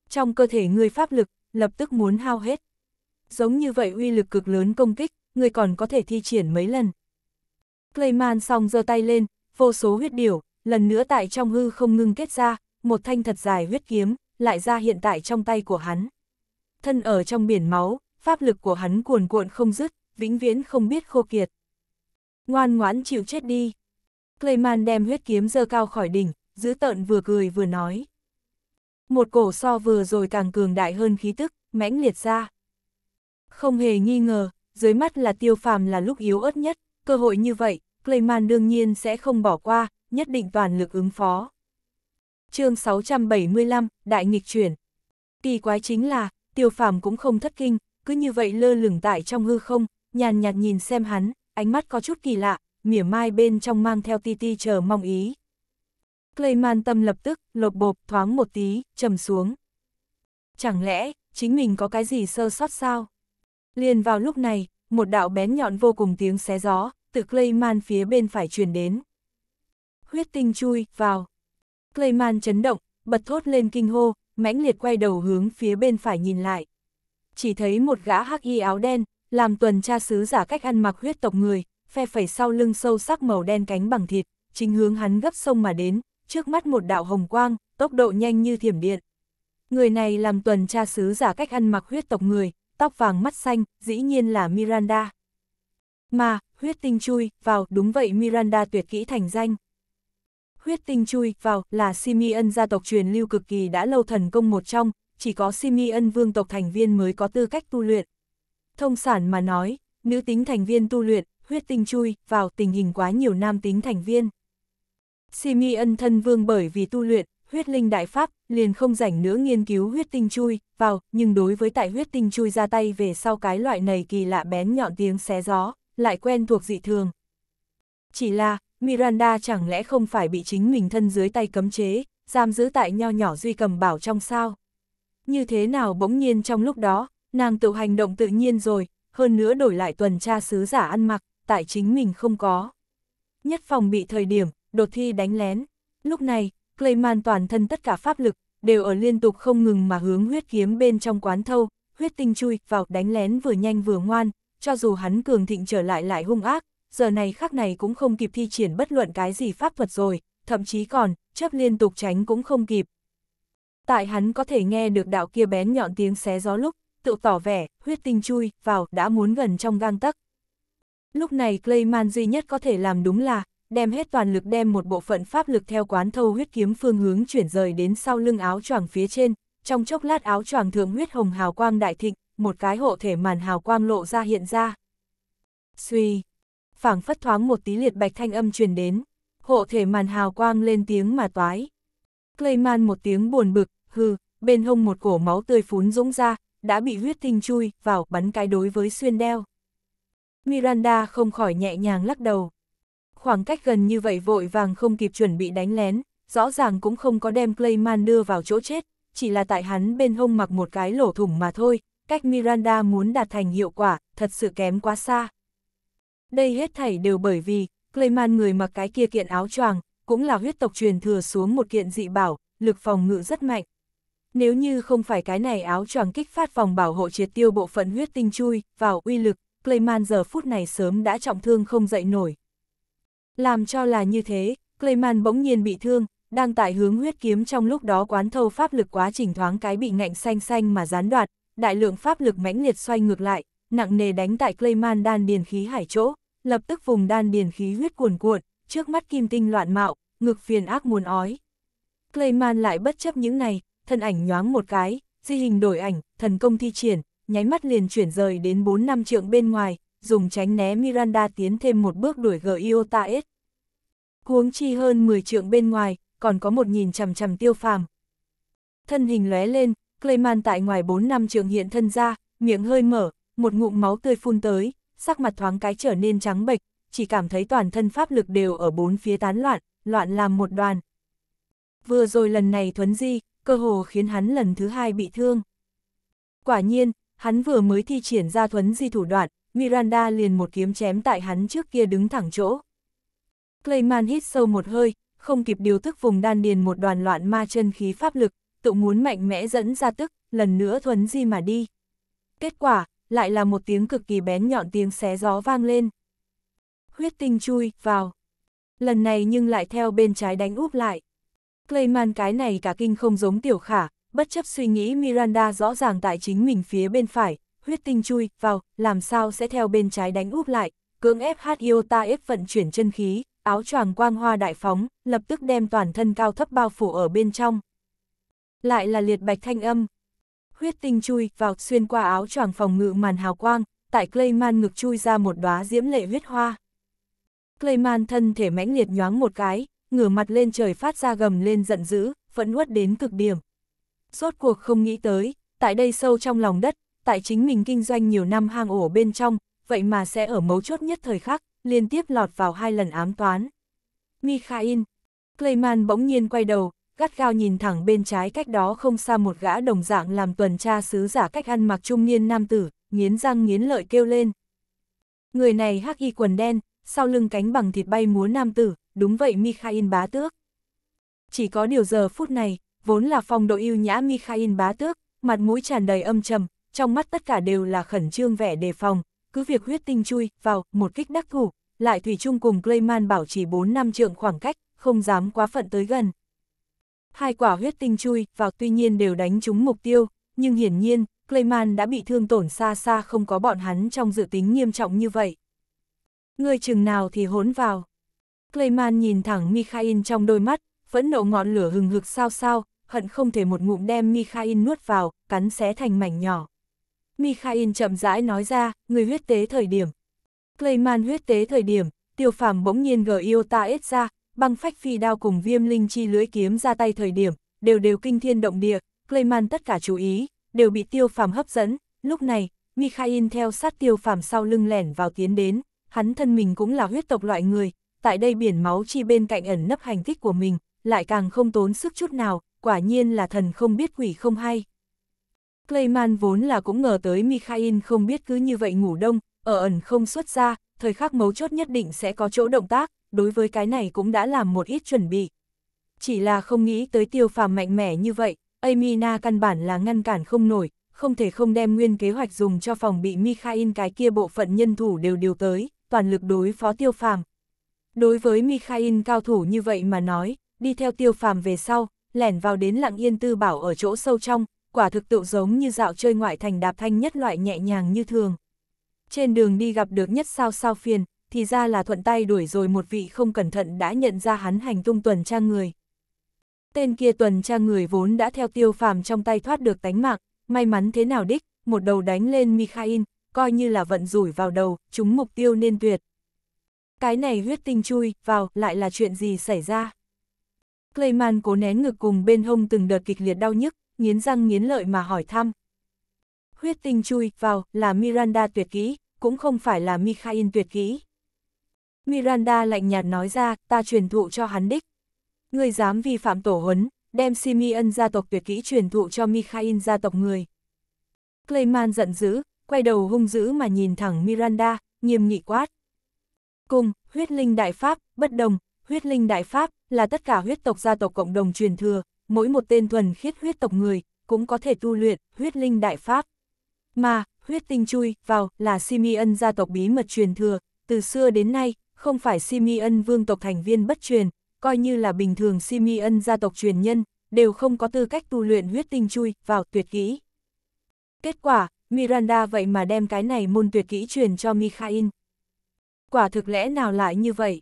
Trong cơ thể ngươi pháp lực, lập tức muốn hao hết. Giống như vậy uy lực cực lớn công kích, ngươi còn có thể thi triển mấy lần. Clayman xong giơ tay lên, vô số huyết điểu, lần nữa tại trong hư không ngưng kết ra, một thanh thật dài huyết kiếm, lại ra hiện tại trong tay của hắn thân ở trong biển máu, pháp lực của hắn cuồn cuộn không dứt, vĩnh viễn không biết khô kiệt. Ngoan ngoãn chịu chết đi. Clayman đem huyết kiếm dơ cao khỏi đỉnh, giữ tợn vừa cười vừa nói. Một cổ so vừa rồi càng cường đại hơn khí tức, mãnh liệt ra. Không hề nghi ngờ, dưới mắt là tiêu phàm là lúc yếu ớt nhất, cơ hội như vậy, Clayman đương nhiên sẽ không bỏ qua, nhất định toàn lực ứng phó. chương 675, Đại nghịch chuyển. Kỳ quái chính là, tiêu phàm cũng không thất kinh, cứ như vậy lơ lửng tại trong hư không, nhàn nhạt nhìn xem hắn, ánh mắt có chút kỳ lạ, mỉa mai bên trong mang theo ti ti chờ mong ý. Clayman tâm lập tức, lột bộp thoáng một tí, trầm xuống. Chẳng lẽ, chính mình có cái gì sơ sót sao? Liền vào lúc này, một đạo bén nhọn vô cùng tiếng xé gió, từ Clayman phía bên phải truyền đến. Huyết tinh chui, vào. Clayman chấn động, bật thốt lên kinh hô, mãnh liệt quay đầu hướng phía bên phải nhìn lại. Chỉ thấy một gã hắc y áo đen, làm tuần tra sứ giả cách ăn mặc huyết tộc người, phe phẩy sau lưng sâu sắc màu đen cánh bằng thịt, chính hướng hắn gấp sông mà đến, trước mắt một đạo hồng quang, tốc độ nhanh như thiểm điện. Người này làm tuần tra sứ giả cách ăn mặc huyết tộc người, tóc vàng mắt xanh, dĩ nhiên là Miranda. Mà, huyết tinh chui, vào, đúng vậy Miranda tuyệt kỹ thành danh huyết tinh chui vào là Simeon gia tộc truyền lưu cực kỳ đã lâu thần công một trong, chỉ có Simeon vương tộc thành viên mới có tư cách tu luyện. Thông sản mà nói, nữ tính thành viên tu luyện, huyết tinh chui vào tình hình quá nhiều nam tính thành viên. Simeon thân vương bởi vì tu luyện, huyết linh đại pháp, liền không rảnh nữa nghiên cứu huyết tinh chui vào, nhưng đối với tại huyết tinh chui ra tay về sau cái loại này kỳ lạ bén nhọn tiếng xé gió, lại quen thuộc dị thường. Chỉ là, Miranda chẳng lẽ không phải bị chính mình thân dưới tay cấm chế, giam giữ tại nho nhỏ duy cầm bảo trong sao? Như thế nào bỗng nhiên trong lúc đó, nàng tự hành động tự nhiên rồi, hơn nữa đổi lại tuần tra sứ giả ăn mặc, tại chính mình không có. Nhất phòng bị thời điểm, đột thi đánh lén. Lúc này, Clayman toàn thân tất cả pháp lực, đều ở liên tục không ngừng mà hướng huyết kiếm bên trong quán thâu, huyết tinh chui vào đánh lén vừa nhanh vừa ngoan, cho dù hắn cường thịnh trở lại lại hung ác, giờ này khắc này cũng không kịp thi triển bất luận cái gì pháp thuật rồi, thậm chí còn, chấp liên tục tránh cũng không kịp. Tại hắn có thể nghe được đạo kia bén nhọn tiếng xé gió lúc, tự tỏ vẻ, huyết tinh chui, vào, đã muốn gần trong gang tắc Lúc này Clayman duy nhất có thể làm đúng là, đem hết toàn lực đem một bộ phận pháp lực theo quán thâu huyết kiếm phương hướng chuyển rời đến sau lưng áo choàng phía trên, trong chốc lát áo choàng thượng huyết hồng hào quang đại thịnh, một cái hộ thể màn hào quang lộ ra hiện ra. Suy, phảng phất thoáng một tí liệt bạch thanh âm truyền đến, hộ thể màn hào quang lên tiếng mà toái. Clayman một tiếng buồn bực, hừ, bên hông một cổ máu tươi phún dũng ra, đã bị huyết tinh chui vào bắn cái đối với xuyên đeo. Miranda không khỏi nhẹ nhàng lắc đầu. Khoảng cách gần như vậy vội vàng không kịp chuẩn bị đánh lén, rõ ràng cũng không có đem Clayman đưa vào chỗ chết, chỉ là tại hắn bên hông mặc một cái lỗ thủng mà thôi, cách Miranda muốn đạt thành hiệu quả, thật sự kém quá xa. Đây hết thảy đều bởi vì, Clayman người mặc cái kia kiện áo choàng, cũng là huyết tộc truyền thừa xuống một kiện dị bảo, lực phòng ngự rất mạnh. Nếu như không phải cái này áo choàng kích phát phòng bảo hộ triệt tiêu bộ phận huyết tinh chui vào uy lực, Clayman giờ phút này sớm đã trọng thương không dậy nổi. Làm cho là như thế, Clayman bỗng nhiên bị thương, đang tại hướng huyết kiếm trong lúc đó quán thâu pháp lực quá trình thoáng cái bị ngạnh xanh xanh mà gián đoạt, đại lượng pháp lực mãnh liệt xoay ngược lại, nặng nề đánh tại Clayman đan điền khí hải chỗ lập tức vùng đan điền khí huyết cuồn cuộn, trước mắt kim tinh loạn mạo, ngực phiền ác muốn ói. Clayman lại bất chấp những này, thân ảnh nhoáng một cái, di hình đổi ảnh, thần công thi triển, nháy mắt liền chuyển rời đến 4 năm trượng bên ngoài, dùng tránh né Miranda tiến thêm một bước đuổi gờ Iota S. Cuống chi hơn 10 trượng bên ngoài, còn có một nhìn chằm chằm tiêu phàm. Thân hình lóe lên, Clayman tại ngoài 4 năm trượng hiện thân ra, miệng hơi mở, một ngụm máu tươi phun tới, sắc mặt thoáng cái trở nên trắng bệch, chỉ cảm thấy toàn thân pháp lực đều ở bốn phía tán loạn, loạn làm một đoàn. Vừa rồi lần này thuấn di, cơ hồ khiến hắn lần thứ hai bị thương. Quả nhiên, hắn vừa mới thi triển ra thuấn di thủ đoạn, Miranda liền một kiếm chém tại hắn trước kia đứng thẳng chỗ. Clayman hít sâu một hơi, không kịp điều tức vùng đan điền một đoàn loạn ma chân khí pháp lực, tự muốn mạnh mẽ dẫn ra tức, lần nữa thuấn di mà đi. Kết quả, lại là một tiếng cực kỳ bén nhọn tiếng xé gió vang lên. Huyết tinh chui, vào. Lần này nhưng lại theo bên trái đánh úp lại. Clayman cái này cả kinh không giống tiểu khả, bất chấp suy nghĩ Miranda rõ ràng tại chính mình phía bên phải, huyết tinh chui, vào, làm sao sẽ theo bên trái đánh úp lại, cưỡng ép hát yêu ta ép vận chuyển chân khí, áo choàng quang hoa đại phóng, lập tức đem toàn thân cao thấp bao phủ ở bên trong. Lại là liệt bạch thanh âm, huyết tinh chui vào xuyên qua áo choàng phòng ngự màn hào quang, tại Clayman ngực chui ra một đóa diễm lệ huyết hoa. Clayman thân thể mãnh liệt nhoáng một cái, ngửa mặt lên trời phát ra gầm lên giận dữ, vẫn uất đến cực điểm. Rốt cuộc không nghĩ tới, tại đây sâu trong lòng đất, tại chính mình kinh doanh nhiều năm hang ổ bên trong, vậy mà sẽ ở mấu chốt nhất thời khắc, liên tiếp lọt vào hai lần ám toán. Mikhail, Clayman bỗng nhiên quay đầu, gắt gao nhìn thẳng bên trái cách đó không xa một gã đồng dạng làm tuần tra sứ giả cách ăn mặc trung niên nam tử, nghiến răng nghiến lợi kêu lên. Người này hắc y quần đen, sau lưng cánh bằng thịt bay múa nam tử, đúng vậy Mikhail Bá Tước. Chỉ có điều giờ phút này, vốn là phong độ yêu nhã Mikhail Bá Tước, mặt mũi tràn đầy âm trầm, trong mắt tất cả đều là khẩn trương vẻ đề phòng, cứ việc huyết tinh chui vào một kích đắc thủ, lại thủy chung cùng Clayman bảo trì 4 năm trượng khoảng cách, không dám quá phận tới gần hai quả huyết tinh chui vào tuy nhiên đều đánh trúng mục tiêu, nhưng hiển nhiên, Clayman đã bị thương tổn xa xa không có bọn hắn trong dự tính nghiêm trọng như vậy. Người chừng nào thì hốn vào. Clayman nhìn thẳng Mikhail trong đôi mắt, vẫn nộ ngọn lửa hừng hực sao sao, hận không thể một ngụm đem Mikhail nuốt vào, cắn xé thành mảnh nhỏ. Mikhail chậm rãi nói ra, người huyết tế thời điểm. Clayman huyết tế thời điểm, tiêu phàm bỗng nhiên gờ yêu ta ít ra, băng phách phi đao cùng viêm linh chi lưỡi kiếm ra tay thời điểm, đều đều kinh thiên động địa, Clayman tất cả chú ý, đều bị tiêu phàm hấp dẫn, lúc này, Mikhail theo sát tiêu phàm sau lưng lẻn vào tiến đến, hắn thân mình cũng là huyết tộc loại người, tại đây biển máu chi bên cạnh ẩn nấp hành tích của mình, lại càng không tốn sức chút nào, quả nhiên là thần không biết quỷ không hay. Clayman vốn là cũng ngờ tới Mikhail không biết cứ như vậy ngủ đông, ở ẩn không xuất ra, thời khắc mấu chốt nhất định sẽ có chỗ động tác, đối với cái này cũng đã làm một ít chuẩn bị. Chỉ là không nghĩ tới tiêu phàm mạnh mẽ như vậy, Amina căn bản là ngăn cản không nổi, không thể không đem nguyên kế hoạch dùng cho phòng bị Mikhail cái kia bộ phận nhân thủ đều điều tới, toàn lực đối phó tiêu phàm. Đối với Mikhail cao thủ như vậy mà nói, đi theo tiêu phàm về sau, lẻn vào đến lặng yên tư bảo ở chỗ sâu trong, quả thực tự giống như dạo chơi ngoại thành đạp thanh nhất loại nhẹ nhàng như thường. Trên đường đi gặp được nhất sao sao phiền, thì ra là thuận tay đuổi rồi một vị không cẩn thận đã nhận ra hắn hành tung tuần tra người. Tên kia tuần tra người vốn đã theo tiêu phàm trong tay thoát được tánh mạng, may mắn thế nào đích, một đầu đánh lên Mikhail, coi như là vận rủi vào đầu, chúng mục tiêu nên tuyệt. Cái này huyết tinh chui, vào, lại là chuyện gì xảy ra? Clayman cố nén ngực cùng bên hông từng đợt kịch liệt đau nhức, nghiến răng nghiến lợi mà hỏi thăm. Huyết tinh chui, vào, là Miranda tuyệt kỹ, cũng không phải là Mikhail tuyệt kỹ. Miranda lạnh nhạt nói ra, ta truyền thụ cho hắn đích. Người dám vi phạm tổ huấn, đem Simeon gia tộc tuyệt kỹ truyền thụ cho Mikhail gia tộc người. Clayman giận dữ, quay đầu hung dữ mà nhìn thẳng Miranda, nghiêm nghị quát. Cùng, huyết linh đại pháp, bất đồng, huyết linh đại pháp là tất cả huyết tộc gia tộc cộng đồng truyền thừa, mỗi một tên thuần khiết huyết tộc người cũng có thể tu luyện huyết linh đại pháp. Mà, huyết tinh chui vào là Simeon gia tộc bí mật truyền thừa, từ xưa đến nay không phải Simeon vương tộc thành viên bất truyền, coi như là bình thường Simeon gia tộc truyền nhân, đều không có tư cách tu luyện huyết tinh chui vào tuyệt kỹ. Kết quả, Miranda vậy mà đem cái này môn tuyệt kỹ truyền cho Mikhail. Quả thực lẽ nào lại như vậy?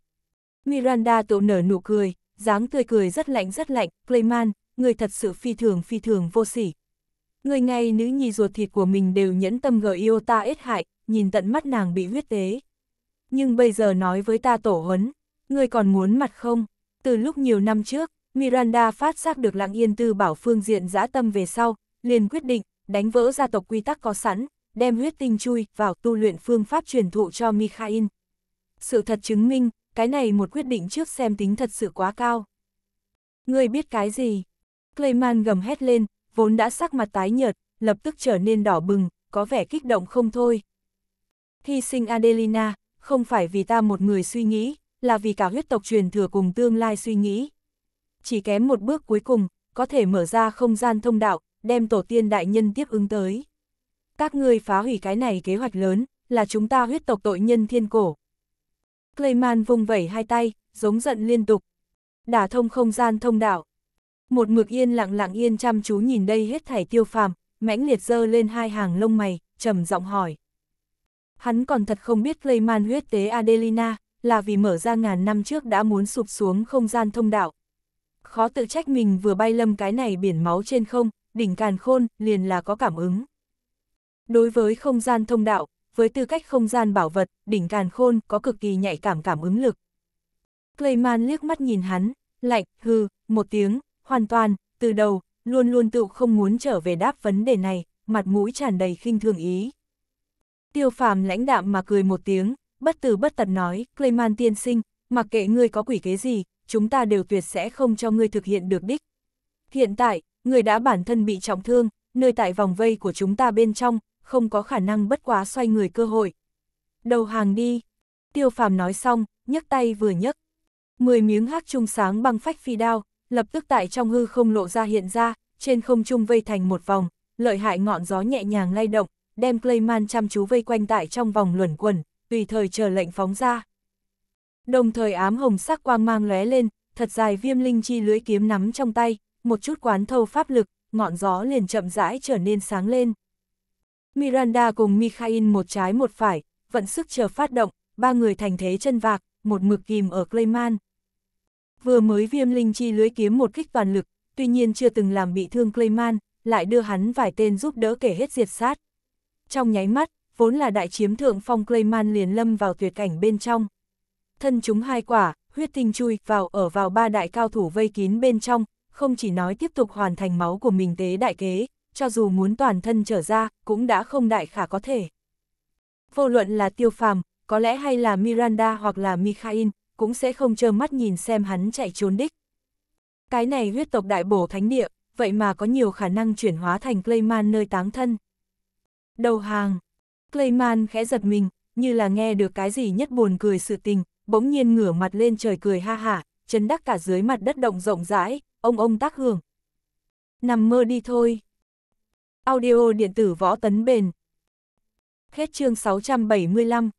Miranda tự nở nụ cười, dáng tươi cười rất lạnh rất lạnh, Clayman, người thật sự phi thường phi thường vô sỉ. Người ngay nữ nhi ruột thịt của mình đều nhẫn tâm gợi yêu ta ít hại, nhìn tận mắt nàng bị huyết tế nhưng bây giờ nói với ta tổ huấn, ngươi còn muốn mặt không? Từ lúc nhiều năm trước, Miranda phát giác được lặng yên tư bảo phương diện dã tâm về sau, liền quyết định, đánh vỡ gia tộc quy tắc có sẵn, đem huyết tinh chui vào tu luyện phương pháp truyền thụ cho Mikhail. Sự thật chứng minh, cái này một quyết định trước xem tính thật sự quá cao. Ngươi biết cái gì? Clayman gầm hét lên, vốn đã sắc mặt tái nhợt, lập tức trở nên đỏ bừng, có vẻ kích động không thôi. Hy sinh Adelina, không phải vì ta một người suy nghĩ, là vì cả huyết tộc truyền thừa cùng tương lai suy nghĩ. Chỉ kém một bước cuối cùng, có thể mở ra không gian thông đạo, đem tổ tiên đại nhân tiếp ứng tới. Các ngươi phá hủy cái này kế hoạch lớn, là chúng ta huyết tộc tội nhân thiên cổ. Clayman vung vẩy hai tay, giống giận liên tục. Đả thông không gian thông đạo. Một mực yên lặng lặng yên chăm chú nhìn đây hết thảy tiêu phàm, mãnh liệt dơ lên hai hàng lông mày, trầm giọng hỏi. Hắn còn thật không biết Clayman huyết tế Adelina, là vì mở ra ngàn năm trước đã muốn sụp xuống không gian thông đạo. Khó tự trách mình vừa bay lâm cái này biển máu trên không, đỉnh càn khôn, liền là có cảm ứng. Đối với không gian thông đạo, với tư cách không gian bảo vật, đỉnh càn khôn có cực kỳ nhạy cảm cảm ứng lực. Clayman liếc mắt nhìn hắn, lạnh, hư, một tiếng, hoàn toàn, từ đầu, luôn luôn tự không muốn trở về đáp vấn đề này, mặt mũi tràn đầy khinh thường ý. Tiêu phàm lãnh đạm mà cười một tiếng, bất tử bất tật nói, Clayman tiên sinh, mặc kệ ngươi có quỷ kế gì, chúng ta đều tuyệt sẽ không cho ngươi thực hiện được đích. Hiện tại, ngươi đã bản thân bị trọng thương, nơi tại vòng vây của chúng ta bên trong, không có khả năng bất quá xoay người cơ hội. Đầu hàng đi. Tiêu phàm nói xong, nhấc tay vừa nhấc. Mười miếng hắc trung sáng băng phách phi đao, lập tức tại trong hư không lộ ra hiện ra, trên không trung vây thành một vòng, lợi hại ngọn gió nhẹ nhàng lay động, đem Clayman chăm chú vây quanh tại trong vòng luẩn quẩn, tùy thời chờ lệnh phóng ra. Đồng thời ám hồng sắc quang mang lóe lên, thật dài viêm linh chi lưỡi kiếm nắm trong tay, một chút quán thâu pháp lực, ngọn gió liền chậm rãi trở nên sáng lên. Miranda cùng Mikhail một trái một phải, vận sức chờ phát động, ba người thành thế chân vạc, một mực kìm ở Clayman. Vừa mới viêm linh chi lưới kiếm một kích toàn lực, tuy nhiên chưa từng làm bị thương Clayman, lại đưa hắn vài tên giúp đỡ kể hết diệt sát. Trong nháy mắt, vốn là đại chiếm thượng phong Clayman liền lâm vào tuyệt cảnh bên trong. Thân chúng hai quả, huyết tinh chui vào ở vào ba đại cao thủ vây kín bên trong, không chỉ nói tiếp tục hoàn thành máu của mình tế đại kế, cho dù muốn toàn thân trở ra, cũng đã không đại khả có thể. Vô luận là tiêu phàm, có lẽ hay là Miranda hoặc là Mikhail, cũng sẽ không trơ mắt nhìn xem hắn chạy trốn đích. Cái này huyết tộc đại bổ thánh địa, vậy mà có nhiều khả năng chuyển hóa thành Clayman nơi táng thân. Đầu hàng. Clayman khẽ giật mình, như là nghe được cái gì nhất buồn cười sự tình, bỗng nhiên ngửa mặt lên trời cười ha hả, chấn đắc cả dưới mặt đất động rộng rãi, ông ông tác hưởng. Nằm mơ đi thôi. Audio điện tử võ tấn bền. Hết chương 675